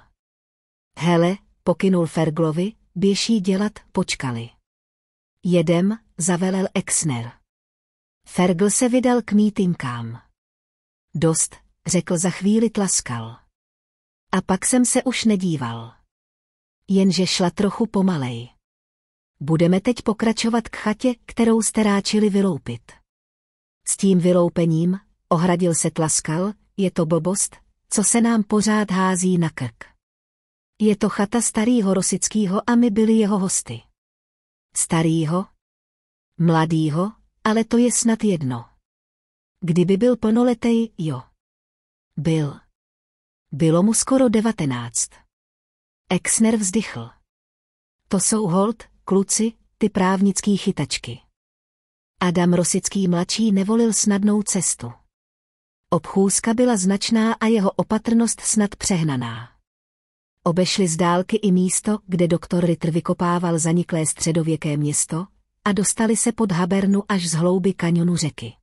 Speaker 1: Hele, pokynul Ferglovi, běží dělat, počkali. Jedem, zavelel Exner. Fergl se vydal k mítinkám. Dost, řekl za chvíli tlaskal. A pak jsem se už nedíval jenže šla trochu pomalej. Budeme teď pokračovat k chatě, kterou jste ráčili vyloupit. S tím vyloupením, ohradil se tlaskal, je to blbost, co se nám pořád hází na krk. Je to chata starýho rosického a my byli jeho hosty. Starýho? Mladýho, ale to je snad jedno. Kdyby byl plnoletej, jo. Byl. Bylo mu skoro devatenáct. Exner vzdychl. To jsou hold, kluci, ty právnický chytačky. Adam Rosický mladší nevolil snadnou cestu. Obchůzka byla značná a jeho opatrnost snad přehnaná. Obešli z dálky i místo, kde doktor Ritter vykopával zaniklé středověké město, a dostali se pod Habernu až z hlouby kanionu řeky.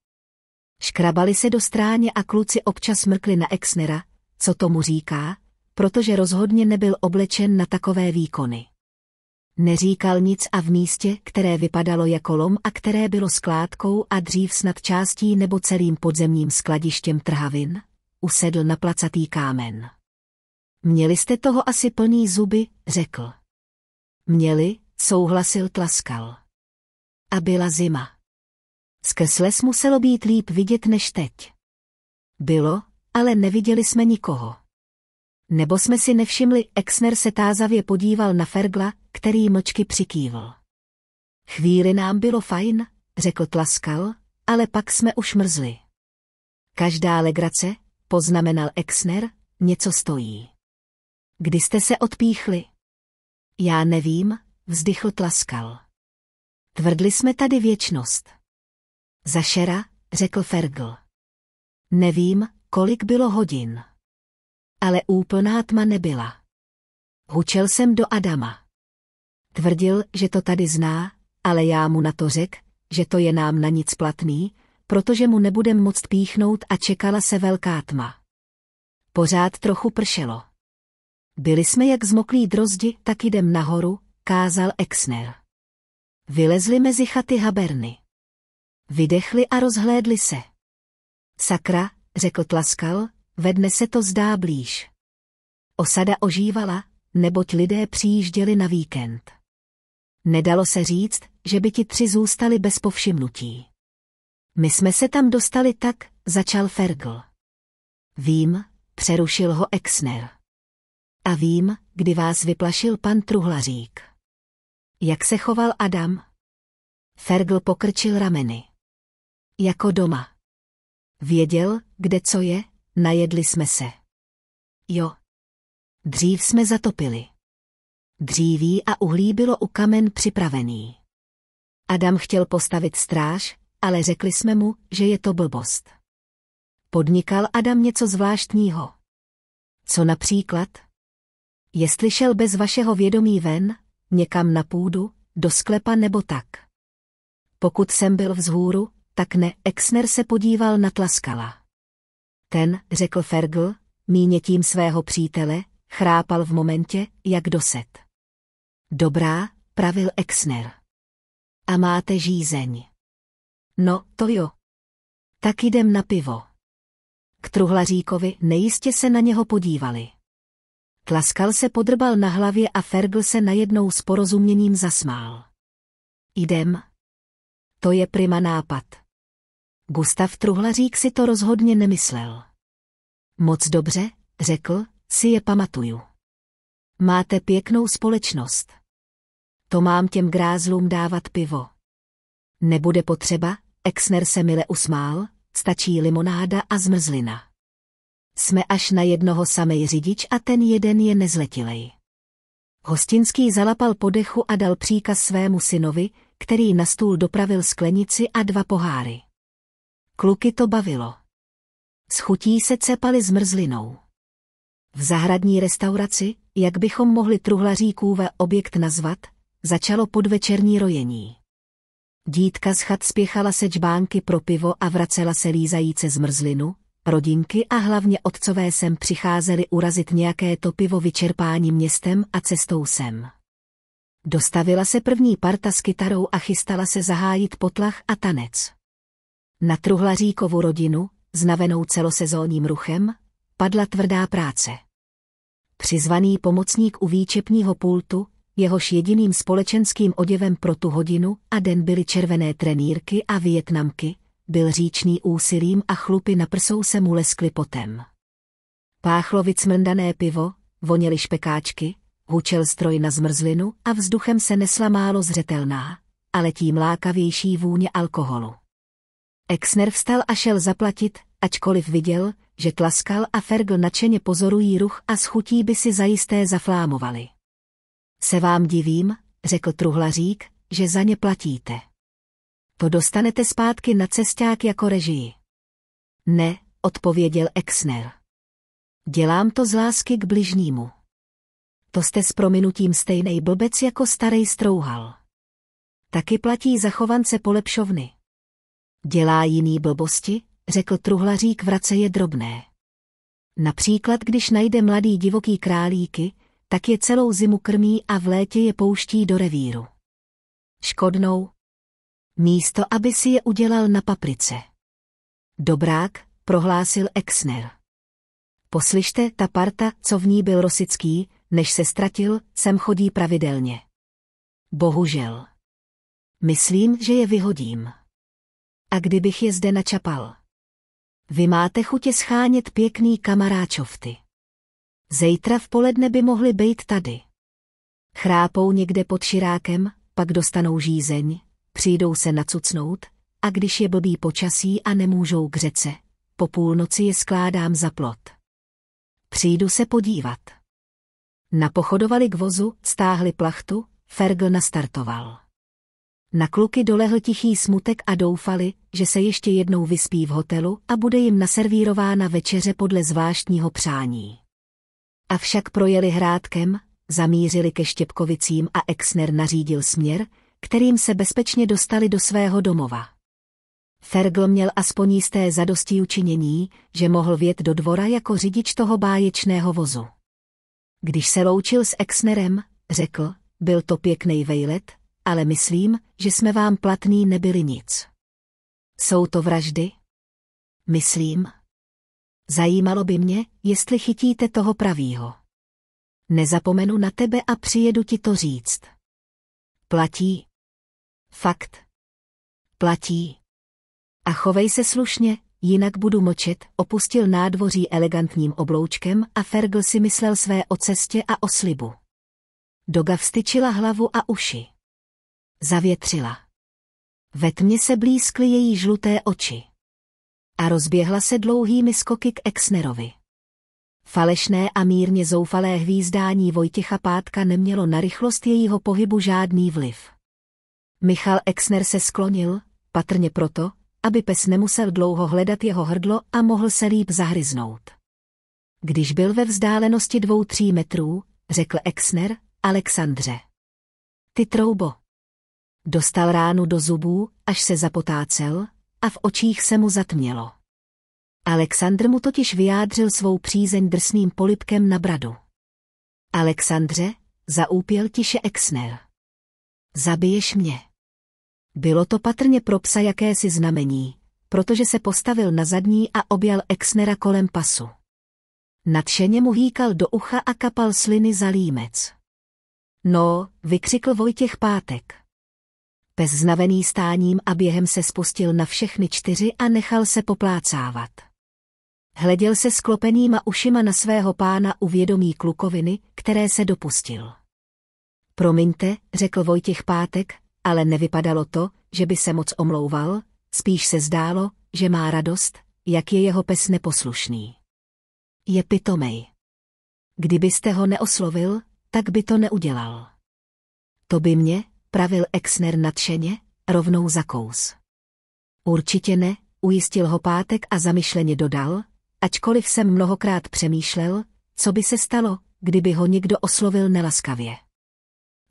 Speaker 1: Škrabali se do stráně a kluci občas mrkli na Exnera, co tomu říká, protože rozhodně nebyl oblečen na takové výkony. Neříkal nic a v místě, které vypadalo jako lom a které bylo skládkou a dřív snad částí nebo celým podzemním skladištěm trhavin, usedl na placatý kámen. Měli jste toho asi plný zuby, řekl. Měli, souhlasil tlaskal. A byla zima. Skrz les muselo být líp vidět než teď. Bylo, ale neviděli jsme nikoho. Nebo jsme si nevšimli, Exner se tázavě podíval na Fergla, který mlčky přikývl. Chvíli nám bylo fajn, řekl Tlaskal, ale pak jsme už mrzli. Každá legrace, poznamenal Exner, něco stojí. Kdy jste se odpíchli? Já nevím, vzdychl Tlaskal. Tvrdli jsme tady věčnost. Zašera, řekl Fergl. Nevím, kolik bylo hodin ale úplná tma nebyla. Hučel jsem do Adama. Tvrdil, že to tady zná, ale já mu na to řek, že to je nám na nic platný, protože mu nebudem moc píchnout a čekala se velká tma. Pořád trochu pršelo. Byli jsme jak zmoklí drozdi, tak jdem nahoru, kázal Exner. Vylezli mezi chaty Haberny. Vydechli a rozhlédli se. Sakra, řekl Tlaskal, ve dne se to zdá blíž. Osada ožívala, neboť lidé přijížděli na víkend. Nedalo se říct, že by ti tři zůstali bez povšimnutí. My jsme se tam dostali tak, začal Fergl. Vím, přerušil ho Exner. A vím, kdy vás vyplašil pan Truhlařík. Jak se choval Adam? Fergl pokrčil rameny. Jako doma. Věděl, kde co je, Najedli jsme se. Jo. Dřív jsme zatopili. Dříví a uhlí bylo u kamen připravený. Adam chtěl postavit stráž, ale řekli jsme mu, že je to blbost. Podnikal Adam něco zvláštního. Co například? Jestli šel bez vašeho vědomí ven, někam na půdu, do sklepa nebo tak. Pokud jsem byl vzhůru, tak ne, Exner se podíval na tlaskala. Ten, řekl Fergl, míně tím svého přítele, chrápal v momentě, jak doset. Dobrá, pravil Exner. A máte žízeň. No, to jo. Tak jdem na pivo. K truhlaříkovi nejistě se na něho podívali. Tlaskal se podrbal na hlavě a Fergl se najednou s porozuměním zasmál. Idem. To je prima nápad. Gustav Truhlařík si to rozhodně nemyslel. Moc dobře, řekl, si je pamatuju. Máte pěknou společnost. To mám těm grázlům dávat pivo. Nebude potřeba, Exner se mile usmál, stačí limonáda a zmrzlina. Jsme až na jednoho samej řidič a ten jeden je nezletilej. Hostinský zalapal podechu a dal příkaz svému synovi, který na stůl dopravil sklenici a dva poháry. Kluky to bavilo. S chutí se cepali zmrzlinou. V zahradní restauraci, jak bychom mohli truhlaříkůve objekt nazvat, začalo podvečerní rojení. Dítka z chat spěchala se čbánky pro pivo a vracela se lízajíce zmrzlinu, rodinky a hlavně otcové sem přicházeli urazit nějaké to pivo vyčerpání městem a cestou sem. Dostavila se první parta s kytarou a chystala se zahájit potlach a tanec. Na truhlaříkovu rodinu, znavenou celosezónním ruchem, padla tvrdá práce. Přizvaný pomocník u výčepního pultu, jehož jediným společenským oděvem pro tu hodinu a den byly červené trenýrky a větnamky, byl říčný úsilím a chlupy na prsou se mu leskly potem. Páchlo vycmrdané pivo, voněly špekáčky, hučel stroj na zmrzlinu a vzduchem se nesla málo zřetelná, ale tím lákavější vůně alkoholu. Exner vstal a šel zaplatit, ačkoliv viděl, že Tlaskal a Fergl nadšeně pozorují ruch a schutí by si zajisté zaflámovali. Se vám divím, řekl truhlařík, že za ně platíte. To dostanete zpátky na cesták jako režii. Ne, odpověděl Exner. Dělám to z lásky k bližnímu. To jste s prominutím stejnej blbec jako starý strouhal. Taky platí zachovance polepšovny. Dělá jiný blbosti, řekl truhlařík vrace je drobné. Například když najde mladý divoký králíky, tak je celou zimu krmí a v létě je pouští do revíru. Škodnou. Místo, aby si je udělal na paprice. Dobrák, prohlásil Exner. Poslyšte, ta parta, co v ní byl Rosický, než se ztratil, sem chodí pravidelně. Bohužel. Myslím, že je vyhodím. A kdybych je zde načapal? Vy máte chutě schánět pěkný kamaráčovty. Zejtra v poledne by mohli být tady. Chrápou někde pod širákem, pak dostanou žízeň, přijdou se nacucnout, a když je blbý počasí a nemůžou k řece, po půlnoci je skládám za plot. Přijdu se podívat. Napochodovali k vozu, stáhli plachtu, Fergl nastartoval. Na kluky dolehl tichý smutek a doufali, že se ještě jednou vyspí v hotelu a bude jim naservírována večeře podle zvláštního přání. Avšak projeli hrádkem, zamířili ke Štěpkovicím a Exner nařídil směr, kterým se bezpečně dostali do svého domova. Fergl měl aspoň jisté zadosti učinění, že mohl vjet do dvora jako řidič toho báječného vozu. Když se loučil s Exnerem, řekl, byl to pěkný vejlet, ale myslím, že jsme vám platný nebyli nic. Jsou to vraždy? Myslím. Zajímalo by mě, jestli chytíte toho pravýho. Nezapomenu na tebe a přijedu ti to říct. Platí. Fakt. Platí. A chovej se slušně, jinak budu močet, opustil nádvoří elegantním obloučkem a Fergl si myslel své o cestě a o slibu. Doga vstyčila hlavu a uši. Zavětřila. Ve tmě se blízkly její žluté oči. A rozběhla se dlouhými skoky k Exnerovi. Falešné a mírně zoufalé hvízdání Vojtěcha Pátka nemělo na rychlost jejího pohybu žádný vliv. Michal Exner se sklonil, patrně proto, aby pes nemusel dlouho hledat jeho hrdlo a mohl se líp zahryznout. Když byl ve vzdálenosti dvou tří metrů, řekl Exner, Alexandře. Ty troubo. Dostal ránu do zubů, až se zapotácel, a v očích se mu zatmělo. Alexandr mu totiž vyjádřil svou přízeň drsným polipkem na bradu. Alexandře, zaúpěl tiše Exner. Zabiješ mě. Bylo to patrně pro psa jakési znamení, protože se postavil na zadní a objal Exnera kolem pasu. Nadšeně mu hýkal do ucha a kapal sliny za límec. No, vykřikl Vojtěch Pátek. Pes znavený stáním a během se spustil na všechny čtyři a nechal se poplácávat. Hleděl se sklopenýma ušima na svého pána u vědomí klukoviny, které se dopustil. Promiňte, řekl Vojtěch Pátek, ale nevypadalo to, že by se moc omlouval, spíš se zdálo, že má radost, jak je jeho pes neposlušný. Je pitomej. Kdybyste ho neoslovil, tak by to neudělal. To by mě, pravil Exner nadšeně, rovnou za kous. Určitě ne, ujistil ho pátek a zamyšleně dodal, ačkoliv jsem mnohokrát přemýšlel, co by se stalo, kdyby ho někdo oslovil nelaskavě.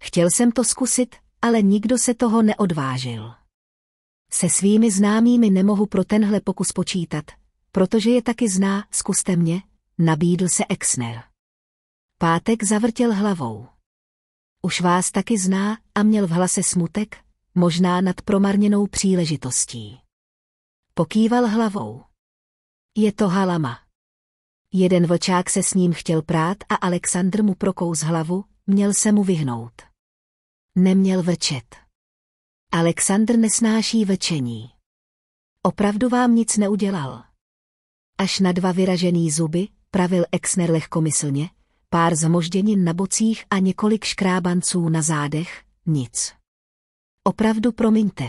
Speaker 1: Chtěl jsem to zkusit, ale nikdo se toho neodvážil. Se svými známými nemohu pro tenhle pokus počítat, protože je taky zná, zkuste mě, nabídl se Exner. Pátek zavrtěl hlavou už vás taky zná a měl v hlase smutek, možná nad promarněnou příležitostí. Pokýval hlavou. Je to halama. Jeden vlčák se s ním chtěl prát a Alexandr mu prokous hlavu, měl se mu vyhnout. Neměl večet. Alexandr nesnáší večení. Opravdu vám nic neudělal. Až na dva vyražený zuby, pravil Exner lehkomyslně, pár zmožděnin na bocích a několik škrábanců na zádech, nic. Opravdu promiňte.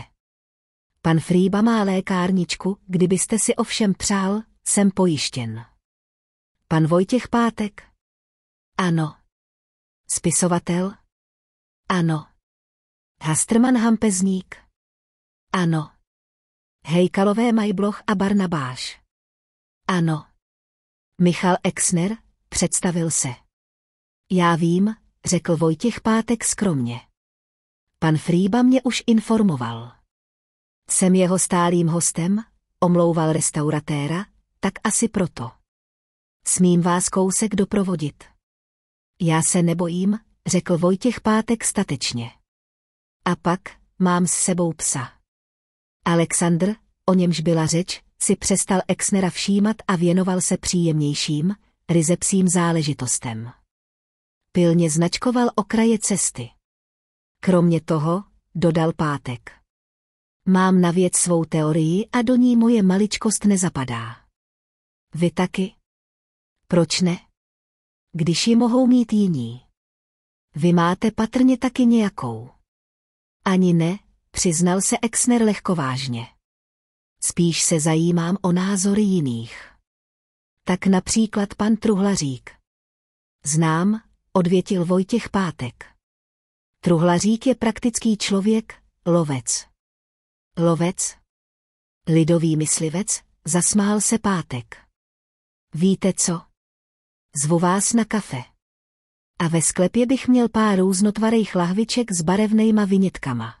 Speaker 1: Pan Frýba má lékárničku, kdybyste si ovšem přál, jsem pojištěn. Pan Vojtěch Pátek? Ano. Spisovatel? Ano. Hastrman Hampezník? Ano. Hejkalové Majbloch a Barnabáš? Ano. Michal Exner, představil se. Já vím, řekl Vojtěch Pátek skromně. Pan Frýba mě už informoval. Jsem jeho stálým hostem, omlouval restauratéra, tak asi proto. Smím vás kousek doprovodit. Já se nebojím, řekl Vojtěch Pátek statečně. A pak, mám s sebou psa. Alexandr, o němž byla řeč, si přestal Exnera všímat a věnoval se příjemnějším, ryzepsým záležitostem pilně značkoval okraje cesty. Kromě toho, dodal pátek. Mám na věc svou teorii a do ní moje maličkost nezapadá. Vy taky? Proč ne? Když ji mohou mít jiní. Vy máte patrně taky nějakou. Ani ne, přiznal se Exner lehkovážně. Spíš se zajímám o názory jiných. Tak například pan Truhlařík. Znám, odvětil Vojtěch Pátek. Truhlařík je praktický člověk, lovec. Lovec? Lidový myslivec, zasmál se Pátek. Víte co? Zvu vás na kafe. A ve sklepě bych měl pár různotvarých lahviček s barevnejma vinětkama.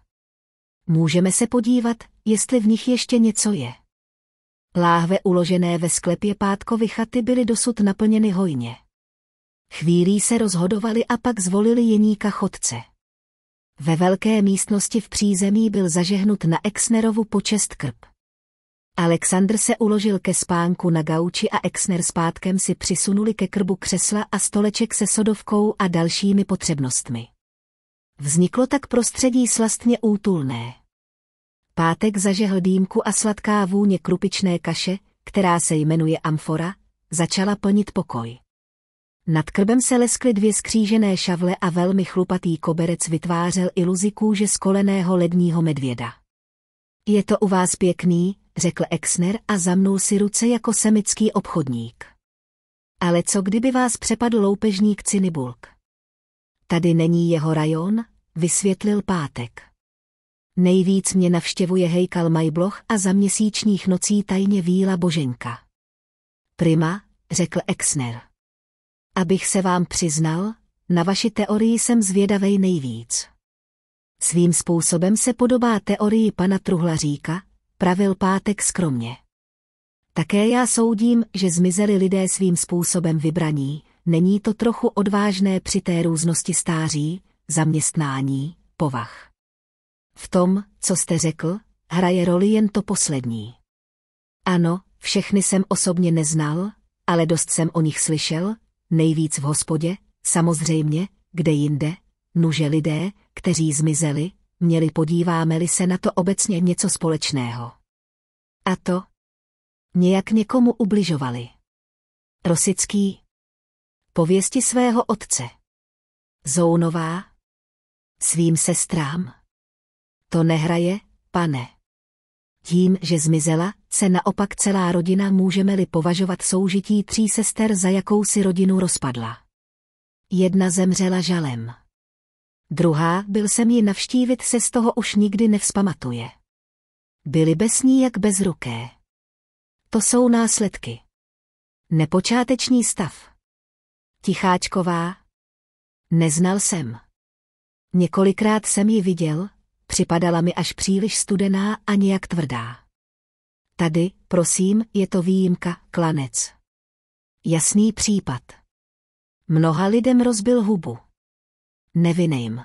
Speaker 1: Můžeme se podívat, jestli v nich ještě něco je. Láhve uložené ve sklepě pátkovy chaty byly dosud naplněny hojně. Chvílí se rozhodovali a pak zvolili jeníka chodce. Ve velké místnosti v přízemí byl zažehnut na Exnerovu počest krb. Alexandr se uložil ke spánku na gauči a Exner s pátkem si přisunuli ke krbu křesla a stoleček se sodovkou a dalšími potřebnostmi. Vzniklo tak prostředí slastně útulné. Pátek zažehl dýmku a sladká vůně krupičné kaše, která se jmenuje amfora, začala plnit pokoj. Nad krbem se leskly dvě skřížené šavle a velmi chlupatý koberec vytvářel iluzi kůže z koleného ledního medvěda. Je to u vás pěkný, řekl Exner a zamnul si ruce jako semický obchodník. Ale co kdyby vás přepadl loupežník Cinibulk? Tady není jeho rajon, vysvětlil Pátek. Nejvíc mě navštěvuje Hejkal Majbloch a za měsíčních nocí tajně víla Boženka. Prima, řekl Exner. Abych se vám přiznal, na vaši teorii jsem zvědavej nejvíc. Svým způsobem se podobá teorii pana Truhlaříka, pravil pátek skromně. Také já soudím, že zmizeli lidé svým způsobem vybraní, není to trochu odvážné při té různosti stáří, zaměstnání, povah. V tom, co jste řekl, hraje roli jen to poslední. Ano, všechny jsem osobně neznal, ale dost jsem o nich slyšel, Nejvíc v hospodě, samozřejmě, kde jinde, nuže lidé, kteří zmizeli, měli podíváme-li se na to obecně něco společného. A to? Nějak někomu ubližovali. Rosický. Pověsti svého otce. Zounová. Svým sestrám. To nehraje, pane tím, že zmizela, se naopak celá rodina můžeme-li považovat soužití tří sester za jakousi rodinu rozpadla. Jedna zemřela žalem. Druhá, byl jsem ji navštívit, se z toho už nikdy nevzpamatuje. Byli bez ní jak bez ruké. To jsou následky. Nepočáteční stav. Ticháčková. Neznal jsem. Několikrát jsem ji viděl, připadala mi až příliš studená a nějak tvrdá. Tady, prosím, je to výjimka, klanec. Jasný případ. Mnoha lidem rozbil hubu. Nevinným.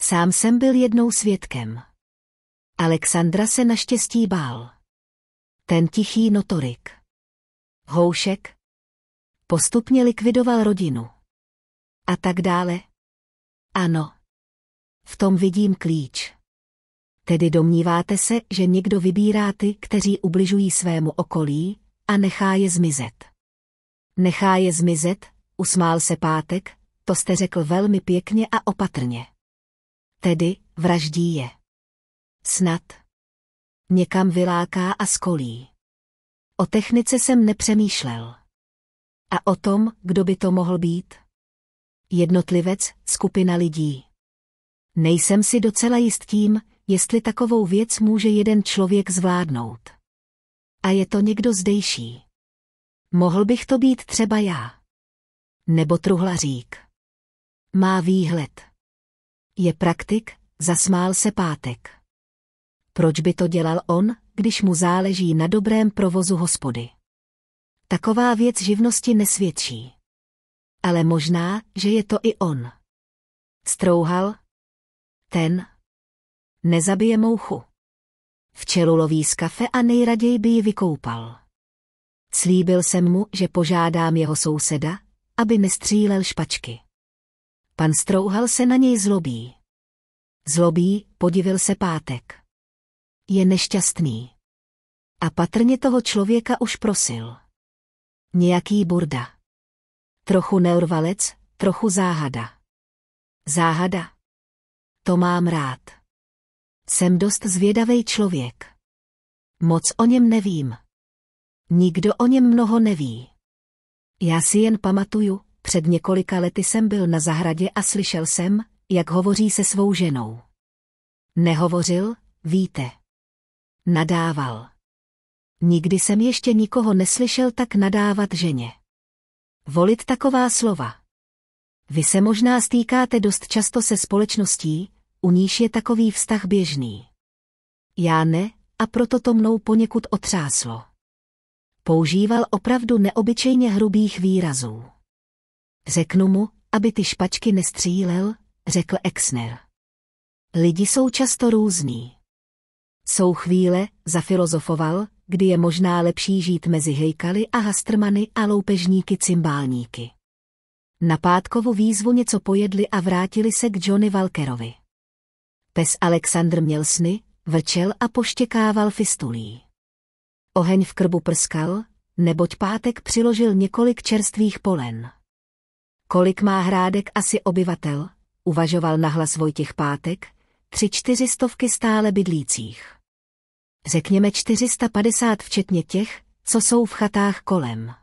Speaker 1: Sám jsem byl jednou svědkem. Alexandra se naštěstí bál. Ten tichý notorik. Houšek. Postupně likvidoval rodinu. A tak dále. Ano v tom vidím klíč. Tedy domníváte se, že někdo vybírá ty, kteří ubližují svému okolí, a nechá je zmizet. Nechá je zmizet, usmál se pátek, to jste řekl velmi pěkně a opatrně. Tedy vraždí je. Snad. Někam vyláká a skolí. O technice jsem nepřemýšlel. A o tom, kdo by to mohl být? Jednotlivec, skupina lidí. Nejsem si docela jist tím, jestli takovou věc může jeden člověk zvládnout. A je to někdo zdejší. Mohl bych to být třeba já. Nebo truhlařík. Má výhled. Je praktik, zasmál se pátek. Proč by to dělal on, když mu záleží na dobrém provozu hospody? Taková věc živnosti nesvědčí. Ale možná, že je to i on. Strouhal, ten nezabije mouchu. Včelu loví z kafe a nejraději by ji vykoupal. Slíbil jsem mu, že požádám jeho souseda, aby nestřílel špačky. Pan Strouhal se na něj zlobí. Zlobí, podivil se pátek. Je nešťastný. A patrně toho člověka už prosil. Nějaký burda. Trochu neurvalec, trochu záhada. Záhada. To mám rád. Jsem dost zvědavý člověk. Moc o něm nevím. Nikdo o něm mnoho neví. Já si jen pamatuju, před několika lety jsem byl na zahradě a slyšel jsem, jak hovoří se svou ženou. Nehovořil, víte. Nadával. Nikdy jsem ještě nikoho neslyšel tak nadávat ženě. Volit taková slova. Vy se možná stýkáte dost často se společností, u níž je takový vztah běžný. Já ne, a proto to mnou poněkud otřáslo. Používal opravdu neobyčejně hrubých výrazů. Řeknu mu, aby ty špačky nestřílel, řekl Exner. Lidi jsou často různí. Jsou chvíle, zafilozofoval, kdy je možná lepší žít mezi hejkaly a hastrmany a loupežníky cymbálníky. Na pátkovu výzvu něco pojedli a vrátili se k Johnny Walkerovi. Pes Alexandr měl sny, vlčel a poštěkával fistulí. Oheň v krbu prskal, neboť pátek přiložil několik čerstvých polen. Kolik má hrádek asi obyvatel, uvažoval nahlas Vojtěch Pátek, tři čtyři stovky stále bydlících. Řekněme 450 včetně těch, co jsou v chatách kolem.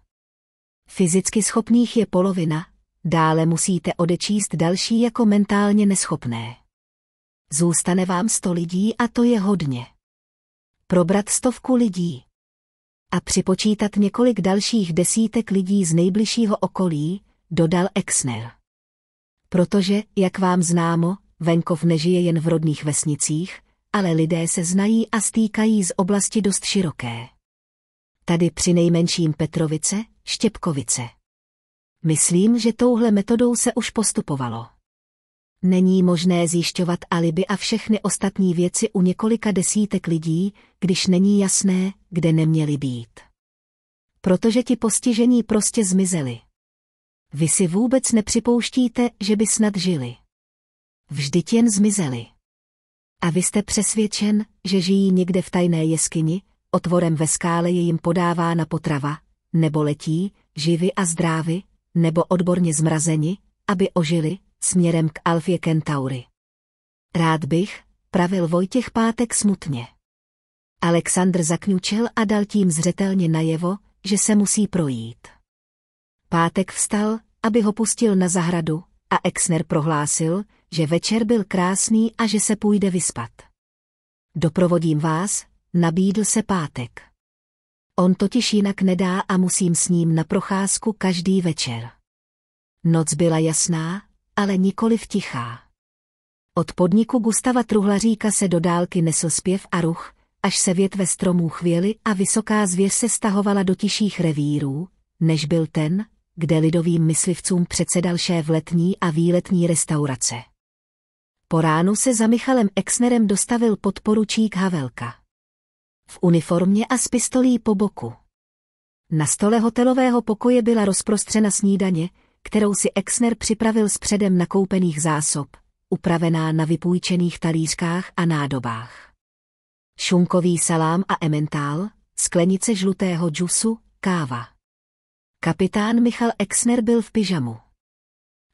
Speaker 1: Fyzicky schopných je polovina, dále musíte odečíst další jako mentálně neschopné. Zůstane vám sto lidí a to je hodně. Probrat stovku lidí. A připočítat několik dalších desítek lidí z nejbližšího okolí, dodal Exner. Protože, jak vám známo, venkov nežije jen v rodných vesnicích, ale lidé se znají a stýkají z oblasti dost široké. Tady při nejmenším Petrovice, Štěpkovice. Myslím, že touhle metodou se už postupovalo není možné zjišťovat alibi a všechny ostatní věci u několika desítek lidí, když není jasné, kde neměli být. Protože ti postižení prostě zmizeli. Vy si vůbec nepřipouštíte, že by snad žili. Vždyť jen zmizeli. A vy jste přesvědčen, že žijí někde v tajné jeskyni, otvorem ve skále je jim podávána potrava, nebo letí, živy a zdrávy, nebo odborně zmrazeni, aby ožili, směrem k Alfie Kentauri. Rád bych, pravil Vojtěch Pátek smutně. Alexandr zakňučil a dal tím zřetelně najevo, že se musí projít. Pátek vstal, aby ho pustil na zahradu, a Exner prohlásil, že večer byl krásný a že se půjde vyspat. Doprovodím vás, nabídl se Pátek. On totiž jinak nedá a musím s ním na procházku každý večer. Noc byla jasná, ale nikoli v tichá. Od podniku Gustava Truhlaříka se do dálky nesl zpěv a ruch, až se větve stromů chvěly a vysoká zvěř se stahovala do tiších revírů, než byl ten, kde lidovým myslivcům předsedal šéf letní a výletní restaurace. Po ránu se za Michalem Exnerem dostavil podporučík Havelka. V uniformě a s pistolí po boku. Na stole hotelového pokoje byla rozprostřena snídaně, kterou si Exner připravil z předem nakoupených zásob, upravená na vypůjčených talířkách a nádobách. Šunkový salám a ementál, sklenice žlutého džusu, káva. Kapitán Michal Exner byl v pyžamu.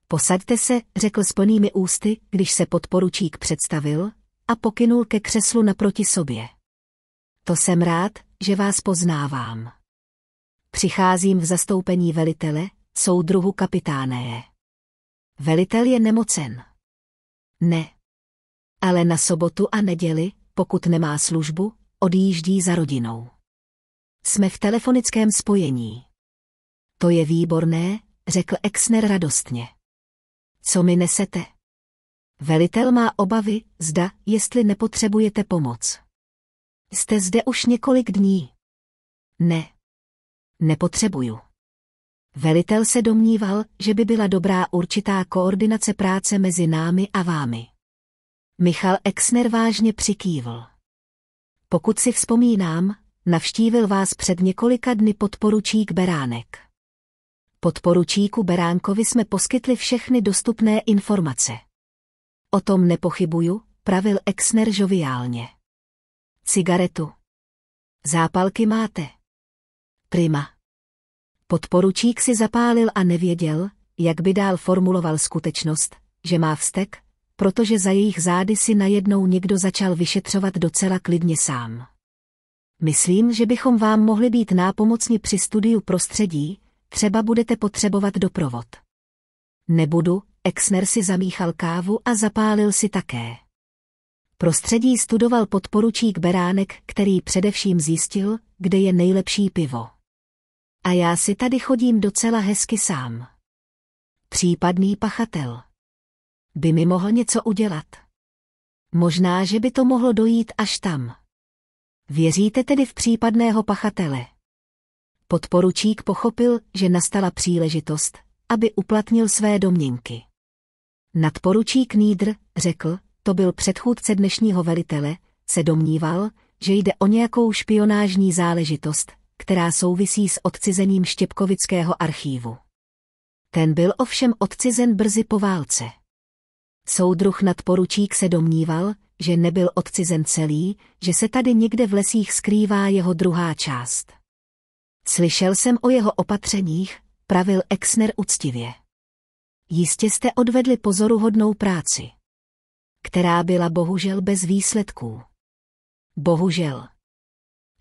Speaker 1: Posaďte se, řekl s plnými ústy, když se podporučík představil a pokynul ke křeslu naproti sobě. To jsem rád, že vás poznávám. Přicházím v zastoupení velitele, soudruhu kapitáné. Velitel je nemocen. Ne. Ale na sobotu a neděli, pokud nemá službu, odjíždí za rodinou. Jsme v telefonickém spojení. To je výborné, řekl Exner radostně. Co mi nesete? Velitel má obavy, zda, jestli nepotřebujete pomoc. Jste zde už několik dní. Ne. Nepotřebuju. Velitel se domníval, že by byla dobrá určitá koordinace práce mezi námi a vámi. Michal Exner vážně přikývl. Pokud si vzpomínám, navštívil vás před několika dny podporučík Beránek. Podporučíku Beránkovi jsme poskytli všechny dostupné informace. O tom nepochybuju, pravil Exner žoviálně. Cigaretu. Zápalky máte. Prima. Podporučík si zapálil a nevěděl, jak by dál formuloval skutečnost, že má vztek, protože za jejich zády si najednou někdo začal vyšetřovat docela klidně sám. Myslím, že bychom vám mohli být nápomocni při studiu prostředí, třeba budete potřebovat doprovod. Nebudu, Exner si zamíchal kávu a zapálil si také. Prostředí studoval podporučík Beránek, který především zjistil, kde je nejlepší pivo. A já si tady chodím docela hezky sám. Případný pachatel. By mi mohl něco udělat. Možná, že by to mohlo dojít až tam. Věříte tedy v případného pachatele? Podporučík pochopil, že nastala příležitost, aby uplatnil své domněnky. Nadporučík Nídr, řekl, to byl předchůdce dnešního velitele, se domníval, že jde o nějakou špionážní záležitost, která souvisí s odcizením Štěpkovického archívu. Ten byl ovšem odcizen brzy po válce. Soudruh nadporučík se domníval, že nebyl odcizen celý, že se tady někde v lesích skrývá jeho druhá část. Slyšel jsem o jeho opatřeních, pravil Exner uctivě. Jistě jste odvedli pozoruhodnou práci, která byla bohužel bez výsledků. Bohužel.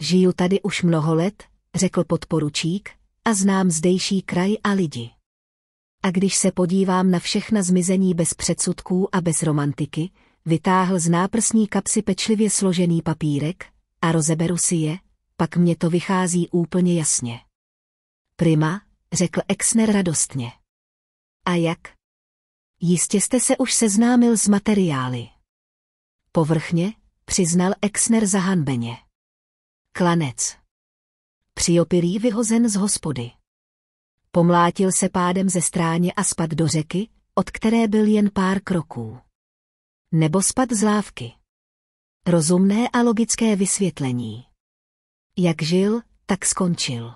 Speaker 1: Žiju tady už mnoho let řekl podporučík, a znám zdejší kraj a lidi. A když se podívám na všechna zmizení bez předsudků a bez romantiky, vytáhl z náprsní kapsy pečlivě složený papírek a rozeberu si je, pak mě to vychází úplně jasně. Prima, řekl Exner radostně. A jak? Jistě jste se už seznámil s materiály. Povrchně, přiznal Exner zahanbeně. Klanec přiopilý vyhozen z hospody. Pomlátil se pádem ze stráně a spad do řeky, od které byl jen pár kroků. Nebo spad z lávky. Rozumné a logické vysvětlení. Jak žil, tak skončil.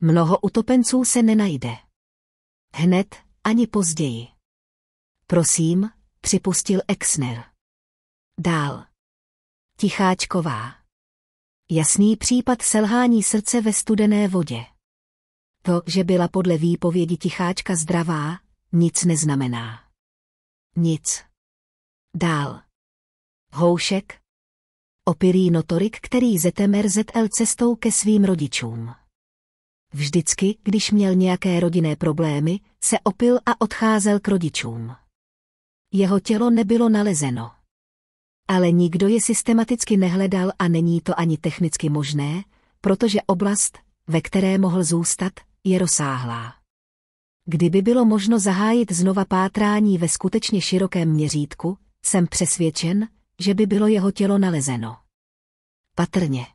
Speaker 1: Mnoho utopenců se nenajde. Hned ani později. Prosím, připustil Exner. Dál. Ticháčková jasný případ selhání srdce ve studené vodě. To, že byla podle výpovědi ticháčka zdravá, nic neznamená. Nic. Dál. Houšek. Opilý notorik, který Zetemer ZL cestou ke svým rodičům. Vždycky, když měl nějaké rodinné problémy, se opil a odcházel k rodičům. Jeho tělo nebylo nalezeno ale nikdo je systematicky nehledal a není to ani technicky možné, protože oblast, ve které mohl zůstat, je rozsáhlá. Kdyby bylo možno zahájit znova pátrání ve skutečně širokém měřítku, jsem přesvědčen, že by bylo jeho tělo nalezeno. Patrně.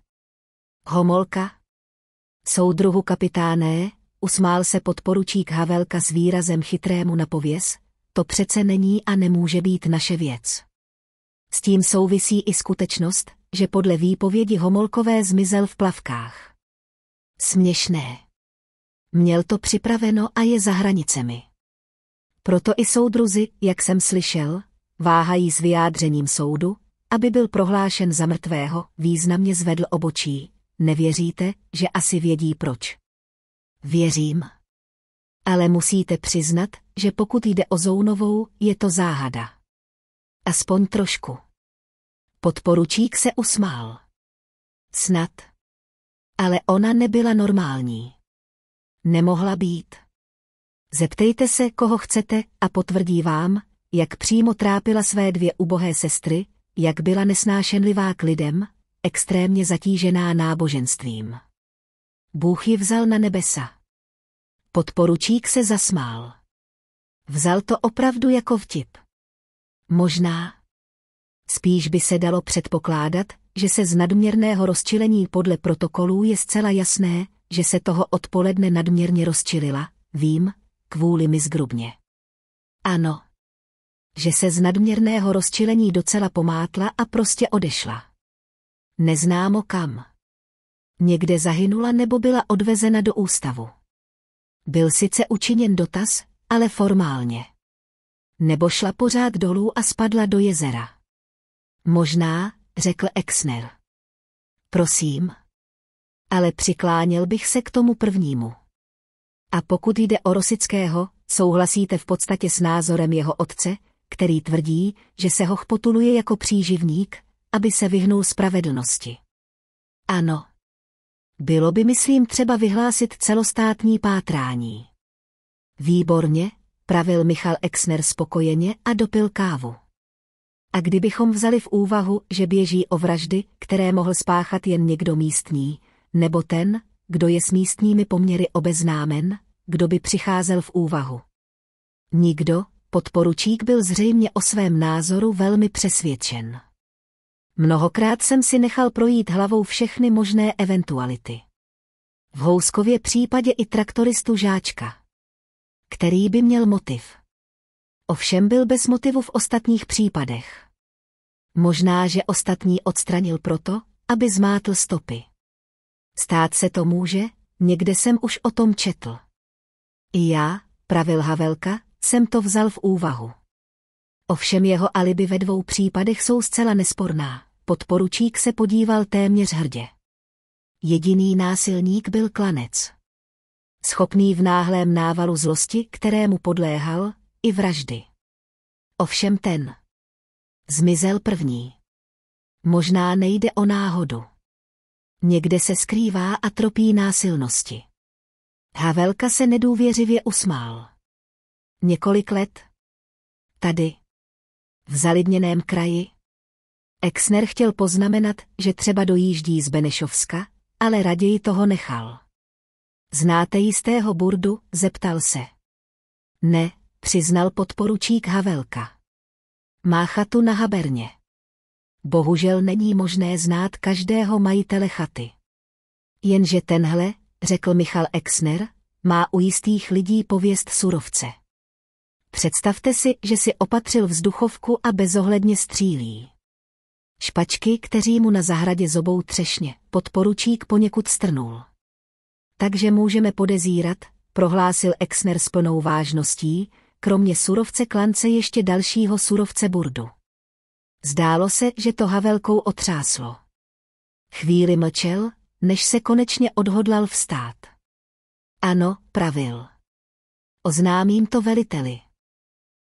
Speaker 1: Homolka? Soudruhu kapitáné, usmál se podporučík Havelka s výrazem chytrému na pověs, to přece není a nemůže být naše věc. S tím souvisí i skutečnost, že podle výpovědi Homolkové zmizel v plavkách. Směšné. Měl to připraveno a je za hranicemi. Proto i soudruzi, jak jsem slyšel, váhají s vyjádřením soudu, aby byl prohlášen za mrtvého, významně zvedl obočí. Nevěříte, že asi vědí proč? Věřím. Ale musíte přiznat, že pokud jde o Zounovou, je to záhada. Aspoň trošku. Podporučík se usmál. Snad. Ale ona nebyla normální. Nemohla být. Zeptejte se, koho chcete, a potvrdí vám, jak přímo trápila své dvě ubohé sestry, jak byla nesnášenlivá k lidem, extrémně zatížená náboženstvím. Bůh ji vzal na nebesa. Podporučík se zasmál. Vzal to opravdu jako vtip. Možná. Spíš by se dalo předpokládat, že se z nadměrného rozčilení podle protokolů je zcela jasné, že se toho odpoledne nadměrně rozčilila, vím, kvůli mi zgrubně. Ano. Že se z nadměrného rozčilení docela pomátla a prostě odešla. Neznámo kam. Někde zahynula nebo byla odvezena do ústavu. Byl sice učiněn dotaz, ale formálně. Nebo šla pořád dolů a spadla do jezera. Možná, řekl Exner. Prosím. Ale přikláněl bych se k tomu prvnímu. A pokud jde o Rosického, souhlasíte v podstatě s názorem jeho otce, který tvrdí, že se ho potuluje jako příživník, aby se vyhnul spravedlnosti. Ano. Bylo by, myslím, třeba vyhlásit celostátní pátrání. Výborně, pravil Michal Exner spokojeně a dopil kávu. A kdybychom vzali v úvahu, že běží o vraždy, které mohl spáchat jen někdo místní, nebo ten, kdo je s místními poměry obeznámen, kdo by přicházel v úvahu. Nikdo, podporučík byl zřejmě o svém názoru velmi přesvědčen. Mnohokrát jsem si nechal projít hlavou všechny možné eventuality. V Houskově případě i traktoristu Žáčka. Který by měl motiv. Ovšem byl bez motivu v ostatních případech. Možná, že ostatní odstranil proto, aby zmátl stopy. Stát se to může, někde jsem už o tom četl. I já, pravil Havelka, jsem to vzal v úvahu. Ovšem jeho alibi ve dvou případech jsou zcela nesporná. Podporučík se podíval téměř hrdě. Jediný násilník byl klanec. Schopný v náhlém návalu zlosti, kterému podléhal, i vraždy. Ovšem ten, Zmizel první. Možná nejde o náhodu. Někde se skrývá a tropí násilnosti. Havelka se nedůvěřivě usmál. Několik let. Tady. V zalidněném kraji. Exner chtěl poznamenat, že třeba dojíždí z Benešovska, ale raději toho nechal. Znáte jistého burdu? zeptal se. Ne, přiznal podporučík Havelka. Má chatu na Haberně. Bohužel není možné znát každého majitele chaty. Jenže tenhle, řekl Michal Exner, má u jistých lidí pověst surovce. Představte si, že si opatřil vzduchovku a bezohledně střílí. Špačky, kteří mu na zahradě zobou třešně, podporučík poněkud strnul. Takže můžeme podezírat, prohlásil Exner s plnou vážností, kromě surovce klance ještě dalšího surovce burdu. Zdálo se, že to Havelkou otřáslo. Chvíli mlčel, než se konečně odhodlal vstát. Ano, pravil. Oznámím to veliteli.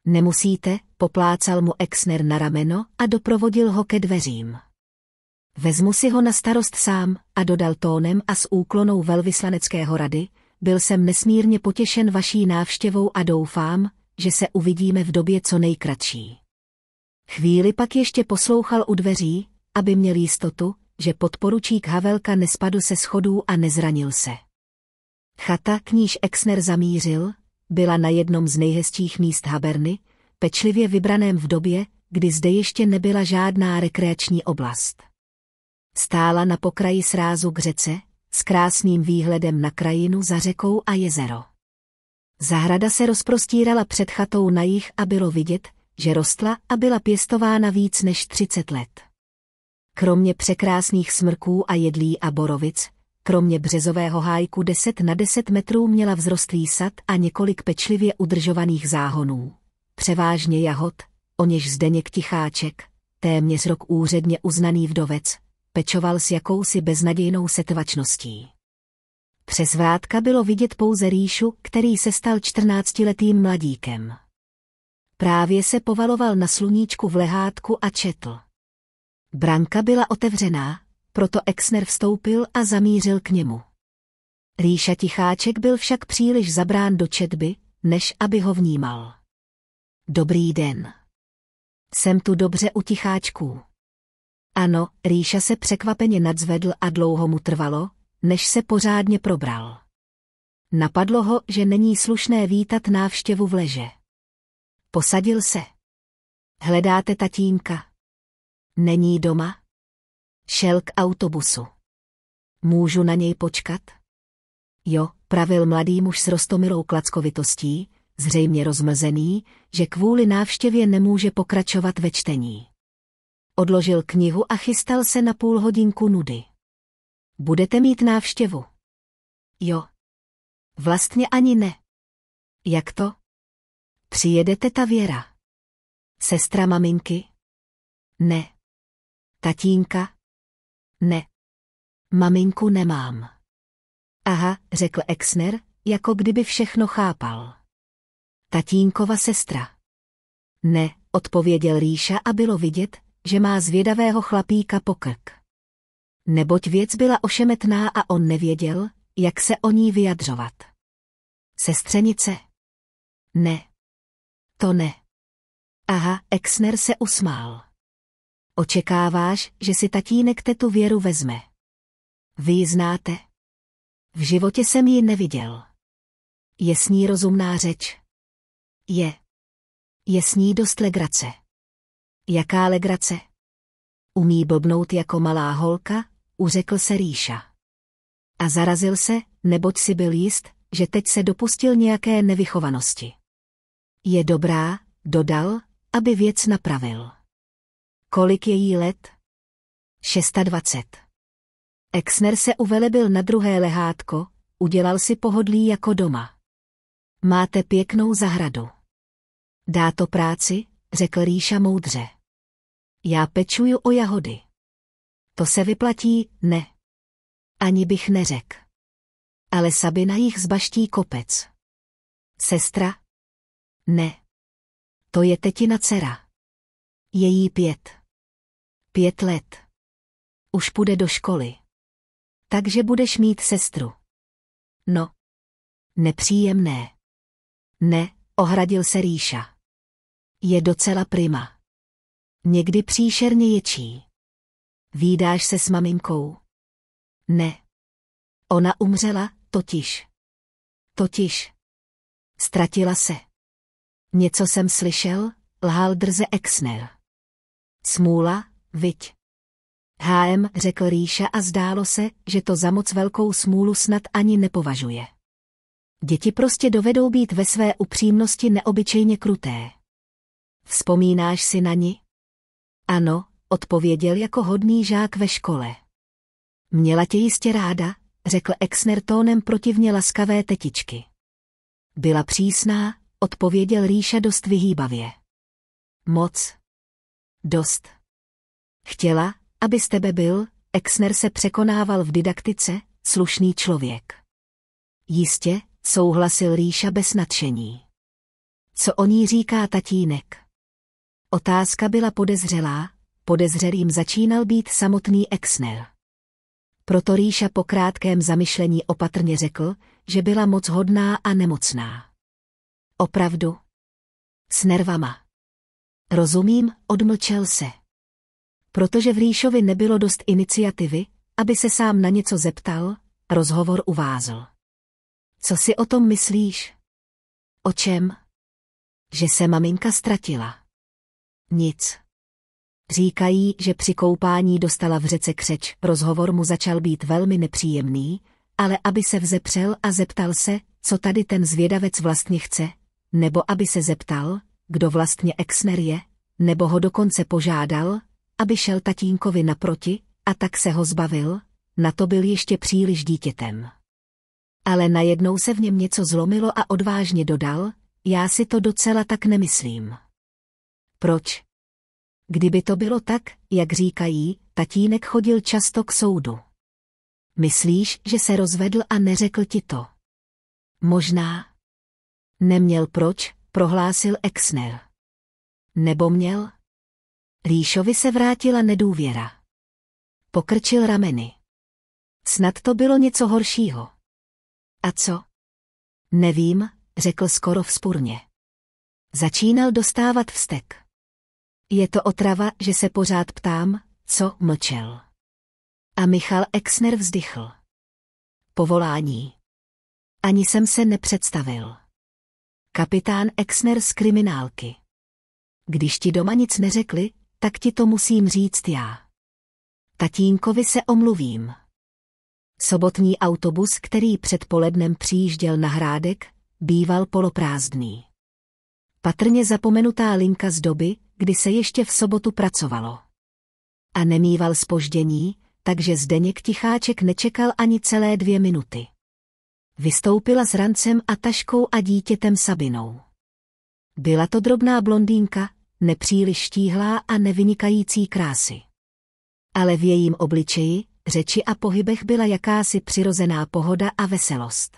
Speaker 1: Nemusíte, poplácal mu Exner na rameno a doprovodil ho ke dveřím. Vezmu si ho na starost sám a dodal tónem a s úklonou velvyslaneckého rady, byl jsem nesmírně potěšen vaší návštěvou a doufám, že se uvidíme v době co nejkratší. Chvíli pak ještě poslouchal u dveří, aby měl jistotu, že podporučík Havelka nespadl se schodů a nezranil se. Chata, k níž Exner zamířil, byla na jednom z nejhezčích míst Haberny, pečlivě vybraném v době, kdy zde ještě nebyla žádná rekreační oblast. Stála na pokraji srázu k řece, s krásným výhledem na krajinu za řekou a jezero. Zahrada se rozprostírala před chatou na jich a bylo vidět, že rostla a byla pěstována víc než 30 let. Kromě překrásných smrků a jedlí a borovic, kromě březového hájku 10 na 10 metrů měla vzrostlý sad a několik pečlivě udržovaných záhonů. Převážně jahod, o něž Zdeněk Ticháček, téměř rok úředně uznaný vdovec, pečoval s jakousi beznadějnou setvačností. Přes vrátka bylo vidět pouze rýšu, který se stal čtrnáctiletým mladíkem. Právě se povaloval na sluníčku v lehátku a četl. Branka byla otevřená, proto Exner vstoupil a zamířil k němu. Rýša Ticháček byl však příliš zabrán do četby, než aby ho vnímal. Dobrý den. Jsem tu dobře u Ticháčků. Ano, Rýša se překvapeně nadzvedl a dlouho mu trvalo, než se pořádně probral. Napadlo ho, že není slušné vítat návštěvu v leže. Posadil se. Hledáte tatínka? Není doma? Šel k autobusu. Můžu na něj počkat? Jo, pravil mladý muž s rostomilou klackovitostí, zřejmě rozmlzený, že kvůli návštěvě nemůže pokračovat ve čtení. Odložil knihu a chystal se na půl hodinku nudy. Budete mít návštěvu? Jo. Vlastně ani ne. Jak to? Přijedete ta věra? Sestra maminky? Ne. Tatínka? Ne. Maminku nemám. Aha, řekl Exner, jako kdyby všechno chápal. Tatínkova sestra. Ne, odpověděl Ríša a bylo vidět, že má zvědavého chlapíka pokrk neboť věc byla ošemetná a on nevěděl, jak se o ní vyjadřovat. Sestřenice? Ne. To ne. Aha, Exner se usmál. Očekáváš, že si tatínek tetu věru vezme. Vy ji znáte? V životě jsem ji neviděl. Je s ní rozumná řeč? Je. Je s ní dost legrace. Jaká legrace? Umí blbnout jako malá holka uřekl se Rýša. A zarazil se, neboť si byl jist, že teď se dopustil nějaké nevychovanosti. Je dobrá, dodal, aby věc napravil. Kolik je jí let? 26. Exner se uvelebil na druhé lehátko, udělal si pohodlí jako doma. Máte pěknou zahradu. Dá to práci, řekl Rýša moudře. Já pečuju o jahody to se vyplatí, ne. Ani bych neřek. Ale Sabina jich zbaští kopec. Sestra? Ne. To je tetina dcera. Je jí pět. Pět let. Už půjde do školy. Takže budeš mít sestru. No. Nepříjemné. Ne, ohradil se Rýša. Je docela prima. Někdy příšerně ječí. Výdáš se s maminkou. Ne. Ona umřela, totiž. Totiž. Ztratila se. Něco jsem slyšel, lhal drze Exner. Smůla, viď. HM řekl Rýša a zdálo se, že to za moc velkou smůlu snad ani nepovažuje. Děti prostě dovedou být ve své upřímnosti neobyčejně kruté. Vzpomínáš si na ni? Ano, odpověděl jako hodný žák ve škole. Měla tě jistě ráda, řekl Exner tónem protivně laskavé tetičky. Byla přísná, odpověděl Ríša dost vyhýbavě. Moc. Dost. Chtěla, aby s tebe byl, Exner se překonával v didaktice, slušný člověk. Jistě, souhlasil Ríša bez nadšení. Co o ní říká tatínek? Otázka byla podezřelá, podezřelým začínal být samotný Exner. Proto rýša po krátkém zamyšlení opatrně řekl, že byla moc hodná a nemocná. Opravdu? S nervama. Rozumím, odmlčel se. Protože v Rýšovi nebylo dost iniciativy, aby se sám na něco zeptal, rozhovor uvázl. Co si o tom myslíš? O čem? Že se maminka ztratila. Nic. Říkají, že při koupání dostala v řece křeč. Rozhovor mu začal být velmi nepříjemný, ale aby se vzepřel a zeptal se, co tady ten zvědavec vlastně chce, nebo aby se zeptal, kdo vlastně Exner je, nebo ho dokonce požádal, aby šel tatínkovi naproti, a tak se ho zbavil, na to byl ještě příliš dítětem. Ale najednou se v něm něco zlomilo a odvážně dodal, já si to docela tak nemyslím. Proč? Kdyby to bylo tak, jak říkají, tatínek chodil často k soudu. Myslíš, že se rozvedl a neřekl ti to? Možná. Neměl proč, prohlásil Exner. Nebo měl? Líšovi se vrátila nedůvěra. Pokrčil rameny. Snad to bylo něco horšího. A co? Nevím, řekl skoro vzpurně. Začínal dostávat vztek. Je to otrava, že se pořád ptám, co mlčel. A Michal Exner vzdychl. Povolání. Ani jsem se nepředstavil. Kapitán Exner z kriminálky. Když ti doma nic neřekli, tak ti to musím říct já. Tatínkovi se omluvím. Sobotní autobus, který předpolednem přijížděl na Hrádek, býval poloprázdný patrně zapomenutá linka z doby, kdy se ještě v sobotu pracovalo. A nemýval spoždění, takže Zdeněk Ticháček nečekal ani celé dvě minuty. Vystoupila s rancem a taškou a dítětem Sabinou. Byla to drobná blondýnka, nepříliš štíhlá a nevynikající krásy. Ale v jejím obličeji, řeči a pohybech byla jakási přirozená pohoda a veselost.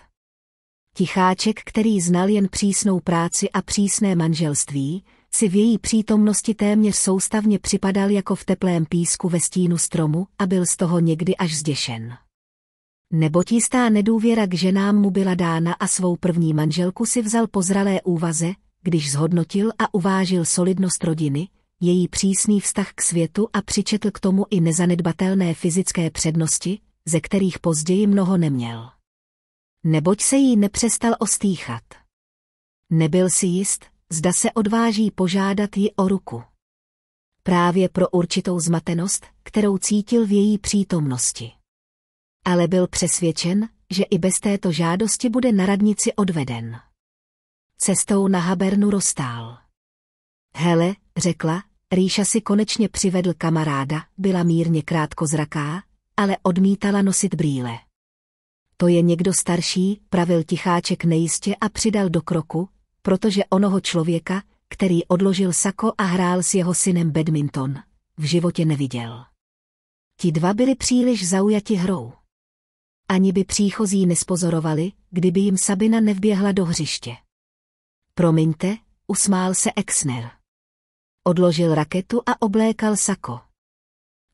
Speaker 1: Ticháček, který znal jen přísnou práci a přísné manželství, si v její přítomnosti téměř soustavně připadal jako v teplém písku ve stínu stromu a byl z toho někdy až zděšen. Neboť jistá nedůvěra k ženám mu byla dána a svou první manželku si vzal po zralé úvaze, když zhodnotil a uvážil solidnost rodiny, její přísný vztah k světu a přičetl k tomu i nezanedbatelné fyzické přednosti, ze kterých později mnoho neměl neboť se jí nepřestal ostýchat. Nebyl si jist, zda se odváží požádat ji o ruku. Právě pro určitou zmatenost, kterou cítil v její přítomnosti. Ale byl přesvědčen, že i bez této žádosti bude na radnici odveden. Cestou na Habernu rostál. Hele, řekla, Rýša si konečně přivedl kamaráda, byla mírně krátkozraká, ale odmítala nosit brýle to je někdo starší, pravil ticháček nejistě a přidal do kroku, protože onoho člověka, který odložil sako a hrál s jeho synem badminton, v životě neviděl. Ti dva byli příliš zaujati hrou. Ani by příchozí nespozorovali, kdyby jim Sabina nevběhla do hřiště. Promiňte, usmál se Exner. Odložil raketu a oblékal sako.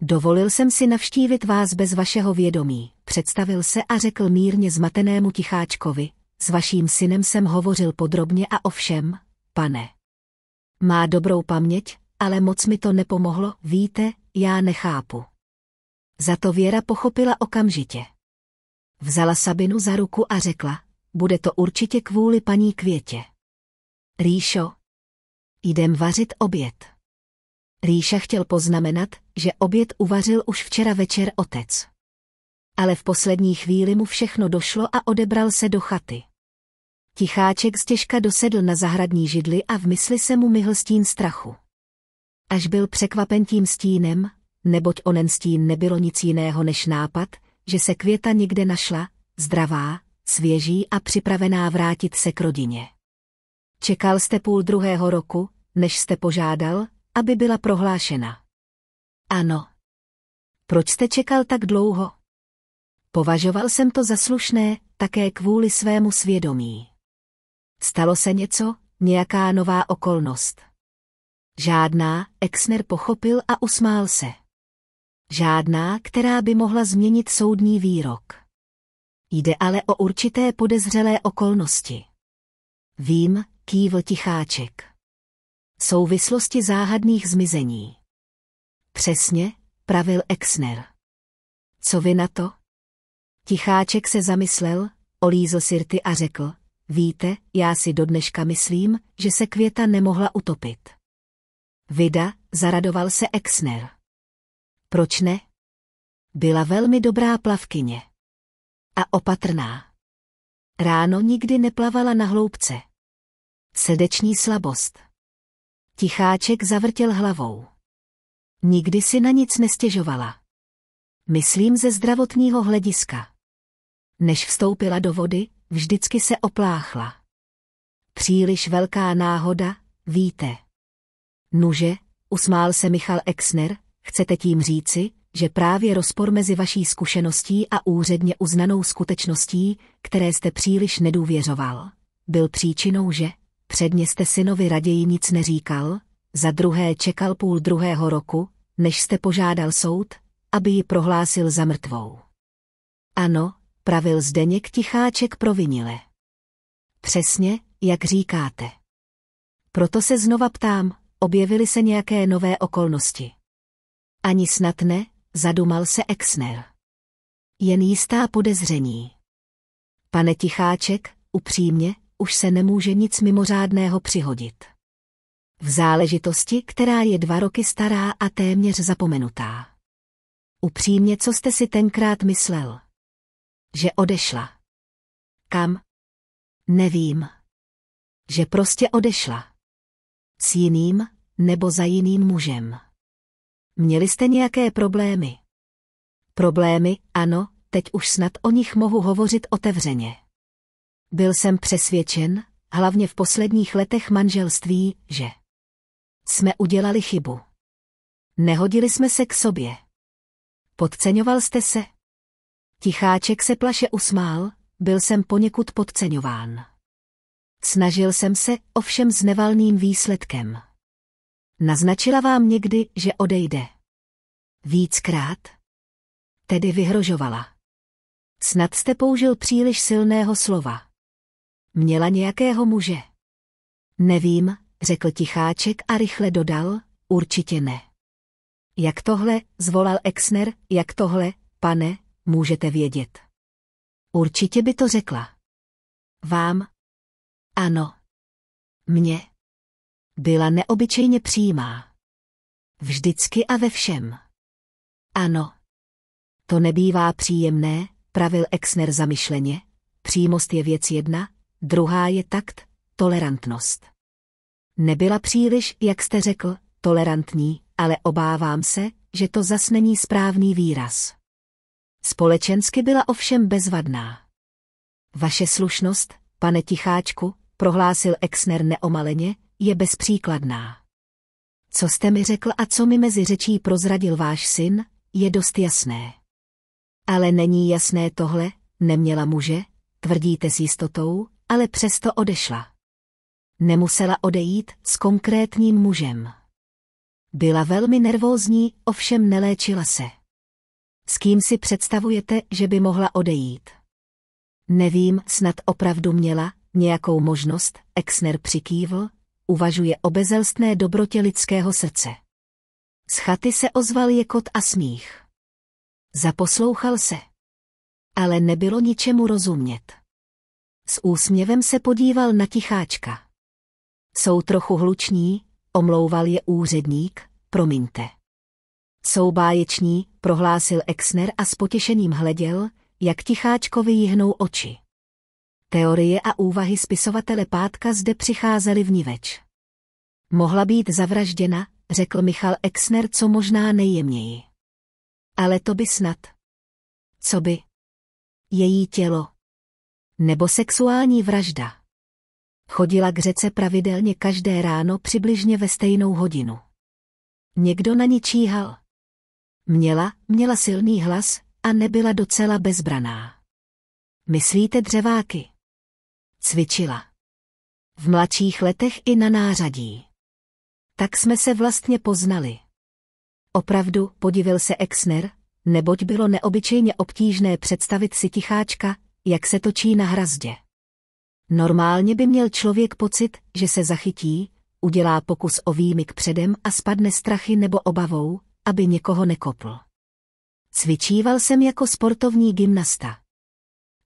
Speaker 1: Dovolil jsem si navštívit vás bez vašeho vědomí, představil se a řekl mírně zmatenému ticháčkovi. S vaším synem jsem hovořil podrobně a ovšem, pane. Má dobrou paměť, ale moc mi to nepomohlo, víte, já nechápu. Za to Věra pochopila okamžitě. Vzala Sabinu za ruku a řekla, bude to určitě kvůli paní Květě. Ríšo, jdem vařit oběd. Rýša chtěl poznamenat, že oběd uvařil už včera večer otec. Ale v poslední chvíli mu všechno došlo a odebral se do chaty. Ticháček stěžka dosedl na zahradní židli a v mysli se mu myhl stín strachu. Až byl překvapen tím stínem, neboť onen stín nebylo nic jiného než nápad, že se květa někde našla, zdravá, svěží a připravená vrátit se k rodině. Čekal jste půl druhého roku, než jste požádal, aby byla prohlášena. Ano. Proč jste čekal tak dlouho? Považoval jsem to za slušné, také kvůli svému svědomí. Stalo se něco, nějaká nová okolnost. Žádná, Exner pochopil a usmál se. Žádná, která by mohla změnit soudní výrok. Jde ale o určité podezřelé okolnosti. Vím, kývl ticháček. Souvislosti záhadných zmizení. Přesně, pravil Exner. Co vy na to? Ticháček se zamyslel, olízl sirty a řekl, víte, já si dneška myslím, že se květa nemohla utopit. Vida, zaradoval se Exner. Proč ne? Byla velmi dobrá plavkyně. A opatrná. Ráno nikdy neplavala na hloubce. Srdeční slabost. Ticháček zavrtěl hlavou. Nikdy si na nic nestěžovala. Myslím ze zdravotního hlediska. Než vstoupila do vody, vždycky se opláchla. Příliš velká náhoda, víte. Nuže, usmál se Michal Exner, chcete tím říci, že právě rozpor mezi vaší zkušeností a úředně uznanou skutečností, které jste příliš nedůvěřoval, byl příčinou, že Předně jste synovi raději nic neříkal, za druhé čekal půl druhého roku, než jste požádal soud, aby ji prohlásil za mrtvou. Ano, pravil Zdeněk Ticháček provinile. Přesně, jak říkáte. Proto se znova ptám, objevily se nějaké nové okolnosti. Ani snad ne, zadumal se Exner. Jen jistá podezření. Pane Ticháček, upřímně, už se nemůže nic mimořádného přihodit. V záležitosti, která je dva roky stará a téměř zapomenutá. Upřímně, co jste si tenkrát myslel? Že odešla. Kam? Nevím. Že prostě odešla. S jiným, nebo za jiným mužem. Měli jste nějaké problémy? Problémy, ano, teď už snad o nich mohu hovořit otevřeně. Byl jsem přesvědčen, hlavně v posledních letech manželství, že jsme udělali chybu. Nehodili jsme se k sobě. Podceňoval jste se? Ticháček se plaše usmál, byl jsem poněkud podceňován. Snažil jsem se, ovšem s nevalným výsledkem. Naznačila vám někdy, že odejde. Víckrát? Tedy vyhrožovala. Snad jste použil příliš silného slova. Měla nějakého muže? Nevím, řekl ticháček a rychle dodal, určitě ne. Jak tohle, zvolal Exner, jak tohle, pane, můžete vědět. Určitě by to řekla. Vám? Ano. Mně. Byla neobyčejně přímá. Vždycky a ve všem. Ano. To nebývá příjemné, pravil Exner zamyšleně. Přímost je věc jedna, Druhá je takt, tolerantnost. Nebyla příliš, jak jste řekl, tolerantní, ale obávám se, že to zas není správný výraz. Společensky byla ovšem bezvadná. Vaše slušnost, pane Ticháčku, prohlásil Exner neomaleně, je bezpříkladná. Co jste mi řekl a co mi mezi řečí prozradil váš syn, je dost jasné. Ale není jasné tohle, neměla muže, tvrdíte s jistotou, ale přesto odešla. Nemusela odejít s konkrétním mužem. Byla velmi nervózní, ovšem neléčila se. S kým si představujete, že by mohla odejít? Nevím, snad opravdu měla nějakou možnost, Exner přikývl, uvažuje o bezelstné dobrotě lidského srdce. Z chaty se ozval jekot a smích. Zaposlouchal se. Ale nebylo ničemu rozumět. S úsměvem se podíval na ticháčka. Jsou trochu hluční, omlouval je úředník, promiňte. Jsou báječní, prohlásil Exner a s potěšením hleděl, jak ticháčkovi jihnou oči. Teorie a úvahy spisovatele Pátka zde přicházely niveč. Mohla být zavražděna, řekl Michal Exner co možná nejjemněji. Ale to by snad. Co by? Její tělo nebo sexuální vražda. Chodila k řece pravidelně každé ráno přibližně ve stejnou hodinu. Někdo na ní číhal. Měla, měla silný hlas a nebyla docela bezbraná. Myslíte dřeváky? Cvičila. V mladších letech i na nářadí. Tak jsme se vlastně poznali. Opravdu, podivil se Exner, neboť bylo neobyčejně obtížné představit si ticháčka, jak se točí na hrazdě. Normálně by měl člověk pocit, že se zachytí, udělá pokus o výmyk předem a spadne strachy nebo obavou, aby někoho nekopl. Cvičíval jsem jako sportovní gymnasta.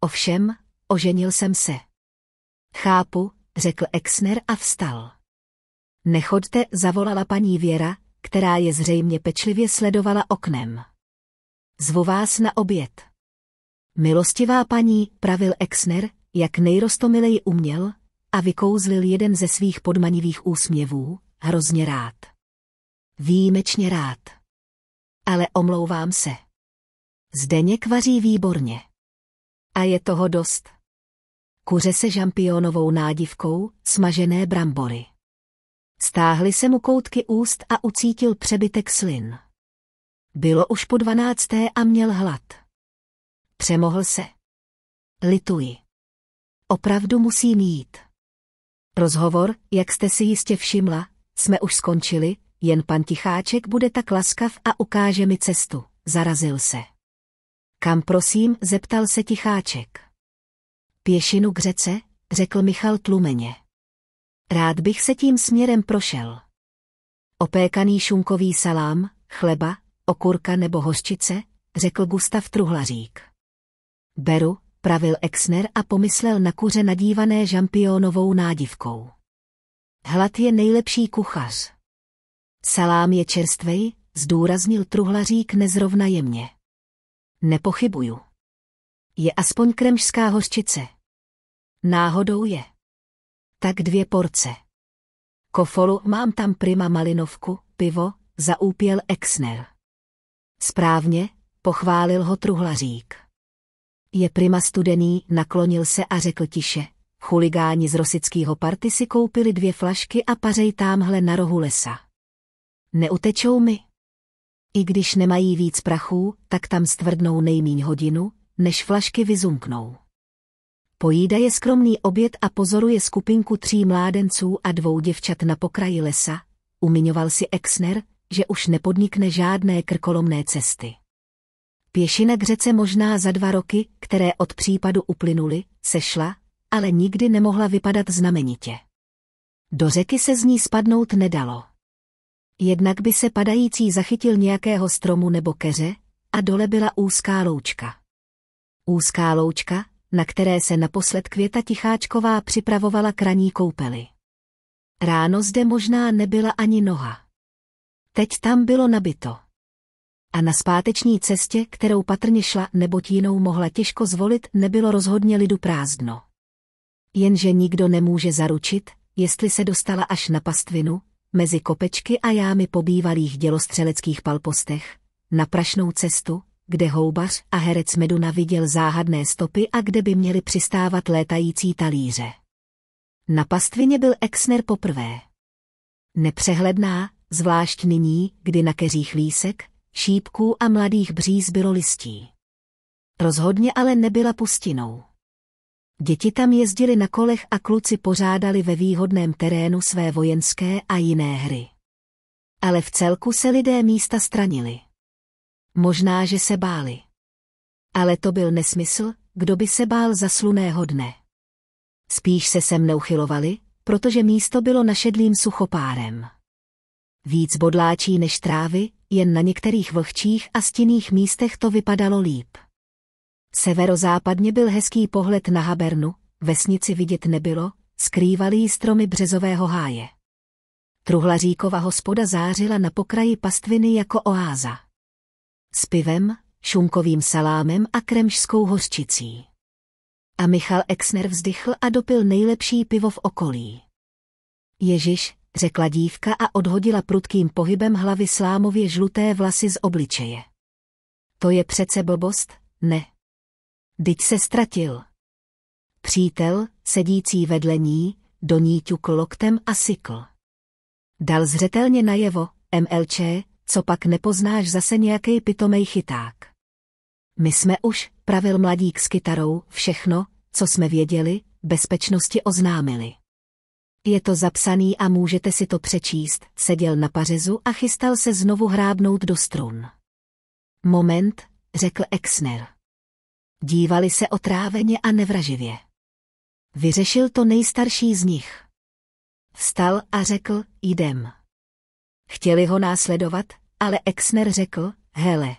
Speaker 1: Ovšem, oženil jsem se. Chápu, řekl Exner a vstal. Nechoďte, zavolala paní Věra, která je zřejmě pečlivě sledovala oknem. Zvu vás na oběd. Milostivá paní, pravil Exner, jak nejrostomileji uměl, a vykouzlil jeden ze svých podmanivých úsměvů, hrozně rád. Výjimečně rád. Ale omlouvám se. Zdeněk vaří výborně. A je toho dost. Kuře se žampionovou nádivkou, smažené brambory. Stáhly se mu koutky úst a ucítil přebytek slin. Bylo už po dvanácté a měl hlad. Přemohl se. Lituji. Opravdu musím jít. Rozhovor, jak jste si jistě všimla, jsme už skončili, jen pan Ticháček bude tak laskav a ukáže mi cestu. Zarazil se. Kam prosím, zeptal se Ticháček. Pěšinu k řece, řekl Michal tlumeně. Rád bych se tím směrem prošel. Opékaný šunkový salám, chleba, okurka nebo hořčice, řekl Gustav Truhlařík beru, pravil Exner a pomyslel na kuře nadívané žampionovou nádivkou. Hlad je nejlepší kuchař. Salám je čerstvej, zdůraznil truhlařík nezrovna jemně. Nepochybuju. Je aspoň kremžská hořčice. Náhodou je. Tak dvě porce. Kofolu mám tam prima malinovku, pivo, zaúpěl Exner. Správně, pochválil ho truhlařík je prima studený, naklonil se a řekl tiše. Chuligáni z rosického party si koupili dvě flašky a pařej tamhle na rohu lesa. Neutečou mi. I když nemají víc prachů, tak tam stvrdnou nejmíň hodinu, než flašky vyzumknou. Pojída je skromný oběd a pozoruje skupinku tří mládenců a dvou děvčat na pokraji lesa, umiňoval si Exner, že už nepodnikne žádné krkolomné cesty k řece možná za dva roky, které od případu uplynuly, sešla, ale nikdy nemohla vypadat znamenitě. Do řeky se z ní spadnout nedalo. Jednak by se padající zachytil nějakého stromu nebo keře, a dole byla úzká loučka. Úzká loučka, na které se naposled Květa Ticháčková připravovala kraní koupely. Ráno zde možná nebyla ani noha. Teď tam bylo nabito. A na zpáteční cestě, kterou patrně šla, neboť jinou mohla těžko zvolit, nebylo rozhodně lidu prázdno. Jenže nikdo nemůže zaručit, jestli se dostala až na pastvinu, mezi kopečky a jámy pobývalých dělostřeleckých palpostech, na prašnou cestu, kde houbař a herec Meduna viděl záhadné stopy a kde by měly přistávat létající talíře. Na pastvině byl Exner poprvé. Nepřehledná, zvlášť nyní, kdy na keřích lísek, šípků a mladých bříz bylo listí. Rozhodně ale nebyla pustinou. Děti tam jezdili na kolech a kluci pořádali ve výhodném terénu své vojenské a jiné hry. Ale v celku se lidé místa stranili. Možná, že se báli. Ale to byl nesmysl, kdo by se bál za sluného dne. Spíš se sem neuchylovali, protože místo bylo našedlým suchopárem. Víc bodláčí než trávy, jen na některých vlhčích a stinných místech to vypadalo líp. Severozápadně byl hezký pohled na Habernu, vesnici vidět nebylo, skrývaly ji stromy březového háje. Truhlaříkova hospoda zářila na pokraji pastviny jako oáza. S pivem, šunkovým salámem a kremšskou hořčicí. A Michal Exner vzdychl a dopil nejlepší pivo v okolí. Ježiš, řekla dívka a odhodila prudkým pohybem hlavy slámově žluté vlasy z obličeje. To je přece blbost, ne. Dyť se ztratil. Přítel, sedící vedle ní, do ní ťukl loktem a sykl. Dal zřetelně najevo, MLČ, co pak nepoznáš zase nějaký pitomej chyták. My jsme už, pravil mladík s kytarou, všechno, co jsme věděli, bezpečnosti oznámili. Je to zapsaný a můžete si to přečíst, seděl na pařezu a chystal se znovu hrábnout do strun. Moment, řekl Exner. Dívali se otráveně a nevraživě. Vyřešil to nejstarší z nich. Vstal a řekl, jdem. Chtěli ho následovat, ale Exner řekl, hele.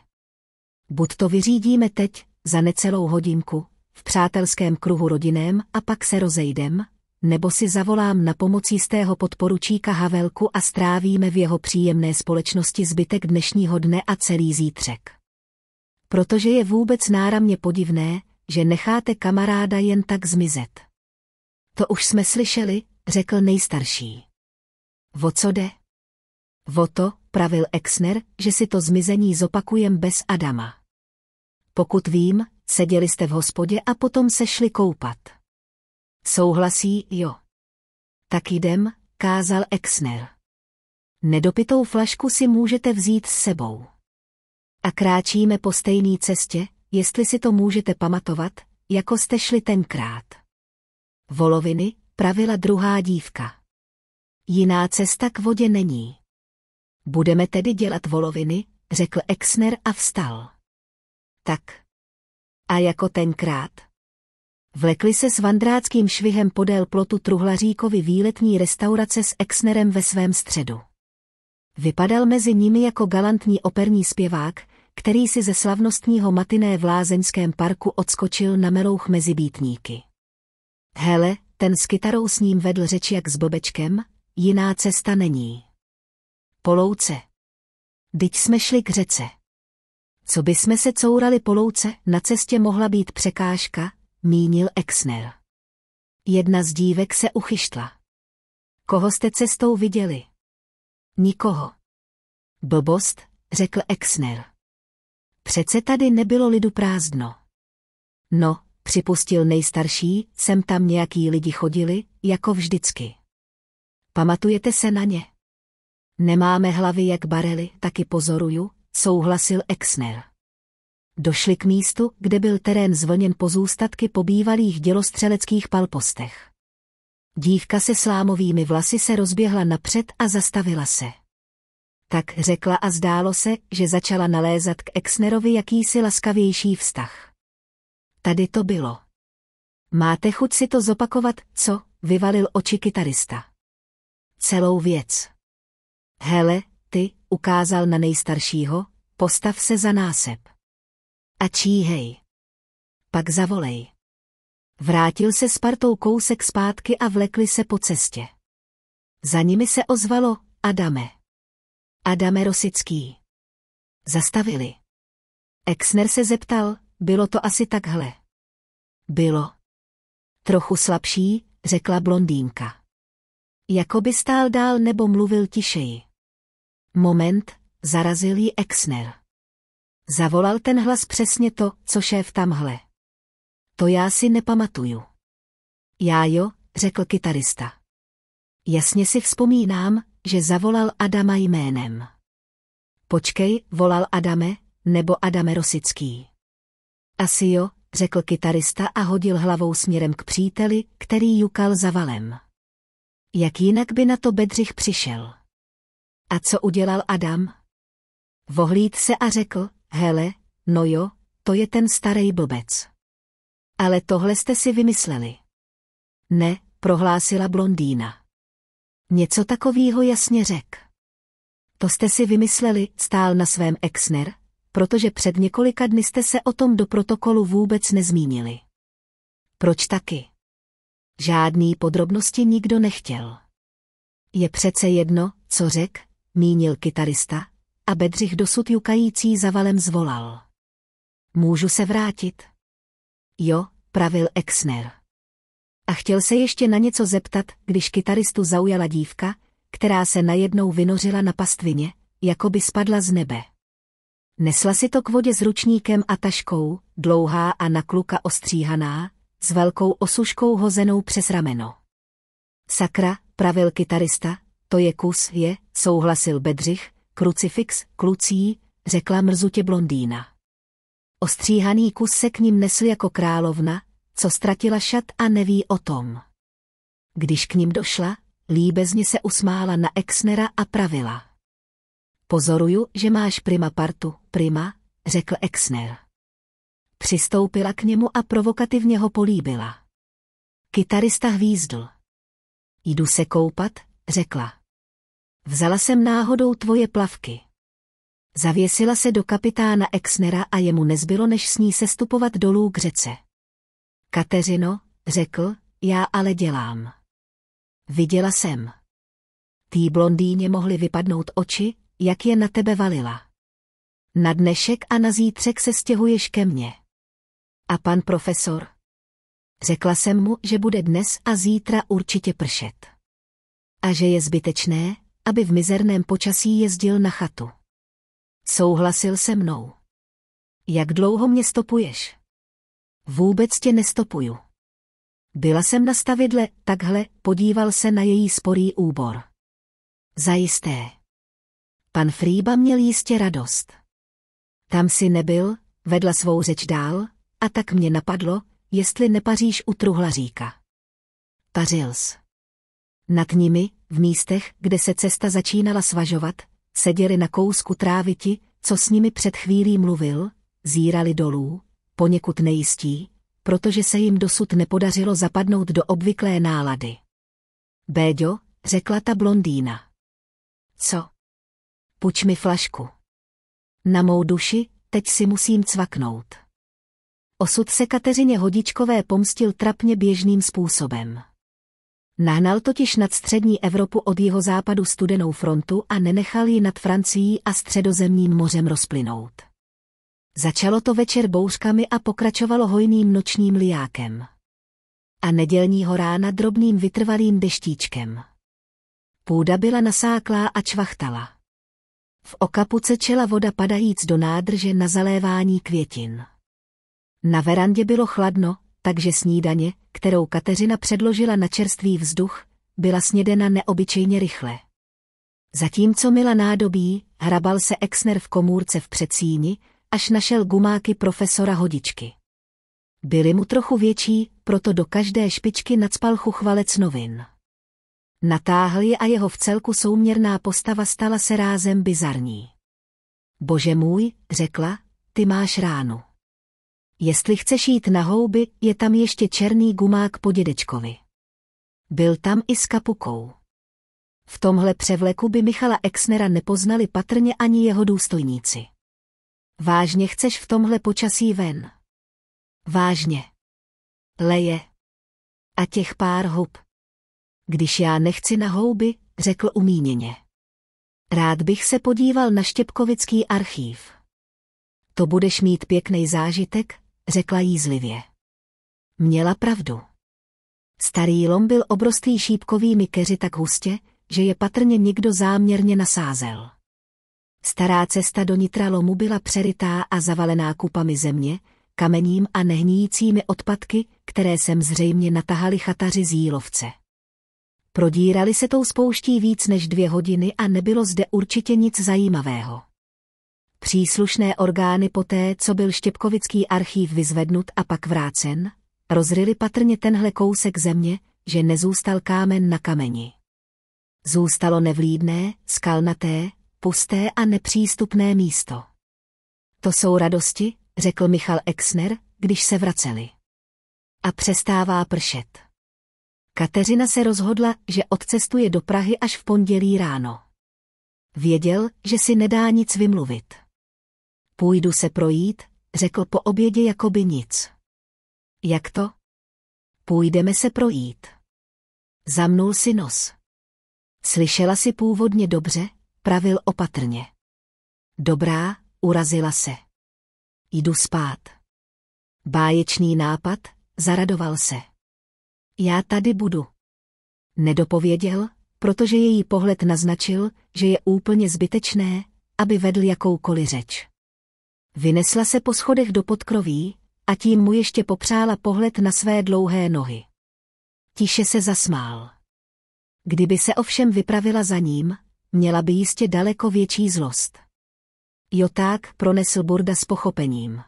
Speaker 1: Buď to vyřídíme teď, za necelou hodinku, v přátelském kruhu rodinném a pak se rozejdem, nebo si zavolám na pomoc jistého podporučíka Havelku a strávíme v jeho příjemné společnosti zbytek dnešního dne a celý zítřek. Protože je vůbec náramně podivné, že necháte kamaráda jen tak zmizet. To už jsme slyšeli, řekl nejstarší. O co jde? O to, pravil Exner, že si to zmizení zopakujem bez Adama. Pokud vím, seděli jste v hospodě a potom se šli koupat. Souhlasí, jo. Tak jdem, kázal Exner. Nedopitou flašku si můžete vzít s sebou. A kráčíme po stejné cestě, jestli si to můžete pamatovat, jako jste šli tenkrát. Voloviny, pravila druhá dívka. Jiná cesta k vodě není. Budeme tedy dělat voloviny, řekl Exner a vstal. Tak. A jako tenkrát. Vlekli se s vandráckým švihem podél plotu truhlaříkovi výletní restaurace s Exnerem ve svém středu. Vypadal mezi nimi jako galantní operní zpěvák, který si ze slavnostního matiné v Lázeňském parku odskočil na melouch mezi býtníky. Hele, ten s kytarou s ním vedl řeč jak s bobečkem, jiná cesta není. Polouce. Byť jsme šli k řece. Co by jsme se courali polouce, na cestě mohla být překážka, mínil Exner. Jedna z dívek se uchyštla. Koho jste cestou viděli? Nikoho. Blbost, řekl Exner. Přece tady nebylo lidu prázdno. No, připustil nejstarší, sem tam nějaký lidi chodili, jako vždycky. Pamatujete se na ně? Nemáme hlavy jak barely, taky pozoruju, souhlasil Exner došli k místu, kde byl terén zvlněn pozůstatky bývalých dělostřeleckých palpostech. Dívka se slámovými vlasy se rozběhla napřed a zastavila se. Tak řekla a zdálo se, že začala nalézat k Exnerovi jakýsi laskavější vztah. Tady to bylo. Máte chuť si to zopakovat, co? Vyvalil oči kytarista. Celou věc. Hele, ty, ukázal na nejstaršího, postav se za násep a číhej. Pak zavolej. Vrátil se s partou kousek zpátky a vlekli se po cestě. Za nimi se ozvalo Adame. Adame Rosický. Zastavili. Exner se zeptal, bylo to asi takhle. Bylo. Trochu slabší, řekla blondýnka. Jakoby stál dál nebo mluvil tišeji. Moment, zarazil ji Exner. Zavolal ten hlas přesně to, co šéf tamhle. To já si nepamatuju. Já jo, řekl kytarista. Jasně si vzpomínám, že zavolal Adama jménem. Počkej, volal Adame, nebo Adame Rosický. Asi jo, řekl kytarista a hodil hlavou směrem k příteli, který jukal za valem. Jak jinak by na to Bedřich přišel? A co udělal Adam? Vohlíd se a řekl, hele, no jo, to je ten starý blbec. Ale tohle jste si vymysleli. Ne, prohlásila blondýna. Něco takového jasně řek. To jste si vymysleli, stál na svém Exner, protože před několika dny jste se o tom do protokolu vůbec nezmínili. Proč taky? Žádný podrobnosti nikdo nechtěl. Je přece jedno, co řek, mínil kytarista, a Bedřich dosud jukající zavalem zvolal. Můžu se vrátit? Jo, pravil Exner. A chtěl se ještě na něco zeptat, když kytaristu zaujala dívka, která se najednou vynořila na pastvině, jako by spadla z nebe. Nesla si to k vodě s ručníkem a taškou, dlouhá a na kluka ostříhaná, s velkou osuškou hozenou přes rameno. Sakra, pravil kytarista, to je kus, je, souhlasil Bedřich, krucifix, klucí, řekla mrzutě blondýna. Ostříhaný kus se k ním nesl jako královna, co ztratila šat a neví o tom. Když k ním došla, líbezně se usmála na Exnera a pravila. Pozoruju, že máš prima partu, prima, řekl Exner. Přistoupila k němu a provokativně ho políbila. Kytarista hvízdl. Jdu se koupat, řekla. Vzala jsem náhodou tvoje plavky. Zavěsila se do kapitána Exnera a jemu nezbylo, než s ní sestupovat dolů k řece. Kateřino, řekl, já ale dělám. Viděla jsem. Tý blondýně mohly vypadnout oči, jak je na tebe valila. Na dnešek a na zítřek se stěhuješ ke mně. A pan profesor? Řekla jsem mu, že bude dnes a zítra určitě pršet. A že je zbytečné, aby v mizerném počasí jezdil na chatu. Souhlasil se mnou. Jak dlouho mě stopuješ? Vůbec tě nestopuju. Byla jsem na stavidle, takhle podíval se na její sporý úbor. Zajisté. Pan Frýba měl jistě radost. Tam si nebyl, vedla svou řeč dál, a tak mě napadlo, jestli nepaříš u truhlaříka. Pařils. Nad nimi, v místech, kde se cesta začínala svažovat, seděli na kousku trávy ti, co s nimi před chvílí mluvil, zírali dolů, poněkud nejistí, protože se jim dosud nepodařilo zapadnout do obvyklé nálady. Béďo, řekla ta blondýna. Co? Puč mi flašku. Na mou duši, teď si musím cvaknout. Osud se Kateřině Hodičkové pomstil trapně běžným způsobem. Nahnal totiž nad střední Evropu od jeho západu studenou frontu a nenechal ji nad Francií a středozemním mořem rozplynout. Začalo to večer bouřkami a pokračovalo hojným nočním liákem. A nedělního rána drobným vytrvalým deštíčkem. Půda byla nasáklá a čvachtala. V okapuce čela voda padajíc do nádrže na zalévání květin. Na verandě bylo chladno, takže snídaně, kterou Kateřina předložila na čerstvý vzduch, byla snědena neobyčejně rychle. Zatímco mila nádobí, hrabal se Exner v komůrce v předsíni, až našel gumáky profesora Hodičky. Byly mu trochu větší, proto do každé špičky nadspal chuchvalec novin. Natáhl je a jeho vcelku souměrná postava stala se rázem bizarní. Bože můj, řekla, ty máš ránu. Jestli chceš jít na houby, je tam ještě černý gumák po dědečkovi. Byl tam i s kapukou. V tomhle převleku by Michala Exnera nepoznali patrně ani jeho důstojníci. Vážně chceš v tomhle počasí ven. Vážně. Leje. A těch pár hub. Když já nechci na houby, řekl umíněně. Rád bych se podíval na Štěpkovický archív. To budeš mít pěkný zážitek, řekla jízlivě. Měla pravdu. Starý lom byl obrostlý šípkovými keři tak hustě, že je patrně někdo záměrně nasázel. Stará cesta do nitra lomu byla přerytá a zavalená kupami země, kamením a nehníjícími odpadky, které sem zřejmě natahali chataři z jílovce. Prodírali se tou spouští víc než dvě hodiny a nebylo zde určitě nic zajímavého. Příslušné orgány poté, co byl Štěpkovický archív vyzvednut a pak vrácen, rozryli patrně tenhle kousek země, že nezůstal kámen na kameni. Zůstalo nevlídné, skalnaté, pusté a nepřístupné místo. To jsou radosti, řekl Michal Exner, když se vraceli. A přestává pršet. Kateřina se rozhodla, že odcestuje do Prahy až v pondělí ráno. Věděl, že si nedá nic vymluvit. Půjdu se projít, řekl po obědě jako by nic. Jak to? Půjdeme se projít. Zamnul si nos. Slyšela si původně dobře, pravil opatrně. Dobrá, urazila se. Jdu spát. Báječný nápad, zaradoval se. Já tady budu. Nedopověděl, protože její pohled naznačil, že je úplně zbytečné, aby vedl jakoukoliv řeč. Vynesla se po schodech do podkroví a tím mu ještě popřála pohled na své dlouhé nohy. Tiše se zasmál. Kdyby se ovšem vypravila za ním, měla by jistě daleko větší zlost. Jo tak, pronesl Burda s pochopením.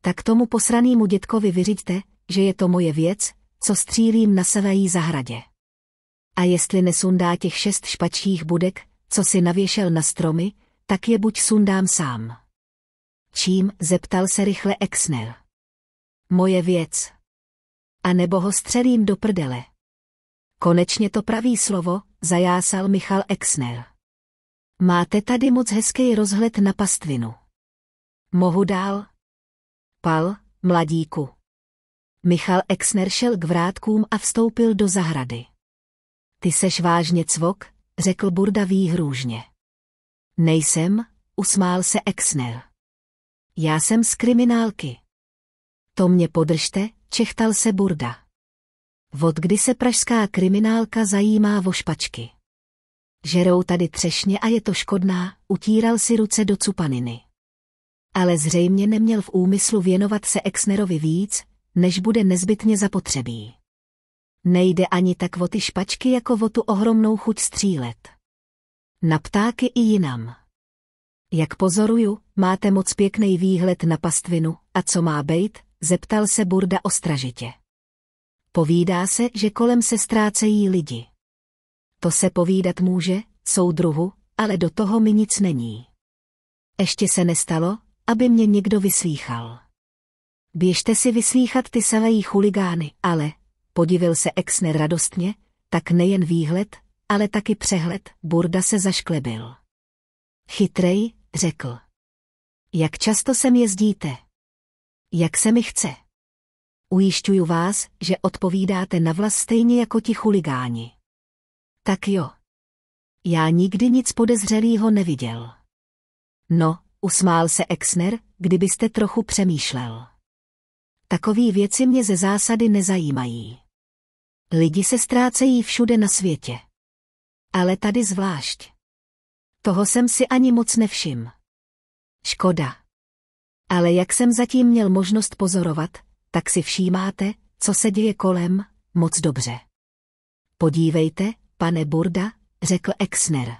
Speaker 1: Tak tomu posranému dětkovi vyřiďte, že je to moje věc, co střílím na sevejí zahradě. A jestli nesundá těch šest špačích budek, co si navěšel na stromy, tak je buď sundám sám. Čím? zeptal se rychle Exnel. Moje věc. A nebo ho střelím do prdele. Konečně to pravý slovo, zajásal Michal Exnel. Máte tady moc hezký rozhled na pastvinu. Mohu dál? Pal, mladíku. Michal Exner šel k vrátkům a vstoupil do zahrady. Ty seš vážně cvok, řekl Burda výhrůžně. Nejsem, usmál se Exner. Já jsem z kriminálky. To mě podržte, čechtal se Burda. Od kdy se pražská kriminálka zajímá o špačky. Žerou tady třešně a je to škodná, utíral si ruce do cupaniny. Ale zřejmě neměl v úmyslu věnovat se Exnerovi víc, než bude nezbytně zapotřebí. Nejde ani tak o ty špačky jako o tu ohromnou chuť střílet. Na ptáky i jinam. Jak pozoruju, máte moc pěkný výhled na pastvinu, a co má bejt, zeptal se Burda ostražitě. Povídá se, že kolem se ztrácejí lidi. To se povídat může, jsou druhu, ale do toho mi nic není. Ještě se nestalo, aby mě někdo vyslýchal. Běžte si vyslýchat ty samé chuligány, ale, podivil se Exner radostně, tak nejen výhled, ale taky přehled, Burda se zašklebil. Chytrej, řekl. Jak často sem jezdíte? Jak se mi chce? Ujišťuju vás, že odpovídáte na vlas stejně jako ti chuligáni. Tak jo. Já nikdy nic podezřelého neviděl. No, usmál se Exner, kdybyste trochu přemýšlel. Takový věci mě ze zásady nezajímají. Lidi se ztrácejí všude na světě. Ale tady zvlášť. Toho jsem si ani moc nevšiml. Škoda. Ale jak jsem zatím měl možnost pozorovat, tak si všímáte, co se děje kolem, moc dobře. Podívejte, pane Burda, řekl Exner.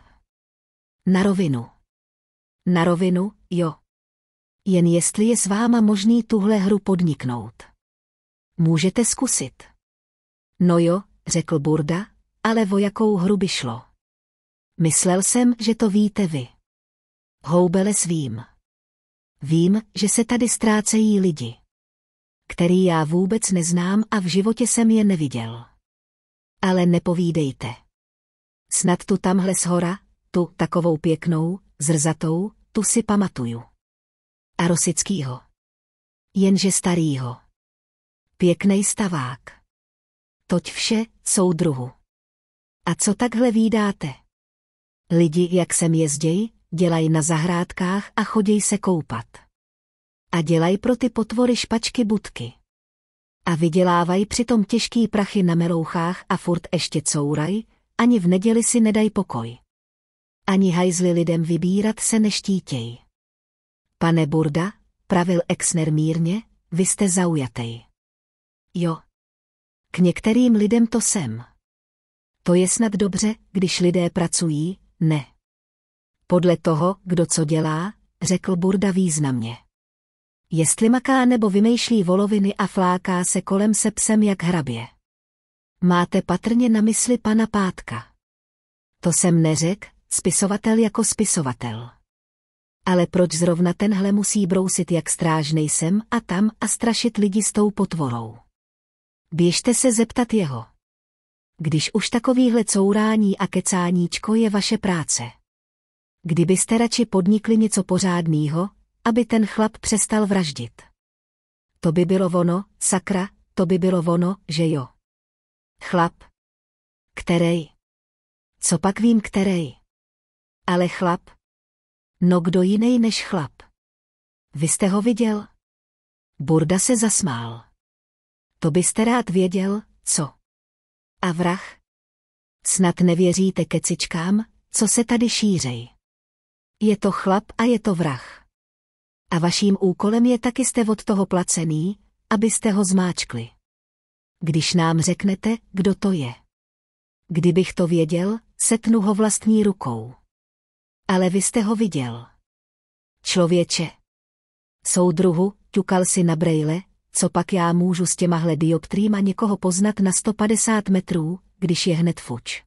Speaker 1: Na rovinu. Na rovinu, jo. Jen jestli je s váma možný tuhle hru podniknout. Můžete zkusit. No jo, řekl Burda, ale o jakou hru by šlo? Myslel jsem, že to víte vy. Houbele svým. Vím, že se tady ztrácejí lidi, který já vůbec neznám a v životě jsem je neviděl. Ale nepovídejte. Snad tu tamhle shora, tu takovou pěknou, zrzatou, tu si pamatuju. A rosickýho. Jenže starýho. Pěknej stavák. Toť vše, soudruhu. A co takhle výdáte? Lidi, jak sem jezděj, dělaj na zahrádkách a choděj se koupat. A dělaj pro ty potvory špačky budky. A vydělávaj přitom těžký prachy na melouchách a furt ještě couraj, ani v neděli si nedaj pokoj. Ani hajzli lidem vybírat se neštítěj. Pane Burda, pravil Exner mírně, vy jste zaujatej. Jo. K některým lidem to jsem. To je snad dobře, když lidé pracují, ne. Podle toho, kdo co dělá, řekl Burda významně. Jestli maká nebo vymýšlí voloviny a fláká se kolem se psem jak hrabě. Máte patrně na mysli pana Pátka. To jsem neřek, spisovatel jako spisovatel. Ale proč zrovna tenhle musí brousit jak strážnej sem a tam a strašit lidi s tou potvorou? Běžte se zeptat jeho. Když už takovýhle courání a kecáníčko je vaše práce kdybyste radši podnikli něco pořádného, aby ten chlap přestal vraždit. To by bylo ono, sakra, to by bylo ono, že jo. Chlap. Který? Co pak vím, který? Ale chlap. No kdo jiný než chlap? Vy jste ho viděl? Burda se zasmál. To byste rád věděl, co? A vrah? Snad nevěříte kecičkám, co se tady šířej. Je to chlap a je to vrah. A vaším úkolem je taky jste od toho placený, abyste ho zmáčkli. Když nám řeknete, kdo to je. Kdybych to věděl, setnu ho vlastní rukou. Ale vy jste ho viděl. Člověče. Soudruhu, ťukal si na brejle, co pak já můžu s těmahle dioptrýma někoho poznat na 150 metrů, když je hned fuč.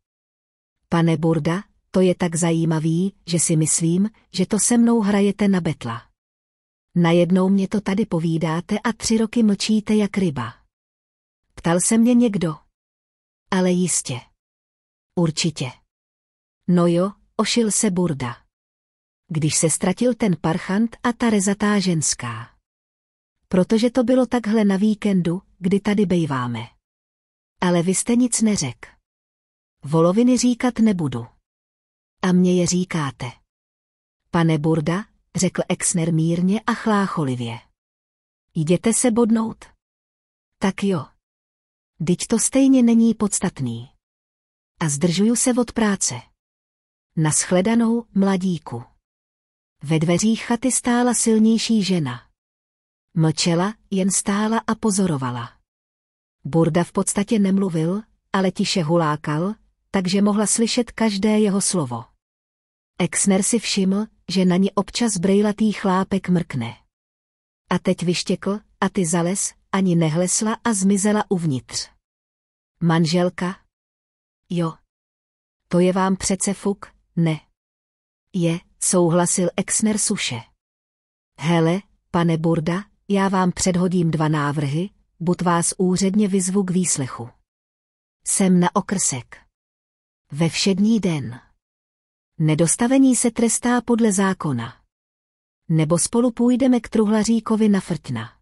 Speaker 1: Pane Burda, to je tak zajímavý, že si myslím, že to se mnou hrajete na betla. Najednou mě to tady povídáte a tři roky mlčíte jak ryba. Ptal se mě někdo. Ale jistě. Určitě. No jo, ošil se burda. Když se ztratil ten parchant a ta rezatá ženská. Protože to bylo takhle na víkendu, kdy tady bejváme. Ale vy jste nic neřek. Voloviny říkat nebudu a mě je říkáte. Pane Burda, řekl Exner mírně a chlácholivě. Jděte se bodnout? Tak jo. Dyť to stejně není podstatný. A zdržuju se od práce. Naschledanou, mladíku. Ve dveřích chaty stála silnější žena. Mlčela, jen stála a pozorovala. Burda v podstatě nemluvil, ale tiše hulákal, takže mohla slyšet každé jeho slovo. Exner si všiml, že na ně občas brejlatý chlápek mrkne. A teď vyštěkl, a ty zales, ani nehlesla a zmizela uvnitř. Manželka? Jo. To je vám přece fuk, ne? Je, souhlasil Exner suše. Hele, pane Burda, já vám předhodím dva návrhy, bud vás úředně vyzvu k výslechu. Jsem na okrsek. Ve všední den. Nedostavení se trestá podle zákona. Nebo spolu půjdeme k truhlaříkovi na frtna.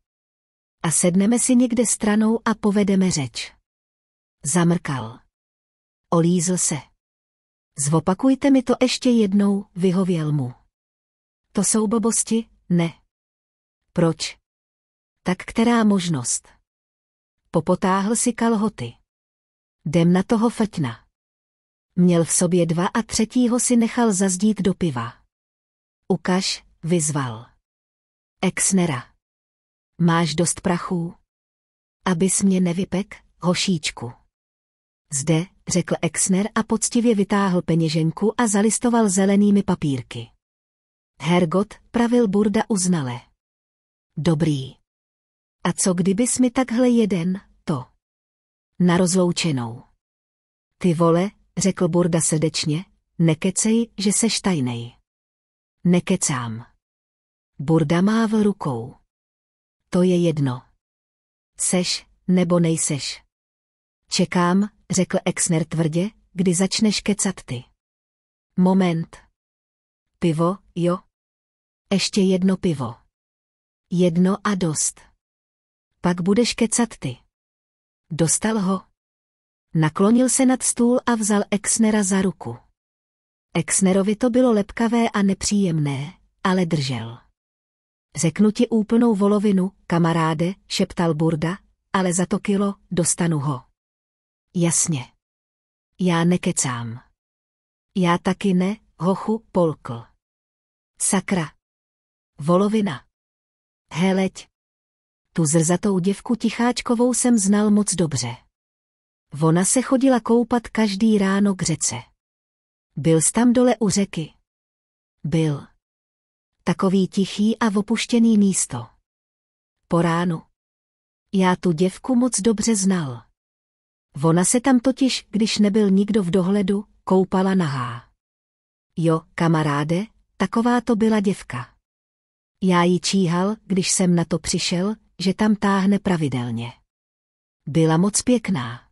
Speaker 1: A sedneme si někde stranou a povedeme řeč. Zamrkal. Olízl se. Zvopakujte mi to ještě jednou, vyhověl mu. To jsou blbosti, ne. Proč? Tak která možnost? Popotáhl si kalhoty. Dem na toho fetna. Měl v sobě dva a třetího si nechal zazdít do piva. Ukaž, vyzval. Exnera. Máš dost prachů? Abys mě nevypek, hošíčku. Zde, řekl Exner a poctivě vytáhl peněženku a zalistoval zelenými papírky. Hergot, pravil Burda uznale. Dobrý. A co kdybys mi takhle jeden, to? Na rozloučenou. Ty vole, řekl Burda srdečně, nekecej, že seš tajnej. Nekecám. Burda má v rukou. To je jedno. Seš, nebo nejseš. Čekám, řekl Exner tvrdě, kdy začneš kecat ty. Moment. Pivo, jo. Ještě jedno pivo. Jedno a dost. Pak budeš kecat ty. Dostal ho. Naklonil se nad stůl a vzal Exnera za ruku. Exnerovi to bylo lepkavé a nepříjemné, ale držel. Řeknu ti úplnou volovinu, kamaráde, šeptal Burda, ale za to kilo dostanu ho. Jasně. Já nekecám. Já taky ne, hochu, polkl. Sakra. Volovina. Heleď. Tu zrzatou děvku Ticháčkovou jsem znal moc dobře. Ona se chodila koupat každý ráno k řece. Byl tam dole u řeky. Byl. Takový tichý a opuštěný místo. Po ránu. Já tu děvku moc dobře znal. Ona se tam totiž, když nebyl nikdo v dohledu, koupala nahá. Jo, kamaráde, taková to byla děvka. Já ji číhal, když jsem na to přišel, že tam táhne pravidelně. Byla moc pěkná.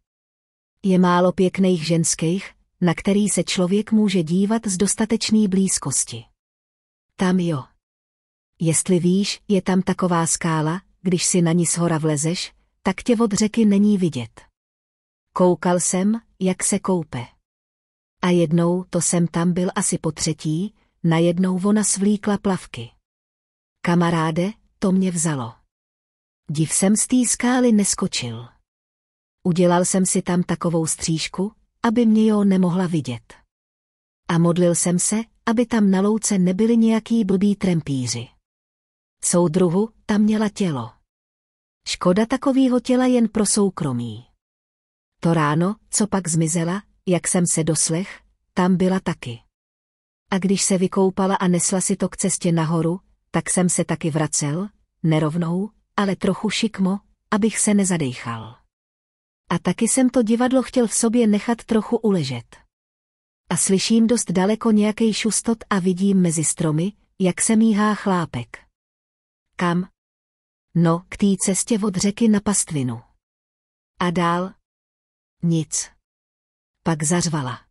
Speaker 1: Je málo pěkných ženských, na který se člověk může dívat z dostatečné blízkosti. Tam jo. Jestli víš, je tam taková skála, když si na ní hora vlezeš, tak tě od řeky není vidět. Koukal jsem, jak se koupe. A jednou to jsem tam byl asi po třetí, najednou ona svlíkla plavky. Kamaráde, to mě vzalo. Div jsem z té skály neskočil. Udělal jsem si tam takovou střížku, aby mě jo nemohla vidět. A modlil jsem se, aby tam na louce nebyli nějaký blbí trempíři. Soudruhu tam měla tělo. Škoda takového těla jen pro soukromí. To ráno, co pak zmizela, jak jsem se doslech, tam byla taky. A když se vykoupala a nesla si to k cestě nahoru, tak jsem se taky vracel, nerovnou, ale trochu šikmo, abych se nezadechal. A taky jsem to divadlo chtěl v sobě nechat trochu uležet. A slyším dost daleko nějaký šustot a vidím mezi stromy, jak se míhá chlápek. Kam? No, k té cestě od řeky na pastvinu. A dál? Nic. Pak zařvala.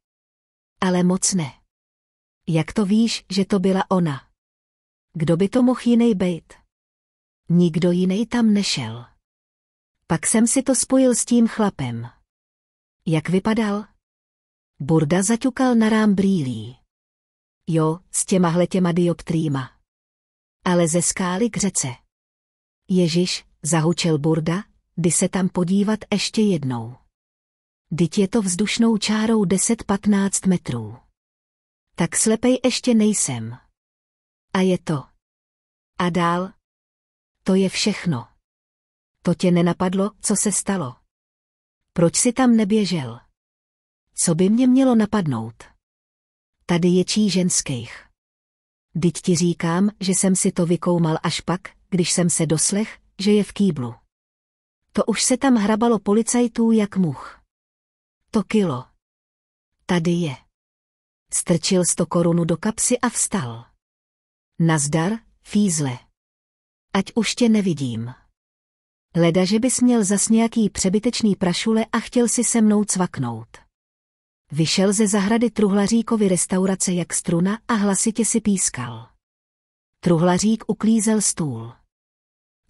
Speaker 1: Ale moc ne. Jak to víš, že to byla ona? Kdo by to mohl jiný být? Nikdo jiný tam nešel. Pak jsem si to spojil s tím chlapem. Jak vypadal? Burda zaťukal na rám brýlí. Jo, s těmahle těma dioptrýma. Ale ze skály k řece. Ježiš, zahučel Burda, kdy se tam podívat ještě jednou. Dyť je to vzdušnou čárou 10-15 metrů. Tak slepej ještě nejsem. A je to. A dál. To je všechno. To tě nenapadlo, co se stalo? Proč si tam neběžel? Co by mě mělo napadnout? Tady je čí ženských. Dyť ti říkám, že jsem si to vykoumal až pak, když jsem se doslech, že je v kýblu. To už se tam hrabalo policajtů jak much. To kilo. Tady je. Strčil sto korunu do kapsy a vstal. Nazdar, fízle. Ať už tě nevidím. Leda, že bys měl zas nějaký přebytečný prašule a chtěl si se mnou cvaknout. Vyšel ze zahrady truhlaříkovi restaurace jak struna a hlasitě si pískal. Truhlařík uklízel stůl.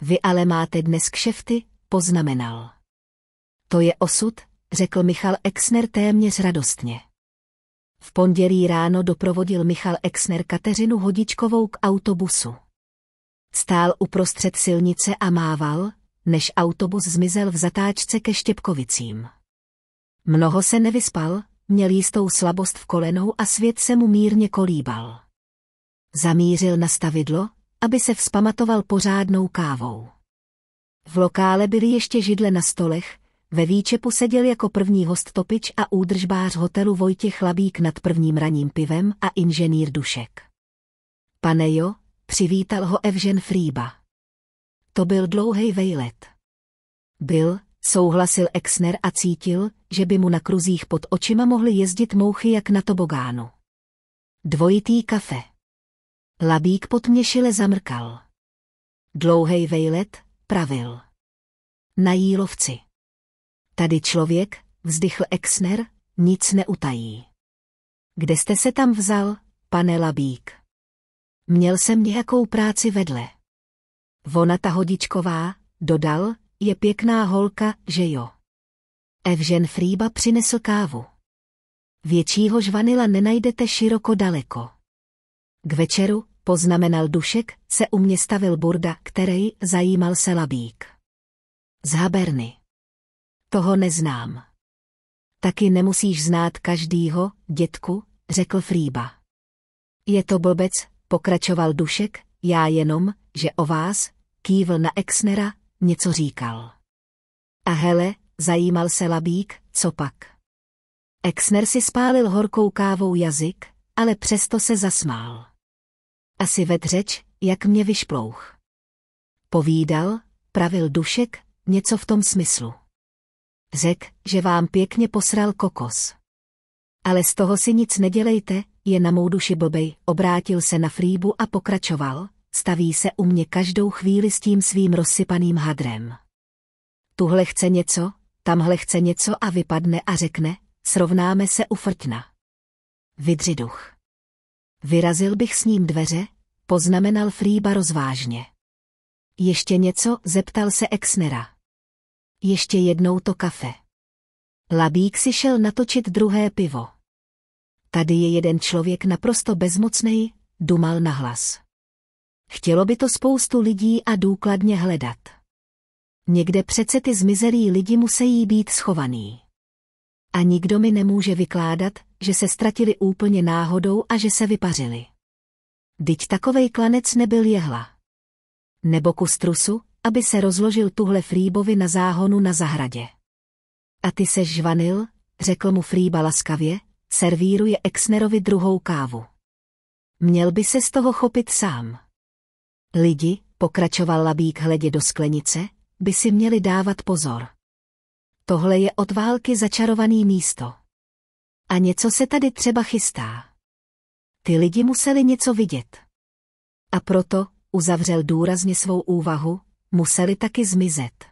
Speaker 1: Vy ale máte dnes kšefty, poznamenal. To je osud, řekl Michal Exner téměř radostně. V pondělí ráno doprovodil Michal Exner Kateřinu Hodičkovou k autobusu. Stál uprostřed silnice a mával, než autobus zmizel v zatáčce ke Štěpkovicím. Mnoho se nevyspal, měl jistou slabost v kolenou a svět se mu mírně kolíbal. Zamířil na stavidlo, aby se vzpamatoval pořádnou kávou. V lokále byly ještě židle na stolech, ve výčepu seděl jako první host topič a údržbář hotelu Vojtěch Labík nad prvním raním pivem a inženýr Dušek. Pane jo, přivítal ho Evžen Frýba. To byl dlouhý vejlet. Byl, souhlasil Exner a cítil, že by mu na kruzích pod očima mohly jezdit mouchy jak na tobogánu. Dvojitý kafe. Labík potměšile zamrkal. Dlouhej vejlet, pravil. Na jílovci. Tady člověk, vzdychl Exner, nic neutají. Kde jste se tam vzal, pane Labík? Měl jsem nějakou práci vedle. Ona ta hodičková, dodal, je pěkná holka, že jo. Evžen Frýba přinesl kávu. Většího žvanila nenajdete široko daleko. K večeru, poznamenal Dušek, se u mě stavil burda, který zajímal se labík. Z Haberny. Toho neznám. Taky nemusíš znát každýho, dětku, řekl Frýba. Je to blbec, pokračoval Dušek, já jenom, že o vás, kývl na Exnera, něco říkal. A hele, zajímal se labík, co pak? Exner si spálil horkou kávou jazyk, ale přesto se zasmál. Asi vedřeč, jak mě vyšplouch. Povídal, pravil dušek, něco v tom smyslu. Řek, že vám pěkně posral kokos. Ale z toho si nic nedělejte, je na mou duši blbej, obrátil se na frýbu a pokračoval, staví se u mě každou chvíli s tím svým rozsypaným hadrem. Tuhle chce něco, tamhle chce něco a vypadne a řekne, srovnáme se u frtna. duch. Vyrazil bych s ním dveře, poznamenal Frýba rozvážně. Ještě něco, zeptal se Exnera. Ještě jednou to kafe. Labík si šel natočit druhé pivo. Tady je jeden člověk naprosto bezmocný, dumal nahlas. Chtělo by to spoustu lidí a důkladně hledat. Někde přece ty zmizelí lidi musí být schovaný. A nikdo mi nemůže vykládat, že se ztratili úplně náhodou a že se vypařili. Dyť takovej klanec nebyl jehla. Nebo kus trusu, aby se rozložil tuhle Frýbovi na záhonu na zahradě. A ty se žvanil, řekl mu Frýba laskavě, servíruje Exnerovi druhou kávu. Měl by se z toho chopit sám. Lidi, pokračoval Labík hledě do sklenice, by si měli dávat pozor. Tohle je od války začarovaný místo. A něco se tady třeba chystá. Ty lidi museli něco vidět. A proto, uzavřel důrazně svou úvahu, museli taky zmizet.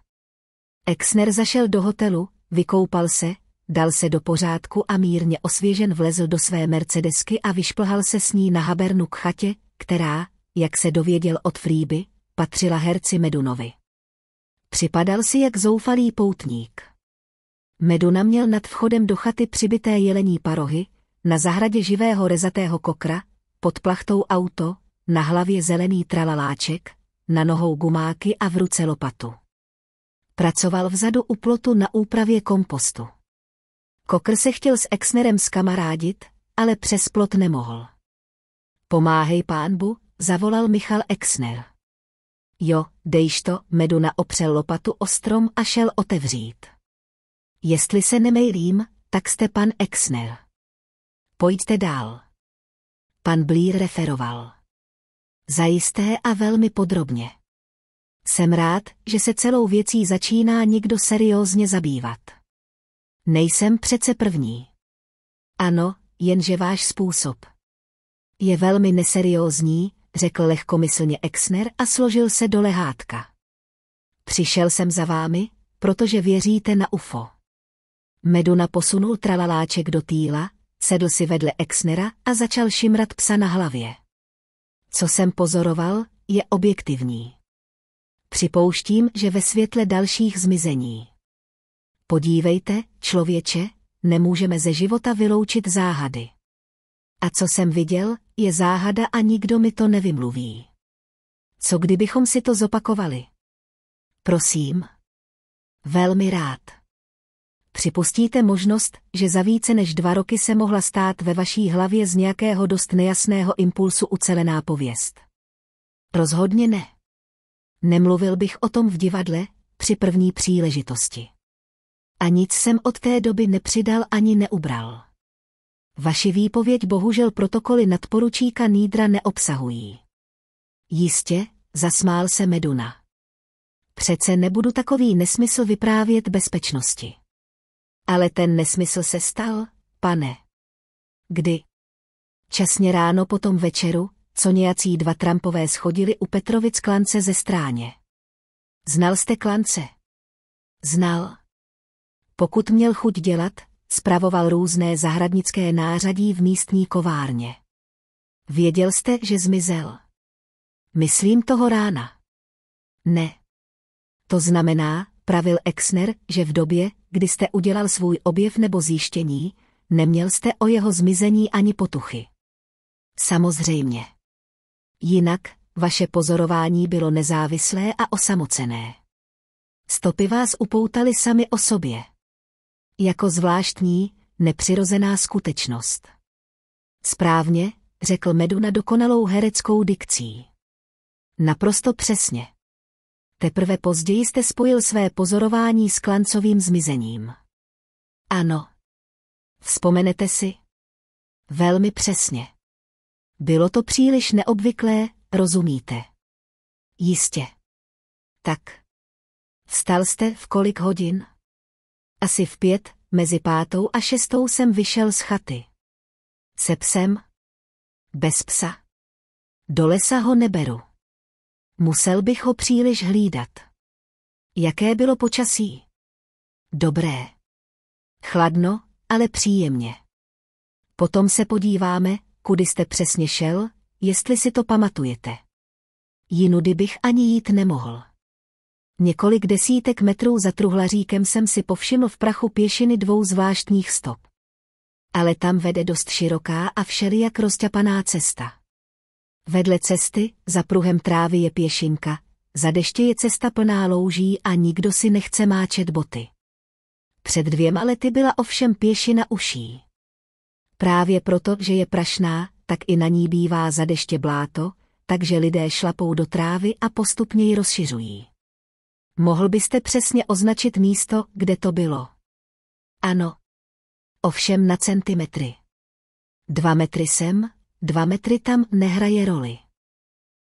Speaker 1: Exner zašel do hotelu, vykoupal se, dal se do pořádku a mírně osvěžen vlezl do své Mercedesky a vyšplhal se s ní na habernu k chatě, která, jak se dověděl od Frýby, patřila herci Medunovi. Připadal si jak zoufalý poutník. Meduna měl nad vchodem do chaty přibité jelení parohy, na zahradě živého rezatého kokra, pod plachtou auto, na hlavě zelený tralaláček, na nohou gumáky a v ruce lopatu. Pracoval vzadu u plotu na úpravě kompostu. Kokr se chtěl s Exnerem skamarádit, ale přes plot nemohl. Pomáhej pánbu, zavolal Michal Exner. Jo, dejš to, Meduna opřel lopatu o strom a šel otevřít. Jestli se nemejlím, tak jste pan Exner. Pojďte dál. Pan Blír referoval. Zajisté a velmi podrobně. Jsem rád, že se celou věcí začíná někdo seriózně zabývat. Nejsem přece první. Ano, jenže váš způsob. Je velmi neseriózní, řekl lehkomyslně Exner a složil se do lehátka. Přišel jsem za vámi, protože věříte na UFO. Meduna posunul tralaláček do týla, sedl si vedle Exnera a začal šimrat psa na hlavě. Co jsem pozoroval, je objektivní. Připouštím, že ve světle dalších zmizení. Podívejte, člověče, nemůžeme ze života vyloučit záhady. A co jsem viděl, je záhada a nikdo mi to nevymluví. Co kdybychom si to zopakovali? Prosím. Velmi rád. Připustíte možnost, že za více než dva roky se mohla stát ve vaší hlavě z nějakého dost nejasného impulsu ucelená pověst? Rozhodně ne. Nemluvil bych o tom v divadle, při první příležitosti. A nic jsem od té doby nepřidal ani neubral. Vaši výpověď bohužel protokoly nadporučíka Nýdra neobsahují. Jistě, zasmál se Meduna. Přece nebudu takový nesmysl vyprávět bezpečnosti. Ale ten nesmysl se stal, pane. Kdy? Časně ráno po tom večeru, co nějací dva trampové schodili u Petrovic klance ze stráně. Znal jste klance? Znal. Pokud měl chuť dělat, spravoval různé zahradnické nářadí v místní kovárně. Věděl jste, že zmizel. Myslím toho rána. Ne. To znamená, pravil Exner, že v době, kdy jste udělal svůj objev nebo zjištění, neměl jste o jeho zmizení ani potuchy. Samozřejmě. Jinak, vaše pozorování bylo nezávislé a osamocené. Stopy vás upoutaly sami o sobě jako zvláštní, nepřirozená skutečnost. Správně, řekl Meduna dokonalou hereckou dikcí. Naprosto přesně. Teprve později jste spojil své pozorování s klancovým zmizením. Ano. Vzpomenete si? Velmi přesně. Bylo to příliš neobvyklé, rozumíte? Jistě. Tak. Vstal jste v kolik hodin? Asi v pět, mezi pátou a šestou jsem vyšel z chaty. Se psem? Bez psa? Do lesa ho neberu. Musel bych ho příliš hlídat. Jaké bylo počasí? Dobré. Chladno, ale příjemně. Potom se podíváme, kudy jste přesně šel, jestli si to pamatujete. Jinudy bych ani jít nemohl. Několik desítek metrů za truhlaříkem jsem si povšiml v prachu pěšiny dvou zvláštních stop. Ale tam vede dost široká a všelijak rozťapaná cesta. Vedle cesty, za pruhem trávy je pěšinka, za deště je cesta plná louží a nikdo si nechce máčet boty. Před dvěma lety byla ovšem pěšina uší. Právě proto, že je prašná, tak i na ní bývá za deště bláto, takže lidé šlapou do trávy a postupně ji rozšiřují. Mohl byste přesně označit místo, kde to bylo? Ano. Ovšem na centimetry. Dva metry sem, dva metry tam nehraje roli.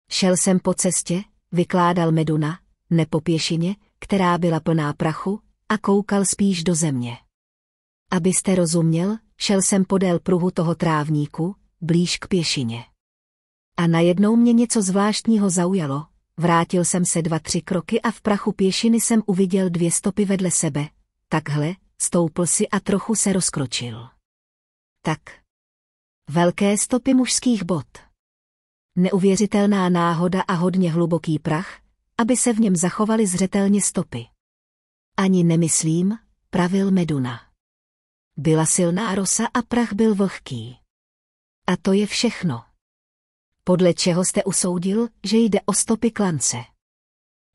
Speaker 1: Šel jsem po cestě, vykládal Meduna, nepopěšině, která byla plná prachu, a koukal spíš do země. Abyste rozuměl, šel jsem podél pruhu toho trávníku, blíž k pěšině. A najednou mě něco zvláštního zaujalo, Vrátil jsem se dva tři kroky a v prachu pěšiny jsem uviděl dvě stopy vedle sebe. Takhle, stoupl si a trochu se rozkročil. Tak. Velké stopy mužských bot. Neuvěřitelná náhoda a hodně hluboký prach, aby se v něm zachovaly zřetelně stopy. Ani nemyslím, pravil Meduna. Byla silná rosa a prach byl vlhký. A to je všechno podle čeho jste usoudil, že jde o stopy klance?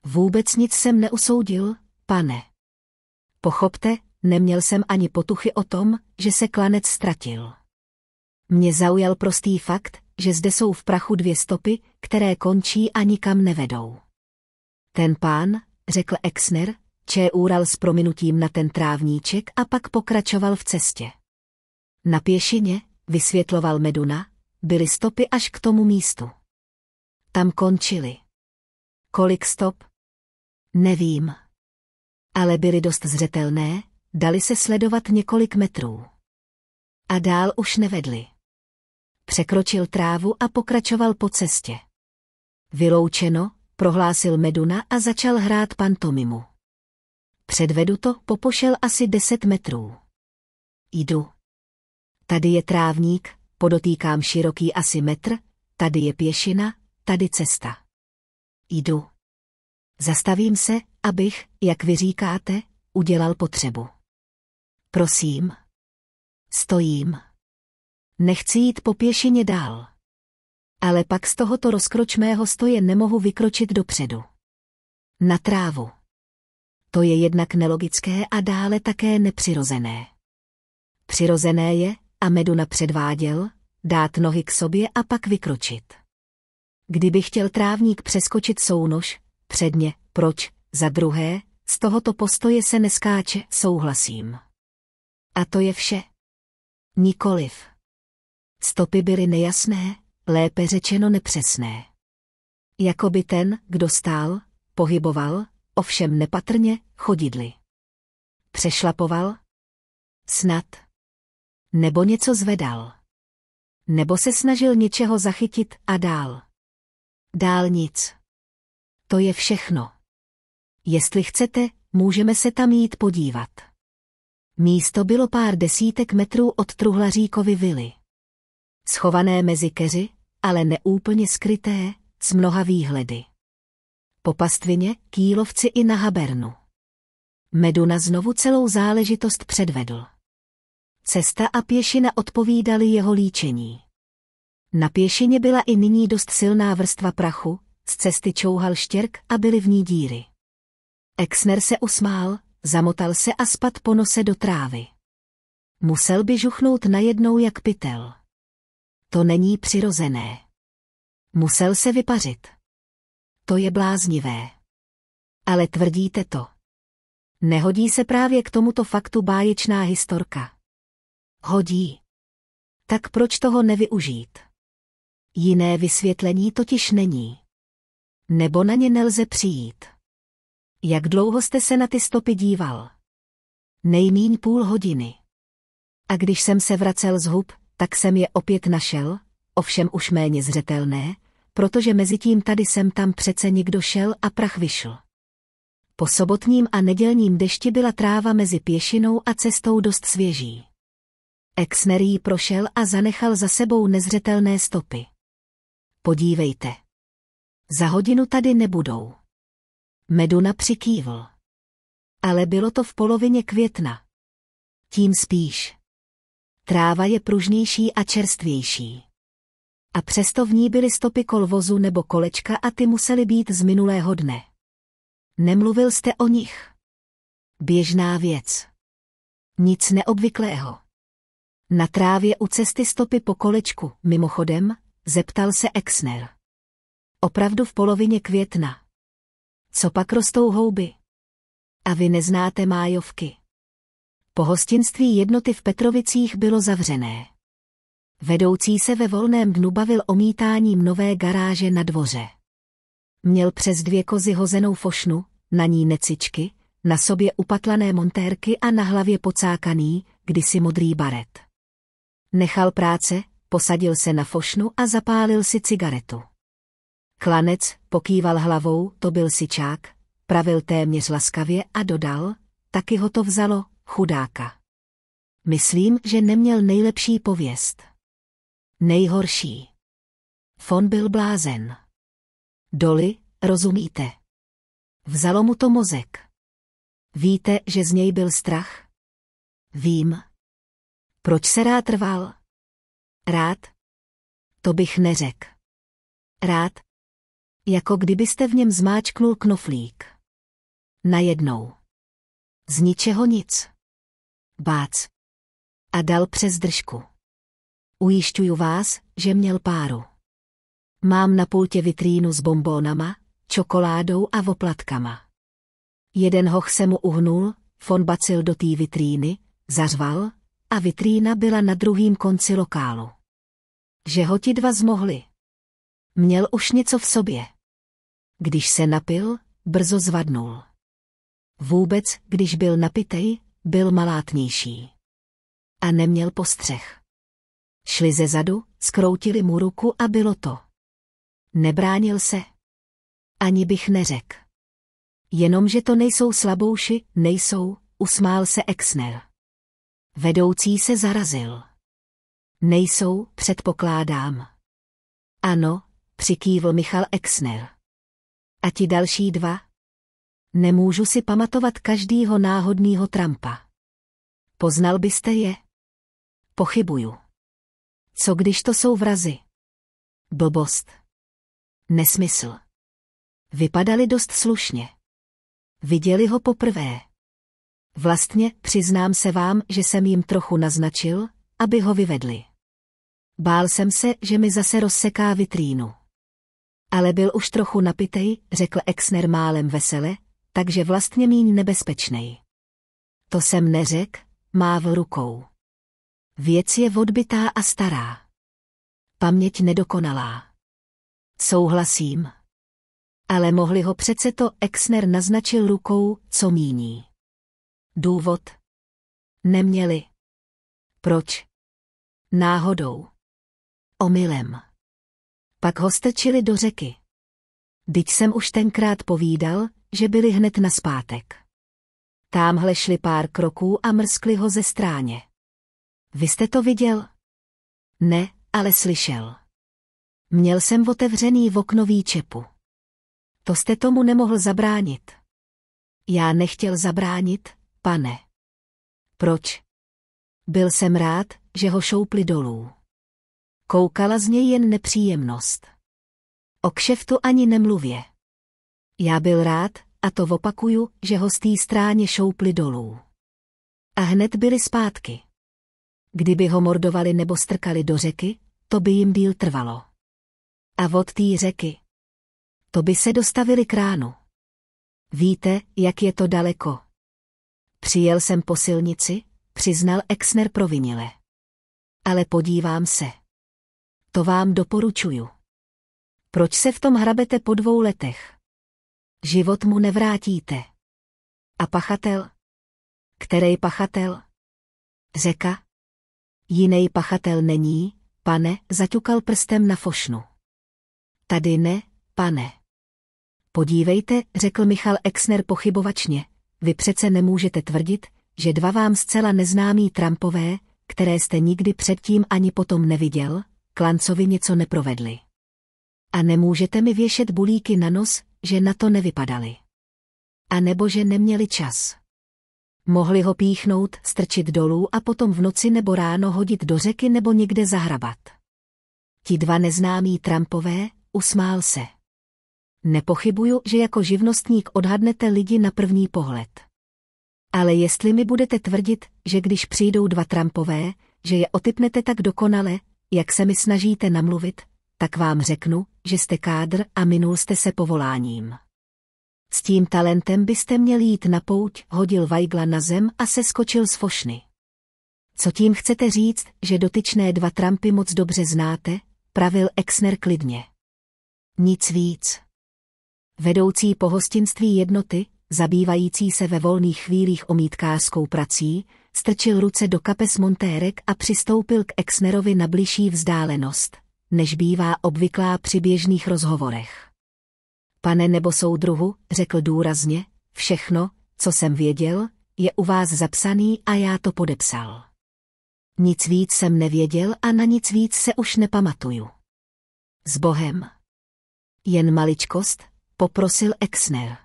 Speaker 1: Vůbec nic jsem neusoudil, pane. Pochopte, neměl jsem ani potuchy o tom, že se klanec ztratil. Mě zaujal prostý fakt, že zde jsou v prachu dvě stopy, které končí a nikam nevedou. Ten pán, řekl Exner, če úral s prominutím na ten trávníček a pak pokračoval v cestě. Na pěšině, vysvětloval Meduna, byly stopy až k tomu místu. Tam končily. Kolik stop? Nevím. Ale byly dost zřetelné, dali se sledovat několik metrů. A dál už nevedli. Překročil trávu a pokračoval po cestě. Vyloučeno, prohlásil Meduna a začal hrát pantomimu. Předvedu to, popošel asi deset metrů. Jdu. Tady je trávník, podotýkám široký asi metr, tady je pěšina, tady cesta. Jdu. Zastavím se, abych, jak vy říkáte, udělal potřebu. Prosím. Stojím. Nechci jít po pěšině dál. Ale pak z tohoto rozkročmého stoje nemohu vykročit dopředu. Na trávu. To je jednak nelogické a dále také nepřirozené. Přirozené je, a Meduna předváděl, dát nohy k sobě a pak vykročit. Kdyby chtěl trávník přeskočit sounož, předně, proč, za druhé, z tohoto postoje se neskáče, souhlasím. A to je vše. Nikoliv. Stopy byly nejasné, lépe řečeno nepřesné. Jakoby ten, kdo stál, pohyboval, ovšem nepatrně, chodidly. Přešlapoval? Snad. Nebo něco zvedal. Nebo se snažil něčeho zachytit a dál. Dál nic. To je všechno. Jestli chcete, můžeme se tam jít podívat. Místo bylo pár desítek metrů od truhlaříkovy vily. Schované mezi keři, ale neúplně skryté, s mnoha výhledy. Po pastvině, kýlovci i na habernu. Meduna znovu celou záležitost předvedl. Cesta a pěšina odpovídaly jeho líčení. Na pěšině byla i nyní dost silná vrstva prachu, z cesty čouhal štěrk a byly v ní díry. Exner se usmál, zamotal se a spad po nose do trávy. Musel by žuchnout najednou jak pytel. To není přirozené. Musel se vypařit. To je bláznivé. Ale tvrdíte to. Nehodí se právě k tomuto faktu báječná historka hodí. Tak proč toho nevyužít? Jiné vysvětlení totiž není. Nebo na ně nelze přijít. Jak dlouho jste se na ty stopy díval? Nejmíň půl hodiny. A když jsem se vracel z hub, tak jsem je opět našel, ovšem už méně zřetelné, protože mezi tím tady jsem tam přece někdo šel a prach vyšl. Po sobotním a nedělním dešti byla tráva mezi pěšinou a cestou dost svěží. Exner jí prošel a zanechal za sebou nezřetelné stopy. Podívejte. Za hodinu tady nebudou. Meduna přikývl. Ale bylo to v polovině května. Tím spíš. Tráva je pružnější a čerstvější. A přesto v ní byly stopy kolvozu nebo kolečka a ty musely být z minulého dne. Nemluvil jste o nich. Běžná věc. Nic neobvyklého. Na trávě u cesty stopy po kolečku, mimochodem, zeptal se Exner. Opravdu v polovině května. Co pak rostou houby? A vy neznáte májovky. Pohostinství jednoty v Petrovicích bylo zavřené. Vedoucí se ve volném dnu bavil omítáním nové garáže na dvoře. Měl přes dvě kozy hozenou fošnu, na ní necičky, na sobě upatlané montérky a na hlavě pocákaný, kdysi modrý baret. Nechal práce, posadil se na fošnu a zapálil si cigaretu. Klanec pokýval hlavou, to byl sičák, pravil téměř laskavě a dodal, taky ho to vzalo, chudáka. Myslím, že neměl nejlepší pověst. Nejhorší. Fon byl blázen. Doli, rozumíte. Vzalo mu to mozek. Víte, že z něj byl strach? Vím, proč se rád rval? Rád? To bych neřek. Rád? Jako kdybyste v něm zmáčknul knoflík. Najednou. Z ničeho nic. Bác. A dal přes držku. Ujišťuju vás, že měl páru. Mám na pultě vitrínu s bombónama, čokoládou a voplatkama. Jeden hoch se mu uhnul, von bacil do té vitríny, zařval, a vitrína byla na druhém konci lokálu. Že ho ti dva zmohli. Měl už něco v sobě. Když se napil, brzo zvadnul. Vůbec, když byl napitej, byl malátnější. A neměl postřeh. Šli ze zadu, skroutili mu ruku a bylo to. Nebránil se. Ani bych neřekl. Jenomže to nejsou slabouši, nejsou, usmál se Exner vedoucí se zarazil. Nejsou, předpokládám. Ano, přikývl Michal Exner. A ti další dva? Nemůžu si pamatovat každýho náhodného Trumpa. Poznal byste je? Pochybuju. Co když to jsou vrazy? Blbost. Nesmysl. Vypadali dost slušně. Viděli ho poprvé. Vlastně, přiznám se vám, že jsem jim trochu naznačil, aby ho vyvedli. Bál jsem se, že mi zase rozseká vitrínu. Ale byl už trochu napitej, řekl Exner málem vesele, takže vlastně míň nebezpečnej. To jsem neřek, mávl rukou. Věc je odbitá a stará. Paměť nedokonalá. Souhlasím. Ale mohli ho přece to Exner naznačil rukou, co míní. Důvod? Neměli. Proč? Náhodou. Omylem. Pak ho strčili do řeky. Byť jsem už tenkrát povídal, že byli hned na zpátek. Támhle šli pár kroků a mrskli ho ze stráně. Vy jste to viděl? Ne, ale slyšel. Měl jsem otevřený v oknový čepu. To jste tomu nemohl zabránit. Já nechtěl zabránit, pane. Proč? Byl jsem rád, že ho šoupli dolů. Koukala z něj jen nepříjemnost. O kšeftu ani nemluvě. Já byl rád, a to opakuju, že ho z té stráně šoupli dolů. A hned byli zpátky. Kdyby ho mordovali nebo strkali do řeky, to by jim díl trvalo. A od té řeky. To by se dostavili kránu. Víte, jak je to daleko. Přijel jsem po silnici, přiznal Exner provinile. Ale podívám se. To vám doporučuju. Proč se v tom hrabete po dvou letech? Život mu nevrátíte. A pachatel? Který pachatel? Řeka? Jiný pachatel není, pane, zaťukal prstem na fošnu. Tady ne, pane. Podívejte, řekl Michal Exner pochybovačně, vy přece nemůžete tvrdit, že dva vám zcela neznámí Trumpové, které jste nikdy předtím ani potom neviděl, Klancovi něco neprovedli. A nemůžete mi věšet bulíky na nos, že na to nevypadali. A nebo že neměli čas. Mohli ho píchnout, strčit dolů a potom v noci nebo ráno hodit do řeky nebo někde zahrabat. Ti dva neznámí Trumpové, usmál se. Nepochybuju, že jako živnostník odhadnete lidi na první pohled. Ale jestli mi budete tvrdit, že když přijdou dva Trumpové, že je otypnete tak dokonale, jak se mi snažíte namluvit, tak vám řeknu, že jste kádr a minul jste se povoláním. S tím talentem byste měli jít na pouť, hodil Vajgla na zem a skočil z fošny. Co tím chcete říct, že dotyčné dva Trumpy moc dobře znáte, pravil Exner klidně. Nic víc vedoucí pohostinství jednoty, zabývající se ve volných chvílích omítkářskou prací, strčil ruce do kapes montérek a přistoupil k Exnerovi na bližší vzdálenost, než bývá obvyklá při běžných rozhovorech. Pane nebo soudruhu, řekl důrazně, všechno, co jsem věděl, je u vás zapsaný a já to podepsal. Nic víc jsem nevěděl a na nic víc se už nepamatuju. S Bohem. Jen maličkost, poprosil Exner.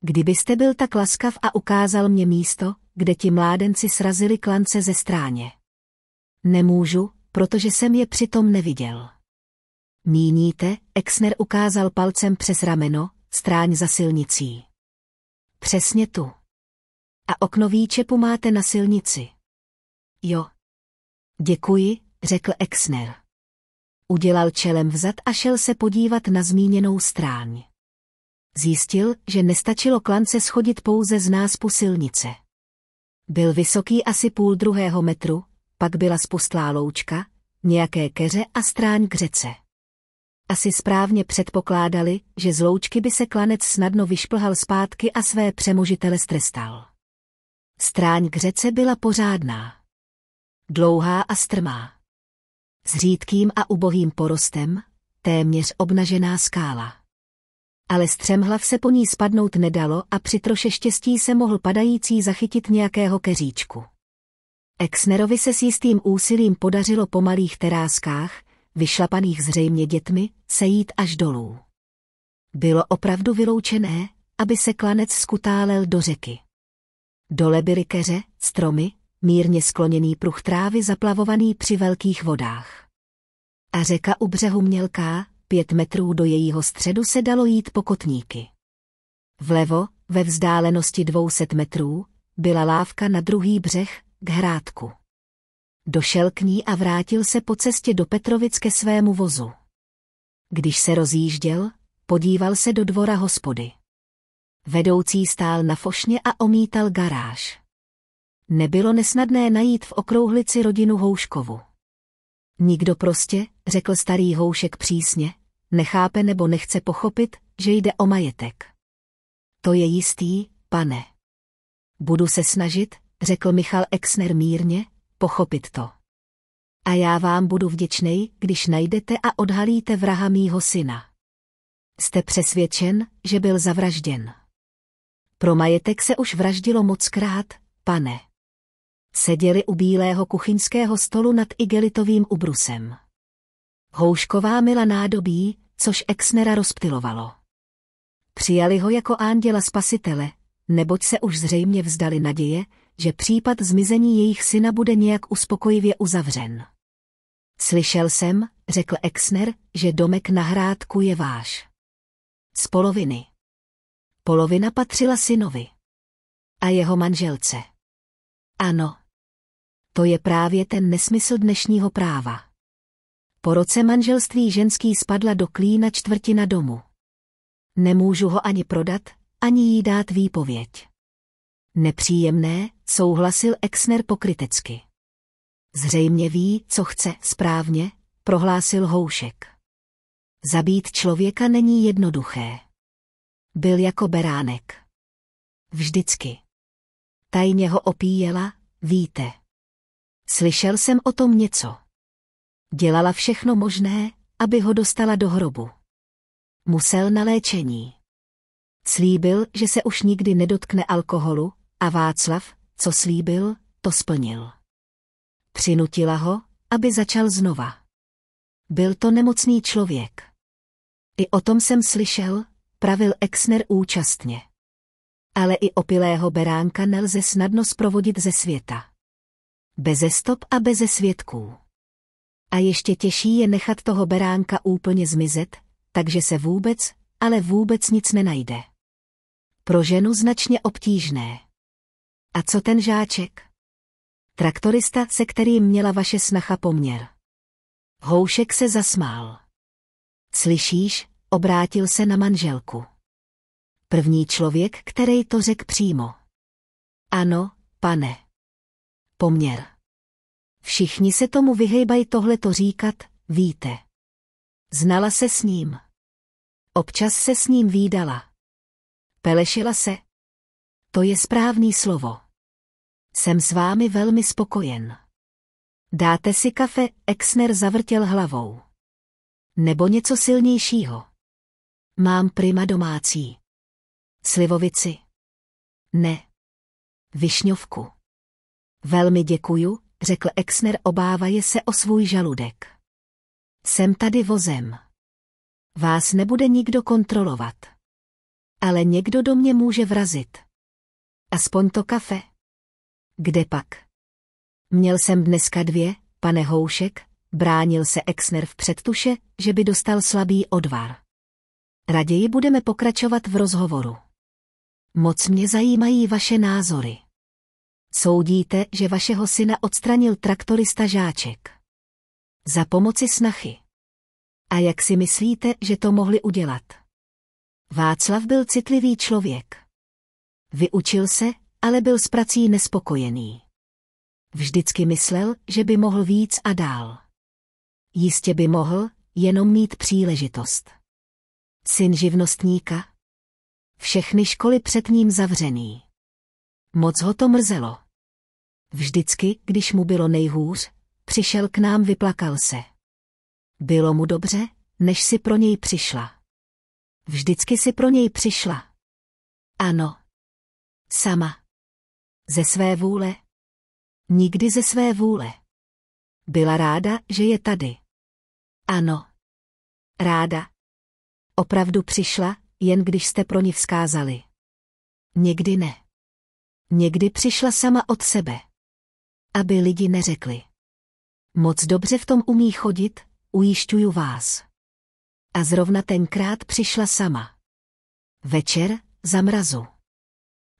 Speaker 1: Kdybyste byl tak laskav a ukázal mě místo, kde ti mládenci srazili klance ze stráně. Nemůžu, protože jsem je přitom neviděl. Míníte, Exner ukázal palcem přes rameno, stráň za silnicí. Přesně tu. A okno výčepu máte na silnici. Jo. Děkuji, řekl Exner. Udělal čelem vzad a šel se podívat na zmíněnou stráň. Zjistil, že nestačilo klance schodit pouze z náspu silnice. Byl vysoký asi půl druhého metru, pak byla spustlá loučka, nějaké keře a stráň k řece. Asi správně předpokládali, že z loučky by se klanec snadno vyšplhal zpátky a své přemožitele strestal. Stráň k řece byla pořádná. Dlouhá a strmá. S řídkým a ubohým porostem, téměř obnažená skála ale střemhlav se po ní spadnout nedalo a při troše štěstí se mohl padající zachytit nějakého keříčku. Exnerovi se s jistým úsilím podařilo po malých teráskách, vyšlapaných zřejmě dětmi, sejít až dolů. Bylo opravdu vyloučené, aby se klanec skutálel do řeky. Dole byly keře, stromy, mírně skloněný pruh trávy zaplavovaný při velkých vodách. A řeka u břehu mělká, pět metrů do jejího středu se dalo jít po kotníky. Vlevo, ve vzdálenosti 200 metrů, byla lávka na druhý břeh, k hrádku. Došel k ní a vrátil se po cestě do Petrovic ke svému vozu. Když se rozjížděl, podíval se do dvora hospody. Vedoucí stál na fošně a omítal garáž. Nebylo nesnadné najít v okrouhlici rodinu Houškovu. Nikdo prostě, řekl starý Houšek přísně, nechápe nebo nechce pochopit, že jde o majetek. To je jistý, pane. Budu se snažit, řekl Michal Exner mírně, pochopit to. A já vám budu vděčnej, když najdete a odhalíte vraha mýho syna. Jste přesvědčen, že byl zavražděn. Pro majetek se už vraždilo mockrát, pane. Seděli u bílého kuchyňského stolu nad igelitovým ubrusem. Houšková mila nádobí, což Exnera rozptilovalo. Přijali ho jako anděla spasitele, neboť se už zřejmě vzdali naděje, že případ zmizení jejich syna bude nějak uspokojivě uzavřen. Slyšel jsem, řekl Exner, že domek na hrádku je váš. Z poloviny. Polovina patřila synovi. A jeho manželce. Ano. To je právě ten nesmysl dnešního práva. Po roce manželství ženský spadla do klína čtvrtina domu. Nemůžu ho ani prodat, ani jí dát výpověď. Nepříjemné, souhlasil Exner pokrytecky. Zřejmě ví, co chce, správně, prohlásil Houšek. Zabít člověka není jednoduché. Byl jako beránek. Vždycky. Tajně ho opíjela, víte. Slyšel jsem o tom něco. Dělala všechno možné, aby ho dostala do hrobu. Musel na léčení. Slíbil, že se už nikdy nedotkne alkoholu a Václav, co slíbil, to splnil. Přinutila ho, aby začal znova. Byl to nemocný člověk. I o tom jsem slyšel, pravil Exner účastně. Ale i opilého beránka nelze snadno sprovodit ze světa. Beze stop a beze svědků. A ještě těžší je nechat toho beránka úplně zmizet, takže se vůbec, ale vůbec nic nenajde. Pro ženu značně obtížné. A co ten žáček? Traktorista, se kterým měla vaše snacha poměr. Houšek se zasmál. Slyšíš, obrátil se na manželku. První člověk, který to řekl přímo. Ano, pane. Poměr. Všichni se tomu vyhejbají tohleto říkat, víte. Znala se s ním. Občas se s ním výdala. Pelešila se. To je správný slovo. Jsem s vámi velmi spokojen. Dáte si kafe, Exner zavrtěl hlavou. Nebo něco silnějšího. Mám prima domácí. Slivovici. Ne. Višňovku. Velmi děkuju, řekl Exner obávaje se o svůj žaludek. Jsem tady vozem. Vás nebude nikdo kontrolovat. Ale někdo do mě může vrazit. Aspoň to kafe. Kde pak? Měl jsem dneska dvě, pane Houšek, bránil se Exner v předtuše, že by dostal slabý odvar. Raději budeme pokračovat v rozhovoru. Moc mě zajímají vaše názory. Soudíte, že vašeho syna odstranil traktorista Žáček. Za pomoci snachy. A jak si myslíte, že to mohli udělat? Václav byl citlivý člověk. Vyučil se, ale byl s prací nespokojený. Vždycky myslel, že by mohl víc a dál. Jistě by mohl, jenom mít příležitost. Syn živnostníka? Všechny školy před ním zavřený. Moc ho to mrzelo. Vždycky, když mu bylo nejhůř, přišel k nám vyplakal se. Bylo mu dobře, než si pro něj přišla. Vždycky si pro něj přišla. Ano. Sama. Ze své vůle. Nikdy ze své vůle. Byla ráda, že je tady. Ano. Ráda. Opravdu přišla, jen když jste pro ní vzkázali. Někdy ne. Někdy přišla sama od sebe. Aby lidi neřekli. Moc dobře v tom umí chodit, ujišťuju vás. A zrovna tenkrát přišla sama. Večer, za mrazu.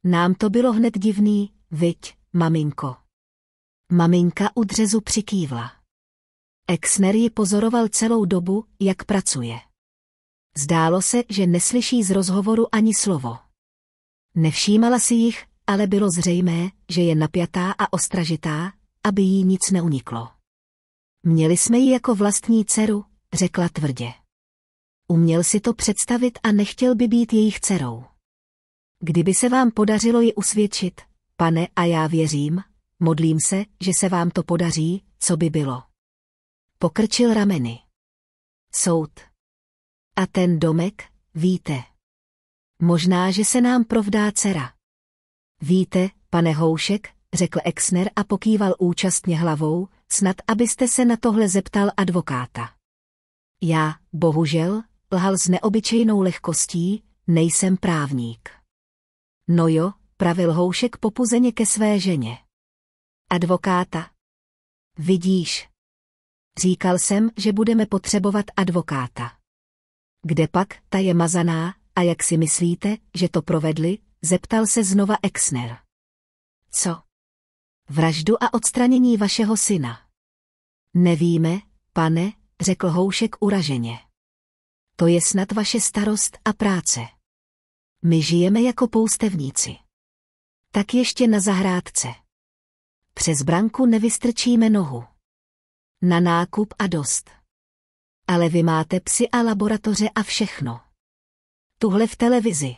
Speaker 1: Nám to bylo hned divný, viď, maminko. Maminka u dřezu přikývla. Exner ji pozoroval celou dobu, jak pracuje. Zdálo se, že neslyší z rozhovoru ani slovo. Nevšímala si jich, ale bylo zřejmé, že je napjatá a ostražitá, aby jí nic neuniklo. Měli jsme ji jako vlastní dceru, řekla tvrdě. Uměl si to představit a nechtěl by být jejich dcerou. Kdyby se vám podařilo ji usvědčit, pane, a já věřím, modlím se, že se vám to podaří, co by bylo. Pokrčil rameny. Soud. A ten domek, víte. Možná, že se nám provdá dcera. Víte, pane Houšek, řekl Exner a pokýval účastně hlavou, snad abyste se na tohle zeptal advokáta. Já, bohužel, lhal s neobyčejnou lehkostí, nejsem právník. No jo, pravil Houšek popuzeně ke své ženě. Advokáta. Vidíš. Říkal jsem, že budeme potřebovat advokáta. Kde pak, ta je mazaná, a jak si myslíte, že to provedli, Zeptal se znova Exner. Co? Vraždu a odstranění vašeho syna. Nevíme, pane, řekl Houšek uraženě. To je snad vaše starost a práce. My žijeme jako poustevníci. Tak ještě na zahrádce. Přes branku nevystrčíme nohu. Na nákup a dost. Ale vy máte psy a laboratoře a všechno. Tuhle v televizi.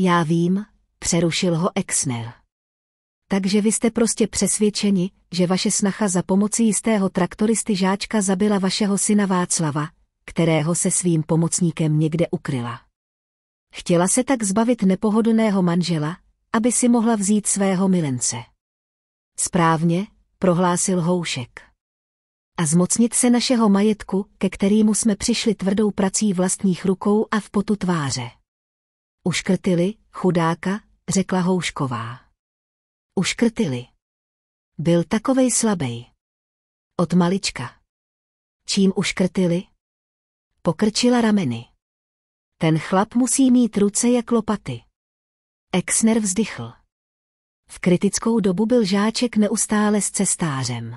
Speaker 1: Já vím, přerušil ho Exner. Takže vy jste prostě přesvědčeni, že vaše snacha za pomocí jistého traktoristy žáčka zabila vašeho syna Václava, kterého se svým pomocníkem někde ukryla. Chtěla se tak zbavit nepohodlného manžela, aby si mohla vzít svého milence. Správně, prohlásil Houšek. A zmocnit se našeho majetku, ke kterému jsme přišli tvrdou prací vlastních rukou a v potu tváře. Uškrtili, chudáka, řekla Houšková. Uškrtili. Byl takovej slabej. Od malička. Čím uškrtili? Pokrčila rameny. Ten chlap musí mít ruce jak lopaty. Exner vzdychl. V kritickou dobu byl žáček neustále s cestářem.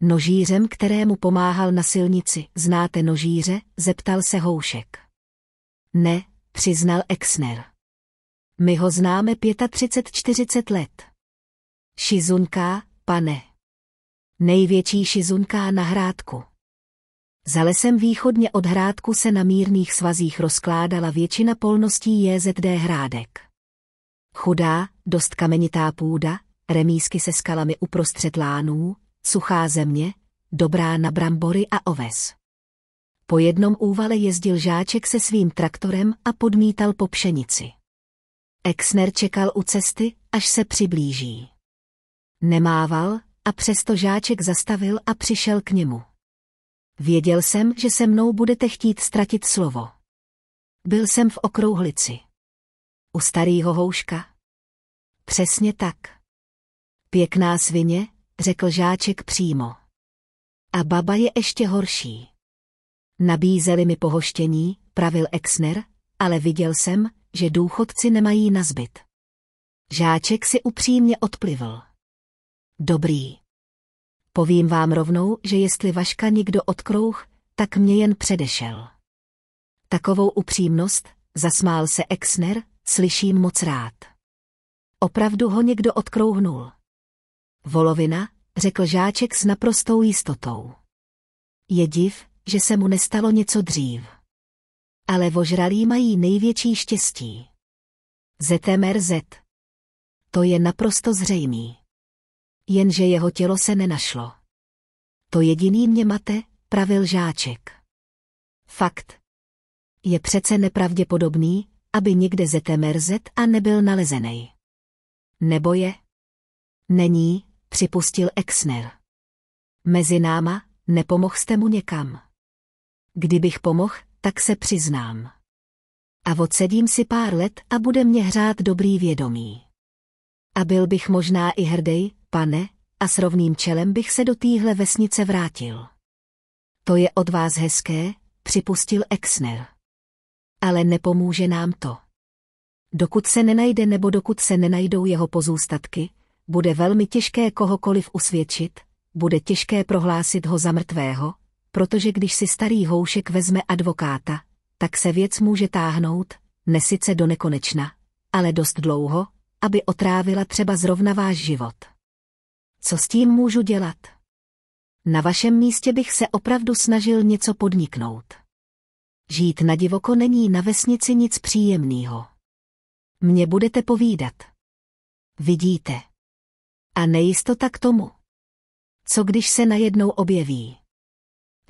Speaker 1: Nožířem, kterému pomáhal na silnici, znáte nožíře, zeptal se Houšek. Ne, přiznal Exner. My ho známe 35-40 let. Šizunka, pane. Největší šizunka na hrádku. Za lesem východně od hrádku se na mírných svazích rozkládala většina polností JZD hrádek. Chudá, dost kamenitá půda, remísky se skalami uprostřed lánů, suchá země, dobrá na brambory a oves. Po jednom úvale jezdil žáček se svým traktorem a podmítal po pšenici. Exner čekal u cesty, až se přiblíží. Nemával a přesto žáček zastavil a přišel k němu. Věděl jsem, že se mnou budete chtít ztratit slovo. Byl jsem v okrouhlici. U starýho houška. Přesně tak. Pěkná svině, řekl žáček přímo. A baba je ještě horší. Nabízeli mi pohoštění, pravil Exner, ale viděl jsem, že důchodci nemají na zbyt. Žáček si upřímně odplivl. Dobrý. Povím vám rovnou, že jestli Vaška někdo odkrouh, tak mě jen předešel. Takovou upřímnost, zasmál se Exner, slyším moc rád. Opravdu ho někdo odkrouhnul. Volovina, řekl žáček s naprostou jistotou. Je div, že se mu nestalo něco dřív. Ale vožralí mají největší štěstí. ZMRZ. To je naprosto zřejmý. Jenže jeho tělo se nenašlo. To jediný mě mate, pravil žáček. Fakt. Je přece nepravděpodobný, aby někde ZMRZ a nebyl nalezený. Nebo je? Není, připustil Exner. Mezi náma, nepomohl jste mu někam. Kdybych pomohl, tak se přiznám. A odsedím si pár let a bude mě hřát dobrý vědomí. A byl bych možná i hrdej, pane, a s rovným čelem bych se do téhle vesnice vrátil. To je od vás hezké, připustil Exner. Ale nepomůže nám to. Dokud se nenajde nebo dokud se nenajdou jeho pozůstatky, bude velmi těžké kohokoliv usvědčit, bude těžké prohlásit ho za mrtvého, protože když si starý houšek vezme advokáta, tak se věc může táhnout, nesice do nekonečna, ale dost dlouho, aby otrávila třeba zrovna váš život. Co s tím můžu dělat? Na vašem místě bych se opravdu snažil něco podniknout. Žít na divoko není na vesnici nic příjemného. Mně budete povídat. Vidíte. A nejistota k tomu. Co když se najednou objeví?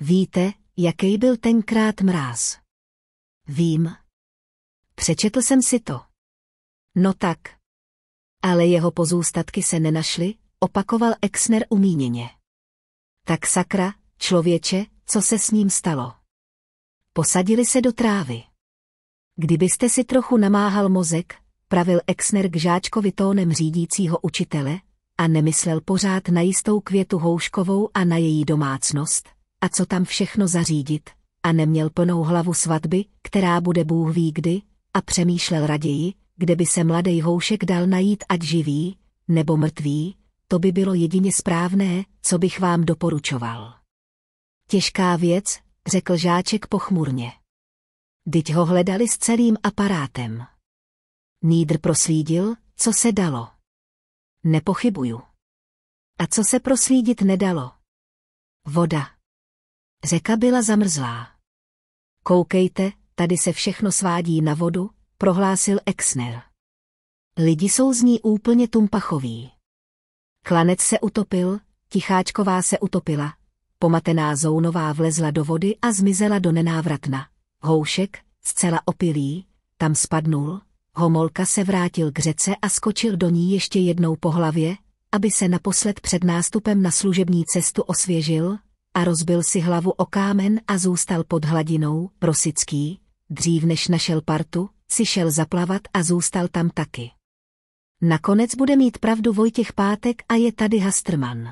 Speaker 1: Víte, jaký byl tenkrát mráz? Vím. Přečetl jsem si to. No tak. Ale jeho pozůstatky se nenašly, opakoval Exner umíněně. Tak sakra, člověče, co se s ním stalo? Posadili se do trávy. Kdybyste si trochu namáhal mozek, pravil Exner k žáčkovi tónem řídícího učitele, a nemyslel pořád na jistou květu houškovou a na její domácnost, a co tam všechno zařídit, a neměl plnou hlavu svatby, která bude Bůh ví kdy, a přemýšlel raději, kde by se mladý houšek dal najít ať živý, nebo mrtvý, to by bylo jedině správné, co bych vám doporučoval. Těžká věc, řekl žáček pochmurně. Dyť ho hledali s celým aparátem. Nýdr proslídil, co se dalo. Nepochybuju. A co se proslídit nedalo? Voda. Řeka byla zamrzlá. Koukejte, tady se všechno svádí na vodu, prohlásil Exner. Lidi jsou z ní úplně tumpachoví. Klanec se utopil, Ticháčková se utopila, pomatená Zounová vlezla do vody a zmizela do nenávratna. Houšek, zcela opilý, tam spadnul, Homolka se vrátil k řece a skočil do ní ještě jednou po hlavě, aby se naposled před nástupem na služební cestu osvěžil, a rozbil si hlavu o kámen a zůstal pod hladinou, prosický, dřív než našel partu, si šel zaplavat a zůstal tam taky. Nakonec bude mít pravdu Vojtěch Pátek a je tady Hastrman.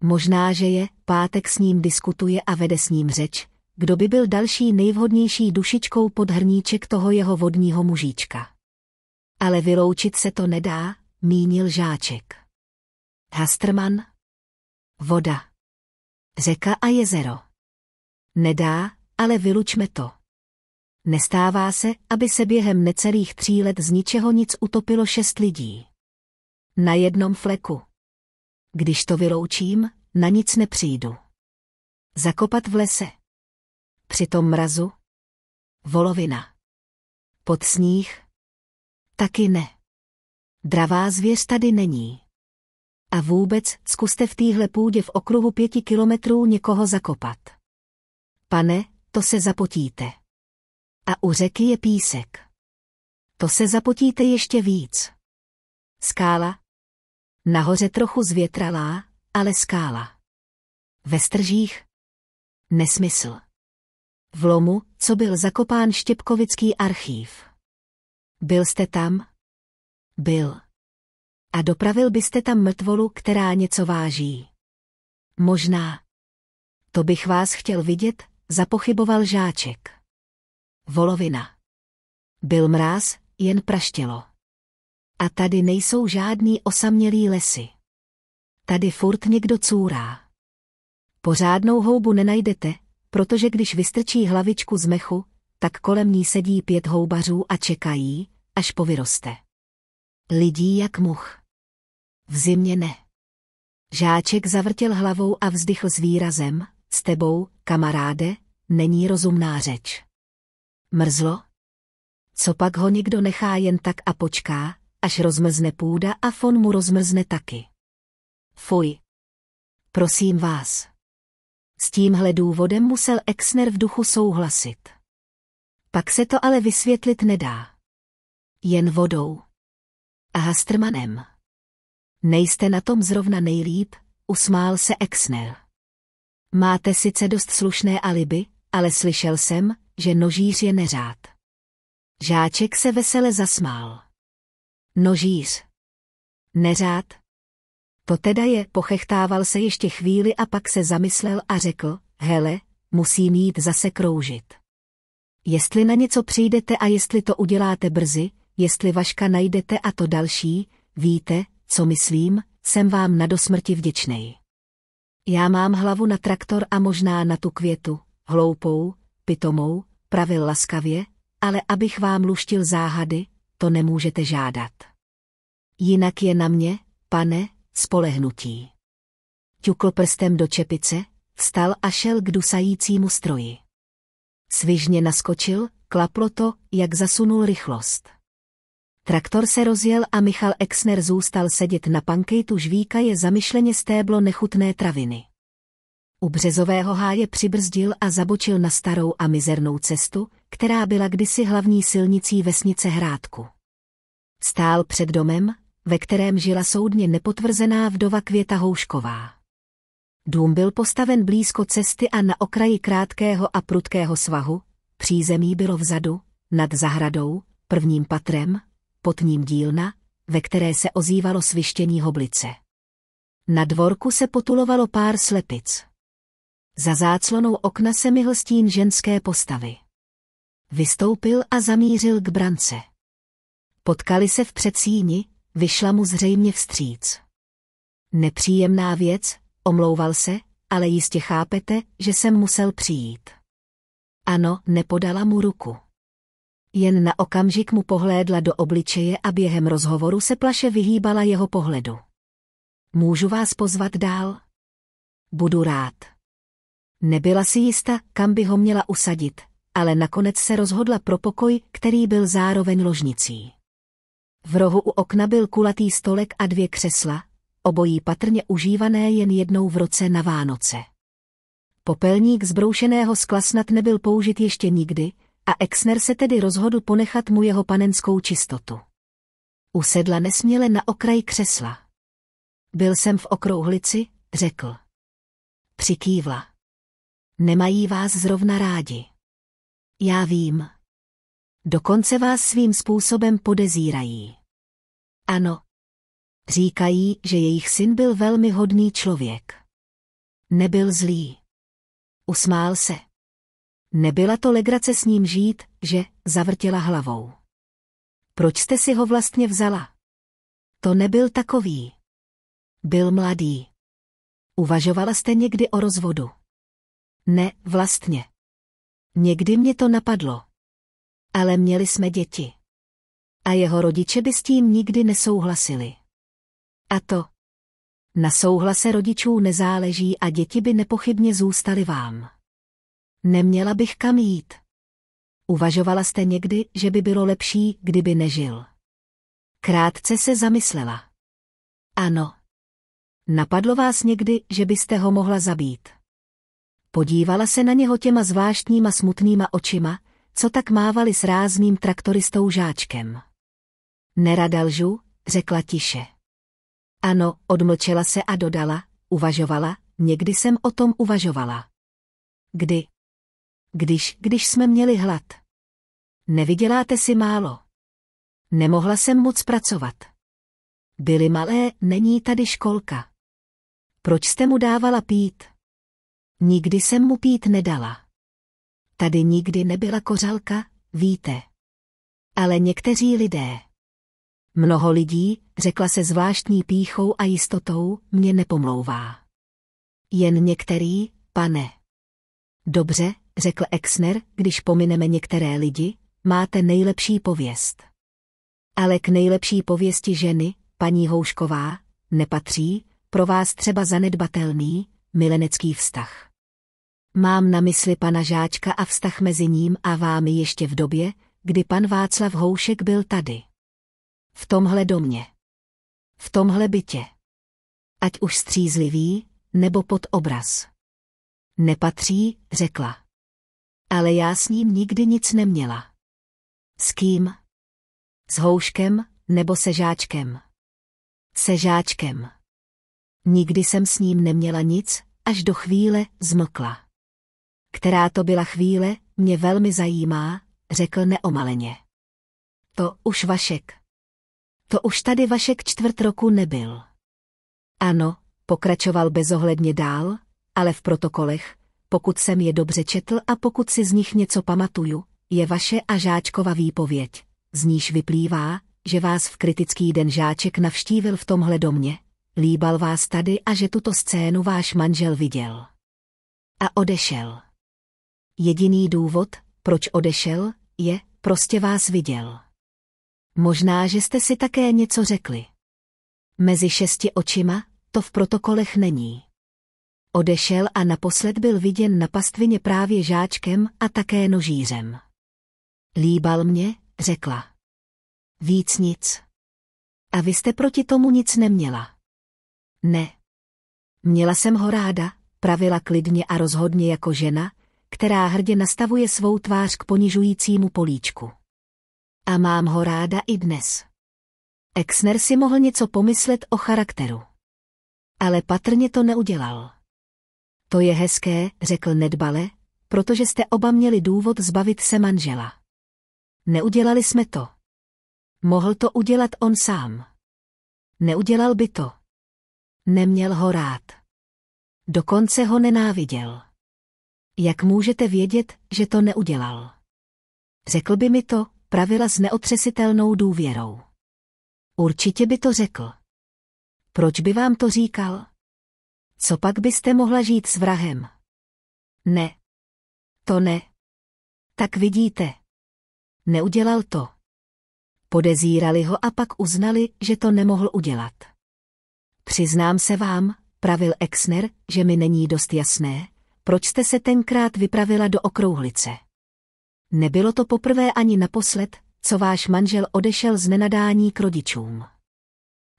Speaker 1: Možná, že je, Pátek s ním diskutuje a vede s ním řeč, kdo by byl další nejvhodnější dušičkou pod hrníček toho jeho vodního mužíčka. Ale vyloučit se to nedá, mínil Žáček. Hastrman? Voda. Řeka a jezero. Nedá, ale vylučme to. Nestává se, aby se během necelých tří let z ničeho nic utopilo šest lidí. Na jednom fleku. Když to vyloučím, na nic nepřijdu. Zakopat v lese. Při tom mrazu. Volovina. Pod sníh. Taky ne. Dravá zvěř tady není. A vůbec zkuste v téhle půdě v okruhu pěti kilometrů někoho zakopat. Pane, to se zapotíte. A u řeky je písek. To se zapotíte ještě víc. Skála. Nahoře trochu zvětralá, ale skála. Ve stržích? Nesmysl. V lomu, co byl zakopán Štěpkovický archív. Byl jste tam? Byl a dopravil byste tam mrtvolu, která něco váží. Možná. To bych vás chtěl vidět, zapochyboval žáček. Volovina. Byl mráz, jen praštělo. A tady nejsou žádný osamělý lesy. Tady furt někdo cůrá. Pořádnou houbu nenajdete, protože když vystrčí hlavičku z mechu, tak kolem ní sedí pět houbařů a čekají, až povyroste. Lidí jak much v zimě ne. Žáček zavrtěl hlavou a vzdychl s výrazem, s tebou, kamaráde, není rozumná řeč. Mrzlo? Co pak ho někdo nechá jen tak a počká, až rozmrzne půda a fon mu rozmrzne taky. Fuj. Prosím vás. S tímhle důvodem musel Exner v duchu souhlasit. Pak se to ale vysvětlit nedá. Jen vodou. A Hastrmanem. Nejste na tom zrovna nejlíp, usmál se Exner. Máte sice dost slušné alibi, ale slyšel jsem, že nožíř je neřád. Žáček se vesele zasmál. Nožíř. Neřád. To teda je, pochechtával se ještě chvíli a pak se zamyslel a řekl, hele, musím jít zase kroužit. Jestli na něco přijdete a jestli to uděláte brzy, jestli vaška najdete a to další, víte, co myslím, jsem vám na dosmrti vděčnej. Já mám hlavu na traktor a možná na tu květu, hloupou, pitomou, pravil laskavě, ale abych vám luštil záhady, to nemůžete žádat. Jinak je na mě, pane, spolehnutí. Ťukl prstem do čepice, vstal a šel k dusajícímu stroji. Svižně naskočil, klaplo to, jak zasunul rychlost. Traktor se rozjel a Michal Exner zůstal sedět na pankejtu žvíka je zamyšleně stéblo nechutné traviny. U březového háje přibrzdil a zabočil na starou a mizernou cestu, která byla kdysi hlavní silnicí vesnice Hrádku. Stál před domem, ve kterém žila soudně nepotvrzená vdova Květa Houšková. Dům byl postaven blízko cesty a na okraji krátkého a prudkého svahu, přízemí bylo vzadu, nad zahradou, prvním patrem, pod ním dílna, ve které se ozývalo svištění hoblice. Na dvorku se potulovalo pár slepic. Za záclonou okna se myhl stín ženské postavy. Vystoupil a zamířil k brance. Potkali se v předsíni, vyšla mu zřejmě vstříc. Nepříjemná věc, omlouval se, ale jistě chápete, že jsem musel přijít. Ano, nepodala mu ruku. Jen na okamžik mu pohlédla do obličeje a během rozhovoru se plaše vyhýbala jeho pohledu. Můžu vás pozvat dál? Budu rád. Nebyla si jista, kam by ho měla usadit, ale nakonec se rozhodla pro pokoj, který byl zároveň ložnicí. V rohu u okna byl kulatý stolek a dvě křesla, obojí patrně užívané jen jednou v roce na Vánoce. Popelník zbroušeného skla snad nebyl použit ještě nikdy, a Exner se tedy rozhodl ponechat mu jeho panenskou čistotu. Usedla nesměle na okraj křesla. Byl jsem v okrouhlici, řekl. Přikývla. Nemají vás zrovna rádi. Já vím. Dokonce vás svým způsobem podezírají. Ano. Říkají, že jejich syn byl velmi hodný člověk. Nebyl zlý. Usmál se. Nebyla to legrace s ním žít, že, zavrtěla hlavou. Proč jste si ho vlastně vzala? To nebyl takový. Byl mladý. Uvažovala jste někdy o rozvodu? Ne, vlastně. Někdy mě to napadlo. Ale měli jsme děti. A jeho rodiče by s tím nikdy nesouhlasili. A to. Na souhlase rodičů nezáleží a děti by nepochybně zůstaly vám. Neměla bych kam jít. Uvažovala jste někdy, že by bylo lepší, kdyby nežil. Krátce se zamyslela. Ano. Napadlo vás někdy, že byste ho mohla zabít. Podívala se na něho těma zvláštníma smutnýma očima, co tak mávali s rázným traktoristou žáčkem. Nerada lžu, řekla tiše. Ano, odmlčela se a dodala, uvažovala, někdy jsem o tom uvažovala. Kdy? když, když jsme měli hlad. Nevyděláte si málo. Nemohla jsem moc pracovat. Byli malé, není tady školka. Proč jste mu dávala pít? Nikdy jsem mu pít nedala. Tady nikdy nebyla kořalka, víte. Ale někteří lidé. Mnoho lidí, řekla se zvláštní píchou a jistotou, mě nepomlouvá. Jen některý, pane. Dobře, řekl Exner, když pomineme některé lidi, máte nejlepší pověst. Ale k nejlepší pověsti ženy, paní Houšková, nepatří, pro vás třeba zanedbatelný, milenecký vztah. Mám na mysli pana Žáčka a vztah mezi ním a vámi ještě v době, kdy pan Václav Houšek byl tady. V tomhle domě. V tomhle bytě. Ať už střízlivý, nebo pod obraz. Nepatří, řekla ale já s ním nikdy nic neměla. S kým? S houškem nebo se žáčkem? Se žáčkem. Nikdy jsem s ním neměla nic, až do chvíle zmlkla. Která to byla chvíle, mě velmi zajímá, řekl neomaleně. To už Vašek. To už tady Vašek čtvrt roku nebyl. Ano, pokračoval bezohledně dál, ale v protokolech, pokud jsem je dobře četl a pokud si z nich něco pamatuju, je vaše a Žáčkova výpověď, z níž vyplývá, že vás v kritický den Žáček navštívil v tomhle domě, líbal vás tady a že tuto scénu váš manžel viděl. A odešel. Jediný důvod, proč odešel, je, prostě vás viděl. Možná, že jste si také něco řekli. Mezi šesti očima, to v protokolech není. Odešel a naposled byl viděn na pastvině právě žáčkem a také nožířem. Líbal mě, řekla. Víc nic. A vy jste proti tomu nic neměla. Ne. Měla jsem ho ráda, pravila klidně a rozhodně jako žena, která hrdě nastavuje svou tvář k ponižujícímu políčku. A mám ho ráda i dnes. Exner si mohl něco pomyslet o charakteru. Ale patrně to neudělal. To je hezké, řekl nedbale, protože jste oba měli důvod zbavit se manžela. Neudělali jsme to. Mohl to udělat on sám. Neudělal by to. Neměl ho rád. Dokonce ho nenáviděl. Jak můžete vědět, že to neudělal? Řekl by mi to, pravila s neotřesitelnou důvěrou. Určitě by to řekl. Proč by vám to říkal? Co pak byste mohla žít s vrahem? Ne. To ne. Tak vidíte. Neudělal to. Podezírali ho a pak uznali, že to nemohl udělat. Přiznám se vám, pravil Exner, že mi není dost jasné, proč jste se tenkrát vypravila do okrouhlice. Nebylo to poprvé ani naposled, co váš manžel odešel z nenadání k rodičům.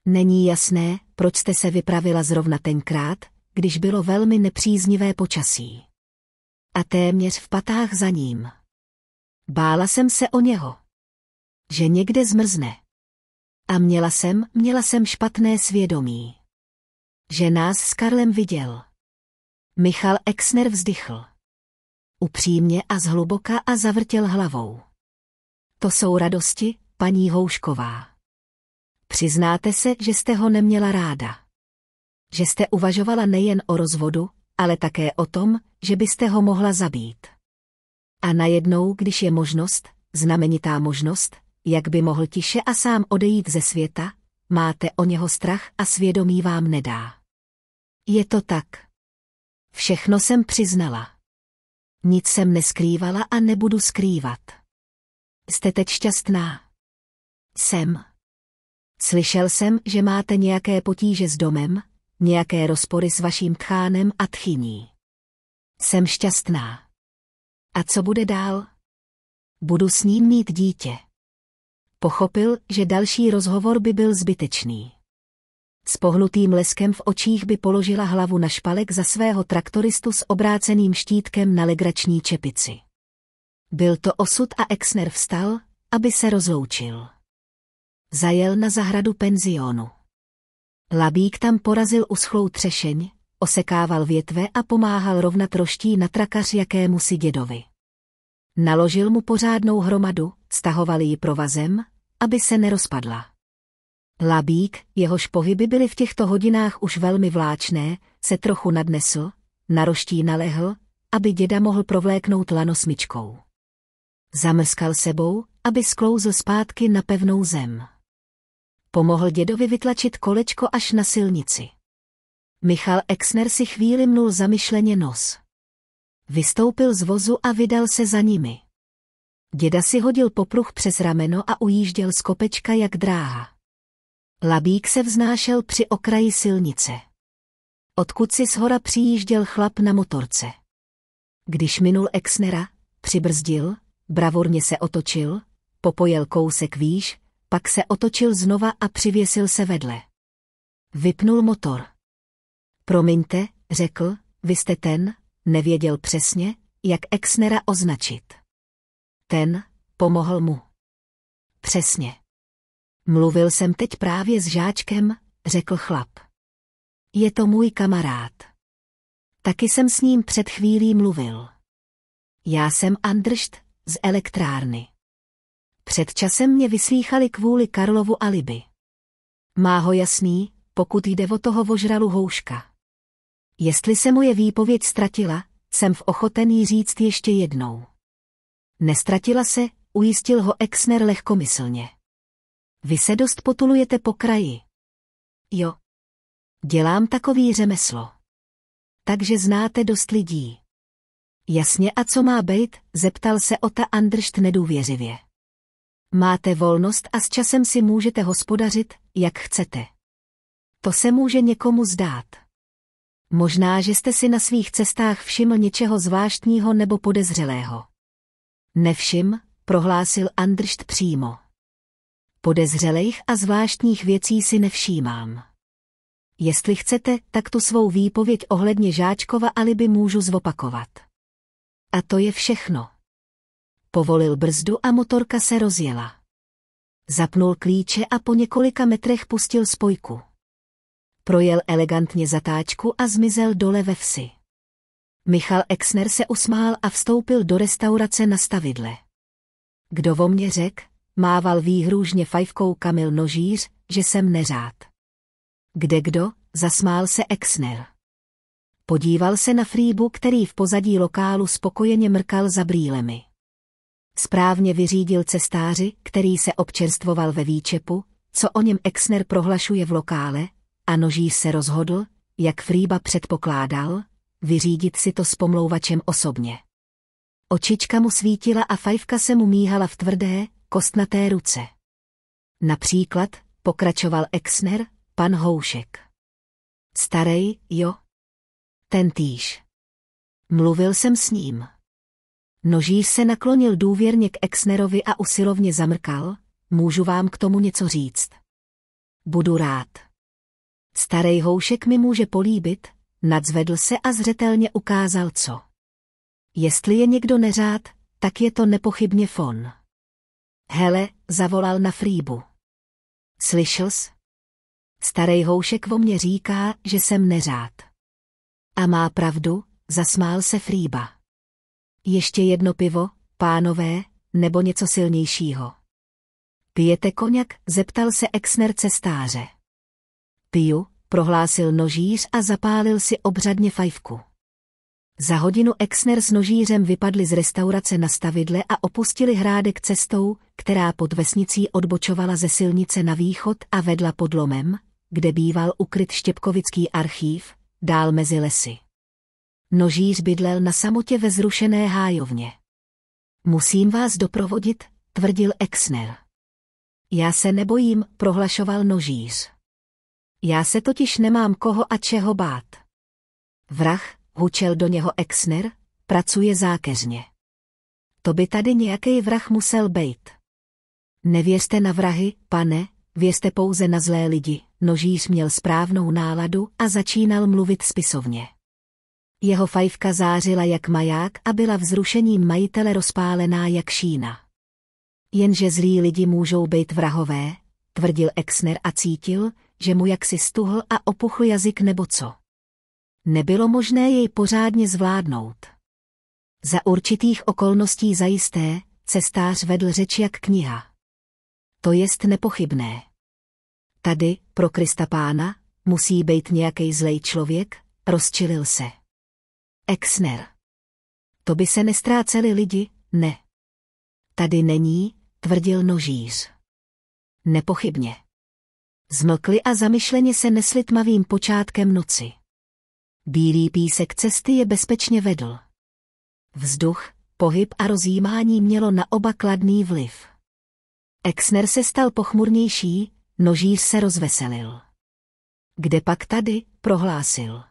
Speaker 1: Není jasné, proč jste se vypravila zrovna tenkrát, když bylo velmi nepříznivé počasí. A téměř v patách za ním. Bála jsem se o něho. Že někde zmrzne. A měla jsem, měla jsem špatné svědomí. Že nás s Karlem viděl. Michal Exner vzdychl. Upřímně a zhluboka a zavrtěl hlavou. To jsou radosti, paní Houšková. Přiznáte se, že jste ho neměla ráda že jste uvažovala nejen o rozvodu, ale také o tom, že byste ho mohla zabít. A najednou, když je možnost, znamenitá možnost, jak by mohl tiše a sám odejít ze světa, máte o něho strach a svědomí vám nedá. Je to tak. Všechno jsem přiznala. Nic jsem neskrývala a nebudu skrývat. Jste teď šťastná. Jsem. Slyšel jsem, že máte nějaké potíže s domem, nějaké rozpory s vaším tchánem a tchyní. Jsem šťastná. A co bude dál? Budu s ním mít dítě. Pochopil, že další rozhovor by byl zbytečný. S pohnutým leskem v očích by položila hlavu na špalek za svého traktoristu s obráceným štítkem na legrační čepici. Byl to osud a Exner vstal, aby se rozloučil. Zajel na zahradu penzionu. Labík tam porazil uschlou třešeň, osekával větve a pomáhal rovnat roští na trakař jakému si dědovi. Naložil mu pořádnou hromadu, stahovali ji provazem, aby se nerozpadla. Labík, jehož pohyby byly v těchto hodinách už velmi vláčné, se trochu nadnesl, na roští nalehl, aby děda mohl provléknout lano smyčkou. Zamrskal sebou, aby sklouzl zpátky na pevnou zem. Pomohl dědovi vytlačit kolečko až na silnici. Michal Exner si chvíli mnul zamyšleně nos. Vystoupil z vozu a vydal se za nimi. Děda si hodil popruh přes rameno a ujížděl z kopečka jak dráha. Labík se vznášel při okraji silnice. Odkud si z hora přijížděl chlap na motorce. Když minul Exnera, přibrzdil, bravurně se otočil, popojel kousek výš, pak se otočil znova a přivěsil se vedle. Vypnul motor. Promiňte, řekl, vy jste ten, nevěděl přesně, jak Exnera označit. Ten, pomohl mu. Přesně. Mluvil jsem teď právě s žáčkem, řekl chlap. Je to můj kamarád. Taky jsem s ním před chvílí mluvil. Já jsem Andršt z elektrárny. Před časem mě vyslýchali kvůli Karlovu alibi. Má ho jasný, pokud jde o toho vožralu houška. Jestli se moje výpověď ztratila, jsem v ochotený říct ještě jednou. Nestratila se, ujistil ho Exner lehkomyslně. Vy se dost potulujete po kraji. Jo. Dělám takový řemeslo. Takže znáte dost lidí. Jasně a co má být, zeptal se Ota Andršt nedůvěřivě. Máte volnost a s časem si můžete hospodařit, jak chcete. To se může někomu zdát. Možná, že jste si na svých cestách všiml něčeho zvláštního nebo podezřelého. Nevšim, prohlásil Andršt přímo. Podezřelých a zvláštních věcí si nevšímám. Jestli chcete, tak tu svou výpověď ohledně Žáčkova alibi můžu zopakovat. A to je všechno. Povolil brzdu a motorka se rozjela. Zapnul klíče a po několika metrech pustil spojku. Projel elegantně zatáčku a zmizel dole ve vsi. Michal Exner se usmál a vstoupil do restaurace na stavidle. Kdo vo mně řek, mával výhrůžně fajfkou Kamil Nožíř, že jsem neřád. Kde kdo, zasmál se Exner. Podíval se na Frýbu, který v pozadí lokálu spokojeně mrkal za brýlemi správně vyřídil cestáři, který se občerstvoval ve výčepu, co o něm Exner prohlašuje v lokále, a nožíř se rozhodl, jak Frýba předpokládal, vyřídit si to s pomlouvačem osobně. Očička mu svítila a fajfka se mu míhala v tvrdé, kostnaté ruce. Například, pokračoval Exner, pan Houšek. Starej, jo. Ten týž. Mluvil jsem s ním. Nožíř se naklonil důvěrně k Exnerovi a usilovně zamrkal. Můžu vám k tomu něco říct? Budu rád. Starý houšek mi může políbit, nadzvedl se a zřetelně ukázal co. Jestli je někdo neřád, tak je to nepochybně Fon. Hele, zavolal na Frýbu. Slyšel jsi? Starý houšek o mně říká, že jsem neřád. A má pravdu, zasmál se Frýba. Ještě jedno pivo, pánové, nebo něco silnějšího. Pijete koněk, zeptal se Exner cestáře. Piju, prohlásil nožíř a zapálil si obřadně fajfku. Za hodinu Exner s nožířem vypadli z restaurace na stavidle a opustili hrádek cestou, která pod vesnicí odbočovala ze silnice na východ a vedla pod lomem, kde býval ukryt Štěpkovický archív, dál mezi lesy. Nožíř bydlel na samotě ve zrušené hájovně. Musím vás doprovodit, tvrdil Exner. Já se nebojím, prohlašoval nožíř. Já se totiž nemám koho a čeho bát. Vrah, hučel do něho Exner, pracuje zákeřně. To by tady nějaký vrah musel bejt. Nevěřte na vrahy, pane, věřte pouze na zlé lidi. Nožíř měl správnou náladu a začínal mluvit spisovně. Jeho fajfka zářila jak maják a byla vzrušením majitele rozpálená jak šína. Jenže zlí lidi můžou být vrahové, tvrdil Exner a cítil, že mu jaksi stuhl a opuchl jazyk nebo co. Nebylo možné jej pořádně zvládnout. Za určitých okolností zajisté, cestář vedl řeč jak kniha. To jest nepochybné. Tady, pro Krista pána, musí být nějaký zlej člověk, rozčilil se. Exner. To by se nestráceli lidi, ne. Tady není, tvrdil nožíř. Nepochybně. Zmlkli a zamyšleně se nesli tmavým počátkem noci. Bílý písek cesty je bezpečně vedl. Vzduch, pohyb a rozjímání mělo na oba kladný vliv. Exner se stal pochmurnější, nožíř se rozveselil. Kde pak tady, prohlásil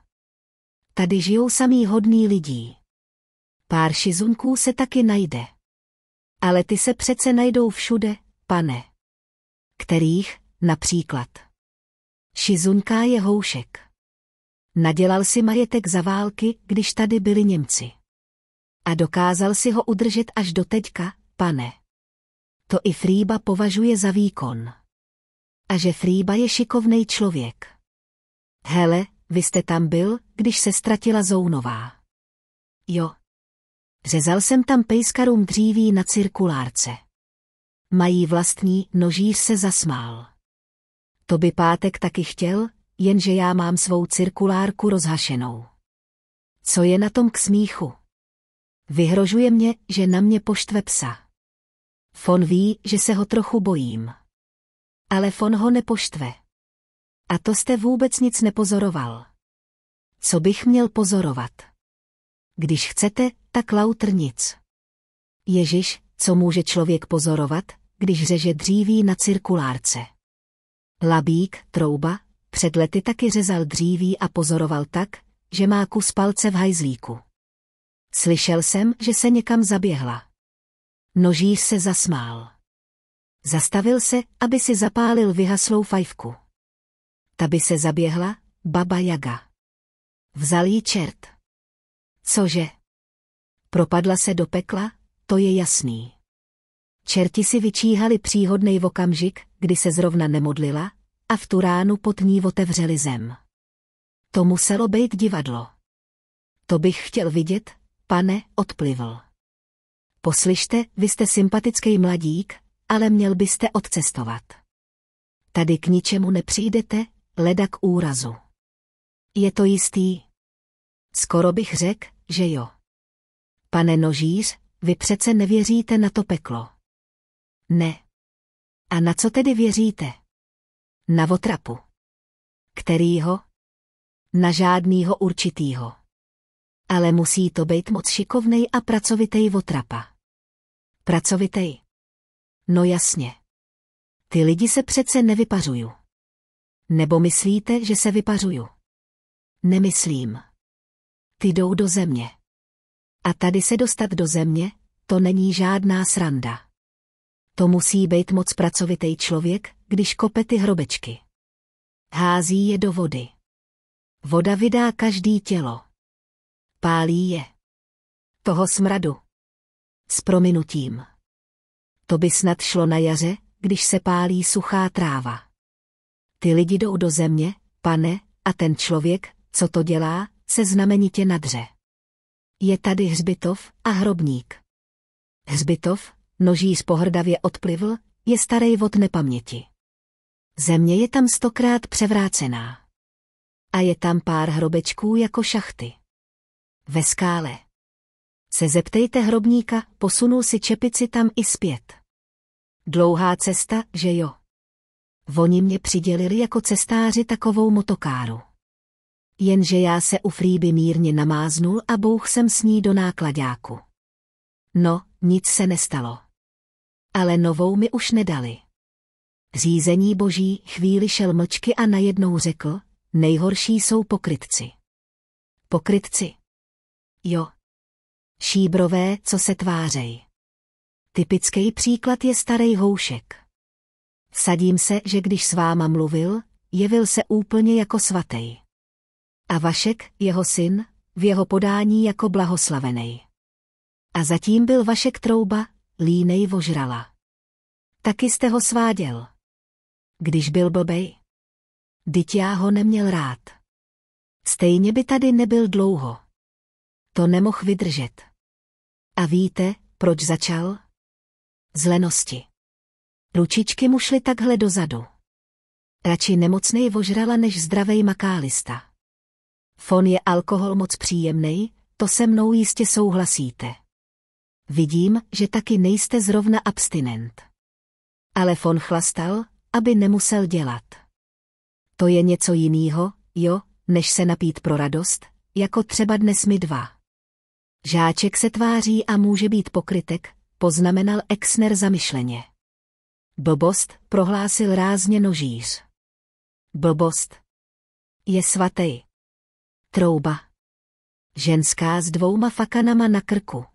Speaker 1: tady žijou samý hodný lidí. Pár šizunků se taky najde. Ale ty se přece najdou všude, pane. Kterých, například. Šizunká je houšek. Nadělal si majetek za války, když tady byli Němci. A dokázal si ho udržet až do teďka, pane. To i Frýba považuje za výkon. A že Frýba je šikovný člověk. Hele, vy jste tam byl, když se ztratila Zounová. Jo. Řezal jsem tam pejskarům dříví na cirkulárce. Mají vlastní, nožíř se zasmál. To by pátek taky chtěl, jenže já mám svou cirkulárku rozhašenou. Co je na tom k smíchu? Vyhrožuje mě, že na mě poštve psa. Fon ví, že se ho trochu bojím. Ale Fon ho nepoštve. A to jste vůbec nic nepozoroval. Co bych měl pozorovat? Když chcete, tak lautr nic. Ježíš, co může člověk pozorovat, když řeže dříví na cirkulárce? Labík, trouba, před lety taky řezal dříví a pozoroval tak, že má kus palce v hajzlíku. Slyšel jsem, že se někam zaběhla. Nožíř se zasmál. Zastavil se, aby si zapálil vyhaslou fajfku ta by se zaběhla, baba Jaga. Vzal ji čert. Cože? Propadla se do pekla, to je jasný. Čerti si vyčíhali příhodnej v okamžik, kdy se zrovna nemodlila, a v tu ránu pod ní otevřeli zem. To muselo být divadlo. To bych chtěl vidět, pane, odplivl. Poslyšte, vy jste sympatický mladík, ale měl byste odcestovat. Tady k ničemu nepřijdete, leda k úrazu. Je to jistý? Skoro bych řekl, že jo. Pane nožíř, vy přece nevěříte na to peklo. Ne. A na co tedy věříte? Na votrapu. Kterýho? Na žádnýho určitýho. Ale musí to být moc šikovnej a pracovitej votrapa. Pracovitej. No jasně. Ty lidi se přece nevypařují. Nebo myslíte, že se vypařuju? Nemyslím. Ty jdou do země. A tady se dostat do země, to není žádná sranda. To musí být moc pracovitý člověk, když kope ty hrobečky. Hází je do vody. Voda vydá každý tělo. Pálí je. Toho smradu. S prominutím. To by snad šlo na jaře, když se pálí suchá tráva ty lidi jdou do země, pane, a ten člověk, co to dělá, se znamenitě nadře. Je tady hřbitov a hrobník. Hřbitov, noží z pohrdavě odplivl, je starý vod nepaměti. Země je tam stokrát převrácená. A je tam pár hrobečků jako šachty. Ve skále. Se zeptejte hrobníka, posunul si čepici tam i zpět. Dlouhá cesta, že jo? Oni mě přidělili jako cestáři takovou motokáru. Jenže já se u Frýby mírně namáznul a bůh jsem s ní do nákladáku. No, nic se nestalo. Ale novou mi už nedali. Řízení boží chvíli šel mlčky a najednou řekl, nejhorší jsou pokrytci. Pokrytci. Jo. Šíbrové, co se tvářej. Typický příklad je starý houšek. Sadím se, že když s váma mluvil, jevil se úplně jako svatý. A Vašek, jeho syn, v jeho podání jako blahoslavený. A zatím byl Vašek Trouba, línej vožrala. Taky jste ho sváděl. Když byl blbej. Dyť já ho neměl rád. Stejně by tady nebyl dlouho. To nemohl vydržet. A víte, proč začal? Zlenosti. lenosti. Ručičky mu šly takhle dozadu. Radši nemocnej vožrala než zdravej makálista. Fon je alkohol moc příjemný, to se mnou jistě souhlasíte. Vidím, že taky nejste zrovna abstinent. Ale Fon chlastal, aby nemusel dělat. To je něco jinýho, jo, než se napít pro radost, jako třeba dnes mi dva. Žáček se tváří a může být pokrytek, poznamenal Exner zamyšleně. Blbost, prohlásil rázně nožíř. Blbost. Je svatý. Trouba. Ženská s dvouma fakanama na krku.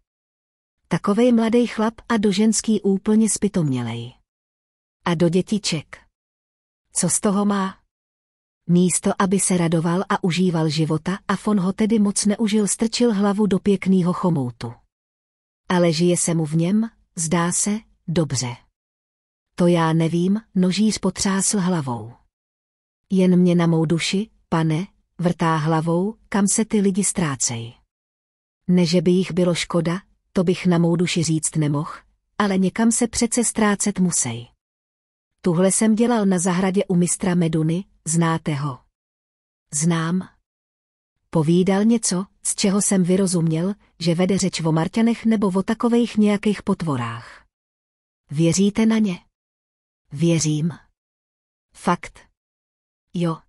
Speaker 1: Takovej mladý chlap a do ženský úplně spitomělej. A do dětiček. Co z toho má? Místo, aby se radoval a užíval života, a Fon ho tedy moc neužil, strčil hlavu do pěkného chomoutu. Ale žije se mu v něm, zdá se, dobře. To já nevím, nožíř potřásl hlavou. Jen mě na mou duši, pane, vrtá hlavou, kam se ty lidi ztrácej. Neže by jich bylo škoda, to bych na mou duši říct nemoh, ale někam se přece ztrácet musej. Tuhle jsem dělal na zahradě u mistra Meduny, znáte ho. Znám. Povídal něco, z čeho jsem vyrozuměl, že vede řeč o Marťanech nebo o takových nějakých potvorách. Věříte na ně? Věřím. Fakt. Jo.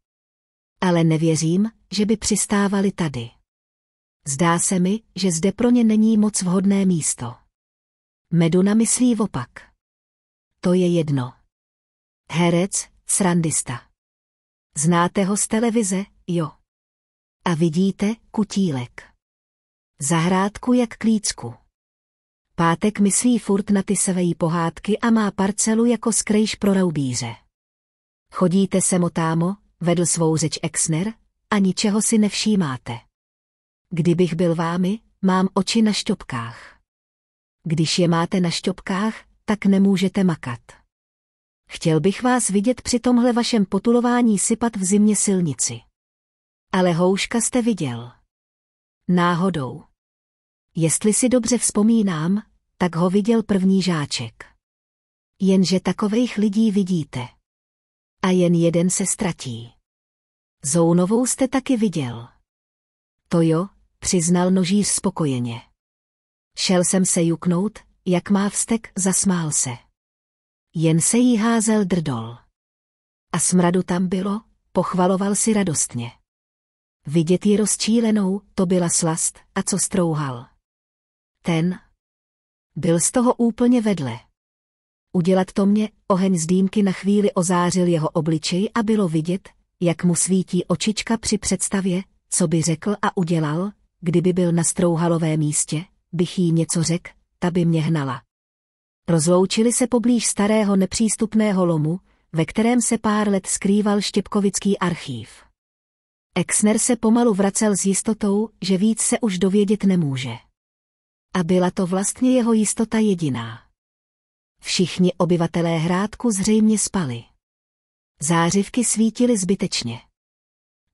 Speaker 1: Ale nevěřím, že by přistávali tady. Zdá se mi, že zde pro ně není moc vhodné místo. Meduna myslí opak. To je jedno. Herec, srandista. Znáte ho z televize, jo. A vidíte kutílek. Zahrádku jak klícku. Pátek myslí furt na ty sevejí pohádky a má parcelu jako skrejš pro raubíře. Chodíte se motámo, vedl svou řeč Exner, a ničeho si nevšímáte. Kdybych byl vámi, mám oči na šťopkách. Když je máte na šťopkách, tak nemůžete makat. Chtěl bych vás vidět při tomhle vašem potulování sypat v zimě silnici. Ale houška jste viděl. Náhodou. Jestli si dobře vzpomínám, tak ho viděl první žáček. Jenže takových lidí vidíte. A jen jeden se ztratí. Zounovou jste taky viděl. To jo, přiznal nožíř spokojeně. Šel jsem se juknout, jak má vztek, zasmál se. Jen se jí házel drdol. A smradu tam bylo, pochvaloval si radostně. Vidět ji rozčílenou, to byla slast, a co strouhal. Ten, byl z toho úplně vedle. Udělat to mě, oheň z dýmky na chvíli ozářil jeho obličej a bylo vidět, jak mu svítí očička při představě, co by řekl a udělal, kdyby byl na strouhalové místě, bych jí něco řekl, ta by mě hnala. Rozloučili se poblíž starého nepřístupného lomu, ve kterém se pár let skrýval Štěpkovický archív. Exner se pomalu vracel s jistotou, že víc se už dovědět nemůže. A byla to vlastně jeho jistota jediná. Všichni obyvatelé hrádku zřejmě spali. Zářivky svítily zbytečně.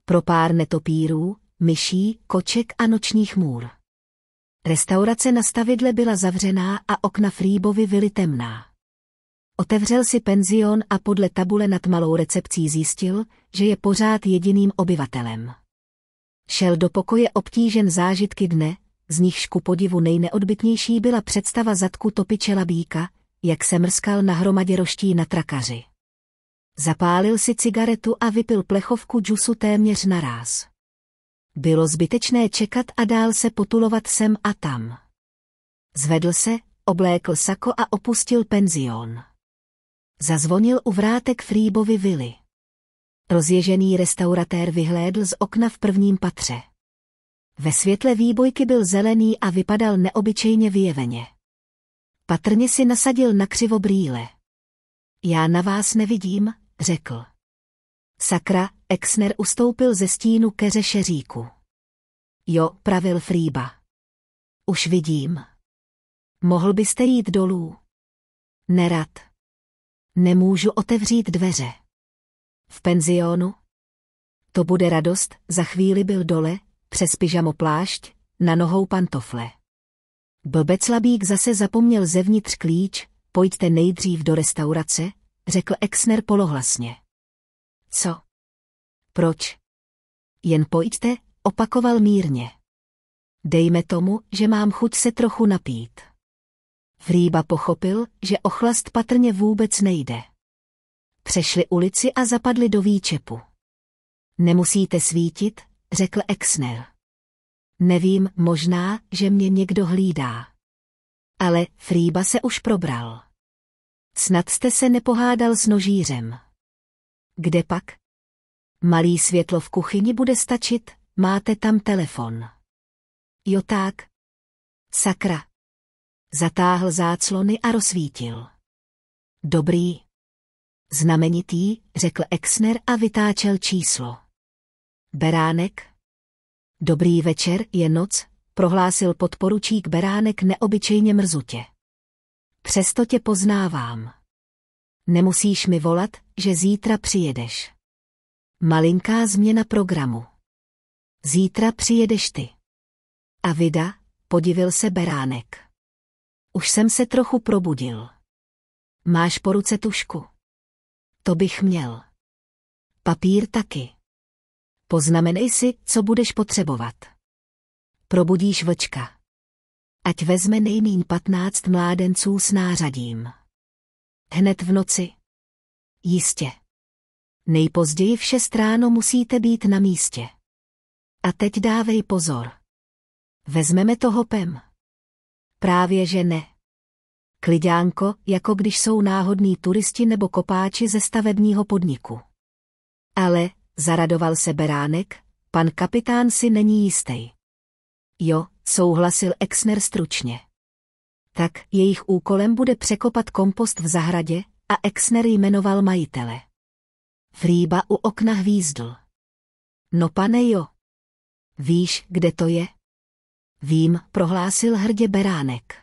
Speaker 1: Pro pár netopírů, myší, koček a nočních můr. Restaurace na stavidle byla zavřená a okna Frýbovy byly temná. Otevřel si penzion a podle tabule nad malou recepcí zjistil, že je pořád jediným obyvatelem. Šel do pokoje obtížen zážitky dne, z nichž ku podivu nejneodbitnější byla představa zadku topiče labíka, jak se mrskal na hromadě roští na trakaři. Zapálil si cigaretu a vypil plechovku džusu téměř naráz. Bylo zbytečné čekat a dál se potulovat sem a tam. Zvedl se, oblékl sako a opustil penzion. Zazvonil u vrátek Frýbovi vily. Rozježený restauratér vyhlédl z okna v prvním patře. Ve světle výbojky byl zelený a vypadal neobyčejně vyjeveně. Patrně si nasadil na křivo brýle. Já na vás nevidím, řekl. Sakra, Exner ustoupil ze stínu keře šeříku. Jo, pravil Frýba. Už vidím. Mohl byste jít dolů? Nerad. Nemůžu otevřít dveře. V penzionu? To bude radost, za chvíli byl dole, přes plášť, na nohou pantofle. Blbec Labík zase zapomněl zevnitř klíč, pojďte nejdřív do restaurace, řekl Exner polohlasně. Co? Proč? Jen pojďte, opakoval mírně. Dejme tomu, že mám chuť se trochu napít. Vrýba pochopil, že ochlast patrně vůbec nejde. Přešli ulici a zapadli do výčepu. Nemusíte svítit, řekl Exner. Nevím, možná, že mě někdo hlídá. Ale Frýba se už probral. Snad jste se nepohádal s nožířem. Kde pak? Malý světlo v kuchyni bude stačit, máte tam telefon. Jo tak. Sakra. Zatáhl záclony a rozsvítil. Dobrý. Znamenitý, řekl Exner a vytáčel číslo. Beránek? Dobrý večer, je noc, prohlásil podporučík Beránek neobyčejně mrzutě. Přesto tě poznávám. Nemusíš mi volat, že zítra přijedeš. Malinká změna programu. Zítra přijedeš ty. A vida, podivil se Beránek. Už jsem se trochu probudil. Máš po ruce tušku. To bych měl. Papír taky. Poznamenej si, co budeš potřebovat. Probudíš vlčka. Ať vezme nejmín patnáct mládenců s nářadím. Hned v noci. Jistě. Nejpozději v šest ráno musíte být na místě. A teď dávej pozor. Vezmeme to hopem. Právě že ne. Klidánko, jako když jsou náhodní turisti nebo kopáči ze stavebního podniku. Ale, zaradoval se Beránek, pan kapitán si není jistý. Jo, souhlasil Exner stručně. Tak jejich úkolem bude překopat kompost v zahradě a Exner jmenoval majitele. Frýba u okna hvízdl. No pane jo. Víš, kde to je? Vím, prohlásil hrdě Beránek.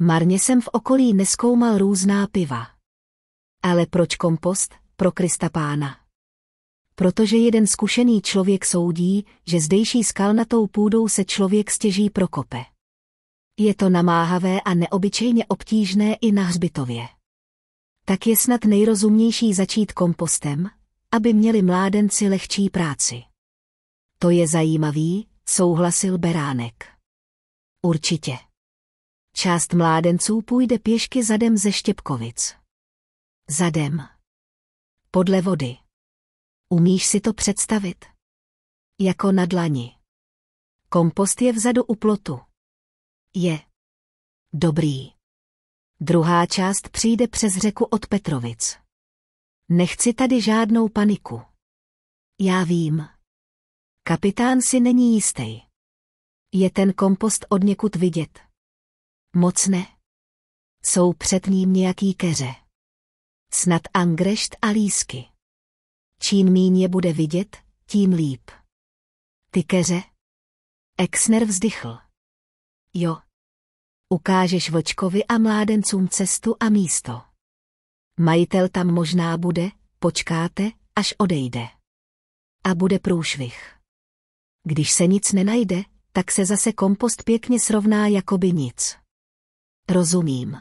Speaker 1: Marně jsem v okolí neskoumal různá piva. Ale proč kompost, pro Krista pána? protože jeden zkušený člověk soudí, že zdejší skalnatou půdou se člověk stěží prokope. Je to namáhavé a neobyčejně obtížné i na hřbitově. Tak je snad nejrozumnější začít kompostem, aby měli mládenci lehčí práci. To je zajímavý, souhlasil Beránek. Určitě. Část mládenců půjde pěšky zadem ze Štěpkovic. Zadem. Podle vody. Umíš si to představit? Jako na dlani. Kompost je vzadu u plotu. Je. Dobrý. Druhá část přijde přes řeku od Petrovic. Nechci tady žádnou paniku. Já vím. Kapitán si není jistý. Je ten kompost od někud vidět? Moc ne. Jsou před ním nějaký keře. Snad angrešt a lísky čím míň je bude vidět, tím líp. Ty keře? Exner vzdychl. Jo. Ukážeš vočkovi a mládencům cestu a místo. Majitel tam možná bude, počkáte, až odejde. A bude průšvih. Když se nic nenajde, tak se zase kompost pěkně srovná jako by nic. Rozumím.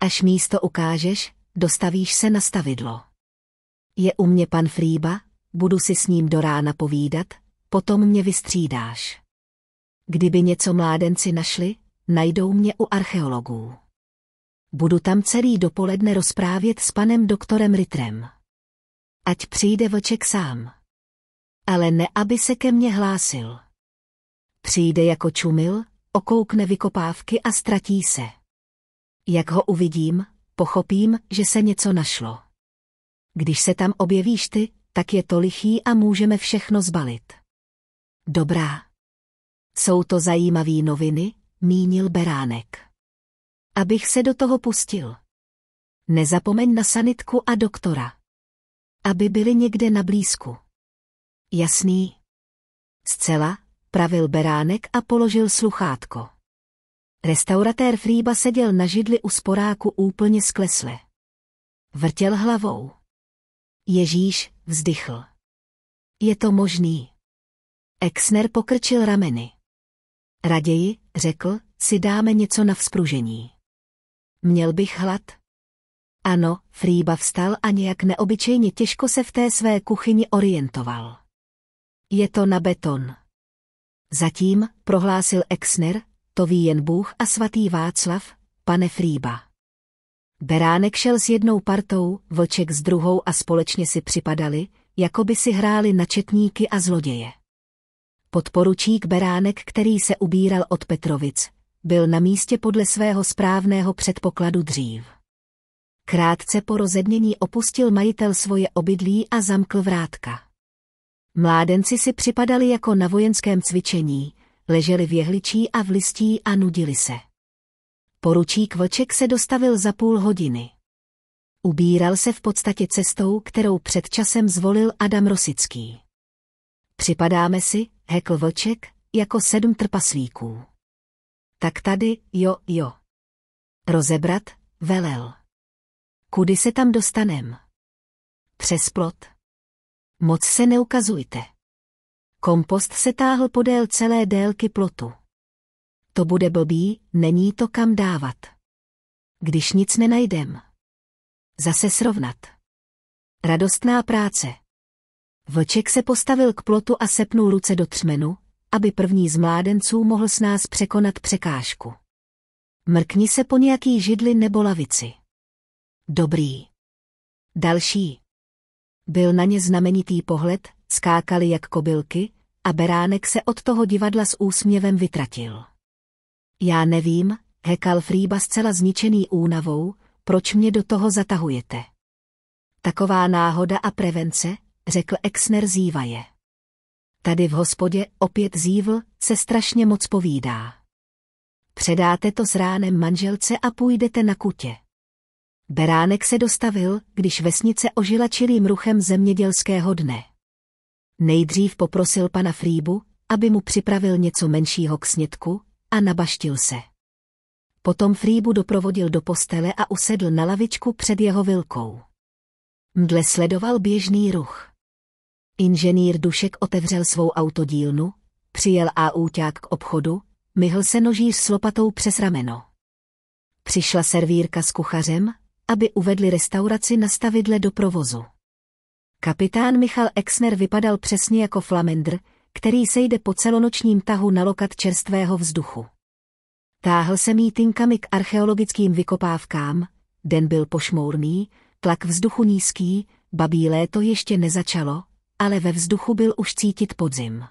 Speaker 1: Až místo ukážeš, dostavíš se na stavidlo. Je u mě pan Frýba, budu si s ním do rána povídat, potom mě vystřídáš. Kdyby něco mládenci našli, najdou mě u archeologů. Budu tam celý dopoledne rozprávět s panem doktorem Ritrem. Ať přijde vlček sám. Ale ne, aby se ke mně hlásil. Přijde jako čumil, okoukne vykopávky a ztratí se. Jak ho uvidím, pochopím, že se něco našlo. Když se tam objevíš ty, tak je to lichý a můžeme všechno zbalit. Dobrá. Jsou to zajímavé noviny, mínil Beránek. Abych se do toho pustil. Nezapomeň na sanitku a doktora. Aby byli někde na blízku. Jasný. Zcela, pravil Beránek a položil sluchátko. Restauratér Frýba seděl na židli u sporáku úplně sklesle. Vrtěl hlavou. Ježíš vzdychl. Je to možný. Exner pokrčil rameny. Raději, řekl, si dáme něco na vzpružení. Měl bych hlad? Ano, Frýba vstal a nějak neobyčejně těžko se v té své kuchyni orientoval. Je to na beton. Zatím, prohlásil Exner, to ví jen Bůh a svatý Václav, pane Frýba. Beránek šel s jednou partou, vlček s druhou a společně si připadali, jako by si hráli na četníky a zloděje. Podporučík Beránek, který se ubíral od Petrovic, byl na místě podle svého správného předpokladu dřív. Krátce po rozednění opustil majitel svoje obydlí a zamkl vrátka. Mládenci si připadali jako na vojenském cvičení, leželi v jehličí a v listí a nudili se. Poručík Vlček se dostavil za půl hodiny. Ubíral se v podstatě cestou, kterou před časem zvolil Adam Rosický. Připadáme si, hekl Vlček, jako sedm trpaslíků. Tak tady, jo, jo. Rozebrat, velel. Kudy se tam dostanem? Přes plot. Moc se neukazujte. Kompost se táhl podél celé délky plotu. To bude blbý, není to kam dávat. Když nic nenajdem. Zase srovnat. Radostná práce. Vlček se postavil k plotu a sepnul ruce do třmenu, aby první z mládenců mohl s nás překonat překážku. Mrkni se po nějaký židli nebo lavici. Dobrý. Další. Byl na ně znamenitý pohled, skákali jak kobylky a beránek se od toho divadla s úsměvem vytratil. Já nevím, hekal Frýba zcela zničený únavou, proč mě do toho zatahujete. Taková náhoda a prevence, řekl Exner zývaje. Tady v hospodě opět zívl, se strašně moc povídá. Předáte to s ránem manželce a půjdete na kutě. Beránek se dostavil, když vesnice ožila čilým ruchem zemědělského dne. Nejdřív poprosil pana Frýbu, aby mu připravil něco menšího k snědku, a nabaštil se. Potom Frýbu doprovodil do postele a usedl na lavičku před jeho vilkou. Mdle sledoval běžný ruch. Inženýr Dušek otevřel svou autodílnu, přijel a úťák k obchodu, myhl se nožíř s lopatou přes rameno. Přišla servírka s kuchařem, aby uvedli restauraci na stavidle do provozu. Kapitán Michal Exner vypadal přesně jako Flamendr, který se jde po celonočním tahu na lokat čerstvého vzduchu. Táhl se mýtinkami k archeologickým vykopávkám, den byl pošmourný, tlak vzduchu nízký, babí léto ještě nezačalo, ale ve vzduchu byl už cítit podzim.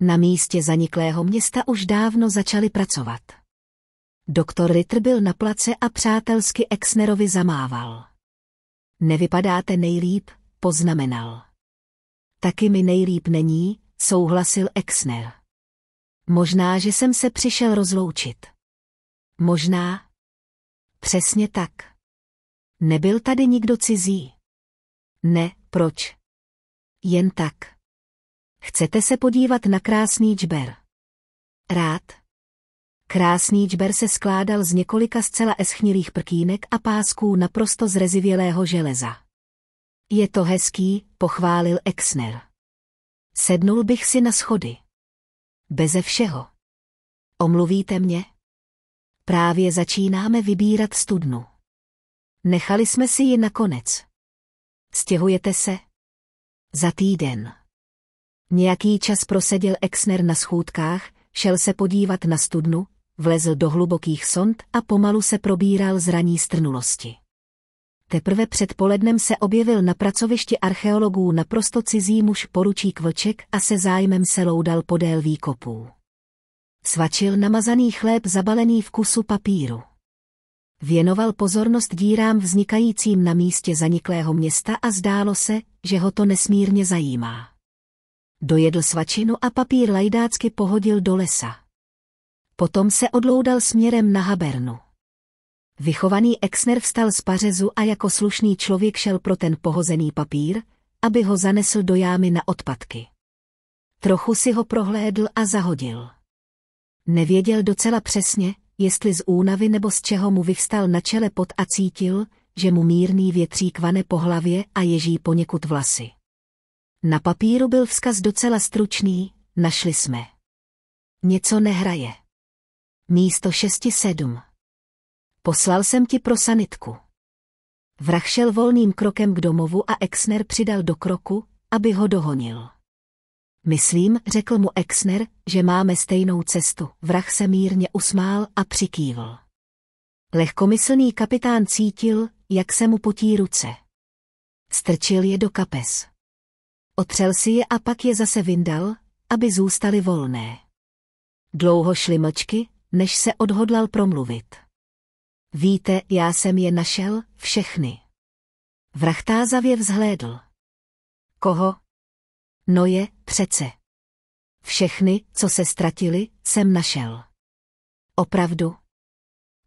Speaker 1: Na místě zaniklého města už dávno začali pracovat. Doktor Ritter byl na place a přátelsky Exnerovi zamával. Nevypadáte nejlíp, poznamenal. Taky mi nejlíp není, souhlasil Exner. Možná, že jsem se přišel rozloučit. Možná. Přesně tak. Nebyl tady nikdo cizí. Ne, proč? Jen tak. Chcete se podívat na krásný čber? Rád. Krásný čber se skládal z několika zcela eschnilých prkýnek a pásků naprosto z rezivělého železa. Je to hezký, pochválil Exner. Sednul bych si na schody. Beze všeho. Omluvíte mě? Právě začínáme vybírat studnu. Nechali jsme si ji nakonec. Stěhujete se? Za týden. Nějaký čas proseděl Exner na schůdkách, šel se podívat na studnu, vlezl do hlubokých sond a pomalu se probíral zraní strnulosti. Teprve polednem se objevil na pracovišti archeologů naprosto cizí muž poručík Vlček a se zájmem se loudal podél výkopů. Svačil namazaný chléb zabalený v kusu papíru. Věnoval pozornost dírám vznikajícím na místě zaniklého města a zdálo se, že ho to nesmírně zajímá. Dojedl svačinu a papír lajdácky pohodil do lesa. Potom se odloudal směrem na Habernu. Vychovaný Exner vstal z pařezu a jako slušný člověk šel pro ten pohozený papír, aby ho zanesl do jámy na odpadky. Trochu si ho prohlédl a zahodil. Nevěděl docela přesně, jestli z únavy nebo z čeho mu vyvstal na čele pot a cítil, že mu mírný větřík vane po hlavě a ježí poněkud vlasy. Na papíru byl vzkaz docela stručný, našli jsme. Něco nehraje. Místo šesti sedm. Poslal jsem ti pro sanitku. Vrah šel volným krokem k domovu a Exner přidal do kroku, aby ho dohonil. Myslím, řekl mu Exner, že máme stejnou cestu. Vrah se mírně usmál a přikývl. Lehkomyslný kapitán cítil, jak se mu potí ruce. Strčil je do kapes. Otřel si je a pak je zase vyndal, aby zůstaly volné. Dlouho šly mlčky, než se odhodlal promluvit. Víte, já jsem je našel, všechny. Vrachtázavě vzhlédl. Koho? No je, přece. Všechny, co se ztratili, jsem našel. Opravdu?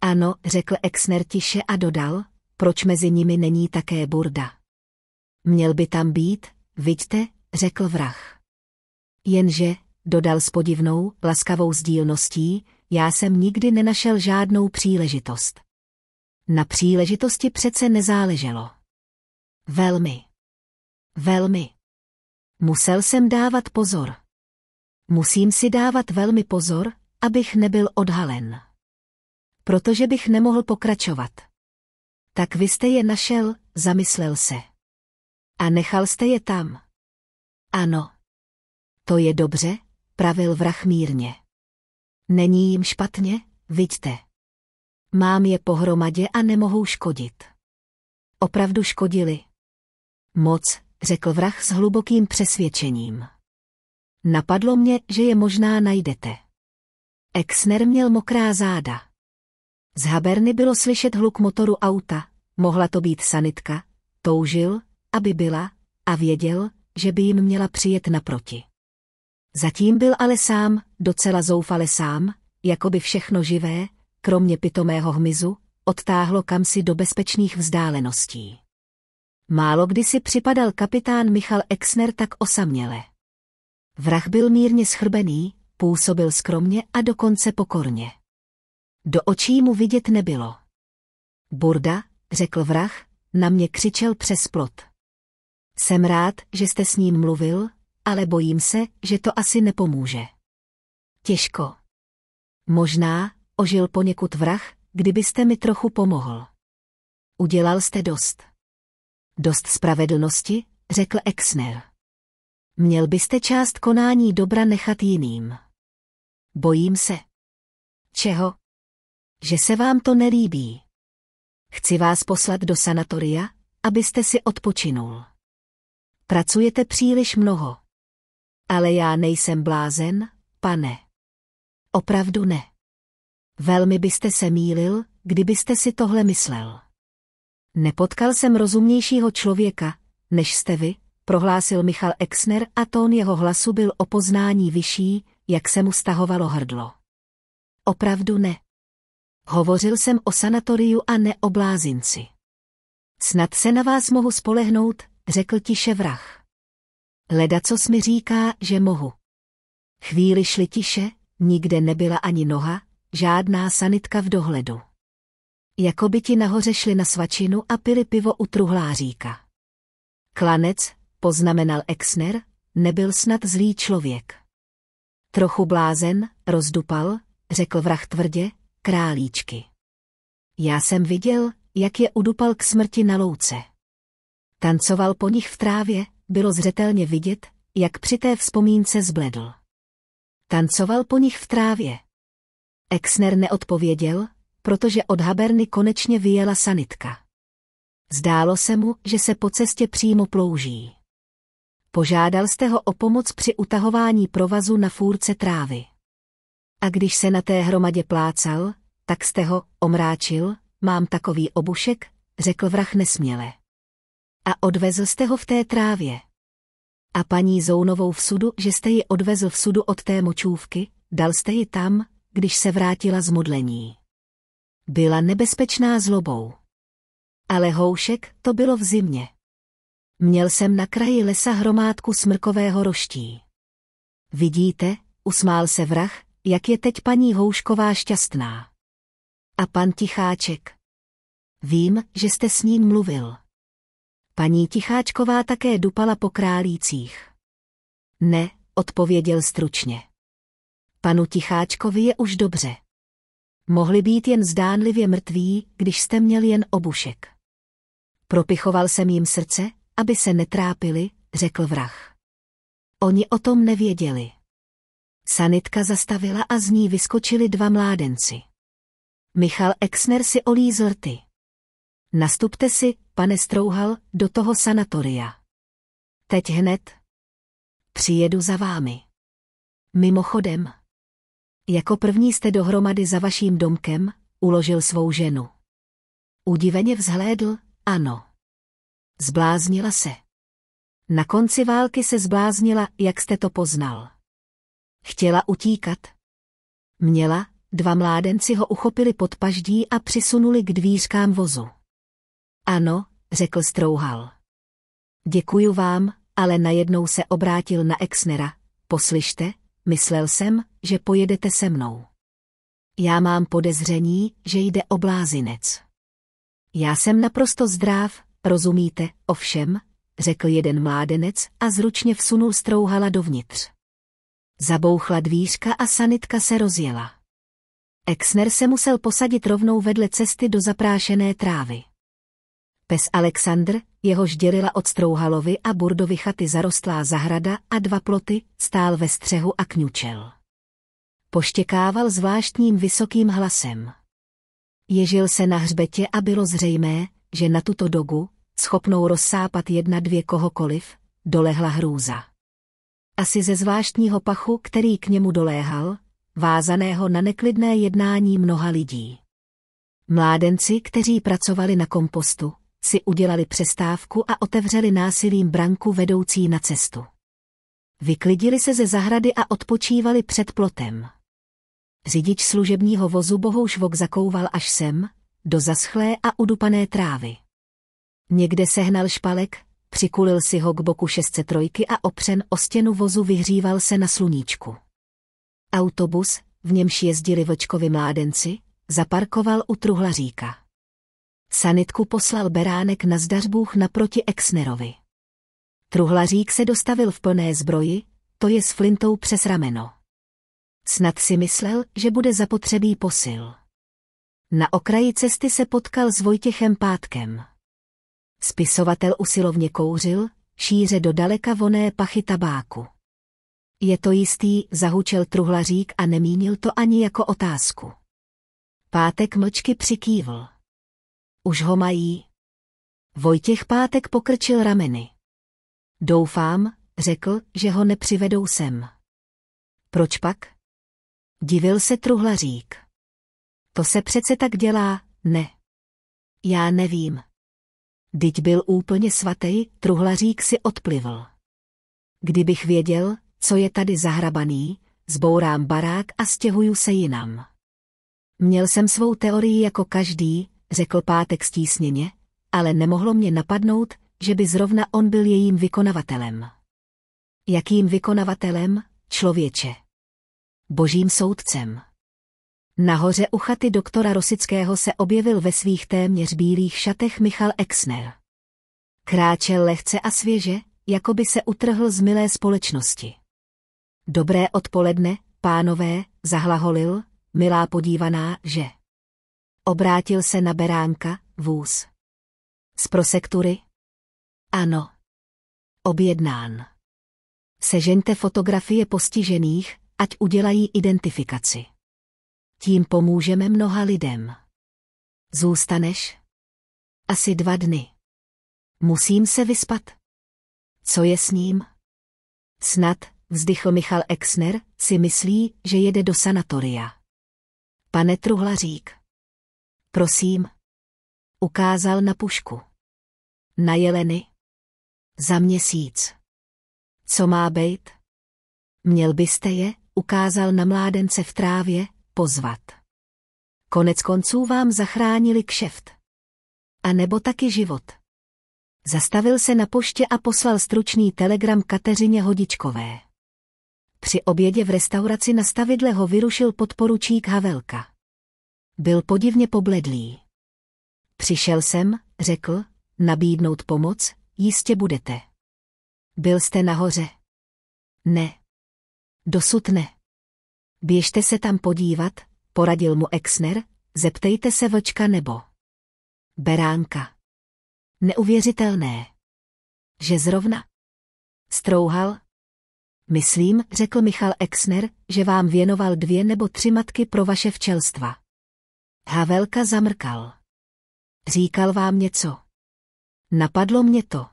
Speaker 1: Ano, řekl Exner tiše a dodal, proč mezi nimi není také burda. Měl by tam být, vidíte, řekl vrah. Jenže, dodal s podivnou, laskavou sdílností, já jsem nikdy nenašel žádnou příležitost. Na příležitosti přece nezáleželo. Velmi. Velmi. Musel jsem dávat pozor. Musím si dávat velmi pozor, abych nebyl odhalen. Protože bych nemohl pokračovat. Tak vy jste je našel, zamyslel se. A nechal jste je tam. Ano. To je dobře, pravil vrah mírně. Není jim špatně, vidíte. Mám je pohromadě a nemohou škodit. Opravdu škodili. Moc, řekl vrah s hlubokým přesvědčením. Napadlo mě, že je možná najdete. Exner měl mokrá záda. Z haberny bylo slyšet hluk motoru auta, mohla to být sanitka, toužil, aby byla, a věděl, že by jim měla přijet naproti. Zatím byl ale sám, docela zoufale sám, jako by všechno živé, kromě pitomého hmyzu, odtáhlo kamsi do bezpečných vzdáleností. Málo kdy si připadal kapitán Michal Exner tak osaměle. Vrah byl mírně schrbený, působil skromně a dokonce pokorně. Do očí mu vidět nebylo. Burda, řekl vrah, na mě křičel přes plot. Jsem rád, že jste s ním mluvil, ale bojím se, že to asi nepomůže. Těžko. Možná, ožil poněkud vrah, kdybyste mi trochu pomohl. Udělal jste dost. Dost spravedlnosti, řekl Exner. Měl byste část konání dobra nechat jiným. Bojím se. Čeho? Že se vám to nelíbí. Chci vás poslat do sanatoria, abyste si odpočinul. Pracujete příliš mnoho. Ale já nejsem blázen, pane. Opravdu ne. Velmi byste se mýlil, kdybyste si tohle myslel. Nepotkal jsem rozumnějšího člověka, než jste vy, prohlásil Michal Exner a tón jeho hlasu byl o poznání vyšší, jak se mu stahovalo hrdlo. Opravdu ne. Hovořil jsem o sanatoriu a ne o blázinci. Snad se na vás mohu spolehnout, řekl tiše vrah. Leda, co mi říká, že mohu. Chvíli šli tiše, nikde nebyla ani noha, žádná sanitka v dohledu. Jakoby ti nahoře šli na svačinu a pili pivo u truhláříka. Klanec, poznamenal Exner, nebyl snad zlý člověk. Trochu blázen, rozdupal, řekl vrah tvrdě, králíčky. Já jsem viděl, jak je udupal k smrti na louce. Tancoval po nich v trávě, bylo zřetelně vidět, jak při té vzpomínce zbledl. Tancoval po nich v trávě. Exner neodpověděl, protože od Haberny konečně vyjela sanitka. Zdálo se mu, že se po cestě přímo plouží. Požádal jste ho o pomoc při utahování provazu na fůrce trávy. A když se na té hromadě plácal, tak jste ho omráčil, mám takový obušek, řekl vrah nesměle. A odvezl jste ho v té trávě. A paní Zounovou v sudu, že jste ji odvezl v sudu od té močůvky, dal jste ji tam, když se vrátila z modlení. Byla nebezpečná zlobou. Ale houšek to bylo v zimě. Měl jsem na kraji lesa hromádku smrkového roští. Vidíte, usmál se vrah, jak je teď paní Houšková šťastná. A pan Ticháček. Vím, že jste s ním mluvil. Paní Ticháčková také dupala po králících. Ne, odpověděl stručně. Panu Ticháčkovi je už dobře. Mohli být jen zdánlivě mrtví, když jste měl jen obušek. Propichoval jsem jim srdce, aby se netrápili, řekl vrah. Oni o tom nevěděli. Sanitka zastavila a z ní vyskočili dva mládenci. Michal Exner si olízl rty. Nastupte si, pane Strouhal, do toho sanatoria. Teď hned. Přijedu za vámi. Mimochodem. Jako první jste dohromady za vaším domkem, uložil svou ženu. Udiveně vzhlédl, ano. Zbláznila se. Na konci války se zbláznila, jak jste to poznal. Chtěla utíkat. Měla, dva mládenci ho uchopili pod paždí a přisunuli k dvířkám vozu. Ano, řekl Strouhal. Děkuju vám, ale najednou se obrátil na Exnera. Poslyšte, myslel jsem, že pojedete se mnou. Já mám podezření, že jde o blázinec. Já jsem naprosto zdrav, rozumíte, ovšem, řekl jeden mládenec a zručně vsunul strouhala dovnitř. Zabouchla dvířka a sanitka se rozjela. Exner se musel posadit rovnou vedle cesty do zaprášené trávy. Pes Alexandr, jehož dělila od Strouhalovi a Burdovi chaty zarostlá zahrada a dva ploty, stál ve střehu a kňučel poštěkával zvláštním vysokým hlasem. Ježil se na hřbetě a bylo zřejmé, že na tuto dogu, schopnou rozsápat jedna dvě kohokoliv, dolehla hrůza. Asi ze zvláštního pachu, který k němu doléhal, vázaného na neklidné jednání mnoha lidí. Mládenci, kteří pracovali na kompostu, si udělali přestávku a otevřeli násilím branku vedoucí na cestu. Vyklidili se ze zahrady a odpočívali před plotem. Řidič služebního vozu Vok zakouval až sem, do zaschlé a udupané trávy. Někde sehnal špalek, přikulil si ho k boku šestce trojky a opřen o stěnu vozu vyhříval se na sluníčku. Autobus, v němž jezdili vlčkovi mládenci, zaparkoval u truhlaříka. Sanitku poslal beránek na zdařbůh naproti Exnerovi. Truhlařík se dostavil v plné zbroji, to je s flintou přes rameno. Snad si myslel, že bude zapotřebí posil. Na okraji cesty se potkal s Vojtěchem Pátkem. Spisovatel usilovně kouřil, šíře do daleka voné pachy tabáku. Je to jistý, zahučel truhlařík a nemínil to ani jako otázku. Pátek mlčky přikývl. Už ho mají. Vojtěch Pátek pokrčil rameny. Doufám, řekl, že ho nepřivedou sem. Proč pak? Divil se truhlařík. To se přece tak dělá, ne. Já nevím. Dyť byl úplně svatý, truhlařík si odplivl. Kdybych věděl, co je tady zahrabaný, zbourám barák a stěhuju se jinam. Měl jsem svou teorii jako každý, řekl pátek stísněně, ale nemohlo mě napadnout, že by zrovna on byl jejím vykonavatelem. Jakým vykonavatelem, člověče? božím soudcem. Nahoře u chaty doktora Rosického se objevil ve svých téměř bílých šatech Michal Exner. Kráčel lehce a svěže, jako by se utrhl z milé společnosti. Dobré odpoledne, pánové, zahlaholil, milá podívaná, že. Obrátil se na beránka, vůz. Z prosektury? Ano. Objednán. Sežeňte fotografie postižených, ať udělají identifikaci. Tím pomůžeme mnoha lidem. Zůstaneš? Asi dva dny. Musím se vyspat. Co je s ním? Snad, vzdychl Michal Exner, si myslí, že jede do sanatoria. Pane Truhlařík. Prosím. Ukázal na pušku. Na jeleny. Za měsíc. Co má být? Měl byste je, ukázal na mládence v trávě, pozvat. Konec konců vám zachránili kšeft. A nebo taky život. Zastavil se na poště a poslal stručný telegram Kateřině Hodičkové. Při obědě v restauraci na stavidle ho vyrušil podporučík Havelka. Byl podivně pobledlý. Přišel jsem, řekl, nabídnout pomoc, jistě budete. Byl jste nahoře? Ne. Dosud ne. Běžte se tam podívat, poradil mu Exner, zeptejte se vlčka nebo beránka. Neuvěřitelné. Že zrovna? Strouhal? Myslím, řekl Michal Exner, že vám věnoval dvě nebo tři matky pro vaše včelstva. Havelka zamrkal. Říkal vám něco. Napadlo mě to.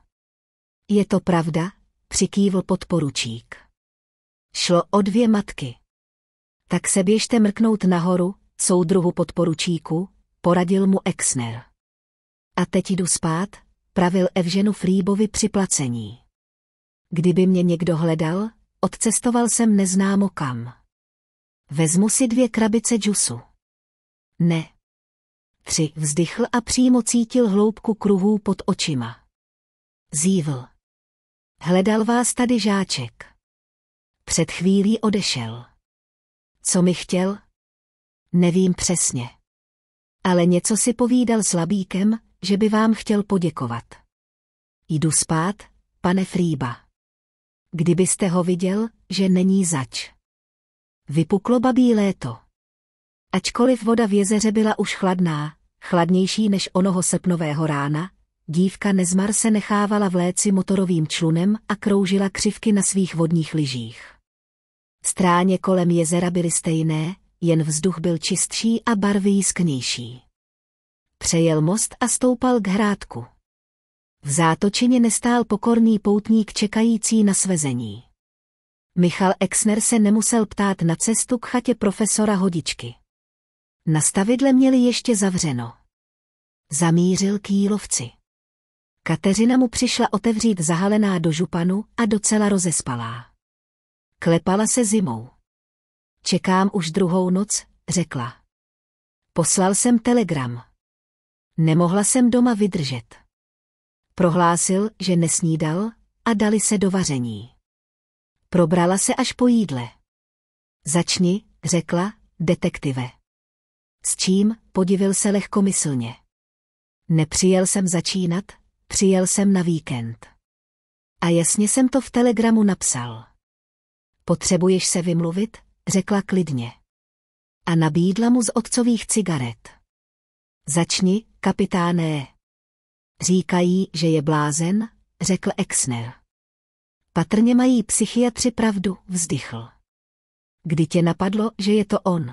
Speaker 1: Je to pravda, přikývl podporučík. Šlo o dvě matky. Tak se běžte mrknout nahoru, soudruhu podporučíku, poradil mu Exner. A teď jdu spát, pravil Evženu Frýbovi při placení. Kdyby mě někdo hledal, odcestoval jsem neznámo kam. Vezmu si dvě krabice džusu. Ne. Tři vzdychl a přímo cítil hloubku kruhů pod očima. Zívl. Hledal vás tady žáček. Před chvílí odešel. Co mi chtěl? Nevím přesně. Ale něco si povídal s Labíkem, že by vám chtěl poděkovat. Jdu spát, pane Frýba. Kdybyste ho viděl, že není zač. Vypuklo babí léto. Ačkoliv voda v jezeře byla už chladná, chladnější než onoho srpnového rána, dívka Nezmar se nechávala vléci motorovým člunem a kroužila křivky na svých vodních lyžích. Stráně kolem jezera byly stejné, jen vzduch byl čistší a barvy jisknější. Přejel most a stoupal k hrádku. V zátočině nestál pokorný poutník čekající na svezení. Michal Exner se nemusel ptát na cestu k chatě profesora Hodičky. Na stavidle měli ještě zavřeno. Zamířil k jílovci. Kateřina mu přišla otevřít zahalená do županu a docela rozespalá. Klepala se zimou. Čekám už druhou noc, řekla. Poslal jsem telegram. Nemohla jsem doma vydržet. Prohlásil, že nesnídal a dali se do vaření. Probrala se až po jídle. Začni, řekla, detektive. S čím, podivil se lehkomyslně. Nepřijel jsem začínat, přijel jsem na víkend. A jasně jsem to v telegramu napsal potřebuješ se vymluvit, řekla klidně. A nabídla mu z otcových cigaret. Začni, kapitáne. Říkají, že je blázen, řekl Exner. Patrně mají psychiatři pravdu, vzdychl. Kdy tě napadlo, že je to on?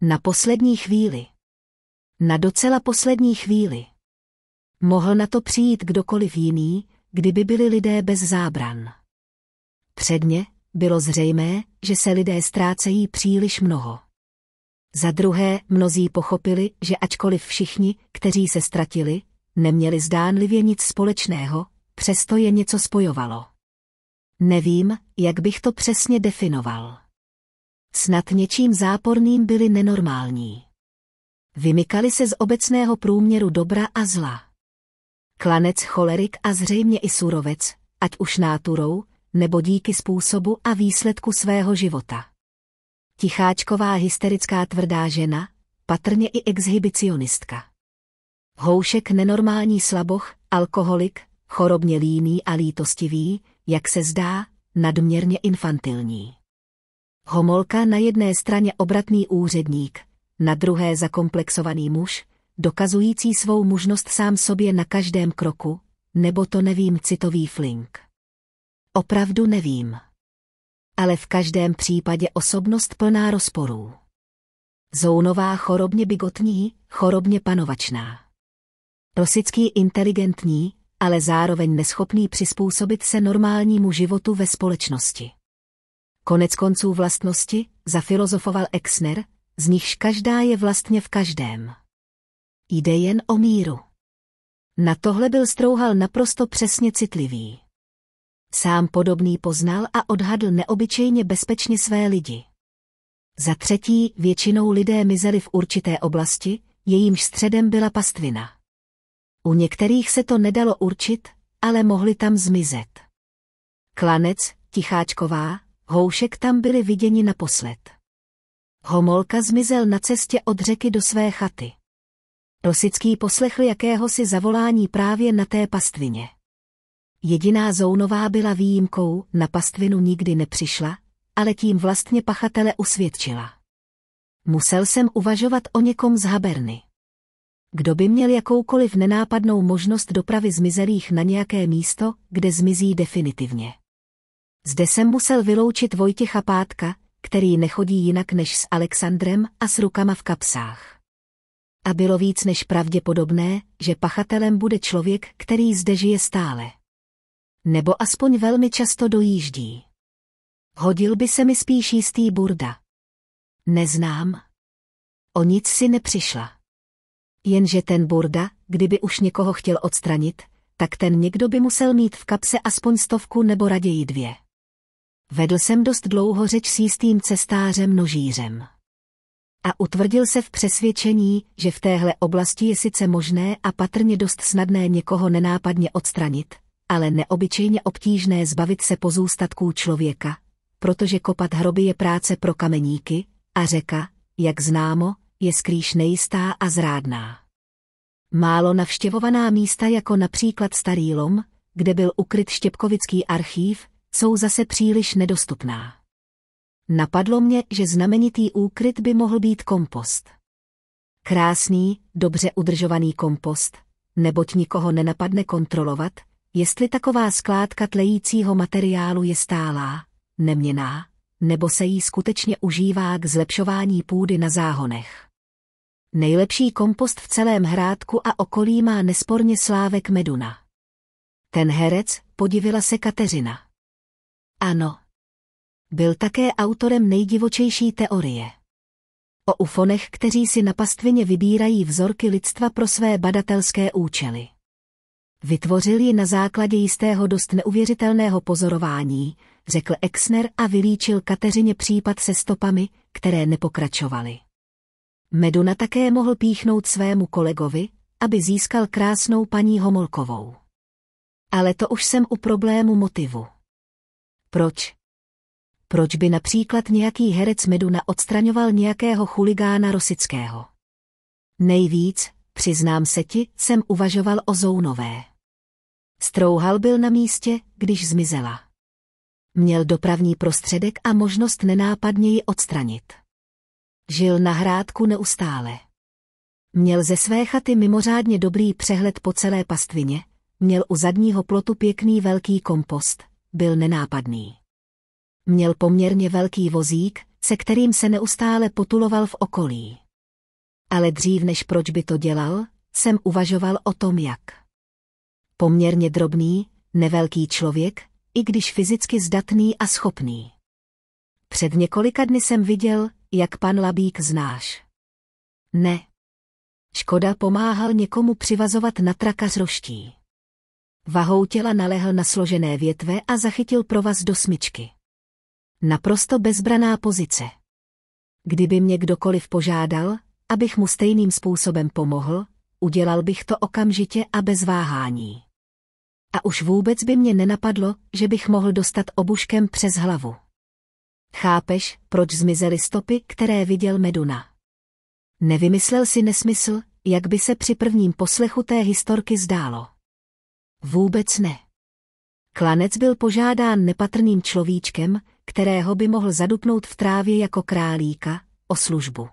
Speaker 1: Na poslední chvíli. Na docela poslední chvíli. Mohl na to přijít kdokoliv jiný, kdyby byli lidé bez zábran. Předně, bylo zřejmé, že se lidé ztrácejí příliš mnoho. Za druhé, mnozí pochopili, že ačkoliv všichni, kteří se ztratili, neměli zdánlivě nic společného, přesto je něco spojovalo. Nevím, jak bych to přesně definoval. Snad něčím záporným byli nenormální. Vymykali se z obecného průměru dobra a zla. Klanec cholerik a zřejmě i surovec, ať už náturou, nebo díky způsobu a výsledku svého života. Ticháčková hysterická tvrdá žena, patrně i exhibicionistka. Houšek nenormální slaboch, alkoholik, chorobně líný a lítostivý, jak se zdá, nadměrně infantilní. Homolka na jedné straně obratný úředník, na druhé zakomplexovaný muž, dokazující svou mužnost sám sobě na každém kroku, nebo to nevím citový flink. Opravdu nevím. Ale v každém případě osobnost plná rozporů. Zounová chorobně bigotní, chorobně panovačná. Rosický inteligentní, ale zároveň neschopný přizpůsobit se normálnímu životu ve společnosti. Konec konců vlastnosti, zafilozofoval Exner, z nichž každá je vlastně v každém. Jde jen o míru. Na tohle byl Strouhal naprosto přesně citlivý. Sám podobný poznal a odhadl neobyčejně bezpečně své lidi. Za třetí, většinou lidé mizeli v určité oblasti, jejímž středem byla pastvina. U některých se to nedalo určit, ale mohli tam zmizet. Klanec, Ticháčková, Houšek tam byli viděni naposled. Homolka zmizel na cestě od řeky do své chaty. Rosický poslechl jakéhosi zavolání právě na té pastvině jediná zónová byla výjimkou, na pastvinu nikdy nepřišla, ale tím vlastně pachatele usvědčila. Musel jsem uvažovat o někom z Haberny. Kdo by měl jakoukoliv nenápadnou možnost dopravy zmizelých na nějaké místo, kde zmizí definitivně. Zde jsem musel vyloučit Vojtěcha Pátka, který nechodí jinak než s Alexandrem a s rukama v kapsách. A bylo víc než pravděpodobné, že pachatelem bude člověk, který zde žije stále. Nebo aspoň velmi často dojíždí. Hodil by se mi spíš jistý burda. Neznám. O nic si nepřišla. Jenže ten burda, kdyby už někoho chtěl odstranit, tak ten někdo by musel mít v kapse aspoň stovku nebo raději dvě. Vedl jsem dost dlouho řeč s jistým cestářem nožířem. A utvrdil se v přesvědčení, že v téhle oblasti je sice možné a patrně dost snadné někoho nenápadně odstranit, ale neobyčejně obtížné zbavit se pozůstatků člověka, protože kopat hroby je práce pro kameníky a řeka, jak známo, je skrýš nejistá a zrádná. Málo navštěvovaná místa jako například Starý Lom, kde byl ukryt Štěpkovický archív, jsou zase příliš nedostupná. Napadlo mě, že znamenitý úkryt by mohl být kompost. Krásný, dobře udržovaný kompost, neboť nikoho nenapadne kontrolovat, jestli taková skládka tlejícího materiálu je stálá, neměná, nebo se jí skutečně užívá k zlepšování půdy na záhonech. Nejlepší kompost v celém hrádku a okolí má nesporně Slávek Meduna. Ten herec, podivila se Kateřina. Ano. Byl také autorem nejdivočejší teorie. O ufonech, kteří si na pastvině vybírají vzorky lidstva pro své badatelské účely. Vytvořil ji na základě jistého dost neuvěřitelného pozorování, řekl Exner a vylíčil Kateřině případ se stopami, které nepokračovaly. Meduna také mohl píchnout svému kolegovi, aby získal krásnou paní Homolkovou. Ale to už jsem u problému motivu. Proč? Proč by například nějaký herec Meduna odstraňoval nějakého chuligána Rosického? Nejvíc, přiznám se ti, jsem uvažoval o Zounové. Strouhal byl na místě, když zmizela. Měl dopravní prostředek a možnost nenápadně ji odstranit. Žil na hrádku neustále. Měl ze své chaty mimořádně dobrý přehled po celé pastvině, měl u zadního plotu pěkný velký kompost, byl nenápadný. Měl poměrně velký vozík, se kterým se neustále potuloval v okolí. Ale dřív než proč by to dělal, jsem uvažoval o tom jak poměrně drobný, nevelký člověk, i když fyzicky zdatný a schopný. Před několika dny jsem viděl, jak pan Labík znáš. Ne. Škoda pomáhal někomu přivazovat na z roští. Vahou těla nalehl na složené větve a zachytil provaz do smyčky. Naprosto bezbraná pozice. Kdyby mě kdokoliv požádal, abych mu stejným způsobem pomohl, udělal bych to okamžitě a bez váhání a už vůbec by mě nenapadlo, že bych mohl dostat obuškem přes hlavu. Chápeš, proč zmizely stopy, které viděl Meduna? Nevymyslel si nesmysl, jak by se při prvním poslechu té historky zdálo. Vůbec ne. Klanec byl požádán nepatrným človíčkem, kterého by mohl zadupnout v trávě jako králíka, o službu.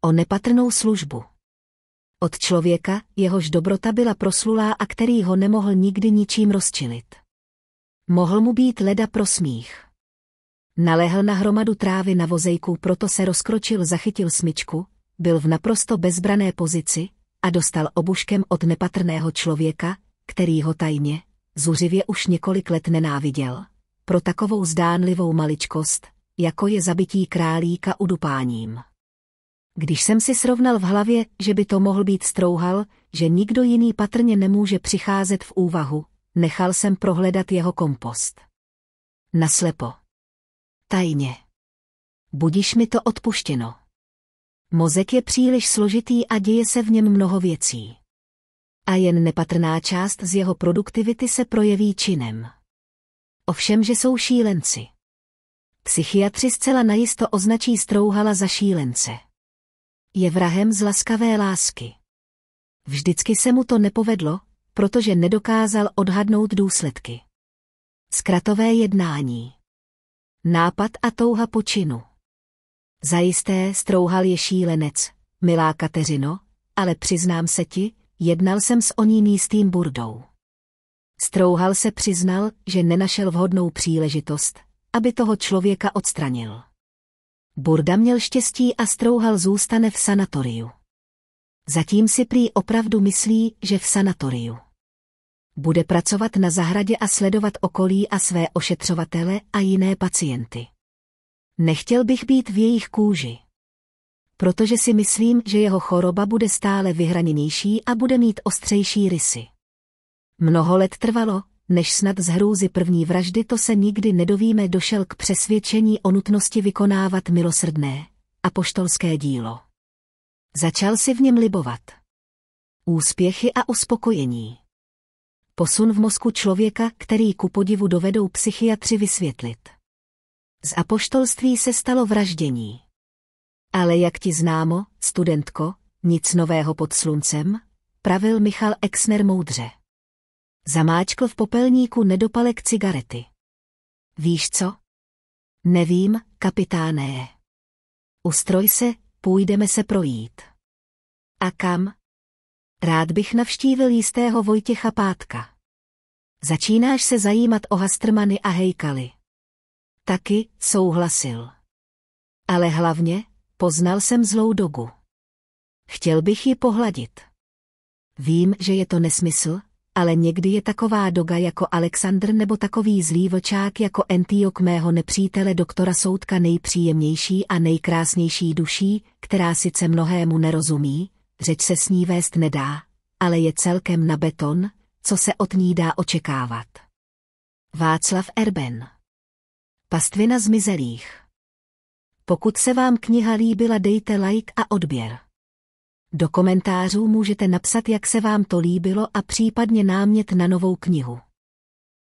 Speaker 1: O nepatrnou službu. Od člověka, jehož dobrota byla proslulá a který ho nemohl nikdy ničím rozčilit. Mohl mu být leda pro smích. Nalehl na hromadu trávy na vozejku, proto se rozkročil, zachytil smyčku, byl v naprosto bezbrané pozici a dostal obuškem od nepatrného člověka, který ho tajně, zuřivě už několik let nenáviděl. Pro takovou zdánlivou maličkost, jako je zabití králíka udupáním. Když jsem si srovnal v hlavě, že by to mohl být strouhal, že nikdo jiný patrně nemůže přicházet v úvahu, nechal jsem prohledat jeho kompost. Naslepo. Tajně. Budiš mi to odpuštěno. Mozek je příliš složitý a děje se v něm mnoho věcí. A jen nepatrná část z jeho produktivity se projeví činem. Ovšem, že jsou šílenci. Psychiatři zcela najisto označí strouhala za šílence je vrahem z laskavé lásky. Vždycky se mu to nepovedlo, protože nedokázal odhadnout důsledky. Zkratové jednání. Nápad a touha počinu. Zajisté strouhal je šílenec, milá Kateřino, ale přiznám se ti, jednal jsem s oní místým burdou. Strouhal se přiznal, že nenašel vhodnou příležitost, aby toho člověka odstranil. Burda měl štěstí a strouhal zůstane v sanatoriu. Zatím si prý opravdu myslí, že v sanatoriu. Bude pracovat na zahradě a sledovat okolí a své ošetřovatele a jiné pacienty. Nechtěl bych být v jejich kůži. Protože si myslím, že jeho choroba bude stále vyhraněnější a bude mít ostřejší rysy. Mnoho let trvalo, než snad z hrůzy první vraždy to se nikdy nedovíme došel k přesvědčení o nutnosti vykonávat milosrdné a poštolské dílo. Začal si v něm libovat. Úspěchy a uspokojení. Posun v mozku člověka, který ku podivu dovedou psychiatři vysvětlit. Z apoštolství se stalo vraždění. Ale jak ti známo, studentko, nic nového pod sluncem, pravil Michal Exner moudře. Zamáčkl v popelníku nedopalek cigarety. Víš co? Nevím, kapitáne. Ustroj se, půjdeme se projít. A kam? Rád bych navštívil jistého Vojtěcha Pátka. Začínáš se zajímat o Hastrmany a Hejkaly. Taky souhlasil. Ale hlavně, poznal jsem zlou dogu. Chtěl bych ji pohladit. Vím, že je to nesmysl, ale někdy je taková doga jako Alexandr nebo takový zlý vlčák jako Entiok mého nepřítele doktora Soudka nejpříjemnější a nejkrásnější duší, která sice mnohému nerozumí, řeč se s ní vést nedá, ale je celkem na beton, co se od ní dá očekávat. Václav Erben Pastvina zmizelých Pokud se vám kniha líbila dejte like a odběr. Do komentářů můžete napsat, jak se vám to líbilo a případně námět na novou knihu.